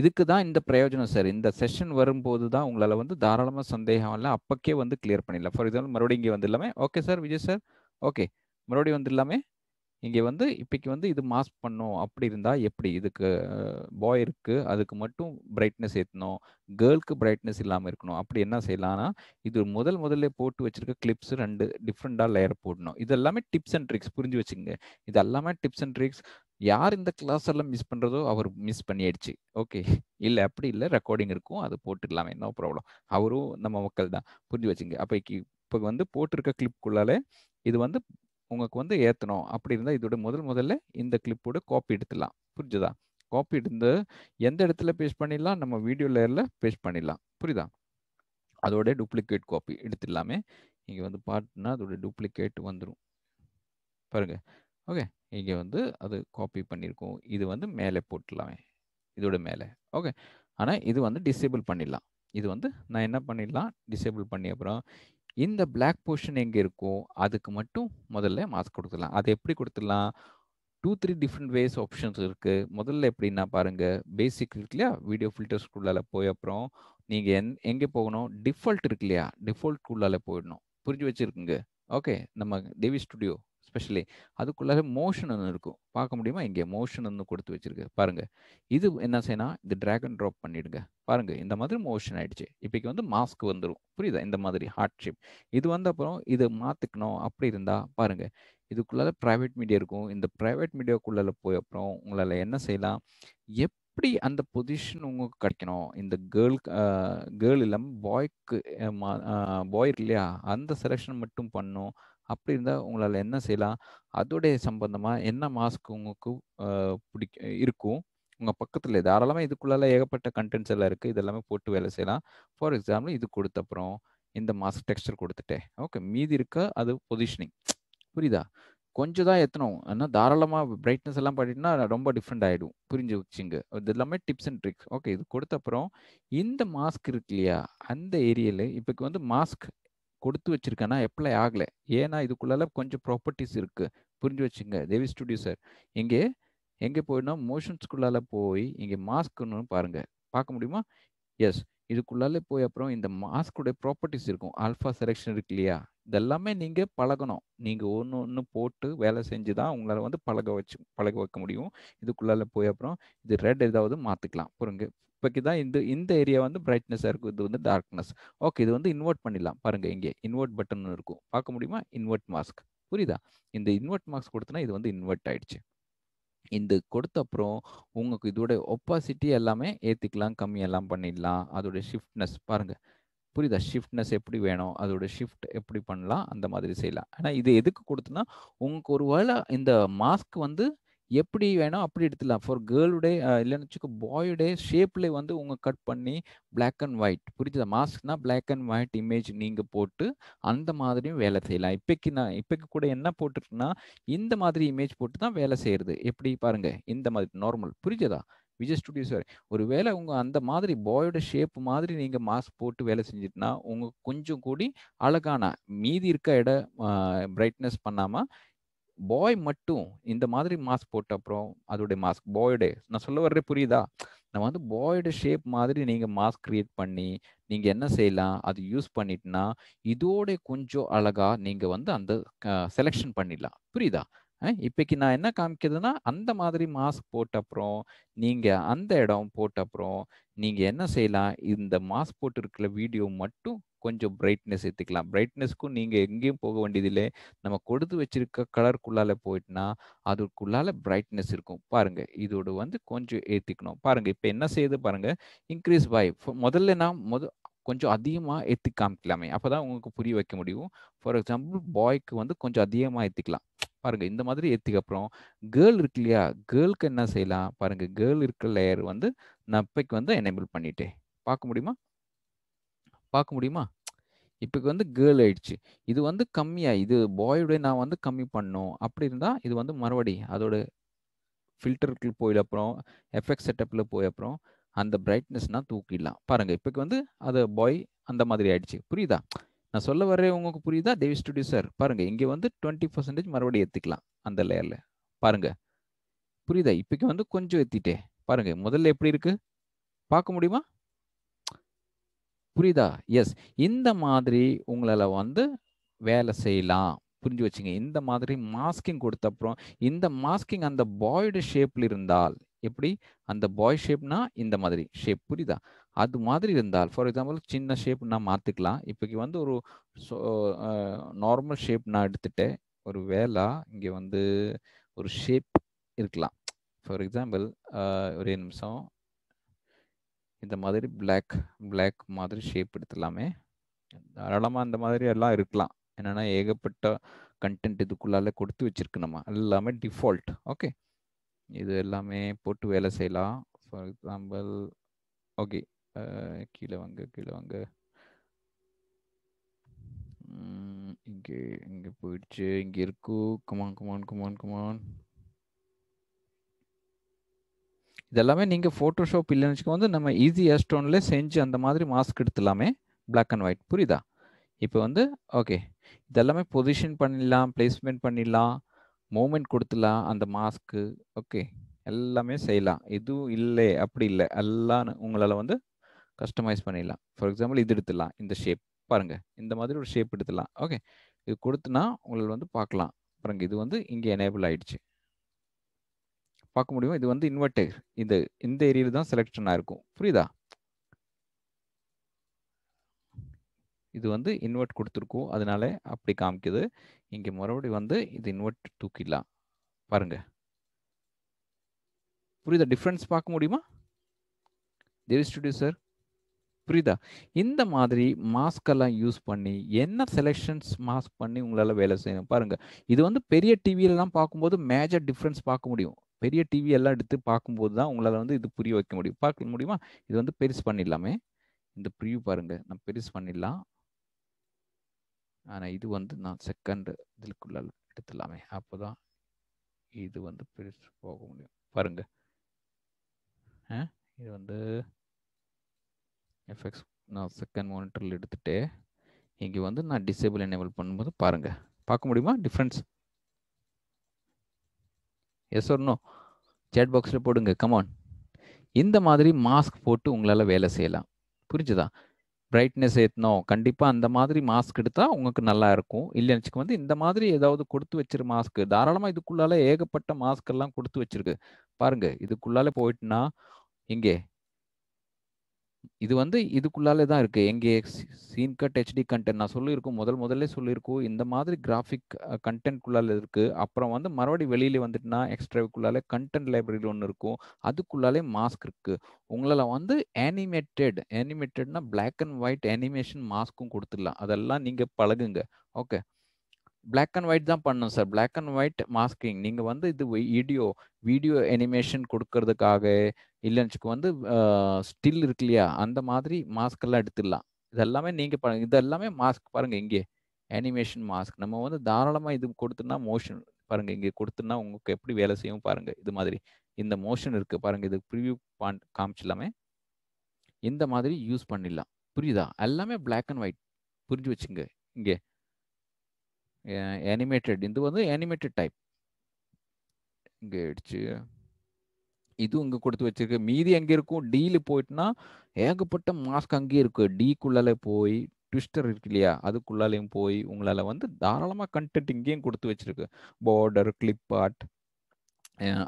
இதுக்கு தான் இந்த பிரயோஜனம் சார் இந்த செஷன் வரும்போது தான் உங்களால் வந்து தாராளமாக சந்தேகம் இல்லை அப்போக்கே வந்து கிளியர் பண்ணிடலாம் ஃபார் எக்ஸாம்பிள் மறுபடியும் இங்கே வந்துடலாமே okay sir Vijay sir okay மறுபடியும் வந்துடலாமே இங்கே வந்து இப்போக்கு வந்து இது மாஸ்க் பண்ணும் அப்படி இருந்தால் எப்படி இதுக்கு பாய் இருக்குது அதுக்கு மட்டும் பிரைட்னஸ் ஏற்றணும் கேர்ளுக்கு பிரைட்னஸ் இல்லாமல் இருக்கணும் அப்படி என்ன செய்யலாம்னா இது முதல் முதல்ல போட்டு வச்சிருக்க கிளிப்ஸ் ரெண்டு டிஃப்ரெண்ட்டாக லேயர் போடணும் இது எல்லாமே டிப்ஸ் அண்ட் ட்ரிக்ஸ் புரிஞ்சு வச்சுங்க இது எல்லாமே டிப்ஸ் அண்ட் ட்ரிக்ஸ் யார் இந்த கிளாஸ் எல்லாம் மிஸ் பண்ணுறதோ அவர் மிஸ் பண்ணிடுச்சு ஓகே இல்லை அப்படி இல்லை ரெக்கார்டிங் இருக்கும் அது போட்டுடலாமே என்ன ப்ராப்ளம் அவரும் நம்ம மக்கள் தான் புரிஞ்சு வச்சுங்க அப்போ இப்போ வந்து போட்டிருக்க கிளிப்புக்குள்ளாலே இது வந்து உங்களுக்கு வந்து ஏற்றணும் அப்படி இருந்தால் இதோட முதல் முதல்ல இந்த கிளிப்போடு காப்பி எடுத்துடலாம் புரிஞ்சுதா காப்பி எடுத்து எந்த இடத்துல பேஸ்ட் பண்ணிடலாம் நம்ம வீடியோ லேயரில் பேஸ்ட் பண்ணிடலாம் புரியுதா அதோட டூப்ளிகேட் காப்பி எடுத்துடலாமே இங்கே வந்து பாட்டுனா அதோட டூப்ளிகேட் வந்துடும் பாருங்கள் ஓகே இங்கே வந்து அது காப்பி பண்ணியிருக்கோம் இது வந்து மேலே போட்டுடலாமே இதோட மேலே ஓகே ஆனால் இது வந்து டிசேபிள் பண்ணிடலாம் இது வந்து நான் என்ன பண்ணிடலாம் டிசேபிள் பண்ணி அப்புறம் இந்த பிளாக் போர்ஷன் எங்கே இருக்கோ அதுக்கு மட்டும் முதல்ல மாஸ்க் கொடுத்துடலாம் அது எப்படி கொடுத்துடலாம் two three different ways options இருக்குது முதல்ல எப்படின்னா பாருங்கள் பேசிக் இருக்கு இல்லையா வீடியோ ஃபில்டர்ஸ்குள்ளால் போய் அப்புறம் நீங்கள் எந் எங்கே போகணும் டிஃபால்ட் இருக்கு இல்லையா குள்ளால் போயிடணும் புரிஞ்சு வச்சுருக்குங்க ஓகே நம்ம தேவி ஸ்டுடியோ ஸ்பெஷலி அதுக்குள்ளே மோஷன் ஒன்று இருக்கும் பார்க்க முடியுமா இங்கே மோஷன் ஒன்று கொடுத்து வச்சிருக்கு பாருங்கள் இது என்ன செய்யணும் இந்த ட்ராகன் ட்ராப் பண்ணிவிடுங்க பாருங்கள் இந்த மாதிரி மோஷன் ஆகிடுச்சு இப்போக்கு வந்து மாஸ்க் வந்துடும் புரியுதா இந்த மாதிரி ஹார்ட்ஷிப் இது வந்த அப்புறம் இதை மாற்றிக்கணும் அப்படி இருந்தால் பாருங்கள் இதுக்குள்ளே ப்ரைவேட் மீடியா இருக்கும் இந்த ப்ரைவேட் மீடியாக்குள்ளால போய் அப்புறம் உங்களால் என்ன செய்யலாம் எப்படி அந்த பொசிஷன் உங்களுக்கு கிடைக்கணும் இந்த கேர்ள் கேர்ள் இல்லாமல் பாய்க்கு பாய் இல்லையா அந்த செலெக்ஷன் மட்டும் பண்ணும் அப்படி இருந்தால் உங்களால் என்ன செய்யலாம் அதோடைய சம்பந்தமாக என்ன மாஸ்க் உங்களுக்கு பிடிக்க இருக்கும் உங்கள் பக்கத்தில் தாராளமாக இதுக்குள்ளால ஏகப்பட்ட கண்டென்ட்ஸ் எல்லாம் இருக்குது இதெல்லாமே போட்டு வேலை செய்யலாம் ஃபார் எக்ஸாம்பிள் இது கொடுத்த அப்புறம் இந்த மாஸ்க் டெக்ஸ்டர் கொடுத்துட்டேன் ஓகே மீதி இருக்க அது பொசிஷனிங் புரியுதா கொஞ்சம் தான் எத்தனும் ஆனால் தாராளமாக பிரைட்னஸ் எல்லாம் பண்ணிட்டுனா ரொம்ப டிஃப்ரெண்ட் ஆகிடும் புரிஞ்சு வச்சுங்க இது எல்லாமே டிப்ஸ் அண்ட் ட்ரிக்ஸ் ஓகே இது கொடுத்த அப்புறம் இந்த மாஸ்க் இருக்கு இல்லையா அந்த ஏரியாவில் இப்போக்கு வந்து மாஸ்க் கொடுத்து வச்சிருக்கேன்னா அப்ளை ஆகலை ஏன்னா இதுக்குள்ளால கொஞ்சம் ப்ராப்பர்ட்டிஸ் இருக்குது புரிஞ்சு வச்சுங்க தேவி ஸ்டுடியோ சார் இங்கே எங்கே போயிடனா மோஷன்ஸ்குள்ளால போய் இங்கே மாஸ்க்குன்னு பாருங்கள் பார்க்க முடியுமா எஸ் இதுக்குள்ளாலே போய் அப்புறம் இந்த மாஸ்குடைய ப்ராப்பர்ட்டிஸ் இருக்கும் ஆல்ஃபா செலெக்ஷன் இருக்கு இல்லையா இதெல்லாமே நீங்கள் பழகணும் நீங்கள் ஒன்று ஒன்று போட்டு வேலை செஞ்சு தான் உங்களால் வந்து பழக வச்சு பழக வைக்க முடியும் இதுக்குள்ளால போய் அப்புறம் இது ரெட் ஏதாவது மாற்றிக்கலாம் புரிங்க இப்போக்கு தான் இந்த இந்த ஏரியா வந்து பிரைட்னஸாக இருக்கும் இது வந்து டார்க்னஸ் ஓகே இது வந்து இன்வெர்ட் பண்ணிடலாம் பாருங்கள் இங்கே இன்வெர்ட் பட்டன் இருக்கும் பார்க்க முடியுமா இன்வெர்ட் மாஸ்க் புரியுதா இந்த இன்வெர்ட் மாஸ்க் கொடுத்தனா இது வந்து இன்வெர்ட் ஆயிடுச்சு இந்த கொடுத்த அப்புறம் உங்களுக்கு இதோட ஒப்பாசிட்டி எல்லாமே ஏற்றிக்கலாம் கம்மியெல்லாம் பண்ணிடலாம் அதோட ஷிஃப்ட்னஸ் பாருங்கள் புரியுதா ஷிஃப்ட்னஸ் எப்படி வேணும் அதோட ஷிஃப்ட் எப்படி பண்ணலாம் அந்த மாதிரி செய்யலாம் ஆனால் இது எதுக்கு கொடுத்துன்னா உங்களுக்கு ஒரு வேளை இந்த மாஸ்க் வந்து எப்படி வேணும் அப்படி எடுத்துடலாம் ஃபார் கேர்ளுடே இல்லைன்னு வச்சுக்கோ பாயுடே ஷேப்பில் வந்து உங்கள் கட் பண்ணி பிளாக் அண்ட் ஒயிட் புரிஞ்சுதா மாஸ்க்னா பிளாக் அண்ட் ஒயிட் இமேஜ் நீங்கள் போட்டு அந்த மாதிரியும் வேலை செய்யலாம் இப்போக்கு நான் இப்போக்கு கூட என்ன போட்டுருக்குன்னா இந்த மாதிரி இமேஜ் போட்டு தான் வேலை செய்கிறது எப்படி பாருங்கள் இந்த மாதிரி நார்மல் புரிஞ்சதா விஜய் ஸ்டுடியோஸ் வேறு வேலை உங்கள் அந்த மாதிரி பாயோட ஷேப் மாதிரி நீங்கள் மாஸ்க் போட்டு வேலை செஞ்சிட்டுனா உங்கள் கொஞ்சம் கூடி அழகான மீதி இருக்க இட பிரைட்னஸ் பண்ணாமல் பாய் மட்டும் இந்த மாதிரி மாஸ்க் போட்ட அப்புறம் அதோடைய மாஸ்க் பாயோட நான் சொல்ல வர்றே புரியுதா நம்ம வந்து பாயோட ஷேப் மாதிரி நீங்கள் மாஸ்க் க்ரியேட் பண்ணி நீங்கள் என்ன செய்யலாம் அது யூஸ் பண்ணிட்டுனா இதோட கொஞ்சம் அழகாக நீங்கள் வந்து அந்த செலெக்ஷன் பண்ணிடலாம் புரியுதா இப்போக்கு நான் என்ன காமிக்கிறதுனா அந்த மாதிரி மாஸ்க் போட்ட அப்புறம் நீங்கள் அந்த இடம் போட்ட அப்புறம் நீங்கள் என்ன செய்யலாம் இந்த மாஸ்க் போட்டு இருக்கிற வீடியோ மட்டும் கொஞ்சம் பிரைட்னஸ் ஏற்றுக்கலாம் பிரைட்னஸ்க்கும் நீங்கள் எங்கேயும் போக வேண்டியதில்லை நம்ம கொடுத்து வச்சிருக்க கலருக்குள்ளால போயிட்டுனா அதுக்குள்ளால பிரைட்னஸ் இருக்கும் பாருங்கள் இதோட வந்து கொஞ்சம் ஏற்றிக்கணும் பாருங்கள் இப்போ என்ன செய்யுது பாருங்கள் இன்க்ரீஸ் பை முதல்ல நான் முத கொஞ்சம் அதிகமாக ஏற்றி காமிக்கலாமே அப்போ தான் உங்களுக்கு புரிய வைக்க முடியும் ஃபார் எக்ஸாம்பிள் பாய்க்கு வந்து கொஞ்சம் அதிகமாக ஏற்றிக்கலாம் பாருங்க இந்த மாதிரி ஏற்றிக்கு அப்புறம் கேர்ள் இருக்கு இல்லையா கேர்ளுக்கு என்ன செய்யலாம் பாருங்க கேர்ள் இருக்கிற லேயர் வந்து நப்பைக்கு வந்து எனேபிள் பண்ணிட்டேன் பார்க்க முடியுமா பார்க்க முடியுமா இப்போ வந்து கேர்ள் ஆயிடுச்சு இது வந்து கம்மியாக இது பாயோட நான் வந்து கம்மி பண்ணும் அப்படி இருந்தால் இது வந்து மறுபடி அதோட ஃபில்டருக்கு போய் அப்புறம் எஃபெக்ட் செட்டப்பில் போய் அப்புறம் அந்த பிரைட்னஸ்னால் தூக்கிடலாம் பாருங்கள் இப்போ வந்து அது பாய் அந்த மாதிரி ஆயிடுச்சு புரியுதா நான் சொல்ல வர்றேன் உங்களுக்கு புரியுதா தேவி ஸ்டுடியோ சார் பாருங்க இங்க வந்து டுவெண்ட்டி பர்சன்டேஜ் மறுபடியும் ஏற்றிக்கலாம் அந்த லேயர்ல பாருங்க புரியுதா இப்பக்கு வந்து கொஞ்சம் ஏத்திட்டே பாருங்க முதல்ல எப்படி இருக்கு பார்க்க முடியுமா புரியுதா எஸ் இந்த மாதிரி உங்களால வந்து வேலை செய்யலாம் புரிஞ்சு வச்சுங்க இந்த மாதிரி மாஸ்கிங் கொடுத்த அப்புறம் இந்த மாஸ்கிங் அந்த பாய்டு ஷேப்ல இருந்தால் எப்படி அந்த பாய் ஷேப்னா இந்த மாதிரி ஷேப் புரியுதா அது மாதிரி இருந்தால் ஃபார் எக்ஸாம்பிள் சின்ன ஷேப் நான் மாற்றிக்கலாம் இப்போக்கு வந்து ஒரு நார்மல் ஷேப் நான் எடுத்துட்டேன் ஒரு வேலை இங்கே வந்து ஒரு ஷேப் இருக்கலாம் ஃபார் எக்ஸாம்பிள் ஒரே நிமிஷம் இந்த மாதிரி பிளாக் பிளாக் மாதிரி ஷேப் எடுத்துடலாமே தாராளமாக அந்த மாதிரி எல்லாம் இருக்கலாம் என்னென்னா ஏகப்பட்ட கண்டென்ட் இதுக்குள்ளால கொடுத்து வச்சிருக்கு நம்ம எல்லாமே டிஃபால்ட் ஓகே இது எல்லாமே போட்டு வேலை செய்யலாம் ஃபார் எக்ஸாம்பிள் ஓகே கீழே வாங்க கீழே வாங்க இங்கே இங்கே போயிடுச்சு இங்கே இருக்கு குமான் குமான் குமான் குமான் இதெல்லாமே நீங்கள் போட்டோஷாப் இல்லைன்னு வச்சுக்கோ வந்து நம்ம ஈஸி ஏஸ்டோனில் செஞ்சு அந்த மாதிரி மாஸ்க் எடுத்துலாமே பிளாக் அண்ட் ஒயிட் புரியுதா இப்போ வந்து ஓகே இதெல்லாமே பொசிஷன் பண்ணிடலாம் பிளேஸ்மெண்ட் பண்ணிடலாம் மூமெண்ட் கொடுத்துலாம் அந்த மாஸ்க்கு ஓகே எல்லாமே செய்யலாம் எதுவும் இல்லை அப்படி இல்லை எல்லாம் உங்களால் வந்து கஸ்டமைஸ் பண்ணிடலாம் ஃபார் எக்ஸாம்பிள் இது எடுத்துடலாம் இந்த ஷேப் பாருங்கள் இந்த மாதிரி ஒரு ஷேப் எடுத்துடலாம் ஓகே இது கொடுத்துனா உங்களுக்கு வந்து பார்க்கலாம் பாருங்கள் இது வந்து இங்கே எனேபிள் ஆகிடுச்சு பார்க்க முடியும் இது வந்து இன்வெர்டர் இது இந்த ஏரியாவில் தான் செலெக்ஷன் புரியுதா இது வந்து இன்வெர்ட் கொடுத்துருக்கோம் அதனால அப்படி காமிக்குது இங்கே மறுபடியும் வந்து இது இன்வெர்ட் தூக்கிடலாம் பாருங்க புரியுதா டிஃப்ரென்ஸ் பார்க்க முடியுமா தேவி ஸ்டுடியோ சார் புரியுதா இந்த மாதிரி மாஸ்கெல்லாம் யூஸ் பண்ணி என்ன செலெக்ஷன்ஸ் மாஸ்க் பண்ணி உங்களால் வேலை செய்யணும் பாருங்கள் இது வந்து பெரிய டிவியிலலாம் பார்க்கும்போது மேஜர் டிஃப்ரென்ஸ் பார்க்க முடியும் பெரிய டிவி எல்லாம் எடுத்து பார்க்கும்போது தான் உங்களால் வந்து இது புரிய வைக்க முடியும் பார்க்க முடியுமா இது வந்து பெருசு பண்ணிடலாமே இந்த ப்ரியூ பாருங்க நான் பெருசு பண்ணிடலாம் ஆனால் இது வந்து நான் செகண்ட் இதுக்குள்ள எடுத்துடலாமே அப்போ தான் இது வந்து பெருசு போக முடியும் பாருங்கள் இது வந்து எஃப்எக்ஸ் நான் செகண்ட் மானிட்டரில் எடுத்துகிட்டு இங்கே வந்து நான் டிசேபிள் எனேபிள் பண்ணும்போது பாருங்கள் பார்க்க முடியுமா டிஃப்ரென்ஸ் எஸ் ஒன்றும் சேட் பாக்ஸில் போடுங்க கமான் இந்த மாதிரி மாஸ்க் போட்டு உங்களால் வேலை செய்யலாம் புரிஞ்சுதா பிரைட்னஸ் ஏற்றணும் கண்டிப்பாக அந்த மாதிரி மாஸ்க் எடுத்தால் உங்களுக்கு நல்லா இருக்கும் இல்லைன்னு வச்சுக்க வந்து இந்த மாதிரி ஏதாவது கொடுத்து வச்சிரு மாஸ்க் தாராளமாக இதுக்குள்ளால ஏகப்பட்ட மாஸ்க் எல்லாம் கொடுத்து வச்சிருக்கு பாருங்க இதுக்குள்ளால போயிட்டுனா இங்கே இது வந்து இதுக்குள்ளாலே தான் இருக்குது எங்கே சீன் கட் ஹெச்டி கண்டென்ட் நான் சொல்லியிருக்கோம் முதல் முதல்ல சொல்லியிருக்கோம் இந்த மாதிரி கிராஃபிக் கண்டென்ட்குள்ளால இருக்குது அப்புறம் வந்து மறுபடி வெளியில் வந்துட்டுனா எக்ஸ்ட்ராவுக்குள்ளால கண்டென்ட் லைப்ரரியில் ஒன்று இருக்கும் அதுக்குள்ளாலே மாஸ்க் இருக்குது உங்களால் வந்து ஆனிமேட்டட் அனிமேட்டட்னா பிளாக் அண்ட் ஒயிட் அனிமேஷன் மாஸ்க்கும் கொடுத்துடலாம் அதெல்லாம் நீங்கள் பழகுங்க ஓகே பிளாக் அண்ட் ஒயிட் தான் பண்ணும் sir black and white masking நீங்கள் வந்து இது வீடியோ வீடியோ அனிமேஷன் கொடுக்கறதுக்காக இல்லைன்னுச்சுக்கு வந்து ஸ்டில் இருக்கு இல்லையா அந்த மாதிரி மாஸ்கெல்லாம் எல்லாம் எடுத்துடலாம் இதெல்லாமே நீங்கள் பாருங்கள் இது எல்லாமே மாஸ்க் பாருங்கள் இங்கே அனிமேஷன் மாஸ்க் நம்ம வந்து தாராளமாக இது கொடுத்துனா மோஷன் பாருங்கள் இங்கே கொடுத்துனா உங்களுக்கு எப்படி வேலை செய்யும் பாருங்கள் இது மாதிரி இந்த மோஷன் இருக்குது பாருங்கள் இது ப்ரிவியூ பாண்ட் காமிச்சிடலாமே இந்த மாதிரி யூஸ் பண்ணிடலாம் புரியுதா எல்லாமே பிளாக் அண்ட் ஒயிட் புரிஞ்சு வச்சுங்க இங்கே animated இது வந்து animated டைப் இங்கே ஆயிடுச்சு இது இங்கே கொடுத்து வச்சிருக்கு மீதி எங்கே இருக்கும் டீல போயிட்டுனா ஏகப்பட்ட மாஸ்க் அங்கேயே இருக்கு டீக்குள்ளாலே போய் ட்விஸ்டர் இருக்கு இல்லையா அதுக்குள்ளாலையும் போய் உங்களால் வந்து தாராளமாக கண்டென்ட் இங்கேயும் கொடுத்து வச்சிருக்கு border clip art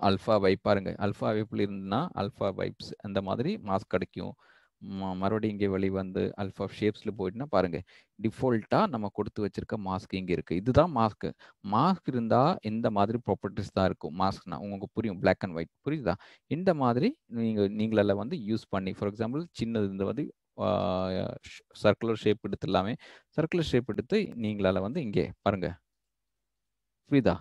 alpha wipe பாருங்க அல்ஃபா வைப்ல இருந்துன்னா அல்ஃபா வைப்ஸ் அந்த மாதிரி மாஸ்க் கிடைக்கும் மறுபடியும் இங்கே வந்து அல்ஃபா ஷேப்ஸில் போயிட்டுனா பாருங்கள் டிஃபால்ட்டாக நம்ம கொடுத்து வச்சுருக்க மாஸ்க் இங்கே இருக்குது இதுதான் மாஸ்க்கு மாஸ்க் இருந்தால் இந்த மாதிரி ப்ராப்பர்ட்டிஸ் தான் இருக்கும் மாஸ்க்னா உங்களுக்கு புரியும் பிளாக் அண்ட் ஒயிட் புரியுதா இந்த மாதிரி நீங்கள் நீங்களெல்லாம் வந்து யூஸ் பண்ணி ஃபார் எக்ஸாம்பிள் சின்னது இந்த வந்து சர்க்குலர் ஷேப் எடுத்து எல்லாமே சர்க்குலர் ஷேப் எடுத்து நீங்களால் வந்து இங்கே பாருங்கள் புரியுதா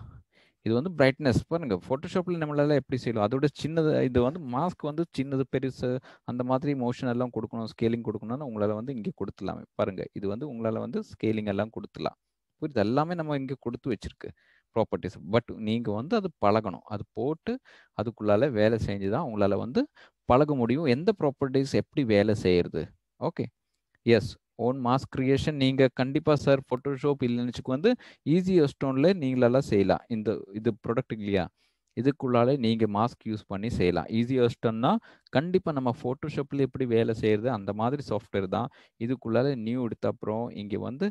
இது வந்து பிரைட்னஸ் பாருங்க ஃபோட்டோஷாப்பில் நம்மளால எப்படி செய்யலாம் அதோட சின்னது இது வந்து மாஸ்க் வந்து சின்னது பெருசு அந்த மாதிரி மோஷன் எல்லாம் கொடுக்கணும் ஸ்கேலிங் கொடுக்கணும்னு உங்களால் வந்து இங்கே கொடுத்துலாமே பாருங்கள் இது வந்து உங்களால் வந்து ஸ்கேலிங் எல்லாம் கொடுத்துலாம் புரியுது எல்லாமே நம்ம இங்கே கொடுத்து வச்சிருக்கு ப்ராப்பர்ட்டிஸ் பட் நீங்கள் வந்து அது பழகணும் அது போட்டு அதுக்குள்ளால வேலை செஞ்சு தான் உங்களால் வந்து பழக முடியும் எந்த ப்ராப்பர்ட்டிஸ் எப்படி வேலை செய்கிறது okay yes own mask creation நீங்கள் கண்டிப்பாக சார் ஃபோட்டோஷாப் இல்லைன்னு வந்து ஈஸி ஸ்டோனில் நீங்களெல்லாம் செய்யலாம் இந்த இது ப்ரொடக்ட் இல்லையா இதுக்குள்ளாலே நீங்கள் மாஸ்க் யூஸ் பண்ணி செய்யலாம் ஈஸி ஸ்டோன்னா கண்டிப்பாக நம்ம ஃபோட்டோஷாப்பில் எப்படி வேலை செய்கிறது அந்த மாதிரி சாஃப்ட்வேர் தான் இதுக்குள்ளால நியூ எடுத்த அப்புறம் இங்கே வந்து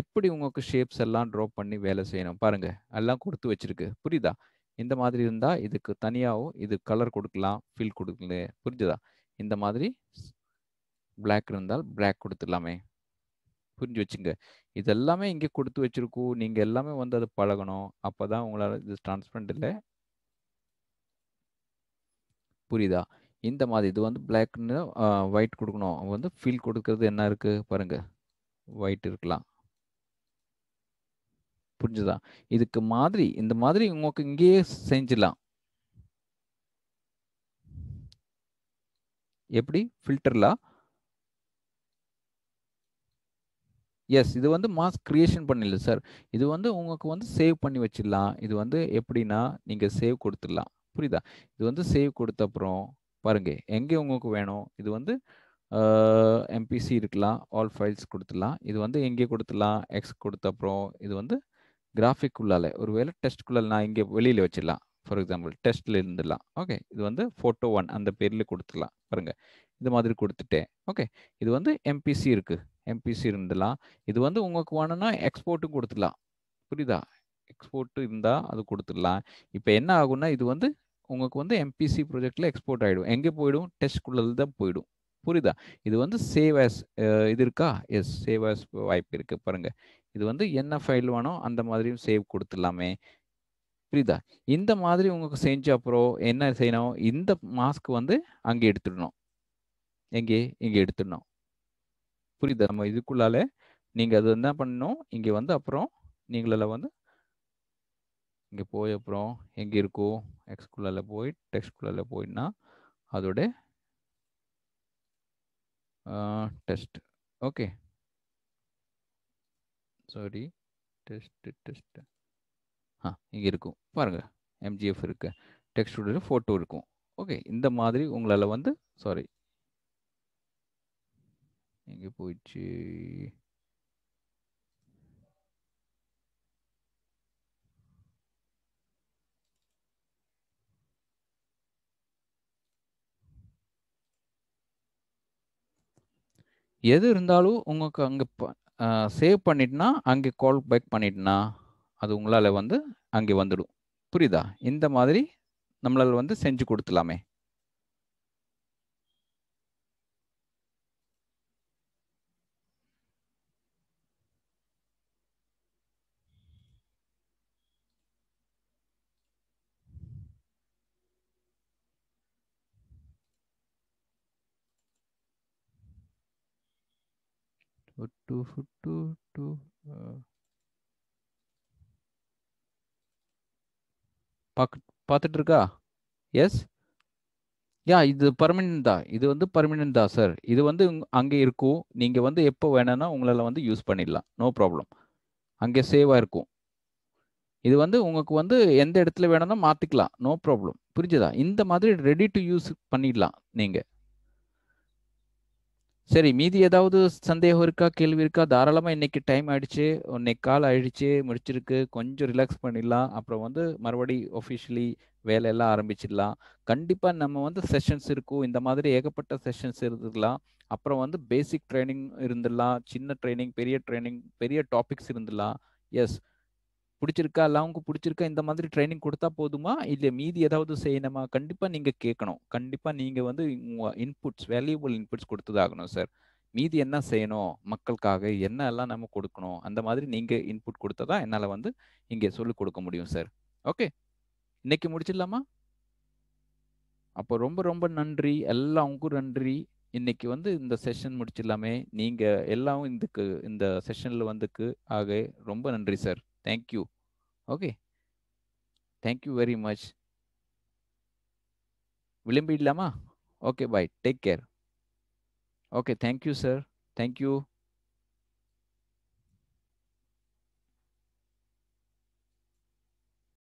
எப்படி உங்களுக்கு ஷேப்ஸ் எல்லாம் ட்ரா பண்ணி வேலை செய்யணும் பாருங்கள் எல்லாம் கொடுத்து வச்சிருக்கு புரியுதா இந்த மாதிரி இருந்தால் இதுக்கு தனியாகவும் இது கலர் கொடுக்கலாம் ஃபில் கொடுக்கல புரிஞ்சுதா இந்த மாதிரி பிளாக் இருந்தால் பிளாக் கொடுத்துடலாமே புரிஞ்சு வச்சுங்க இது எல்லாமே இங்கே கொடுத்து வச்சிருக்கோம் நீங்கள் எல்லாமே வந்து அதை பழகணும் அப்போ தான் உங்களால் இது டிரான்ஸ்பரண்ட் இல்லை புரியுதா இந்த மாதிரி இது வந்து பிளாக்னு ஒயிட் கொடுக்கணும் வந்து ஃபீல் கொடுக்கறது என்ன இருக்குது பாருங்கள் ஒயிட் இருக்கலாம் புரிஞ்சுதா இதுக்கு மாதிரி இந்த மாதிரி உங்களுக்கு இங்கேயே செஞ்சிடலாம் எப்படி ஃபில்டர்லாம் எஸ் இது வந்து மாஸ் கிரியேஷன் பண்ணல சார் இது வந்து உங்களுக்கு வந்து சேவ் பண்ணி வச்சிடலாம் இது வந்து எப்படின்னா நீங்கள் சேவ் கொடுத்துடலாம் புரியுதா இது வந்து சேவ் கொடுத்த அப்புறம் பாருங்கள் எங்கே உங்களுக்கு வேணும் இது வந்து எம்பிசி இருக்கலாம் ஆல் ஃபைல்ஸ் கொடுத்துடலாம் இது வந்து எங்கே கொடுத்துடலாம் எக்ஸ் கொடுத்த அப்புறம் இது வந்து கிராஃபிக் உள்ளால ஒருவேளை டெஸ்ட்குள்ளே நான் இங்கே வெளியில் வச்சிடலாம் ஃபார் எக்ஸாம்பிள் டெஸ்ட்டில் இருந்துடலாம் ஓகே இது வந்து ஃபோட்டோ ஒன் அந்த பேரில் கொடுத்துடலாம் பாருங்கள் இது மாதிரி கொடுத்துட்டேன் ஓகே இது வந்து எம்பிசி இருக்குது எம்பிசி இருந்துடலாம் இது வந்து உங்களுக்கு வேணும்னா எக்ஸ்போர்ட்டும் கொடுத்துடலாம் புரியுதா எக்ஸ்போர்ட்டு இருந்தால் அது கொடுத்துடலாம் இப்போ என்ன ஆகும்னா இது வந்து உங்களுக்கு வந்து எம்பிசி ப்ரொஜெக்டில் எக்ஸ்போர்ட் ஆகிடும் எங்கே போயிடும் டெஸ்ட்குள்ளது தான் போயிடும் புரியுதா இது வந்து சேவ் ஆஸ் இது இருக்கா எஸ் சேவ் ஆஸ் வாய்ப்பு இருக்குது பாருங்கள் இது வந்து என்ன ஃபைல் வேணும் அந்த மாதிரியும் சேவ் கொடுத்துடலாமே புரியுதா இந்த மாதிரி உங்களுக்கு செஞ்ச அப்புறம் என்ன செய்யணும் இந்த மாஸ்க் வந்து அங்கே எடுத்துடணும் எங்கே இங்கே எடுத்துடணும் புரியுதா நம்ம இதுக்குள்ளால நீங்கள் அது என்ன பண்ணணும் இங்கே வந்து அப்புறம் நீங்களெல்லாம் வந்து இங்கே போய் அப்புறம் எங்கே இருக்கோ எக்ஸ்குள்ள போய் டெக்ஸ்குள்ள போயின்னா அதோட test okay sorry test test ஆ இங்கே இருக்கும் பாருங்கள் எம்ஜிஎஃப் இருக்குது டெக்ஸ்ட் உடைய ஃபோட்டோ இருக்கும் ஓகே இந்த மாதிரி உங்களால் வந்து சாரி இங்கே போயிடுச்சு எது இருந்தாலும் உங்களுக்கு அங்கே சேவ் பண்ணிட்டுனா அங்கே கால் பேக் பண்ணிட்டுனா அது உங்களால் வந்து அங்கே வந்துடும் புரியுதா இந்த மாதிரி நம்மளால் வந்து செஞ்சு கொடுத்துலாமே two, two, two, two, uh, பாக் பார்த்துட்டு இருக்கா எஸ் யா இது பர்மனென்ட் தான் இது வந்து பர்மனென்ட் தான் சார் இது வந்து அங்கே இருக்கும் நீங்கள் வந்து எப்போ வேணும்னா உங்களால் வந்து யூஸ் பண்ணிடலாம் நோ ப்ராப்ளம் அங்கே சேவாக இருக்கும் இது வந்து உங்களுக்கு வந்து எந்த இடத்துல வேணும்னா மாற்றிக்கலாம் நோ ப்ராப்ளம் புரிஞ்சுதா இந்த மாதிரி ரெடி டு யூஸ் பண்ணிடலாம் நீங்கள் சரி மீதி ஏதாவது சந்தேகம் இருக்கா கேள்வி இருக்கா தாராளமாக இன்னைக்கு டைம் ஆயிடுச்சு இன்னைக்கு கால் ஆயிடுச்சு முடிச்சிருக்கு கொஞ்சம் ரிலாக்ஸ் பண்ணிடலாம் அப்புறம் வந்து மறுபடி ஒஃபிஷியலி வேலையெல்லாம் ஆரம்பிச்சிடலாம் கண்டிப்பாக நம்ம வந்து செஷன்ஸ் இருக்கும் இந்த மாதிரி ஏகப்பட்ட செஷன்ஸ் இருந்துக்கலாம் அப்புறம் வந்து பேசிக் ட்ரைனிங் இருந்துடலாம் சின்ன ட்ரைனிங் பெரிய ட்ரைனிங் பெரிய டாபிக்ஸ் இருந்துடலாம் எஸ் பிடிச்சிருக்கா எல்லாருக்கும் பிடிச்சிருக்கா இந்த மாதிரி ட்ரைனிங் கொடுத்தா போதுமா இல்லை மீதி ஏதாவது செய்யணுமா கண்டிப்பாக நீங்கள் கேட்கணும் கண்டிப்பாக நீங்கள் வந்து இன்புட்ஸ் வேல்யூபிள் இன்புட்ஸ் கொடுத்ததாகணும் சார் மீதி என்ன செய்யணும் மக்களுக்காக என்ன எல்லாம் நம்ம கொடுக்கணும் அந்த மாதிரி நீங்கள் இன்புட் கொடுத்தா தான் என்னால் வந்து இங்கே சொல்லிக் கொடுக்க முடியும் சார் ஓகே இன்னைக்கு முடிச்சிடலாமா அப்போ ரொம்ப ரொம்ப நன்றி எல்லா உங்களுக்கும் நன்றி இன்னைக்கு வந்து இந்த செஷன் முடிச்சிடலாமே நீங்கள் எல்லாம் இதுக்கு இந்த செஷனில் வந்துக்கு ஆக ரொம்ப நன்றி sir thank you okay thank you very much william bidlama okay bye take care okay thank you sir thank you